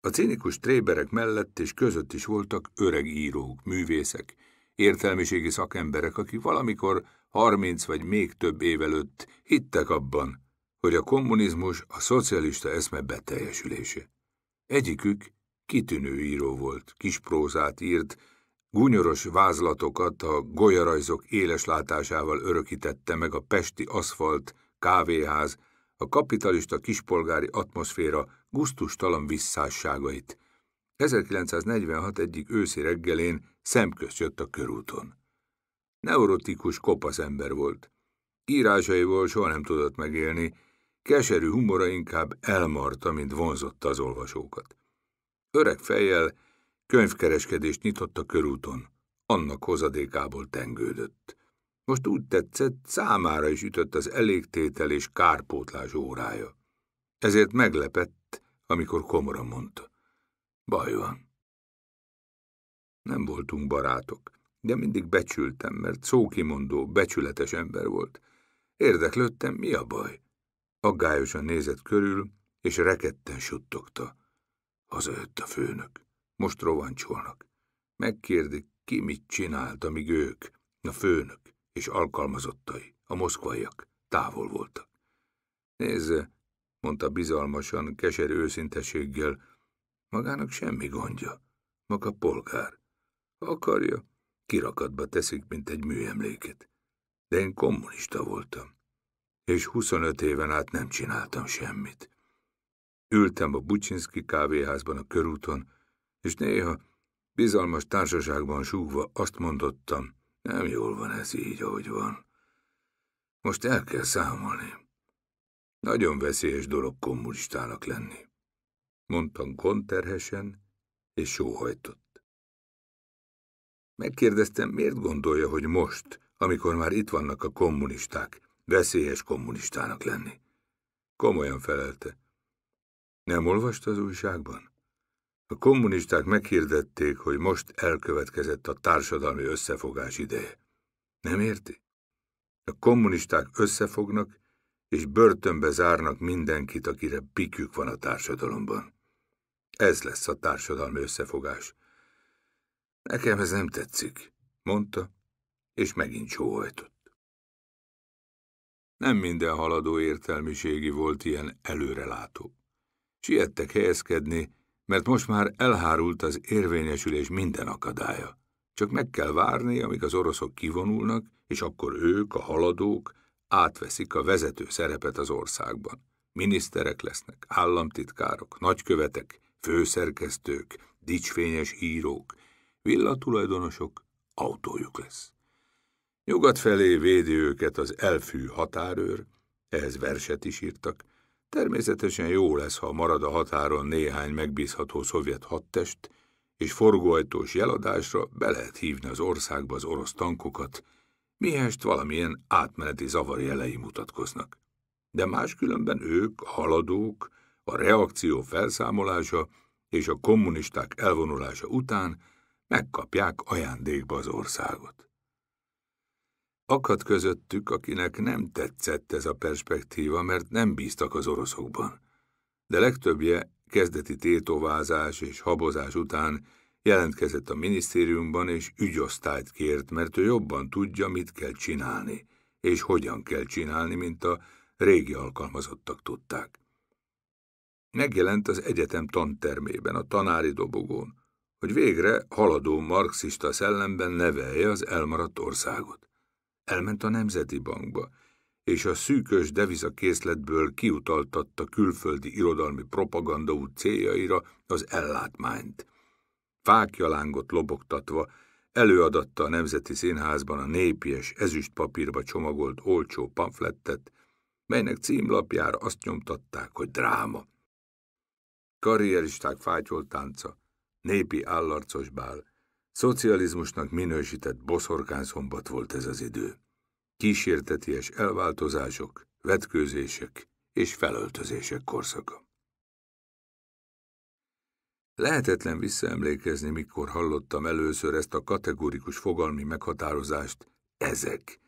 A cinikus tréberek mellett és között is voltak öreg írók, művészek, értelmiségi szakemberek, akik valamikor harminc vagy még több év előtt hittek abban, hogy a kommunizmus a szocialista eszme beteljesülése. Egyikük kitűnő író volt, kis prózát írt, Gúnyoros vázlatokat a golyarajzok éles látásával örökítette meg a pesti aszfalt, kávéház, a kapitalista kispolgári atmoszféra guztustalan visszásságait. 1946 egyik őszi reggelén szemközt jött a körúton. Neurotikus kopasz ember volt. Írásaiból soha nem tudott megélni, keserű humora inkább elmarta, mint vonzotta az olvasókat. Öreg fejjel Könyvkereskedést nyitott a körúton, annak hozadékából tengődött. Most úgy tetszett, számára is ütött az elégtétel és kárpótlás órája. Ezért meglepett, amikor komoran mondta. Baj van. Nem voltunk barátok, de mindig becsültem, mert szókimondó, becsületes ember volt. Érdeklődtem, mi a baj? Aggályosan nézett körül, és reketten suttogta. Hazajött a főnök. Most rovancsolnak. Megkérdik, ki mit csinált, amíg ők, a főnök és alkalmazottai, a moszkvaiak, távol voltak. Nézze, mondta bizalmasan, keserű őszintességgel, magának semmi gondja, maga polgár. Ha akarja, kirakatba teszik, mint egy műemléket. De én kommunista voltam, és 25 éven át nem csináltam semmit. Ültem a Bucsinszki kávéházban a körúton, és néha bizalmas társaságban súgva azt mondottam, nem jól van ez így, ahogy van. Most el kell számolni. Nagyon veszélyes dolog kommunistának lenni, mondtam konterhesen, és sóhajtott. Megkérdeztem, miért gondolja, hogy most, amikor már itt vannak a kommunisták, veszélyes kommunistának lenni. Komolyan felelte. Nem olvasta az újságban? A kommunisták meghirdették, hogy most elkövetkezett a társadalmi összefogás ideje. Nem érti? A kommunisták összefognak, és börtönbe zárnak mindenkit, akire pikük van a társadalomban. Ez lesz a társadalmi összefogás. Nekem ez nem tetszik, mondta, és megint sóhajtott. Nem minden haladó értelmiségi volt ilyen előrelátó. Siettek helyezkedni, mert most már elhárult az érvényesülés minden akadálya. Csak meg kell várni, amíg az oroszok kivonulnak, és akkor ők, a haladók, átveszik a vezető szerepet az országban. Miniszterek lesznek, államtitkárok, nagykövetek, főszerkesztők, dicsfényes írók, villatulajdonosok, autójuk lesz. Nyugat felé védi őket az elfű határőr, ehhez verset is írtak, Természetesen jó lesz, ha marad a határon néhány megbízható szovjet hadtest, és forgóajtós jeladásra be lehet hívni az országba az orosz tankokat, mihest valamilyen átmeneti zavar jelei mutatkoznak. De máskülönben ők, a haladók, a reakció felszámolása és a kommunisták elvonulása után megkapják ajándékba az országot. Akadt közöttük, akinek nem tetszett ez a perspektíva, mert nem bíztak az oroszokban. De legtöbbje kezdeti tétovázás és habozás után jelentkezett a minisztériumban, és ügyosztályt kért, mert ő jobban tudja, mit kell csinálni, és hogyan kell csinálni, mint a régi alkalmazottak tudták. Megjelent az egyetem tantermében, a tanári dobogón, hogy végre haladó marxista szellemben nevelje az elmaradt országot. Elment a Nemzeti Bankba, és a szűkös devizakészletből kiutaltatta külföldi irodalmi propaganda út céljaira az ellátmányt. Fákjalángot lobogtatva előadatta a Nemzeti Színházban a népies ezüstpapírba csomagolt olcsó pamflettet, melynek címlapjára azt nyomtatták, hogy dráma. Karrieristák fátyoltánca, népi állarcos bál, Szocializmusnak minősített boszorkánszombat volt ez az idő. Kísérteties elváltozások, vetkőzések és felöltözések korszaka. Lehetetlen visszaemlékezni, mikor hallottam először ezt a kategórikus fogalmi meghatározást, ezek.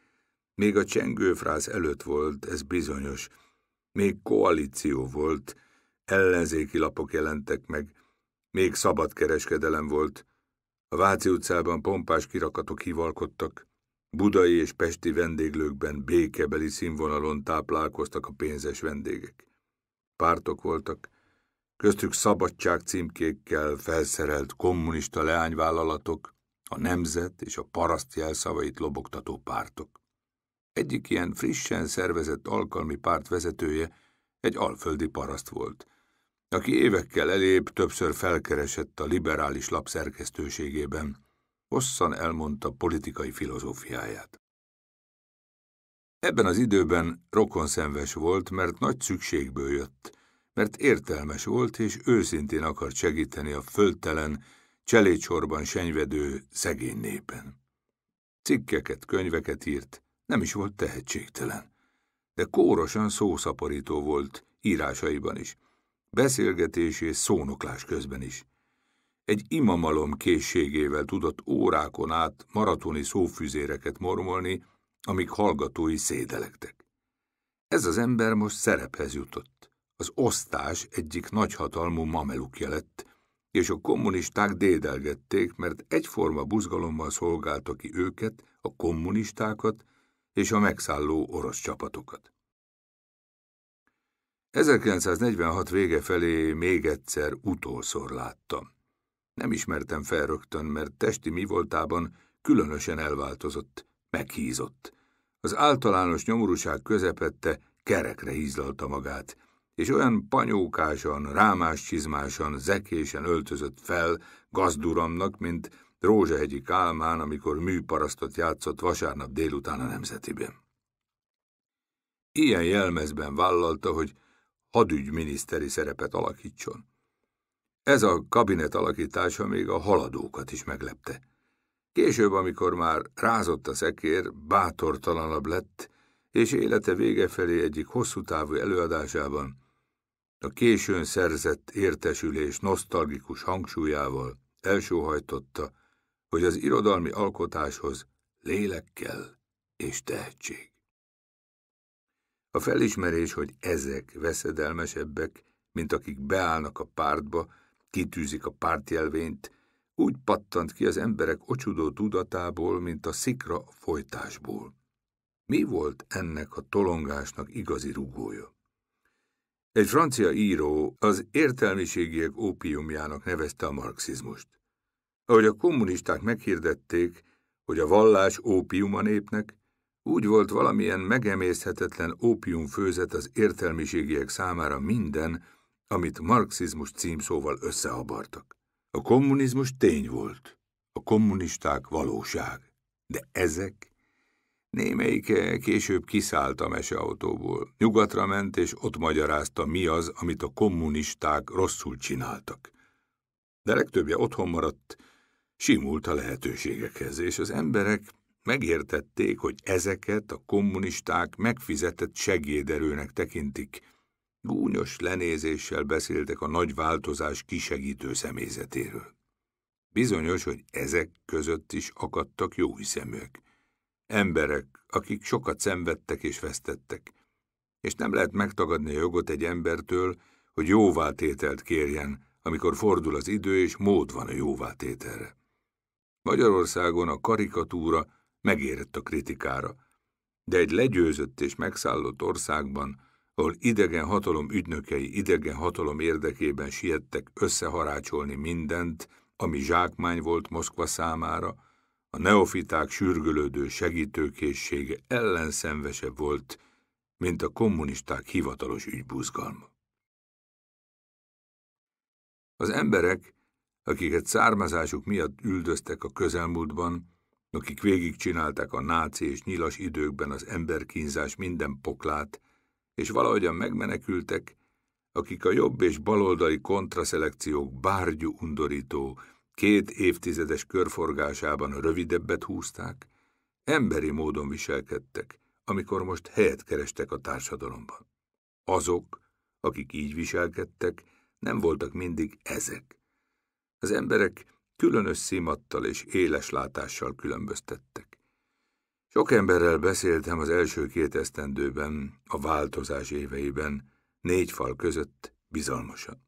Még a csengőfráz előtt volt, ez bizonyos. Még koalíció volt, ellenzéki lapok jelentek meg, még szabadkereskedelem volt, a Váci utcában pompás kirakatok hivalkodtak, budai és pesti vendéglőkben békebeli színvonalon táplálkoztak a pénzes vendégek. Pártok voltak, köztük szabadság címkékkel felszerelt kommunista leányvállalatok, a nemzet és a paraszt jelszavait lobogtató pártok. Egyik ilyen frissen szervezett alkalmi párt vezetője egy alföldi paraszt volt, aki évekkel elébb többször felkeresett a liberális lap szerkesztőségében, hosszan elmondta politikai filozófiáját. Ebben az időben rokonszenves volt, mert nagy szükségből jött, mert értelmes volt és őszintén akart segíteni a föltelen, cselédsorban senyvedő szegény népen. Cikkeket, könyveket írt, nem is volt tehetségtelen, de kórosan szószaporító volt írásaiban is, beszélgetés és szónoklás közben is. Egy imamalom készségével tudott órákon át maratoni szófüzéreket mormolni, amik hallgatói szédelektek. Ez az ember most szerephez jutott. Az osztás egyik nagyhatalmú mamelukja lett, és a kommunisták dédelgették, mert egyforma buzgalommal szolgálta ki őket, a kommunistákat és a megszálló orosz csapatokat. 1946 vége felé még egyszer utolszor láttam. Nem ismertem fel rögtön, mert testi mi voltában különösen elváltozott, meghízott. Az általános nyomorúság közepette kerekre hízlalta magát, és olyan panyókásan, rámás csizmásan, zekésen öltözött fel gazduramnak, mint Rózsahegyi Kálmán, amikor műparasztot játszott vasárnap délután a Nemzetiben. Ilyen jelmezben vállalta, hogy hadügyminiszteri szerepet alakítson. Ez a kabinet alakítása még a haladókat is meglepte. Később, amikor már rázott a szekér, bátortalanabb lett, és élete vége felé egyik hosszú távú előadásában a későn szerzett értesülés nosztalgikus hangsúlyával elsóhajtotta, hogy az irodalmi alkotáshoz lélek kell és tehetség. A felismerés, hogy ezek veszedelmesebbek, mint akik beállnak a pártba, kitűzik a pártjelvényt, úgy pattant ki az emberek ocsudó tudatából, mint a szikra folytásból. Mi volt ennek a tolongásnak igazi rugója? Egy francia író az értelmiségiek ópiumjának nevezte a marxizmust. Ahogy a kommunisták meghirdették, hogy a vallás ópium a népnek, úgy volt valamilyen megemészhetetlen ópiumfőzet az értelmiségiek számára minden, amit marxizmus címszóval összeabartak. A kommunizmus tény volt, a kommunisták valóság, de ezek Némelyike később kiszállt a meseautóból. Nyugatra ment, és ott magyarázta, mi az, amit a kommunisták rosszul csináltak. De legtöbbje otthon maradt, simult a lehetőségekhez, és az emberek Megértették, hogy ezeket a kommunisták megfizetett segéderőnek tekintik. Gúnyos lenézéssel beszéltek a nagy változás kisegítő személyzetéről. Bizonyos, hogy ezek között is akadtak jó hiszeműek. Emberek, akik sokat szenvedtek és vesztettek. És nem lehet megtagadni a jogot egy embertől, hogy jóvátételt kérjen, amikor fordul az idő és mód van a jóvátételre. Magyarországon a karikatúra megérett a kritikára, de egy legyőzött és megszállott országban, ahol idegen hatalom ügynökei idegen hatalom érdekében siettek összeharácsolni mindent, ami zsákmány volt Moszkva számára, a neofiták sürgölődő segítőkészsége ellenszenvesebb volt, mint a kommunisták hivatalos ügybuzgalma. Az emberek, akiket származásuk miatt üldöztek a közelmúltban, akik végigcsinálták a náci és nyilas időkben az emberkínzás minden poklát, és valahogyan megmenekültek, akik a jobb és baloldali kontraszelekciók bárgyú undorító, két évtizedes körforgásában rövidebbet húzták, emberi módon viselkedtek, amikor most helyet kerestek a társadalomban. Azok, akik így viselkedtek, nem voltak mindig ezek. Az emberek különös szimattal és éles látással különböztettek. Sok emberrel beszéltem az első két esztendőben, a változás éveiben, négy fal között bizalmasan.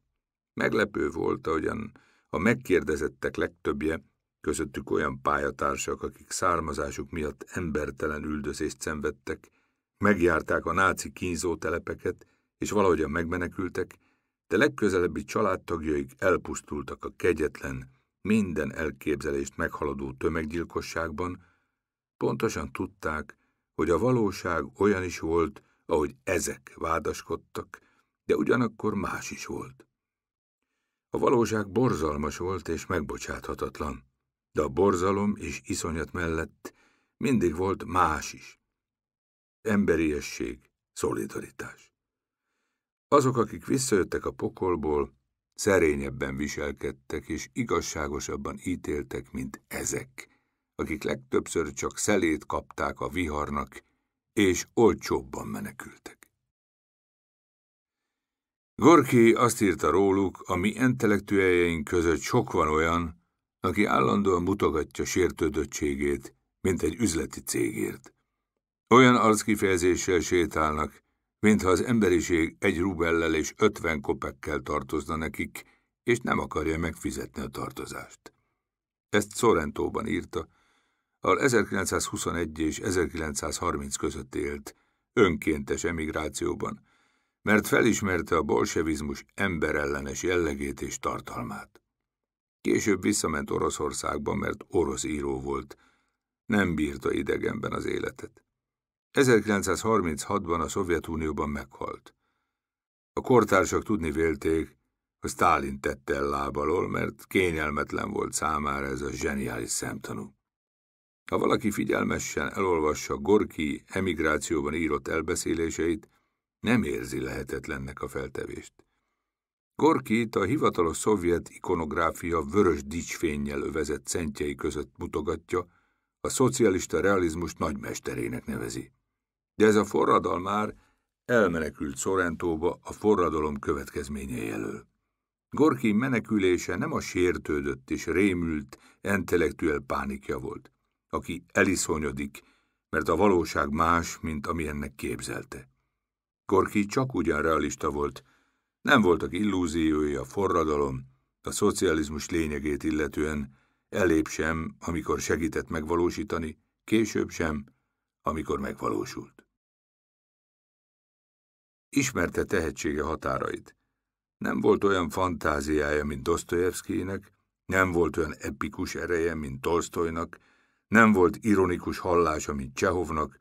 Meglepő volt, ahogyan a megkérdezettek legtöbbje, közöttük olyan pályatársak, akik származásuk miatt embertelen üldözést szenvedtek, megjárták a náci kínzótelepeket, és valahogyan megmenekültek, de legközelebbi családtagjaik elpusztultak a kegyetlen, minden elképzelést meghaladó tömeggyilkosságban, pontosan tudták, hogy a valóság olyan is volt, ahogy ezek vádaskodtak, de ugyanakkor más is volt. A valóság borzalmas volt és megbocsáthatatlan, de a borzalom és iszonyat mellett mindig volt más is. Emberiesség, szolidaritás. Azok, akik visszajöttek a pokolból, szerényebben viselkedtek és igazságosabban ítéltek, mint ezek, akik legtöbbször csak szelét kapták a viharnak, és olcsóbban menekültek. Gorki azt írta róluk, a mi entelektüeljeink között sok van olyan, aki állandóan mutogatja sértődöttségét, mint egy üzleti cégért. Olyan arckifejezéssel sétálnak, mintha az emberiség egy rubellel és ötven kopekkel tartozna nekik, és nem akarja megfizetni a tartozást. Ezt Szorentóban írta, ahol 1921 és 1930 között élt, önkéntes emigrációban, mert felismerte a bolsevizmus emberellenes jellegét és tartalmát. Később visszament Oroszországba, mert orosz író volt, nem bírta idegenben az életet. 1936-ban a Szovjetunióban meghalt. A kortársak tudni vélték, hogy Stálin tette el lábalól, mert kényelmetlen volt számára ez a zseniális szemtanú. Ha valaki figyelmesen elolvassa Gorki emigrációban írott elbeszéléseit, nem érzi lehetetlennek a feltevést. Gorkit a hivatalos szovjet ikonográfia vörös dicsfénnyel övezett szentjei között mutogatja, a szocialista realizmus nagymesterének nevezi de ez a forradal már elmenekült Szorentóba a forradalom következményei elől. Gorki menekülése nem a sértődött és rémült intellektuel pánikja volt, aki eliszonyodik, mert a valóság más, mint ami ennek képzelte. Gorki csak ugyan realista volt, nem voltak illúziói a forradalom, a szocializmus lényegét illetően, elép sem, amikor segített megvalósítani, később sem, amikor megvalósult. Ismerte tehetsége határait. Nem volt olyan fantáziája, mint Dostoyevskynek, nem volt olyan epikus ereje, mint Tolstoynak, nem volt ironikus hallása, mint Csehovnak,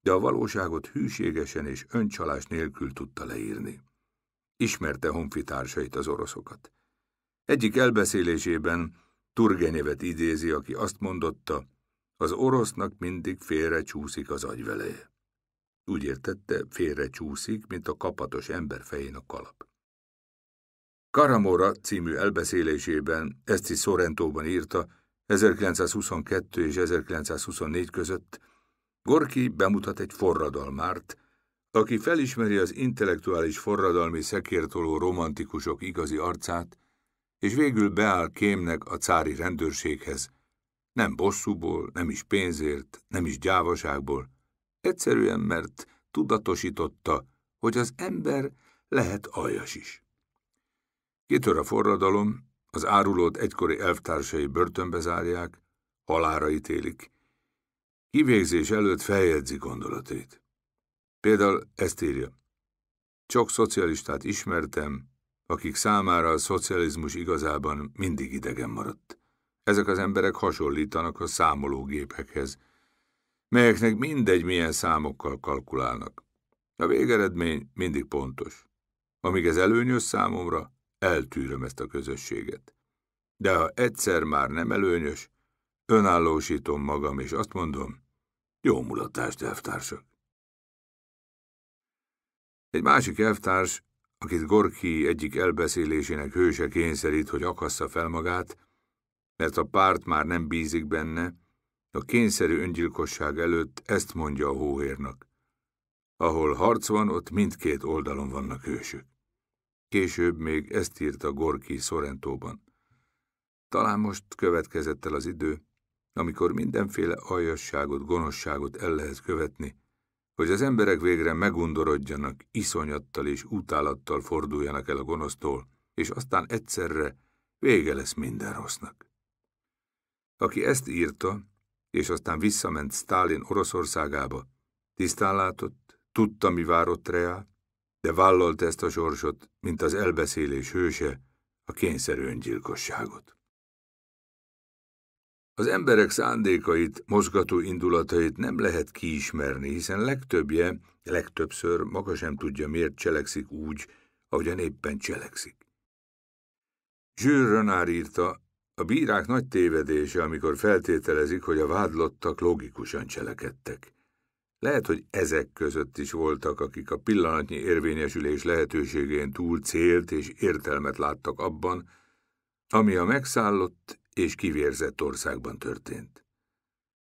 de a valóságot hűségesen és öncsalás nélkül tudta leírni. Ismerte honfitársait az oroszokat. Egyik elbeszélésében Turgenevet idézi, aki azt mondotta, az orosznak mindig félre csúszik az agyveleje. Úgy értette, félre csúszik, mint a kapatos ember fején a kalap. Karamora című elbeszélésében, ezt is Sorrentóban írta, 1922 és 1924 között, Gorki bemutat egy forradalmárt, aki felismeri az intellektuális forradalmi szekértoló romantikusok igazi arcát, és végül beáll kémnek a cári rendőrséghez, nem bosszúból, nem is pénzért, nem is gyávaságból, Egyszerűen, mert tudatosította, hogy az ember lehet aljas is. Kitör a forradalom, az árulót egykori elvtársai börtönbe zárják, halára ítélik. Kivégzés előtt feljegyzi gondolatét. Például ezt írja. Csak szocialistát ismertem, akik számára a szocializmus igazában mindig idegen maradt. Ezek az emberek hasonlítanak a számológépekhez, melyeknek mindegy, milyen számokkal kalkulálnak. A végeredmény mindig pontos. Amíg ez előnyös számomra, eltűröm ezt a közösséget. De ha egyszer már nem előnyös, önállósítom magam, és azt mondom, jó mulatást, elvtársak! Egy másik elvtárs, akit Gorki egyik elbeszélésének hőse kényszerít, hogy akassza fel magát, mert a párt már nem bízik benne, a kényszerű öngyilkosság előtt ezt mondja a hóhérnak. Ahol harc van, ott mindkét oldalon vannak hősök. Később még ezt írta Gorki Szorentóban. Talán most következett el az idő, amikor mindenféle aljasságot, gonoszságot el lehet követni, hogy az emberek végre megundorodjanak, iszonyattal és utálattal forduljanak el a gonosztól, és aztán egyszerre vége lesz minden rossznak. Aki ezt írta, és aztán visszament Stálin Oroszországába. Tisztán látott, tudta, mi várott reá, de vállalt ezt a sorsot, mint az elbeszélés hőse, a kényszerű öngyilkosságot. Az emberek szándékait, mozgató indulatait nem lehet kiismerni, hiszen legtöbbje, legtöbbször maga sem tudja, miért cselekszik úgy, ahogyan éppen cselekszik. Jules Renard írta, a bírák nagy tévedése, amikor feltételezik, hogy a vádlottak logikusan cselekedtek. Lehet, hogy ezek között is voltak, akik a pillanatnyi érvényesülés lehetőségén túl célt és értelmet láttak abban, ami a megszállott és kivérzett országban történt.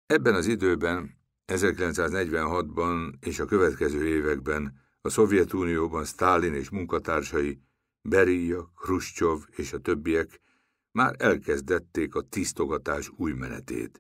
Ebben az időben, 1946-ban és a következő években a Szovjetunióban Stálin és munkatársai, Beria, Khrushchev és a többiek már elkezdették a tisztogatás új menetét.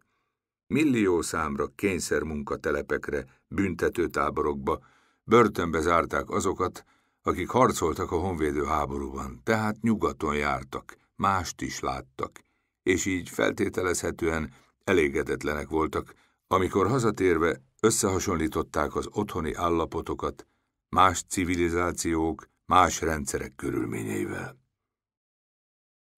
Millió számra kényszermunkatelepekre, büntetőtáborokba, börtönbe zárták azokat, akik harcoltak a honvédő háborúban, tehát nyugaton jártak, mást is láttak, és így feltételezhetően elégedetlenek voltak, amikor hazatérve összehasonlították az otthoni állapotokat más civilizációk, más rendszerek körülményeivel.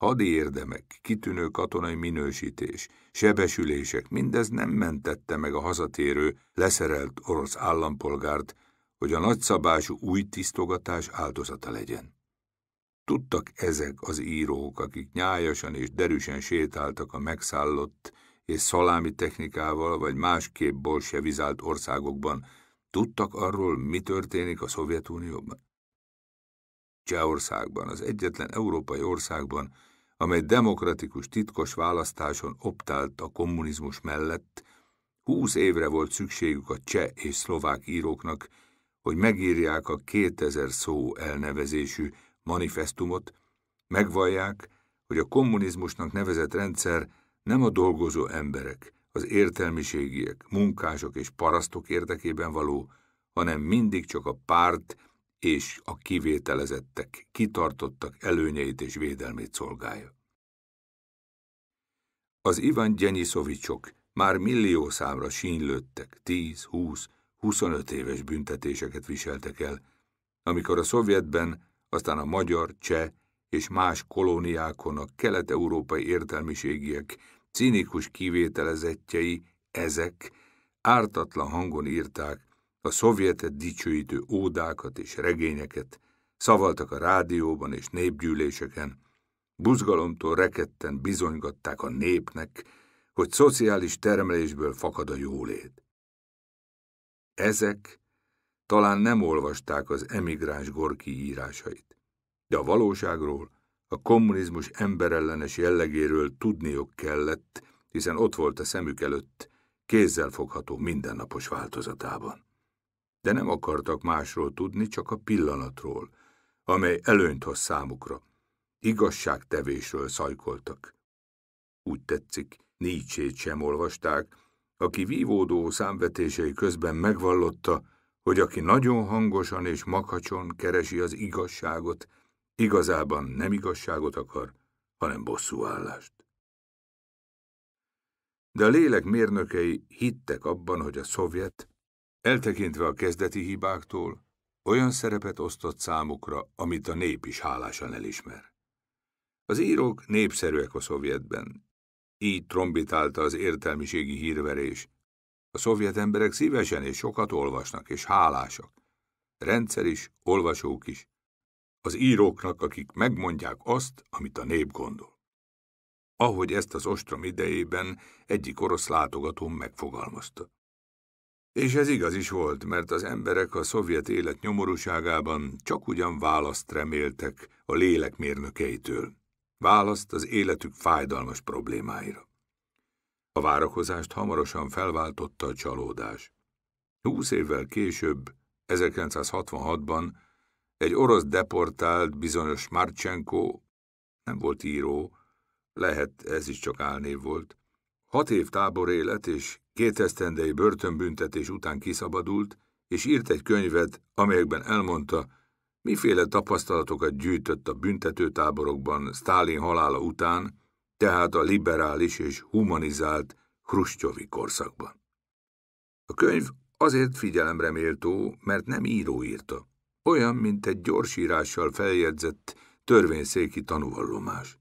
Hadi érdemek, kitűnő katonai minősítés, sebesülések, mindez nem mentette meg a hazatérő, leszerelt orosz állampolgárt, hogy a nagyszabású új tisztogatás áldozata legyen. Tudtak ezek az írók, akik nyájasan és derűsen sétáltak a megszállott és szalámi technikával vagy másképp bolsevizált országokban, tudtak arról, mi történik a Szovjetunióban? Csehországban, az egyetlen európai országban, amely demokratikus titkos választáson optált a kommunizmus mellett, húsz évre volt szükségük a cseh és szlovák íróknak, hogy megírják a 2000 szó elnevezésű manifestumot, megvallják, hogy a kommunizmusnak nevezett rendszer nem a dolgozó emberek, az értelmiségiek, munkások és parasztok érdekében való, hanem mindig csak a párt, és a kivételezettek, kitartottak előnyeit és védelmét szolgálja. Az Ivan Gyenyiszovicsok már millió számra sínylődtek, 10, 20, 25 éves büntetéseket viseltek el, amikor a Szovjetben, aztán a magyar, cseh és más kolóniákon a kelet-európai értelmiségiek cinikus kivételezettjei, ezek ártatlan hangon írták a szovjetet dicsőítő ódákat és regényeket, szavaltak a rádióban és népgyűléseken, buzgalomtól rekedten bizonygatták a népnek, hogy szociális termelésből fakad a jólét. Ezek talán nem olvasták az emigráns Gorki írásait, de a valóságról, a kommunizmus emberellenes jellegéről tudniuk kellett, hiszen ott volt a szemük előtt, kézzelfogható mindennapos változatában de nem akartak másról tudni, csak a pillanatról, amely előnyt hoz számukra. Igazságtevésről szajkoltak. Úgy tetszik, Nietzsét sem olvasták, aki vívódó számvetései közben megvallotta, hogy aki nagyon hangosan és makacson keresi az igazságot, igazában nem igazságot akar, hanem bosszúállást. De a lélek mérnökei hittek abban, hogy a szovjet Eltekintve a kezdeti hibáktól, olyan szerepet osztott számukra, amit a nép is hálásan elismer. Az írók népszerűek a szovjetben. Így trombitálta az értelmiségi hírverés. A szovjet emberek szívesen és sokat olvasnak, és hálásak. Rendszer is, olvasók is. Az íróknak, akik megmondják azt, amit a nép gondol. Ahogy ezt az ostrom idejében egyik orosz látogatón megfogalmazta. És ez igaz is volt, mert az emberek a szovjet élet nyomorúságában csak ugyan választ reméltek a lélekmérnökeitől. Választ az életük fájdalmas problémáira. A várakozást hamarosan felváltotta a csalódás. Húsz évvel később, 1966-ban egy orosz deportált bizonyos Marchenko, nem volt író, lehet ez is csak álnév volt, hat év élet és Két esztendei börtönbüntetés után kiszabadult, és írt egy könyvet, amelyekben elmondta, miféle tapasztalatokat gyűjtött a büntetőtáborokban Sztálin halála után, tehát a liberális és humanizált Hruscsovi korszakban. A könyv azért figyelemre méltó, mert nem író írta, olyan, mint egy gyorsírással feljegyzett törvényszéki tanúvallomás.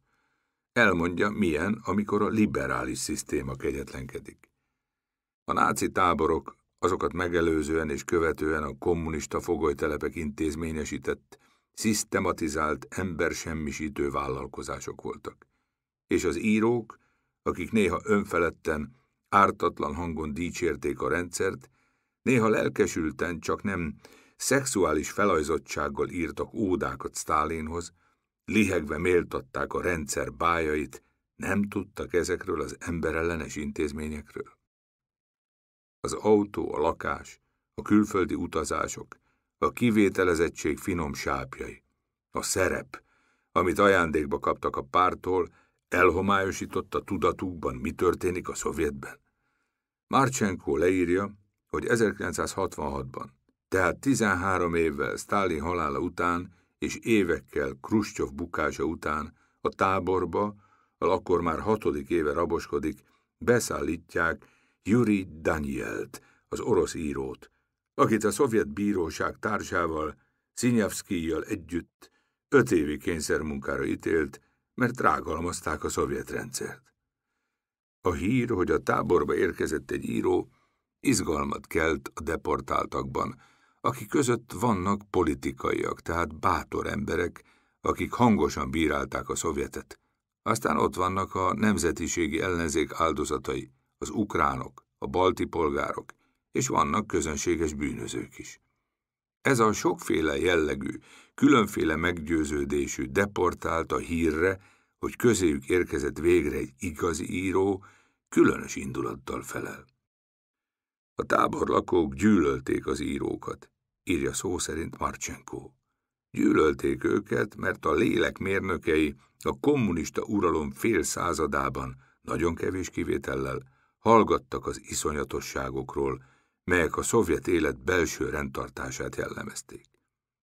Elmondja, milyen, amikor a liberális szisztéma kegyetlenkedik. A náci táborok azokat megelőzően és követően a kommunista fogolytelepek intézményesített, szisztematizált embersemmisítő vállalkozások voltak. És az írók, akik néha önfeledten, ártatlan hangon dicsérték a rendszert, néha lelkesülten, csak nem szexuális felajzottsággal írtak ódákat Stálinhoz, lihegve méltatták a rendszer bájait, nem tudtak ezekről az emberellenes intézményekről az autó, a lakás, a külföldi utazások, a kivételezettség finom sápjai, a szerep, amit ajándékba kaptak a pártól, elhomályosította tudatukban, mi történik a szovjetben. Marchenko leírja, hogy 1966-ban, tehát 13 évvel Sztálin halála után és évekkel Kruscsov bukása után a táborba, ahol akkor már hatodik éve raboskodik, beszállítják Yuri Danielt, az orosz írót, akit a szovjet bíróság társával, Szinyavszkijjal együtt öt évi kényszermunkára ítélt, mert rágalmazták a szovjet rendszert. A hír, hogy a táborba érkezett egy író, izgalmat kelt a deportáltakban, akik között vannak politikaiak, tehát bátor emberek, akik hangosan bírálták a szovjetet. Aztán ott vannak a nemzetiségi ellenzék áldozatai, az ukránok, a balti polgárok, és vannak közönséges bűnözők is. Ez a sokféle jellegű, különféle meggyőződésű deportált a hírre, hogy közéjük érkezett végre egy igazi író, különös indulattal felel. A táborlakók gyűlölték az írókat, írja szó szerint Marcsenko. Gyűlölték őket, mert a lélek mérnökei a kommunista uralom fél századában, nagyon kevés kivétellel, hallgattak az iszonyatosságokról, melyek a szovjet élet belső rendtartását jellemezték.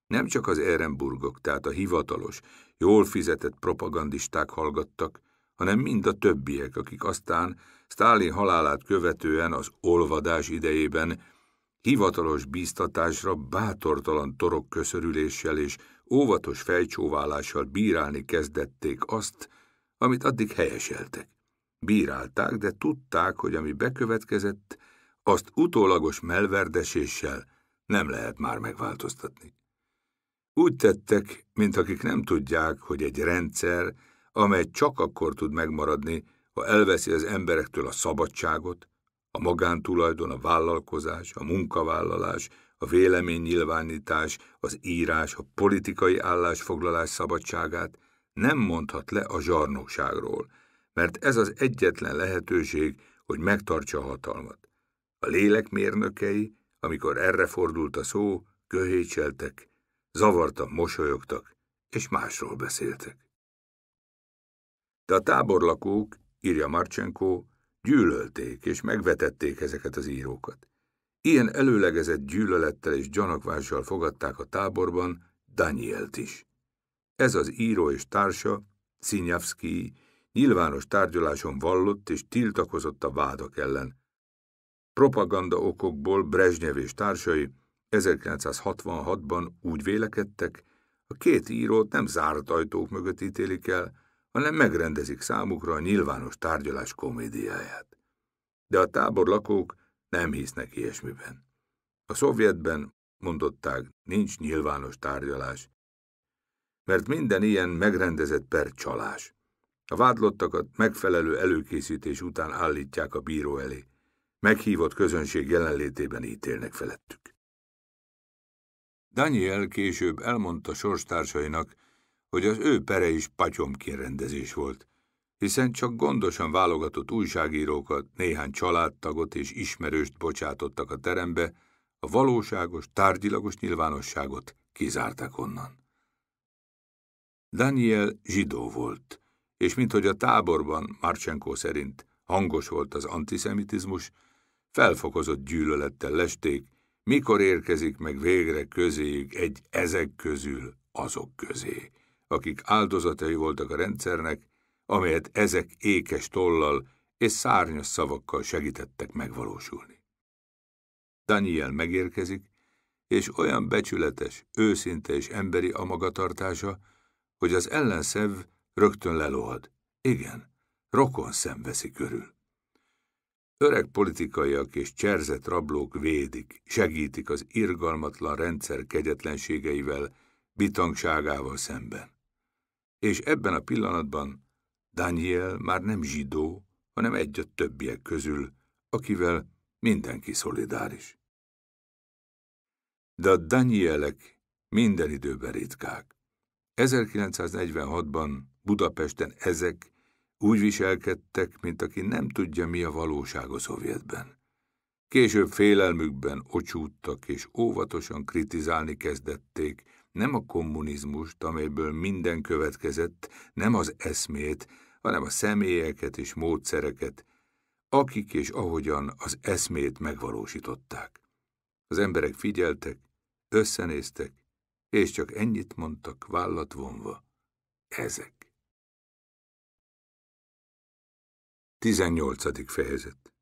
Nem csak az Ehrenburgok, tehát a hivatalos, jól fizetett propagandisták hallgattak, hanem mind a többiek, akik aztán Sztálin halálát követően az olvadás idejében hivatalos bíztatásra bátortalan torokköszörüléssel és óvatos fejcsóválással bírálni kezdették azt, amit addig helyeseltek. Bírálták, de tudták, hogy ami bekövetkezett, azt utólagos melverdeséssel nem lehet már megváltoztatni. Úgy tettek, mint akik nem tudják, hogy egy rendszer, amely csak akkor tud megmaradni, ha elveszi az emberektől a szabadságot, a magántulajdon, a vállalkozás, a munkavállalás, a véleménynyilvánítás, az írás, a politikai állásfoglalás szabadságát, nem mondhat le a zsarnokságról – mert ez az egyetlen lehetőség, hogy megtartsa a hatalmat. A lélek mérnökei, amikor erre fordult a szó, köhécseltek, zavartan mosolyogtak, és másról beszéltek. De a táborlakók, írja Marcsenko, gyűlölték és megvetették ezeket az írókat. Ilyen előlegezett gyűlölettel és gyanakvással fogadták a táborban Danielt is. Ez az író és társa, Szinyavszkij, Nyilvános tárgyaláson vallott és tiltakozott a vádak ellen. Propaganda okokból Brezsnyev és társai 1966-ban úgy vélekedtek, a két írót nem zárt ajtók mögött ítélik el, hanem megrendezik számukra a nyilvános tárgyalás komédiáját. De a tábor lakók nem hisznek ilyesmiben. A szovjetben, mondották, nincs nyilvános tárgyalás, mert minden ilyen megrendezett per csalás. A vádlottakat megfelelő előkészítés után állítják a bíró elé. Meghívott közönség jelenlétében ítélnek felettük. Daniel később elmondta sorstársainak, hogy az ő pere is rendezés volt, hiszen csak gondosan válogatott újságírókat, néhány családtagot és ismerőst bocsátottak a terembe, a valóságos, tárgyilagos nyilvánosságot kizárták onnan. Daniel zsidó volt, és minthogy a táborban, Marchenko szerint hangos volt az antiszemitizmus, felfokozott gyűlölettel lesték, mikor érkezik meg végre közéjük egy ezek közül azok közé, akik áldozatai voltak a rendszernek, amelyet ezek ékes tollal és szárnyas szavakkal segítettek megvalósulni. Daniel megérkezik, és olyan becsületes, őszinte és emberi a magatartása, hogy az ellenszev Rögtön lelohad. Igen, rokon szem veszi körül. Öreg politikaiak és cserzett rablók védik, segítik az irgalmatlan rendszer kegyetlenségeivel, bitangságával szemben. És ebben a pillanatban Daniel már nem zsidó, hanem egy a többiek közül, akivel mindenki szolidáris. De a Danielek minden időben ritkák. 1946-ban Budapesten ezek úgy viselkedtek, mint aki nem tudja, mi a valóság a szovjetben. Később félelmükben ocsúttak és óvatosan kritizálni kezdették, nem a kommunizmust, amelyből minden következett, nem az eszmét, hanem a személyeket és módszereket, akik és ahogyan az eszmét megvalósították. Az emberek figyeltek, összenéztek, és csak ennyit mondtak vállat vonva. Ezek. 18. fejezet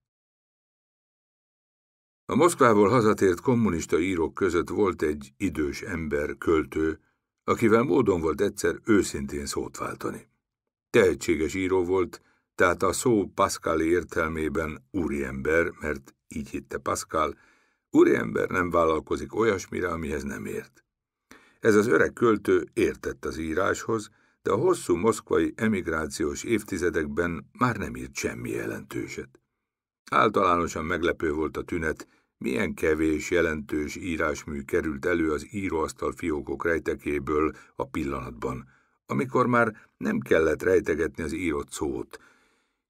A Moszkvából hazatért kommunista írók között volt egy idős ember, költő, akivel módon volt egyszer őszintén szót váltani. Tehetséges író volt, tehát a szó Pascal értelmében úriember, mert így hitte Pascal, úriember nem vállalkozik olyasmire, amihez nem ért. Ez az öreg költő értett az íráshoz, de a hosszú moszkvai emigrációs évtizedekben már nem írt semmi jelentőset. Általánosan meglepő volt a tünet, milyen kevés jelentős írásmű került elő az íróasztal fiókok rejtekéből a pillanatban, amikor már nem kellett rejtegetni az írott szót.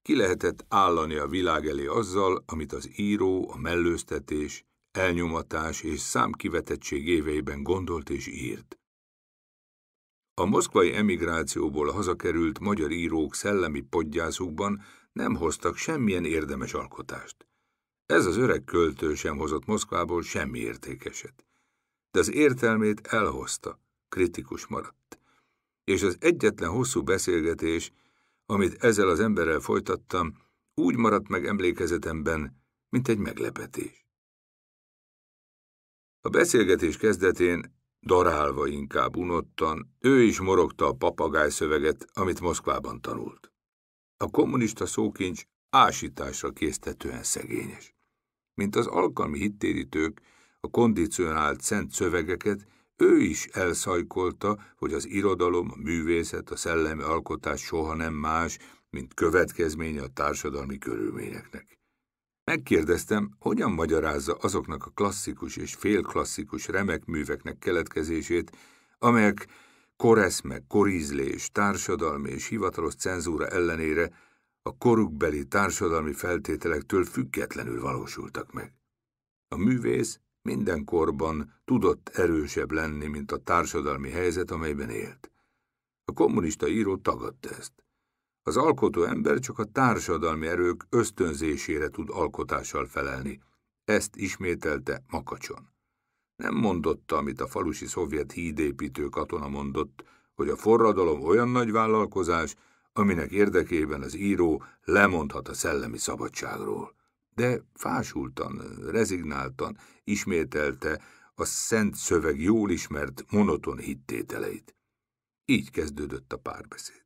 Ki lehetett állani a világ elé azzal, amit az író, a mellőztetés, elnyomatás és számkivetettség éveiben gondolt és írt. A moszkvai emigrációból hazakerült magyar írók szellemi podgyászukban nem hoztak semmilyen érdemes alkotást. Ez az öreg költő sem hozott Moszkvából semmi értékeset. De az értelmét elhozta, kritikus maradt. És az egyetlen hosszú beszélgetés, amit ezzel az emberrel folytattam, úgy maradt meg emlékezetemben, mint egy meglepetés. A beszélgetés kezdetén darálva inkább unottan, ő is morogta a papagáj szöveget, amit Moszkvában tanult. A kommunista szókincs ásításra késztetően szegényes. Mint az alkalmi hittérítők, a kondicionált szent szövegeket ő is elszajkolta, hogy az irodalom, a művészet, a szellemi alkotás soha nem más, mint következménye a társadalmi körülményeknek. Megkérdeztem, hogyan magyarázza azoknak a klasszikus és félklasszikus remek műveknek keletkezését, amelyek koreszme, korízlés, társadalmi és hivatalos cenzúra ellenére a korukbeli társadalmi feltételektől függetlenül valósultak meg. A művész minden korban tudott erősebb lenni, mint a társadalmi helyzet, amelyben élt. A kommunista író tagadta ezt. Az alkotó ember csak a társadalmi erők ösztönzésére tud alkotással felelni. Ezt ismételte Makacson. Nem mondotta, amit a falusi szovjet hídépítő katona mondott, hogy a forradalom olyan nagy vállalkozás, aminek érdekében az író lemondhat a szellemi szabadságról. De fásultan, rezignáltan ismételte a szent szöveg jól ismert monoton hittételeit. Így kezdődött a párbeszéd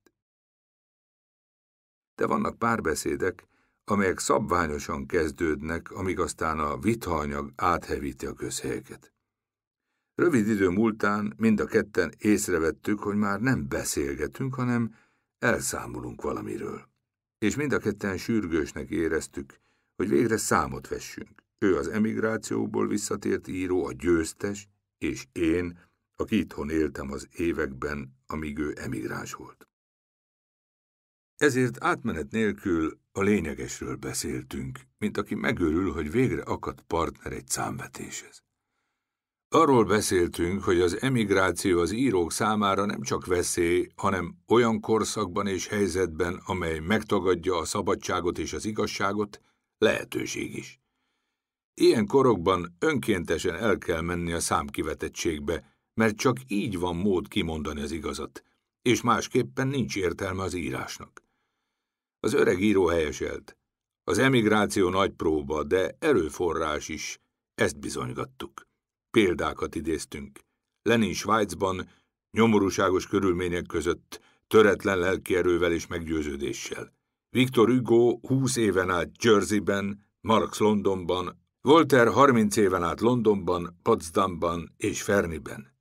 de vannak párbeszédek, amelyek szabványosan kezdődnek, amíg aztán a vithaanyag áthevíti a közhelyeket. Rövid idő múltán mind a ketten észrevettük, hogy már nem beszélgetünk, hanem elszámolunk valamiről. És mind a ketten sürgősnek éreztük, hogy végre számot vessünk. Ő az emigrációból visszatért író, a győztes, és én, aki itthon éltem az években, amíg ő emigráns volt. Ezért átmenet nélkül a lényegesről beszéltünk, mint aki megörül, hogy végre akadt partner egy számvetéshez. Arról beszéltünk, hogy az emigráció az írók számára nem csak veszély, hanem olyan korszakban és helyzetben, amely megtagadja a szabadságot és az igazságot, lehetőség is. Ilyen korokban önkéntesen el kell menni a számkivetettségbe, mert csak így van mód kimondani az igazat, és másképpen nincs értelme az írásnak. Az öreg író helyeselt. Az emigráció nagy próba, de erőforrás is, ezt bizonygattuk. Példákat idéztünk. Lenin Svájcban, nyomorúságos körülmények között, töretlen erővel és meggyőződéssel. Viktor Hugo 20 éven át Jerseyben, Marx Londonban, Walter 30 éven át Londonban, Potsdamban és Ferniben.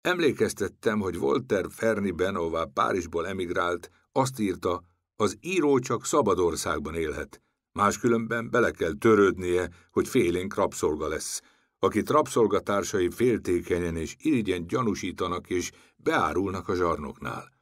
Emlékeztettem, hogy Walter Ferniben, ahová Párizsból emigrált, azt írta, az író csak szabad országban élhet, máskülönben bele kell törődnie, hogy félénk rabszolga lesz, akit rabszolgatársai féltékenyen és irigyen gyanúsítanak és beárulnak a zsarnoknál.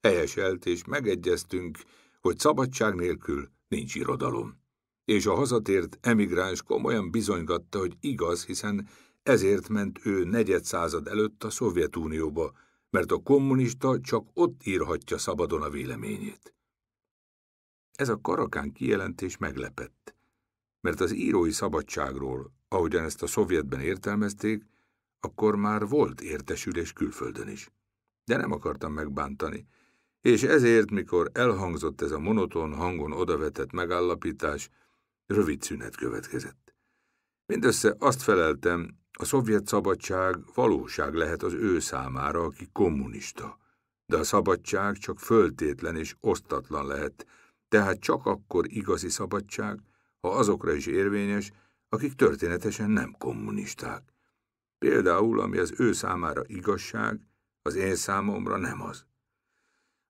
Helyeselt és megegyeztünk, hogy szabadság nélkül nincs irodalom. És a hazatért emigráns komolyan bizonygatta, hogy igaz, hiszen ezért ment ő negyed század előtt a Szovjetunióba, mert a kommunista csak ott írhatja szabadon a véleményét. Ez a karakán kijelentés meglepett, mert az írói szabadságról, ahogyan ezt a szovjetben értelmezték, akkor már volt értesülés külföldön is. De nem akartam megbántani, és ezért, mikor elhangzott ez a monoton hangon odavetett megállapítás, rövid szünet következett. Mindössze azt feleltem, a szovjet szabadság valóság lehet az ő számára, aki kommunista, de a szabadság csak föltétlen és osztatlan lehet, tehát csak akkor igazi szabadság, ha azokra is érvényes, akik történetesen nem kommunisták. Például, ami az ő számára igazság, az én számomra nem az.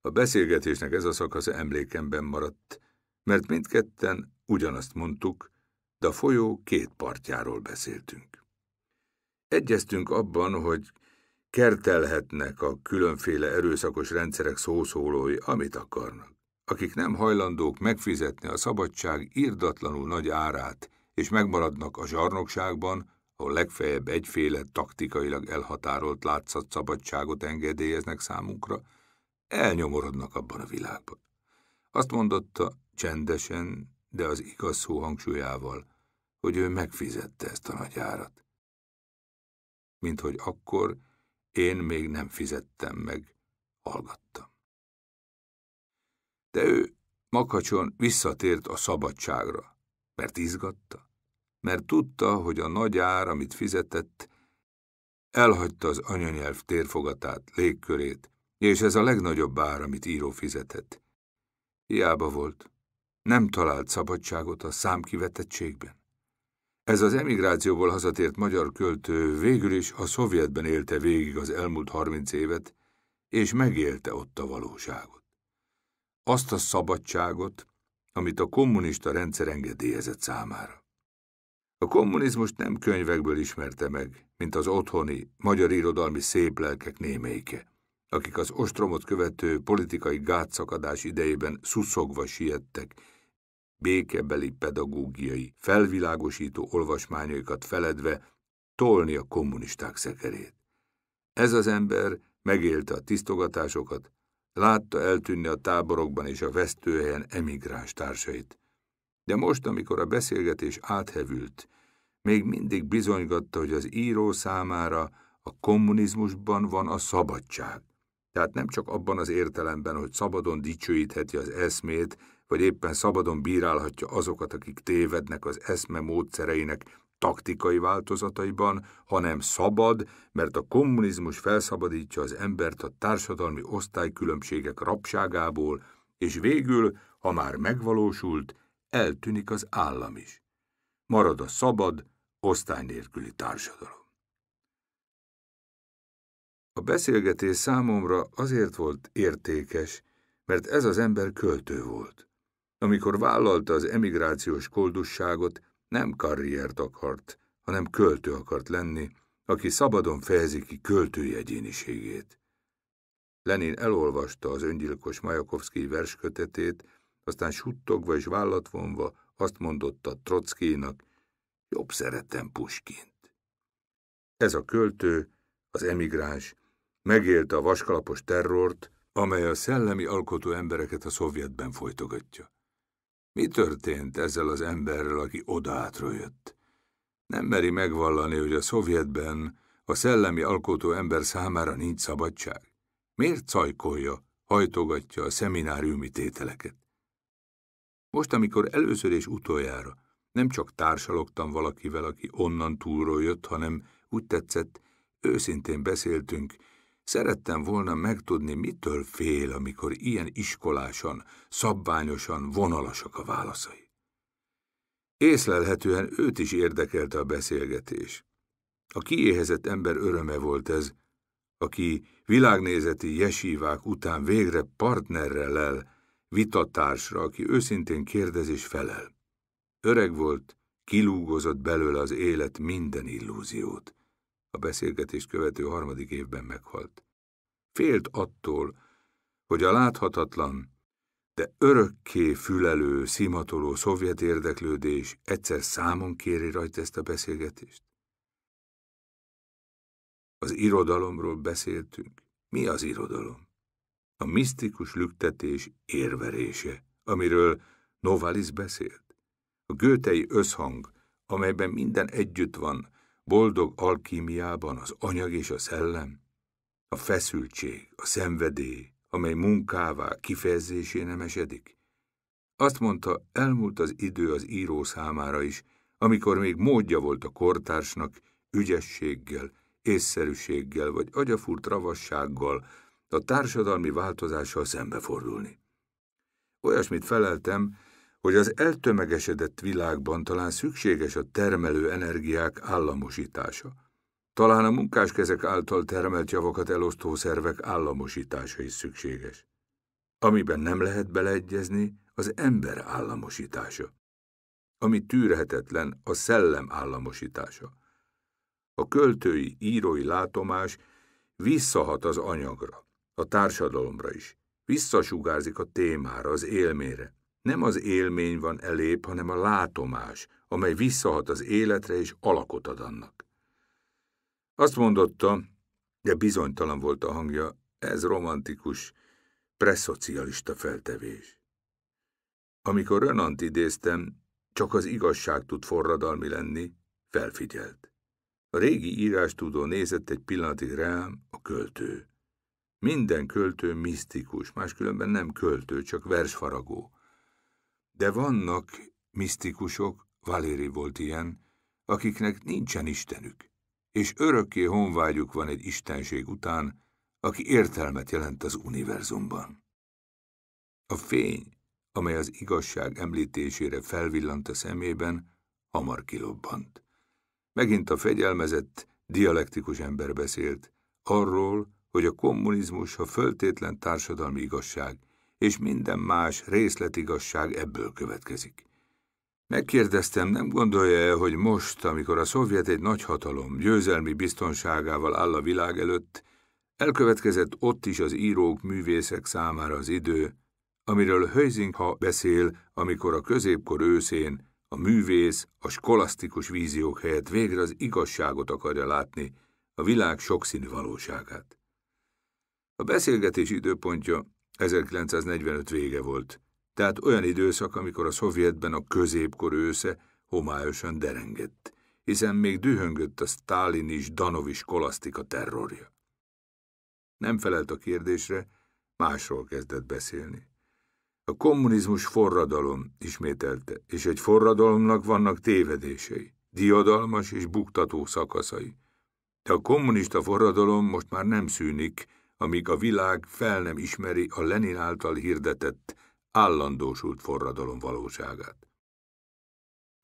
A beszélgetésnek ez a szakasz emlékemben maradt, mert mindketten ugyanazt mondtuk, de a folyó két partjáról beszéltünk. Egyeztünk abban, hogy kertelhetnek a különféle erőszakos rendszerek szószólói, amit akarnak akik nem hajlandók megfizetni a szabadság írdatlanul nagy árát, és megmaradnak a zsarnokságban, ahol legfeljebb egyféle taktikailag elhatárolt látszat szabadságot engedélyeznek számunkra, elnyomorodnak abban a világban. Azt mondotta csendesen, de az igaz szó hangsúlyával, hogy ő megfizette ezt a nagy árat. Mint hogy akkor én még nem fizettem meg, hallgattam. De ő makacson visszatért a szabadságra, mert izgatta, mert tudta, hogy a nagy ár, amit fizetett, elhagyta az anyanyelv térfogatát, légkörét, és ez a legnagyobb ár, amit író fizetett. Hiába volt, nem talált szabadságot a számkivetettségben. Ez az emigrációból hazatért magyar költő végül is a szovjetben élte végig az elmúlt harminc évet, és megélte ott a valóságot azt a szabadságot, amit a kommunista rendszer engedélyezett számára. A kommunizmust nem könyvekből ismerte meg, mint az otthoni, magyar irodalmi lelkek némelyike, akik az ostromot követő politikai gátszakadás idejében szuszogva siettek, békebeli pedagógiai, felvilágosító olvasmányaikat feledve tolni a kommunisták szekerét. Ez az ember megélte a tisztogatásokat, Látta eltűnni a táborokban és a vesztőhelyen emigráns társait. De most, amikor a beszélgetés áthevült, még mindig bizonygatta, hogy az író számára a kommunizmusban van a szabadság. Tehát nem csak abban az értelemben, hogy szabadon dicsőítheti az eszmét, vagy éppen szabadon bírálhatja azokat, akik tévednek az eszme módszereinek taktikai változataiban, hanem szabad, mert a kommunizmus felszabadítja az embert a társadalmi osztálykülönbségek rabságából, és végül, ha már megvalósult, eltűnik az állam is. Marad a szabad, osztály nélküli társadalom. A beszélgetés számomra azért volt értékes, mert ez az ember költő volt. Amikor vállalta az emigrációs koldusságot, nem karriert akart, hanem költő akart lenni, aki szabadon fejezi ki költői egyéniségét. Lenin elolvasta az öngyilkos Majakovszki verskötetét, aztán suttogva és vállatvonva azt mondotta Trockénak, jobb szeretem Puskint. Ez a költő, az emigráns, megélte a vaskalapos terrort, amely a szellemi alkotó embereket a szovjetben folytogatja. Mi történt ezzel az emberrel, aki odátról jött? Nem meri megvallani, hogy a szovjetben a szellemi alkotó ember számára nincs szabadság. Miért cajkolja, hajtogatja a szemináriumi tételeket? Most, amikor először és utoljára nem csak társalogtam valakivel, aki onnan túlról jött, hanem úgy tetszett, őszintén beszéltünk, Szerettem volna megtudni, mitől fél, amikor ilyen iskolásan, szabványosan vonalasak a válaszai. Észlelhetően őt is érdekelte a beszélgetés. A kiéhezett ember öröme volt ez, aki világnézeti jesívák után végre partnerrel el, vitatársra, aki őszintén kérdez és felel. Öreg volt, kilúgozott belőle az élet minden illúziót a beszélgetést követő harmadik évben meghalt. Félt attól, hogy a láthatatlan, de örökké fülelő, szimatoló szovjet érdeklődés egyszer számon kéri rajta ezt a beszélgetést. Az irodalomról beszéltünk. Mi az irodalom? A misztikus lüktetés érverése, amiről Novalis beszélt. A gőtei összhang, amelyben minden együtt van, boldog alkímiában az anyag és a szellem, a feszültség, a szenvedély, amely munkává kifejezésé nem esedik. Azt mondta, elmúlt az idő az író számára is, amikor még módja volt a kortársnak ügyességgel, észszerűséggel vagy agyafurt ravassággal a társadalmi változással szembefordulni. Olyasmit feleltem, hogy az eltömegesedett világban talán szükséges a termelő energiák államosítása. Talán a munkáskezek által termelt javakat elosztó szervek államosítása is szükséges. Amiben nem lehet beleegyezni, az ember államosítása. Ami tűrhetetlen, a szellem államosítása. A költői, írói látomás visszahat az anyagra, a társadalomra is, visszasugárzik a témára, az élmére. Nem az élmény van elép, hanem a látomás, amely visszahat az életre és alakot ad annak. Azt mondotta, de bizonytalan volt a hangja, ez romantikus, preszocialista feltevés. Amikor Rönant idéztem, csak az igazság tud forradalmi lenni, felfigyelt. A régi írástudó nézett egy pillanatig rám, a költő. Minden költő misztikus, máskülönben nem költő, csak versfaragó. De vannak misztikusok, Valéri volt ilyen, akiknek nincsen istenük, és örökké honvágyuk van egy istenség után, aki értelmet jelent az univerzumban. A fény, amely az igazság említésére felvillant a szemében, hamar kilobbant. Megint a fegyelmezett, dialektikus ember beszélt, arról, hogy a kommunizmus a föltétlen társadalmi igazság, és minden más részletigasság ebből következik. Megkérdeztem, nem gondolja-e, hogy most, amikor a szovjet egy nagyhatalom győzelmi biztonságával áll a világ előtt, elkövetkezett ott is az írók, művészek számára az idő, amiről ha beszél, amikor a középkor őszén a művész a skolasztikus víziók helyett végre az igazságot akarja látni, a világ sokszínű valóságát. A beszélgetés időpontja 1945 vége volt, tehát olyan időszak, amikor a Szovjetben a középkor ősze homályosan derengett, hiszen még dühöngött a Stalin is Danovis kolasztika terrorja. Nem felelt a kérdésre, másról kezdett beszélni. A kommunizmus forradalom, ismételte, és egy forradalomnak vannak tévedései, diadalmas és buktató szakaszai. De a kommunista forradalom most már nem szűnik, amíg a világ fel nem ismeri a Lenin által hirdetett, állandósult forradalom valóságát.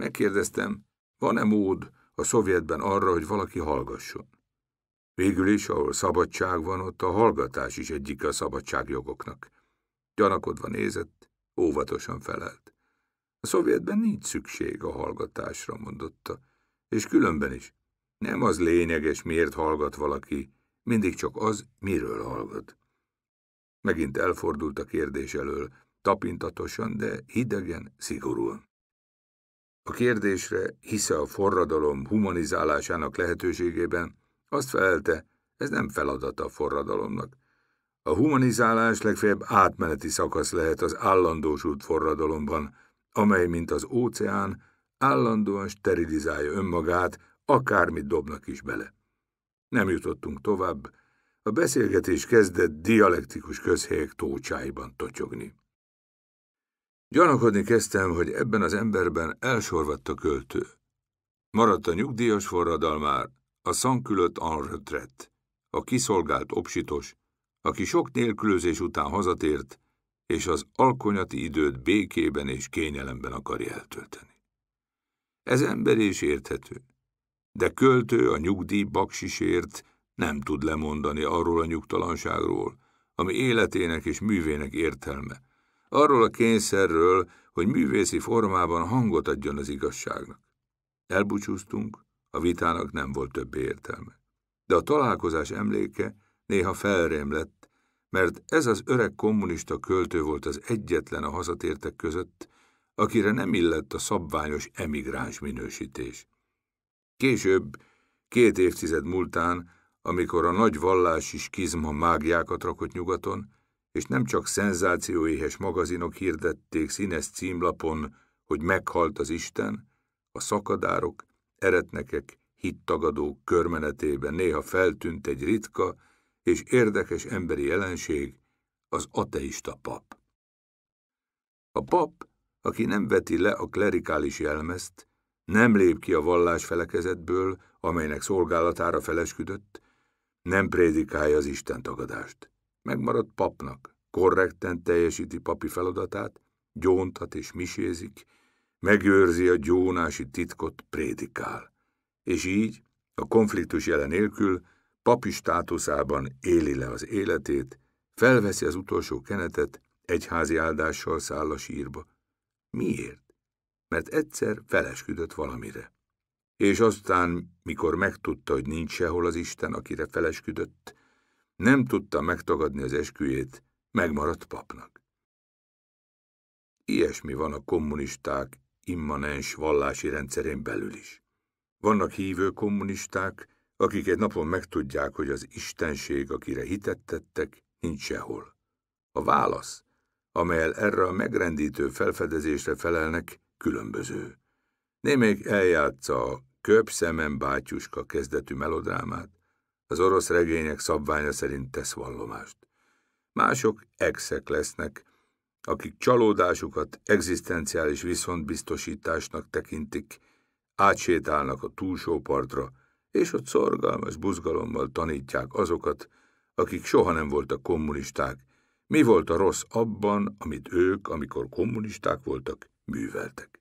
Megkérdeztem, van-e mód a szovjetben arra, hogy valaki hallgasson? Végül is, ahol szabadság van, ott a hallgatás is egyik a szabadságjogoknak. Gyanakodva nézett, óvatosan felelt. A szovjetben nincs szükség a hallgatásra, mondotta, és különben is. Nem az lényeges, miért hallgat valaki, mindig csak az, miről hallgat. Megint elfordult a kérdés elől, tapintatosan, de hidegen, szigorúan. A kérdésre hisze a forradalom humanizálásának lehetőségében, azt felelte, ez nem feladata a forradalomnak. A humanizálás legfeljebb átmeneti szakasz lehet az állandósult forradalomban, amely, mint az óceán, állandóan sterilizálja önmagát, akármit dobnak is bele. Nem jutottunk tovább, a beszélgetés kezdett dialektikus közhelyek tócsáiban totyogni. Gyanakodni kezdtem, hogy ebben az emberben elsorvadt a költő. Maradt a nyugdíjas forradalmár, a szankülött enretret, a kiszolgált opsitos, aki sok nélkülözés után hazatért, és az alkonyati időt békében és kényelemben akarja eltölteni. Ez ember és érthető de költő a nyugdíj baksisért nem tud lemondani arról a nyugtalanságról, ami életének és művének értelme, arról a kényszerről, hogy művészi formában hangot adjon az igazságnak. Elbúcsúztunk, a vitának nem volt több értelme. De a találkozás emléke néha felrém lett, mert ez az öreg kommunista költő volt az egyetlen a hazatértek között, akire nem illett a szabványos emigráns minősítés. Később, két évtized múltán, amikor a nagy is kizma mágiákat rakott nyugaton, és nem csak szenzációéhes magazinok hirdették színes címlapon, hogy meghalt az Isten, a szakadárok, eretnekek, hittagadók körmenetében néha feltűnt egy ritka és érdekes emberi jelenség, az ateista pap. A pap, aki nem veti le a klerikális jelmezt, nem lép ki a vallás felekezetből, amelynek szolgálatára felesküdött, nem prédikálja az Isten tagadást. Megmarad papnak, korrekten teljesíti papi feladatát, gyóntat és misézik, megőrzi a gyónási titkot, prédikál. És így, a konfliktus jelen nélkül, papi státuszában éli le az életét, felveszi az utolsó kenetet, egyházi áldással száll a sírba. Miért? mert egyszer felesküdött valamire. És aztán, mikor megtudta, hogy nincs sehol az Isten, akire felesküdött, nem tudta megtagadni az esküjét, megmaradt papnak. Ilyesmi van a kommunisták immanens vallási rendszerén belül is. Vannak hívő kommunisták, akik egy napon megtudják, hogy az istenség, akire hitettettek, nincs sehol. A válasz, amelyel erre a megrendítő felfedezésre felelnek, különböző. Némelyik eljátsza a köp szemem bátyuska kezdetű melodrámát, az orosz regények szabványa szerint tesz vallomást. Mások exek lesznek, akik csalódásukat egzisztenciális viszontbiztosításnak tekintik, átsétálnak a túlsó partra, és ott szorgalmas buzgalommal tanítják azokat, akik soha nem voltak kommunisták, mi volt a rossz abban, amit ők, amikor kommunisták voltak, műveltek.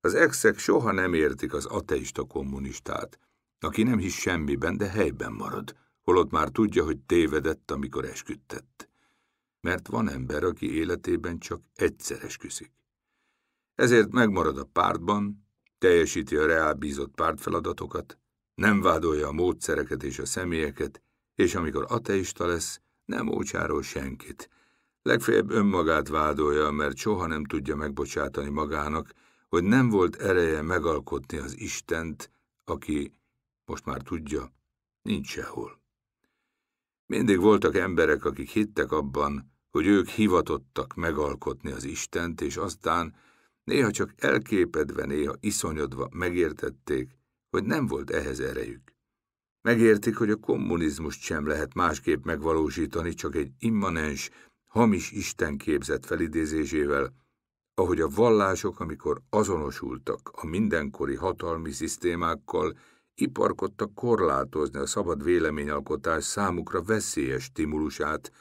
Az exek soha nem értik az ateista kommunistát, aki nem hisz semmiben, de helyben marad, holott már tudja, hogy tévedett, amikor esküdtett. Mert van ember, aki életében csak egyszer esküszik. Ezért megmarad a pártban, teljesíti a reálbízott pártfeladatokat, nem vádolja a módszereket és a személyeket, és amikor ateista lesz, nem ócsáról senkit, Legfeljebb önmagát vádolja, mert soha nem tudja megbocsátani magának, hogy nem volt ereje megalkotni az Istent, aki, most már tudja, nincs sehol. Mindig voltak emberek, akik hittek abban, hogy ők hivatottak megalkotni az Istent, és aztán néha csak elképedve, néha iszonyodva megértették, hogy nem volt ehhez erejük. Megértik, hogy a kommunizmust sem lehet másképp megvalósítani, csak egy immanens, hamis istenképzet felidézésével, ahogy a vallások, amikor azonosultak a mindenkori hatalmi szisztémákkal, iparkodtak korlátozni a szabad véleményalkotás számukra veszélyes stimulusát,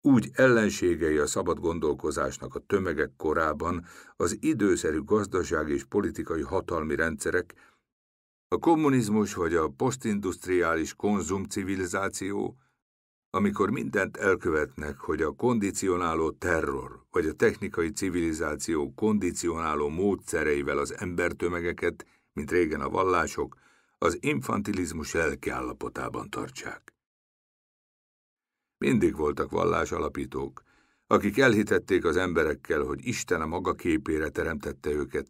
úgy ellenségei a szabad gondolkozásnak a tömegek korában az időszerű gazdaság és politikai hatalmi rendszerek, a kommunizmus vagy a posztindustriális konzumcivilizáció, amikor mindent elkövetnek, hogy a kondicionáló terror vagy a technikai civilizáció kondicionáló módszereivel az embertömegeket, mint régen a vallások, az infantilizmus állapotában tartsák. Mindig voltak vallásalapítók, akik elhitették az emberekkel, hogy Isten a maga képére teremtette őket,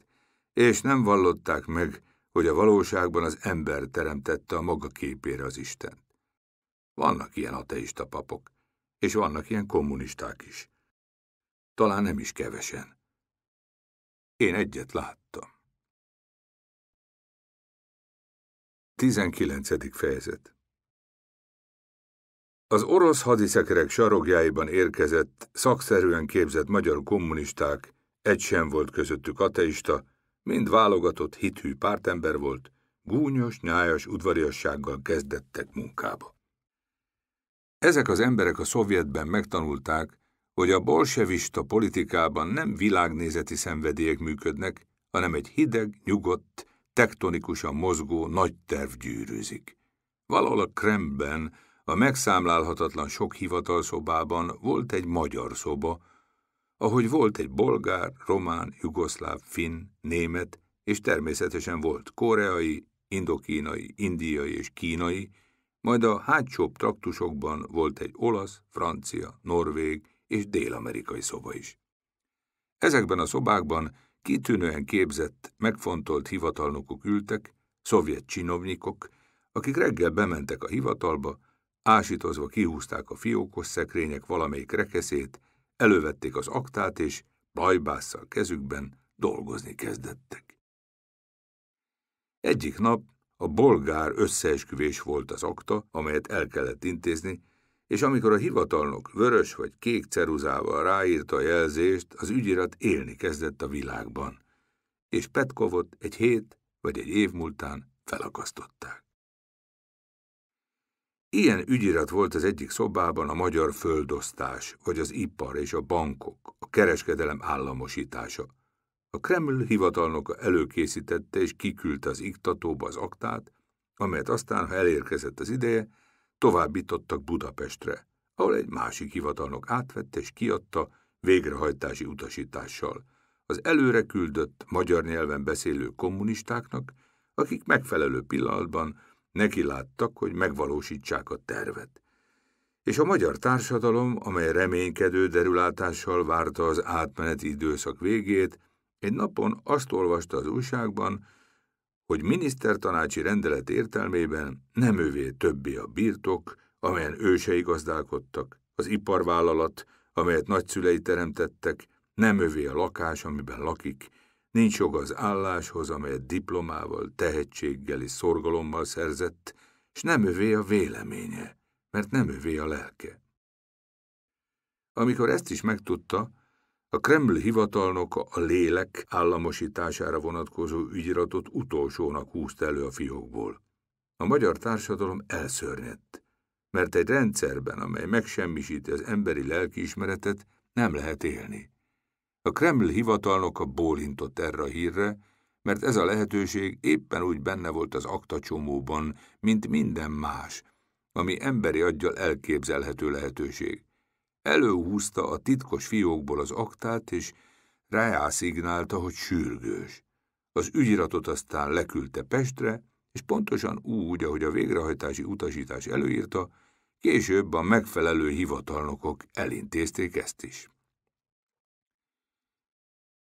és nem vallották meg, hogy a valóságban az ember teremtette a maga képére az Istent. Vannak ilyen ateista papok, és vannak ilyen kommunisták is. Talán nem is kevesen. Én egyet láttam. 19. fejezet Az orosz hadiszekerek sarogjáiban érkezett, szakszerűen képzett magyar kommunisták, egy sem volt közöttük ateista, mind válogatott, hithű pártember volt, gúnyos, nyájas udvariassággal kezdettek munkába. Ezek az emberek a szovjetben megtanulták, hogy a bolsevista politikában nem világnézeti szenvedélyek működnek, hanem egy hideg, nyugodt, tektonikusan mozgó nagy terv gyűrűzik. Valahol a Kremben, a megszámlálhatatlan sok hivatalszobában volt egy magyar szoba, ahogy volt egy bolgár, román, jugoszláv, finn, német, és természetesen volt koreai, indokínai, indiai és kínai, majd a hátsóbb traktusokban volt egy olasz, francia, norvég és dél-amerikai szoba is. Ezekben a szobákban kitűnően képzett, megfontolt hivatalnokok ültek, szovjet csinovnyikok, akik reggel bementek a hivatalba, ásítozva kihúzták a fiókos szekrények valamelyik rekeszét, elővették az aktát és bajbásszal kezükben dolgozni kezdettek. Egyik nap a bolgár összeesküvés volt az akta, amelyet el kellett intézni, és amikor a hivatalnok vörös vagy kék ceruzával ráírta a jelzést, az ügyirat élni kezdett a világban, és Petkovot egy hét vagy egy év múltán felakasztották. Ilyen ügyirat volt az egyik szobában a magyar földosztás, vagy az ipar és a bankok, a kereskedelem államosítása, a Kreml hivatalnoka előkészítette és kiküldte az iktatóba az aktát, amelyet aztán, ha elérkezett az ideje, továbbítottak Budapestre, ahol egy másik hivatalnok átvette és kiadta végrehajtási utasítással az előre küldött magyar nyelven beszélő kommunistáknak, akik megfelelő pillanatban nekiláttak, hogy megvalósítsák a tervet. És a magyar társadalom, amely reménykedő derülátással várta az átmeneti időszak végét, egy napon azt olvasta az újságban, hogy minisztertanácsi rendelet értelmében nem ővé többi a birtok, amelyen ősei gazdálkodtak, az iparvállalat, amelyet nagyszülei teremtettek, nem ővé a lakás, amiben lakik, nincs joga az álláshoz, amelyet diplomával, tehetséggel és szorgalommal szerzett, és nem ővé a véleménye, mert nem ővé a lelke. Amikor ezt is megtudta, a Kreml hivatalnoka a lélek államosítására vonatkozó ügyiratot utolsónak húzta elő a fiókból. A magyar társadalom elszörnyedt, mert egy rendszerben, amely megsemmisíti az emberi lelkiismeretet, nem lehet élni. A Kreml hivatalnoka bólintott erre a hírre, mert ez a lehetőség éppen úgy benne volt az aktacsomóban, mint minden más, ami emberi aggyal elképzelhető lehetőség. Előhúzta a titkos fiókból az aktát, és rájászignálta, hogy sürgős. Az ügyiratot aztán leküldte Pestre, és pontosan úgy, ahogy a végrehajtási utasítás előírta, később a megfelelő hivatalnokok elintézték ezt is.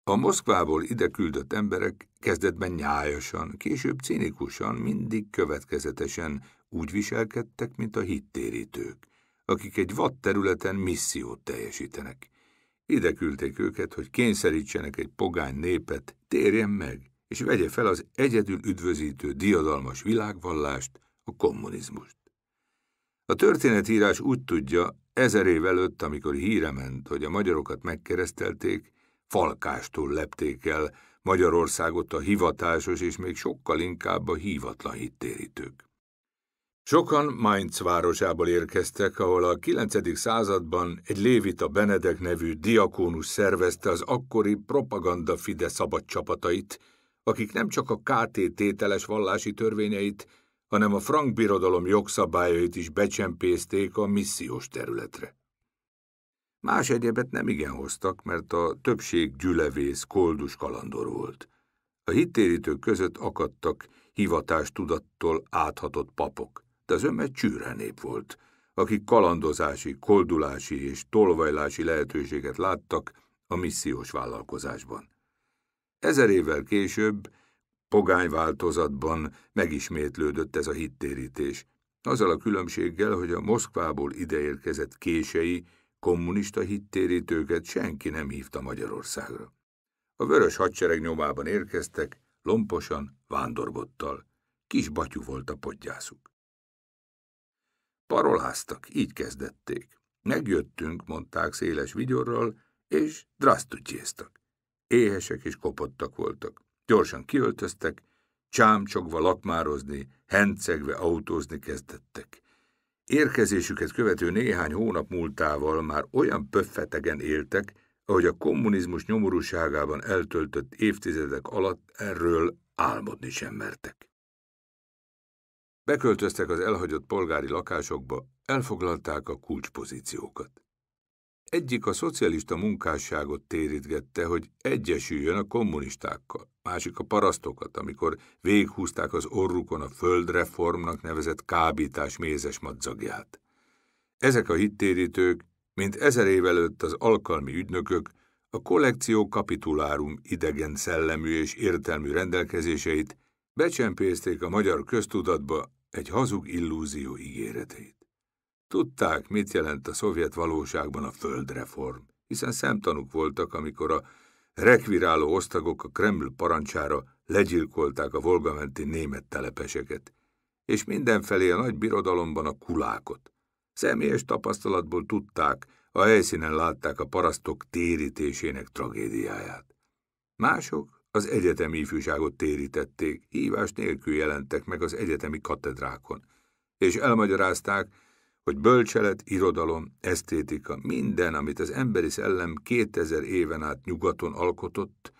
A Moszkvából ide küldött emberek kezdetben nyájasan, később cinikusan, mindig következetesen úgy viselkedtek, mint a hittérítők akik egy vad területen missziót teljesítenek. Ide küldték őket, hogy kényszerítsenek egy pogány népet, térjen meg, és vegye fel az egyedül üdvözítő diadalmas világvallást, a kommunizmust. A történetírás úgy tudja, ezer év előtt, amikor híre ment, hogy a magyarokat megkeresztelték, falkástól lepték el Magyarországot a hivatásos és még sokkal inkább a hívatlan hittérítők. Sokan Mainz városából érkeztek, ahol a 9. században egy Lévita Benedek nevű diakónus szervezte az akkori propaganda Fide szabad csapatait, akik nem csak a KT tételes vallási törvényeit, hanem a frank birodalom jogszabályait is becsempészték a missziós területre. Más egyebet nem igen hoztak, mert a többség gyülevész, koldus kalandor volt. A hittérítők között akadtak hivatástudattól áthatott papok. Dezsöm az csűre nép volt, akik kalandozási, koldulási és tolvajlási lehetőséget láttak a missziós vállalkozásban. Ezer évvel később, pogány változatban megismétlődött ez a hittérítés, azzal a különbséggel, hogy a Moszkvából ideérkezett kései, kommunista hittérítőket senki nem hívta Magyarországra. A vörös hadsereg nyomában érkeztek, lomposan, vándorbottal. Kis batyú volt a podgyászuk. Paroláztak, így kezdették. Megjöttünk, mondták széles vigyorral, és drasztutyéztak. Éhesek és kopottak voltak. Gyorsan kiöltöztek, csámcsogva lakmározni, hencegve autózni kezdettek. Érkezésüket követő néhány hónap múltával már olyan pöffetegen éltek, ahogy a kommunizmus nyomorúságában eltöltött évtizedek alatt erről álmodni sem mertek. Beköltöztek az elhagyott polgári lakásokba, elfoglalták a kulcspozíciókat. Egyik a szocialista munkásságot térítgette, hogy egyesüljön a kommunistákkal, másik a parasztokat, amikor véghúzták az orrukon a földreformnak nevezett kábítás mézes madzagját. Ezek a hittérítők, mint ezer év előtt az alkalmi ügynökök, a kollekció kapitulárum idegen szellemű és értelmű rendelkezéseit becsempészték a magyar köztudatba egy hazug illúzió ígéretét. Tudták, mit jelent a szovjet valóságban a földreform, hiszen szemtanúk voltak, amikor a rekviráló osztagok a Kreml parancsára legyilkolták a volgamenti német telepeseket, és mindenfelé a nagy birodalomban a kulákot. Személyes tapasztalatból tudták, a helyszínen látták a parasztok térítésének tragédiáját. Mások az egyetemi ifjúságot térítették, hívás nélkül jelentek meg az egyetemi katedrákon, és elmagyarázták, hogy bölcselet, irodalom, esztétika, minden, amit az emberi szellem 2000 éven át nyugaton alkotott,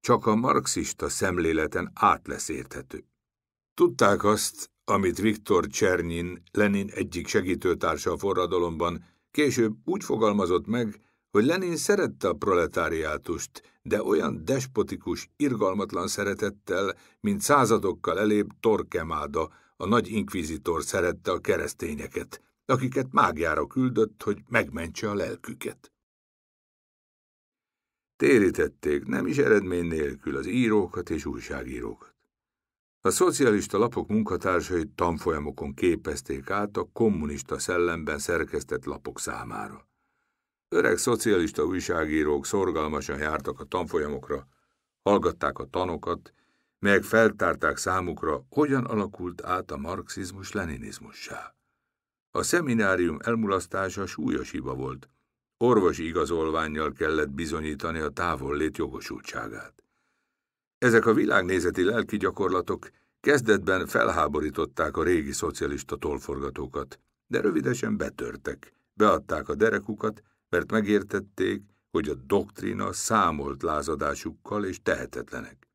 csak a marxista szemléleten át lesz érthető. Tudták azt, amit Viktor Csernyin, Lenin egyik segítőtársa a forradalomban, később úgy fogalmazott meg, hogy Lenin szerette a proletáriátust, de olyan despotikus, irgalmatlan szeretettel, mint századokkal elébb Torquemada, a nagy inkvizitor szerette a keresztényeket, akiket mágjára küldött, hogy megmentse a lelküket. Térítették, nem is eredmény nélkül, az írókat és újságírókat. A szocialista lapok munkatársai tanfolyamokon képezték át a kommunista szellemben szerkesztett lapok számára. Öreg szocialista újságírók szorgalmasan jártak a tanfolyamokra, hallgatták a tanokat, meg feltárták számukra, hogyan alakult át a marxizmus-leninizmussá. A szeminárium elmulasztása súlyos hiba volt. Orvosi igazolványjal kellett bizonyítani a távollét jogosultságát. Ezek a világnézeti lelki gyakorlatok kezdetben felháborították a régi szocialista tolforgatókat, de rövidesen betörtek, beadták a derekukat, mert megértették, hogy a doktrína számolt lázadásukkal és tehetetlenek.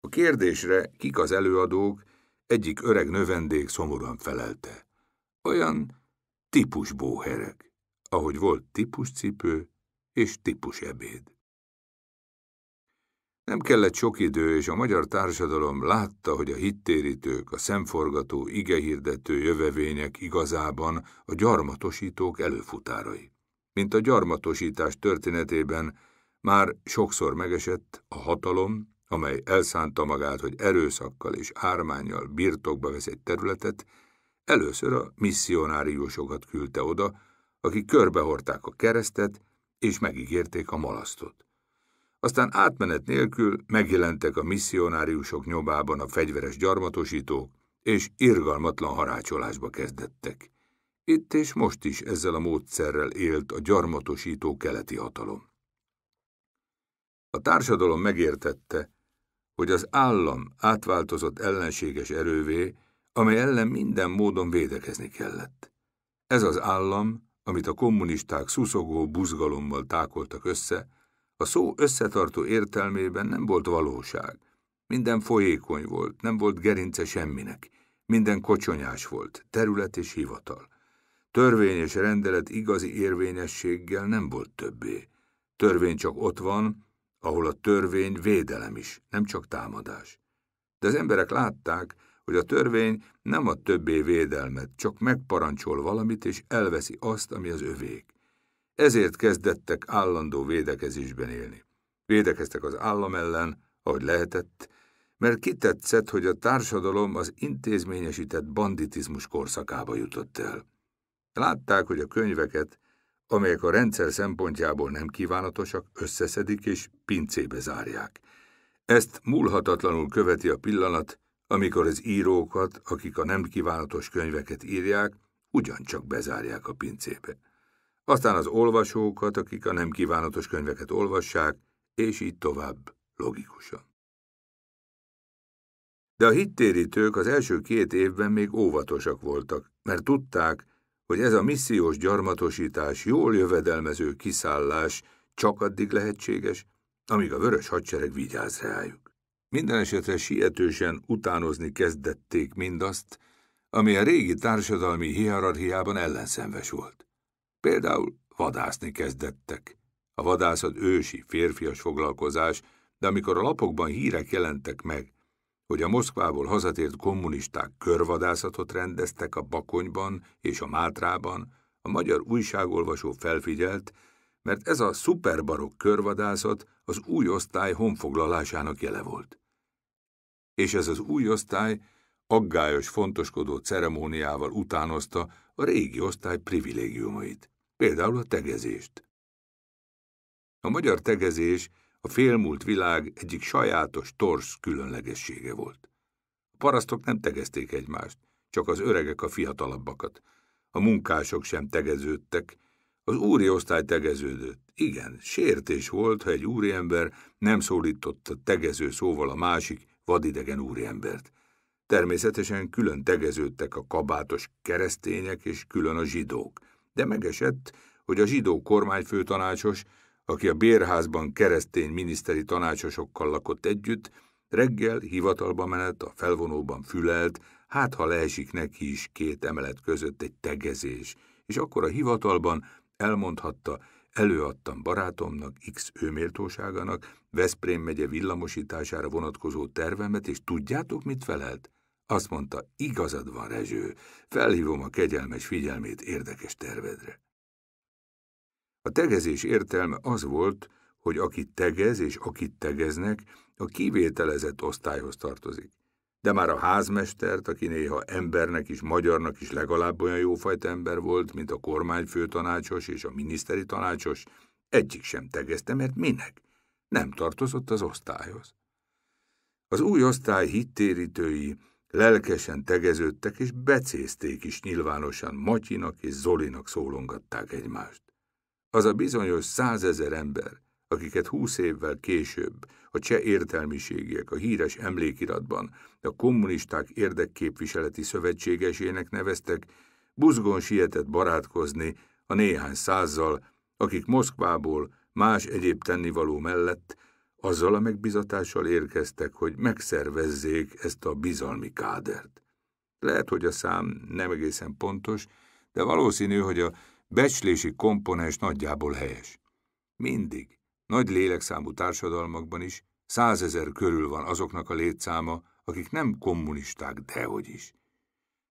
A kérdésre, kik az előadók, egyik öreg növendék szomorúan felelte. Olyan típus bóherek, ahogy volt típuscipő és típus ebéd. Nem kellett sok idő, és a magyar társadalom látta, hogy a hittérítők, a szemforgató, igehirdető jövevények igazában a gyarmatosítók előfutárai mint a gyarmatosítás történetében már sokszor megesett a hatalom, amely elszánta magát, hogy erőszakkal és ármányjal birtokba vesz egy területet, először a misszionáriusokat küldte oda, akik körbehorták a keresztet, és megígérték a malasztot. Aztán átmenet nélkül megjelentek a misszionáriusok nyomában a fegyveres gyarmatosítók, és irgalmatlan harácsolásba kezdettek. Itt és most is ezzel a módszerrel élt a gyarmatosító keleti hatalom. A társadalom megértette, hogy az állam átváltozott ellenséges erővé, amely ellen minden módon védekezni kellett. Ez az állam, amit a kommunisták szuszogó buzgalommal tákoltak össze, a szó összetartó értelmében nem volt valóság. Minden folyékony volt, nem volt gerince semminek, minden kocsonyás volt, terület és hivatal. Törvény és rendelet igazi érvényességgel nem volt többé. Törvény csak ott van, ahol a törvény védelem is, nem csak támadás. De az emberek látták, hogy a törvény nem ad többé védelmet, csak megparancsol valamit és elveszi azt, ami az övék. Ezért kezdettek állandó védekezésben élni. Védekeztek az állam ellen, ahogy lehetett, mert kitetszett, hogy a társadalom az intézményesített banditizmus korszakába jutott el. Látták, hogy a könyveket, amelyek a rendszer szempontjából nem kívánatosak, összeszedik és pincébe zárják. Ezt múlhatatlanul követi a pillanat, amikor az írókat, akik a nem kívánatos könyveket írják, ugyancsak bezárják a pincébe. Aztán az olvasókat, akik a nem kívánatos könyveket olvassák, és így tovább logikusan. De a hittérítők az első két évben még óvatosak voltak, mert tudták, hogy ez a missziós gyarmatosítás, jól jövedelmező kiszállás csak addig lehetséges, amíg a vörös hadsereg vigyáz rájuk. Minden esetre sietősen utánozni kezdették mindazt, ami a régi társadalmi hierarchiában ellenszenves volt. Például vadászni kezdettek. A vadászat ősi, férfias foglalkozás, de amikor a lapokban hírek jelentek meg, hogy a Moszkvából hazatért kommunisták körvadászatot rendeztek a Bakonyban és a Mátrában, a magyar újságolvasó felfigyelt, mert ez a szuperbarok körvadászat az új osztály honfoglalásának jele volt. És ez az új osztály aggályos, fontoskodó ceremóniával utánozta a régi osztály privilégiumait, például a tegezést. A magyar tegezés a félmúlt világ egyik sajátos torsz különlegessége volt. A parasztok nem tegezték egymást, csak az öregek a fiatalabbakat. A munkások sem tegeződtek, az úri osztály tegeződött. Igen, sértés volt, ha egy úriember nem szólította tegező szóval a másik vadidegen úriembert. Természetesen külön tegeződtek a kabátos keresztények és külön a zsidók, de megesett, hogy a zsidó kormányfőtanácsos aki a bérházban keresztény miniszteri tanácsosokkal lakott együtt, reggel hivatalba menet, a felvonóban fülelt, hát ha leesik neki is két emelet között egy tegezés, és akkor a hivatalban elmondhatta, előadtam barátomnak, X őméltóságának, Veszprém megye villamosítására vonatkozó tervemet, és tudjátok, mit felelt? Azt mondta, igazad van, Rezső, felhívom a kegyelmes figyelmét érdekes tervedre. A tegezés értelme az volt, hogy aki tegez és akit tegeznek, a kivételezett osztályhoz tartozik. De már a házmestert, aki néha embernek is, magyarnak is legalább olyan jófajta ember volt, mint a kormányfő tanácsos és a miniszteri tanácsos, egyik sem tegezte, mert minek? Nem tartozott az osztályhoz. Az új osztály hittérítői lelkesen tegeződtek és becézték is nyilvánosan Matyinak és Zolinak szólongatták egymást. Az a bizonyos százezer ember, akiket húsz évvel később a cseh értelmiségiek a híres emlékiratban a kommunisták érdekképviseleti szövetségesének neveztek, buzgón sietett barátkozni a néhány százzal, akik Moszkvából más egyéb tennivaló mellett azzal a megbizatással érkeztek, hogy megszervezzék ezt a bizalmi kádert. Lehet, hogy a szám nem egészen pontos, de valószínű, hogy a becslési komponens nagyjából helyes. Mindig, nagy lélekszámú társadalmakban is, százezer körül van azoknak a létszáma, akik nem kommunisták, dehogy is.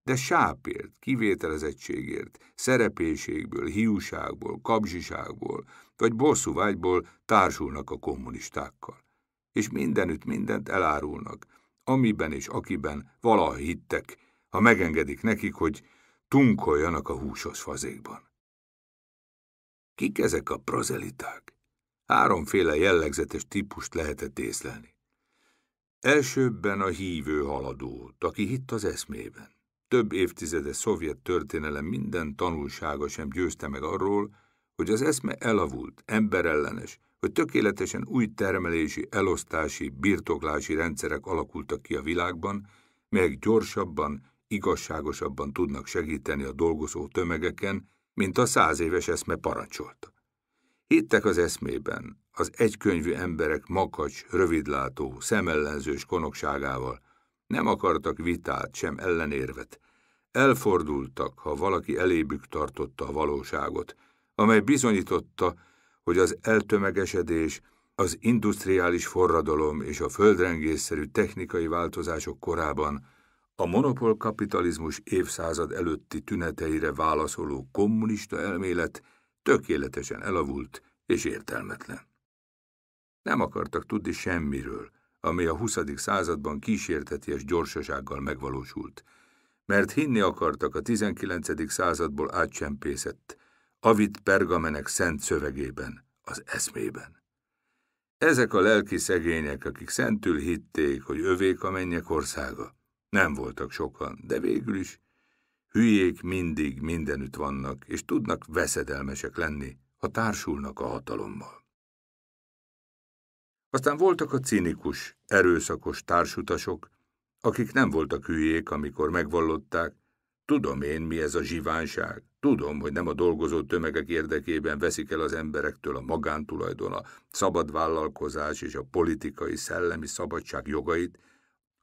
De sápért, kivételezettségért, szerepéségből, hiúságból, kapzsiságból, vagy bosszúvágyból társulnak a kommunistákkal. És mindenütt mindent elárulnak, amiben és akiben valaha hittek, ha megengedik nekik, hogy tunkoljanak a húshoz fazékban. Kik ezek a prozeliták? Háromféle jellegzetes típust lehetett észlelni. Elsőbben a hívő haladó, aki hitt az eszmében. Több évtizede szovjet történelem minden tanulsága sem győzte meg arról, hogy az eszme elavult, emberellenes, hogy tökéletesen új termelési, elosztási, birtoklási rendszerek alakultak ki a világban, melyek gyorsabban, igazságosabban tudnak segíteni a dolgozó tömegeken, mint a száz éves eszme parancsolta. Hittek az eszmében, az egykönyvű emberek makacs, rövidlátó, szemellenzős konokságával. Nem akartak vitát, sem ellenérvet. Elfordultak, ha valaki elébük tartotta a valóságot, amely bizonyította, hogy az eltömegesedés, az industriális forradalom és a földrengészszerű technikai változások korában a monopolkapitalizmus évszázad előtti tüneteire válaszoló kommunista elmélet tökéletesen elavult és értelmetlen. Nem akartak tudni semmiről, ami a 20. században kísérteties gyorsasággal megvalósult, mert hinni akartak a 19. századból átcsempészett, avit pergamenek szent szövegében, az eszmében. Ezek a lelki szegények, akik szentül hitték, hogy övék a mennyek országa, nem voltak sokan, de végül is hülyék mindig mindenütt vannak, és tudnak veszedelmesek lenni, ha társulnak a hatalommal. Aztán voltak a cinikus, erőszakos társutasok, akik nem voltak hülyék, amikor megvallották, tudom én, mi ez a zsivánság, tudom, hogy nem a dolgozó tömegek érdekében veszik el az emberektől a magántulajdon, a szabad vállalkozás és a politikai szellemi szabadság jogait,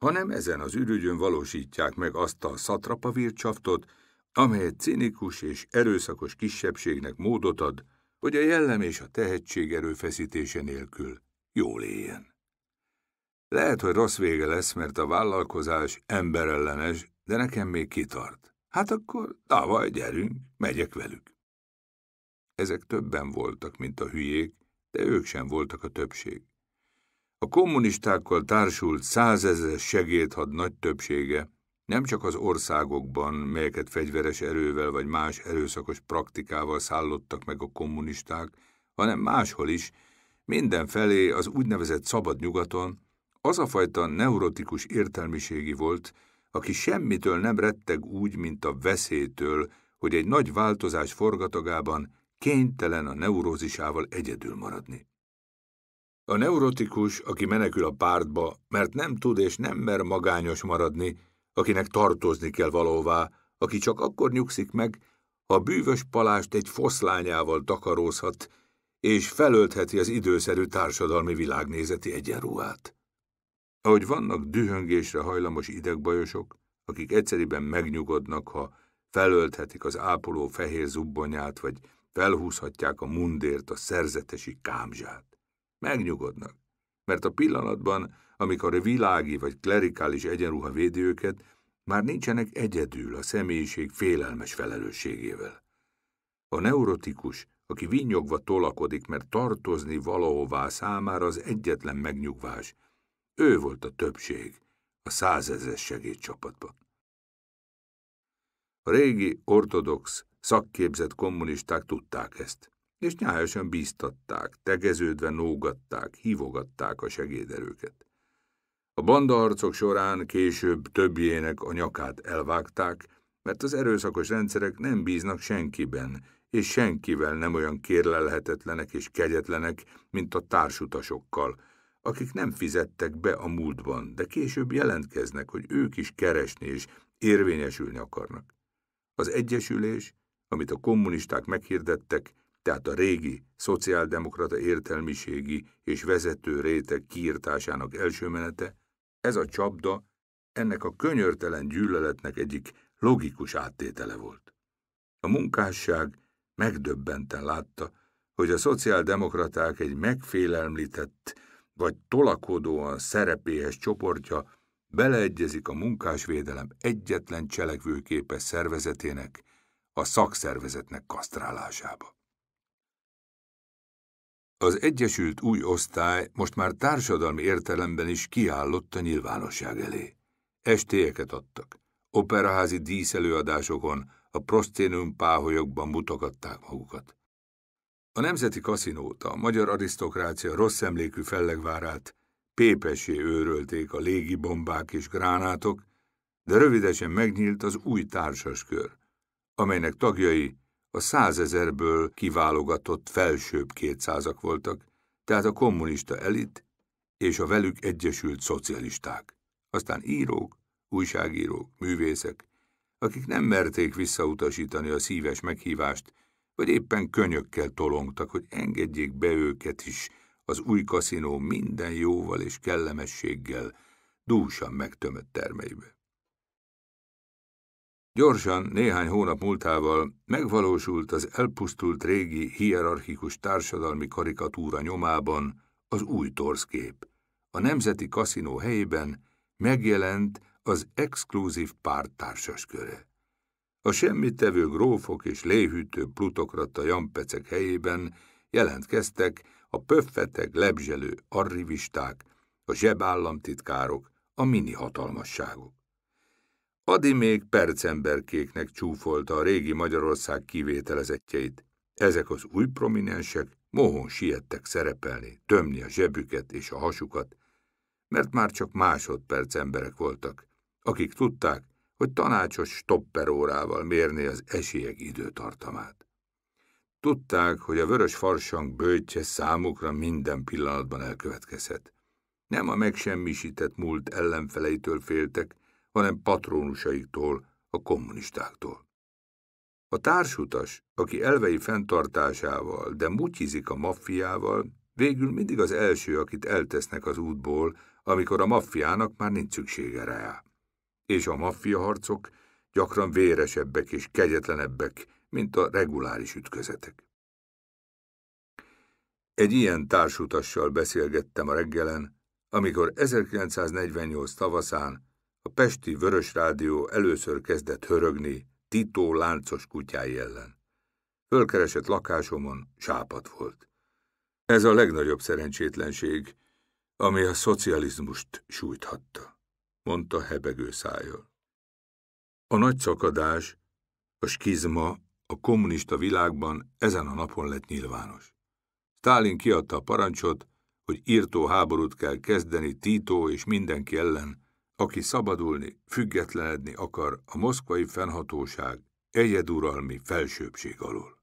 hanem ezen az ürügyön valósítják meg azt a szatrapavircsaftot, amelyet cinikus és erőszakos kisebbségnek módot ad, hogy a jellem és a tehetség erőfeszítése nélkül jól éljen. Lehet, hogy rossz vége lesz, mert a vállalkozás emberellenes, de nekem még kitart. Hát akkor tavaly gyerünk, megyek velük. Ezek többen voltak, mint a hülyék, de ők sem voltak a többség. A kommunistákkal társult százezres segédhad nagy többsége nem csak az országokban, melyeket fegyveres erővel vagy más erőszakos praktikával szállottak meg a kommunisták, hanem máshol is, mindenfelé az úgynevezett szabad nyugaton, az a fajta neurotikus értelmiségi volt, aki semmitől nem retteg úgy, mint a veszélytől, hogy egy nagy változás forgatagában kénytelen a neurózisával egyedül maradni. A neurotikus, aki menekül a pártba, mert nem tud és nem mer magányos maradni, akinek tartozni kell valóvá, aki csak akkor nyugszik meg, ha bűvös palást egy foszlányával takarózhat, és felöltheti az időszerű társadalmi világnézeti egyenruhát. Ahogy vannak dühöngésre hajlamos idegbajosok, akik egyszerűen megnyugodnak, ha felölthetik az ápoló fehér zubbonyát, vagy felhúzhatják a mundért, a szerzetesi kámzsát. Megnyugodnak, mert a pillanatban, amikor világi vagy klerikális egyenruha védi őket, már nincsenek egyedül a személyiség félelmes felelősségével. A neurotikus, aki vinyogva tolakodik, mert tartozni valahová számára az egyetlen megnyugvás. Ő volt a többség, a százezes segédcsapatban. A régi ortodox, szakképzett kommunisták tudták ezt és nyájasan bíztatták, tegeződve nógatták, hívogatták a segéderőket. A bandaharcok során később többjének a nyakát elvágták, mert az erőszakos rendszerek nem bíznak senkiben, és senkivel nem olyan kérlelhetetlenek és kegyetlenek, mint a társutasokkal, akik nem fizettek be a múltban, de később jelentkeznek, hogy ők is keresni és érvényesülni akarnak. Az egyesülés, amit a kommunisták meghirdettek, tehát a régi szociáldemokrata értelmiségi és vezető réteg kiirtásának első menete, ez a csapda ennek a könyörtelen gyűlöletnek egyik logikus áttétele volt. A munkásság megdöbbenten látta, hogy a szociáldemokraták egy megfélemlített vagy tolakodóan szerepéhes csoportja beleegyezik a munkásvédelem egyetlen cselekvőképes szervezetének, a szakszervezetnek kasztrálásába. Az Egyesült Új Osztály most már társadalmi értelemben is kiállott a nyilvánosság elé. Estélyeket adtak. Operaházi díszelőadásokon, a proszténum páholyokban mutogatták magukat. A Nemzeti kaszinóta, a magyar arisztokrácia rossz emlékű fellegvárát pépesé őrölték a légi bombák és gránátok, de rövidesen megnyílt az új társaskör, amelynek tagjai a százezerből kiválogatott felsőbb kétszázak voltak, tehát a kommunista elit és a velük egyesült szocialisták. Aztán írók, újságírók, művészek, akik nem merték visszautasítani a szíves meghívást, vagy éppen könyökkel tolongtak, hogy engedjék be őket is az új kaszinó minden jóval és kellemességgel dúsan megtömött termeibe. Gyorsan, néhány hónap múltával megvalósult az elpusztult régi hierarchikus társadalmi karikatúra nyomában az új torszkép. A Nemzeti Kaszinó helyében megjelent az exkluzív pártársas köre. A semmittevő grófok és léhűtő plutokrata jampecek helyében jelentkeztek a pöffetek, lebzselő arrivisták, a zsebállamtitkárok, a mini hatalmasságok. Adi még percemberkéknek csúfolta a régi Magyarország kivételezettjeit. Ezek az új prominensek mohon siettek szerepelni, tömni a zsebüket és a hasukat, mert már csak másodperc emberek voltak, akik tudták, hogy tanácsos stopperórával mérni az esélyek időtartamát. Tudták, hogy a vörös farsang bőtje számukra minden pillanatban elkövetkezhet. Nem a megsemmisített múlt ellenfeleitől féltek, hanem patrónusaiktól, a kommunistáktól. A társutas, aki elvei fenntartásával, de mutyizik a maffiával, végül mindig az első, akit eltesznek az útból, amikor a maffiának már nincs szüksége rá. És a maffiaharcok gyakran véresebbek és kegyetlenebbek, mint a reguláris ütközetek. Egy ilyen társutassal beszélgettem a reggelen, amikor 1948 tavaszán a Pesti Vörös Rádió először kezdett hörögni Titó láncos kutyái ellen. Fölkeresett lakásomon sápat volt. Ez a legnagyobb szerencsétlenség, ami a szocializmust sújthatta, mondta hebegő szájjal. A nagy szakadás, a skizma a kommunista világban ezen a napon lett nyilvános. Stalin kiadta a parancsot, hogy írtó háborút kell kezdeni Tito és mindenki ellen, aki szabadulni, függetlenedni akar a moszkvai fennhatóság egyeduralmi felsőbség alól.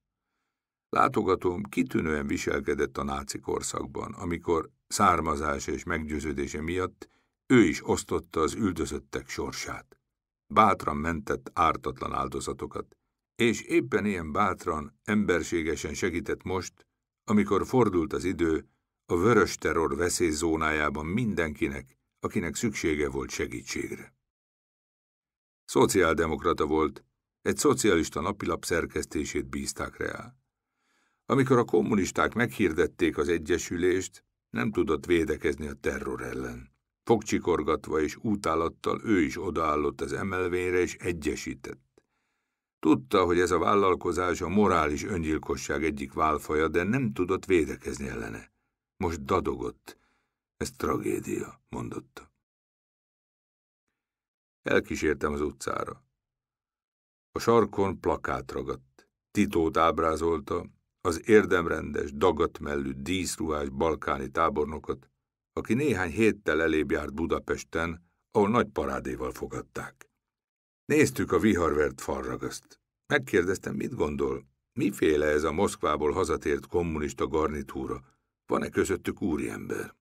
Látogatóm kitűnően viselkedett a náci korszakban, amikor származás és meggyőződése miatt ő is osztotta az üldözöttek sorsát. Bátran mentett ártatlan áldozatokat, és éppen ilyen bátran, emberségesen segített most, amikor fordult az idő, a vörös terror veszélyzónájában mindenkinek, akinek szüksége volt segítségre. Szociáldemokrata volt, egy szocialista napilap szerkesztését bízták rá. Amikor a kommunisták meghirdették az egyesülést, nem tudott védekezni a terror ellen. Fogcsikorgatva és útállattal ő is odaállott az emelvényre és egyesített. Tudta, hogy ez a vállalkozás a morális öngyilkosság egyik válfaja, de nem tudott védekezni ellene. Most dadogott, ez tragédia, mondotta. Elkísértem az utcára. A sarkon plakát ragadt. Titót ábrázolta, az érdemrendes, dagat mellű, díszruhás balkáni tábornokot, aki néhány héttel elébb járt Budapesten, ahol nagy parádéval fogadták. Néztük a viharvert falragaszt. Megkérdeztem, mit gondol, miféle ez a Moszkvából hazatért kommunista garnitúra, van-e közöttük úriember?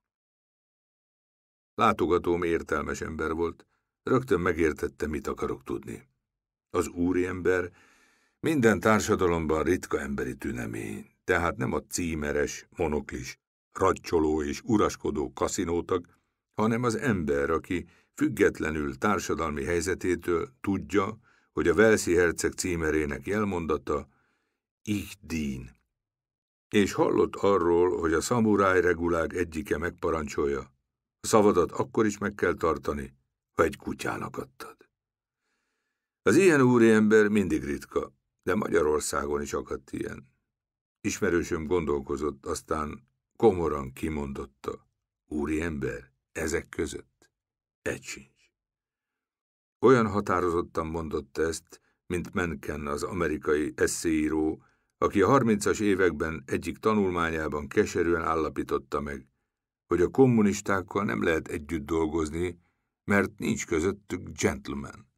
Látogatóm értelmes ember volt, rögtön megértette, mit akarok tudni. Az úriember minden társadalomban ritka emberi tünemény, tehát nem a címeres, monoklis, racsoló és uraskodó kaszinótak, hanem az ember, aki függetlenül társadalmi helyzetétől tudja, hogy a Velszi herceg címerének jelmondata Ich dien. És hallott arról, hogy a szamuráj regulák egyike megparancsolja, Szavadat akkor is meg kell tartani, ha egy kutyának adtad. Az ilyen úriember mindig ritka, de Magyarországon is akadt ilyen. Ismerősöm gondolkozott, aztán komoran kimondotta. Úriember, ezek között egy sincs. Olyan határozottan mondotta ezt, mint Menken, az amerikai eszéíró, aki a 30-as években egyik tanulmányában keserűen állapította meg, hogy a kommunistákkal nem lehet együtt dolgozni, mert nincs közöttük gentleman.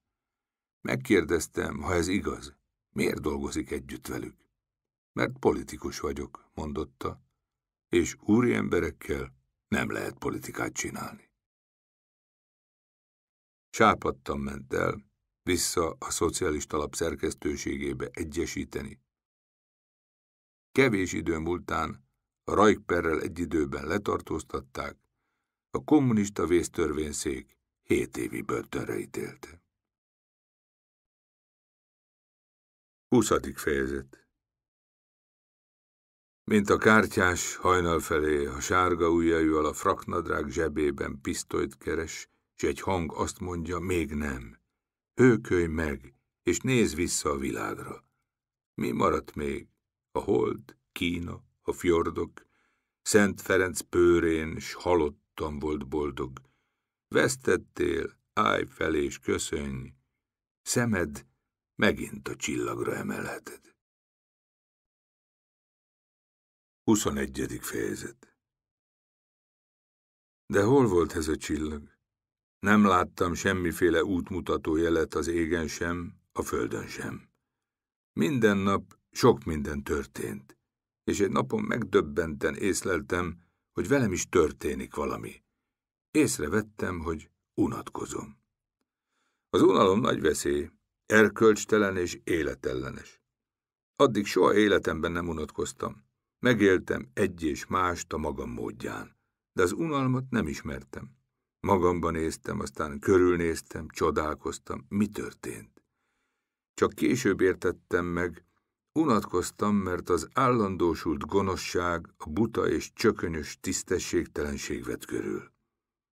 Megkérdeztem, ha ez igaz, miért dolgozik együtt velük? Mert politikus vagyok, mondotta, és úri emberekkel nem lehet politikát csinálni. Sápadtam ment el, vissza a szocialista lap szerkesztőségébe egyesíteni. Kevés idő múltán Rajkperrel egy időben letartóztatták, a kommunista vésztörvényszék hét évi börtönre ítélte. 20. fejezet Mint a kártyás hajnal felé, a sárga ujjaival a fraknadrág zsebében pisztolyt keres, és egy hang azt mondja, még nem. Hőkölj meg, és néz vissza a világra. Mi maradt még? A hold, Kína, a fjordok, Szent Ferenc pőrén s halottan volt boldog. Vesztettél, állj fel és köszönj, szemed megint a csillagra emelheted. 21. fejezet De hol volt ez a csillag? Nem láttam semmiféle útmutató jelet az égen sem, a földön sem. Minden nap sok minden történt és egy napon megdöbbenten észleltem, hogy velem is történik valami. Észrevettem, hogy unatkozom. Az unalom nagy veszély, erkölcstelen és életellenes. Addig soha életemben nem unatkoztam. Megéltem egy és mást a magam módján, de az unalmat nem ismertem. Magamban néztem, aztán körülnéztem, csodálkoztam, mi történt. Csak később értettem meg, Unatkoztam, mert az állandósult gonoszság, a buta és csökönyös tisztességtelenség vett körül.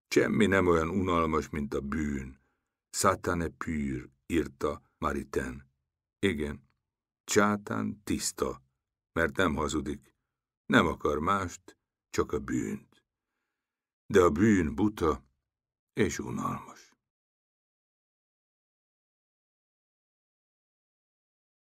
Semmi nem olyan unalmas, mint a bűn. Szátane pűr, írta Mariten. Igen, csátán tiszta, mert nem hazudik. Nem akar mást, csak a bűnt. De a bűn buta és unalmas.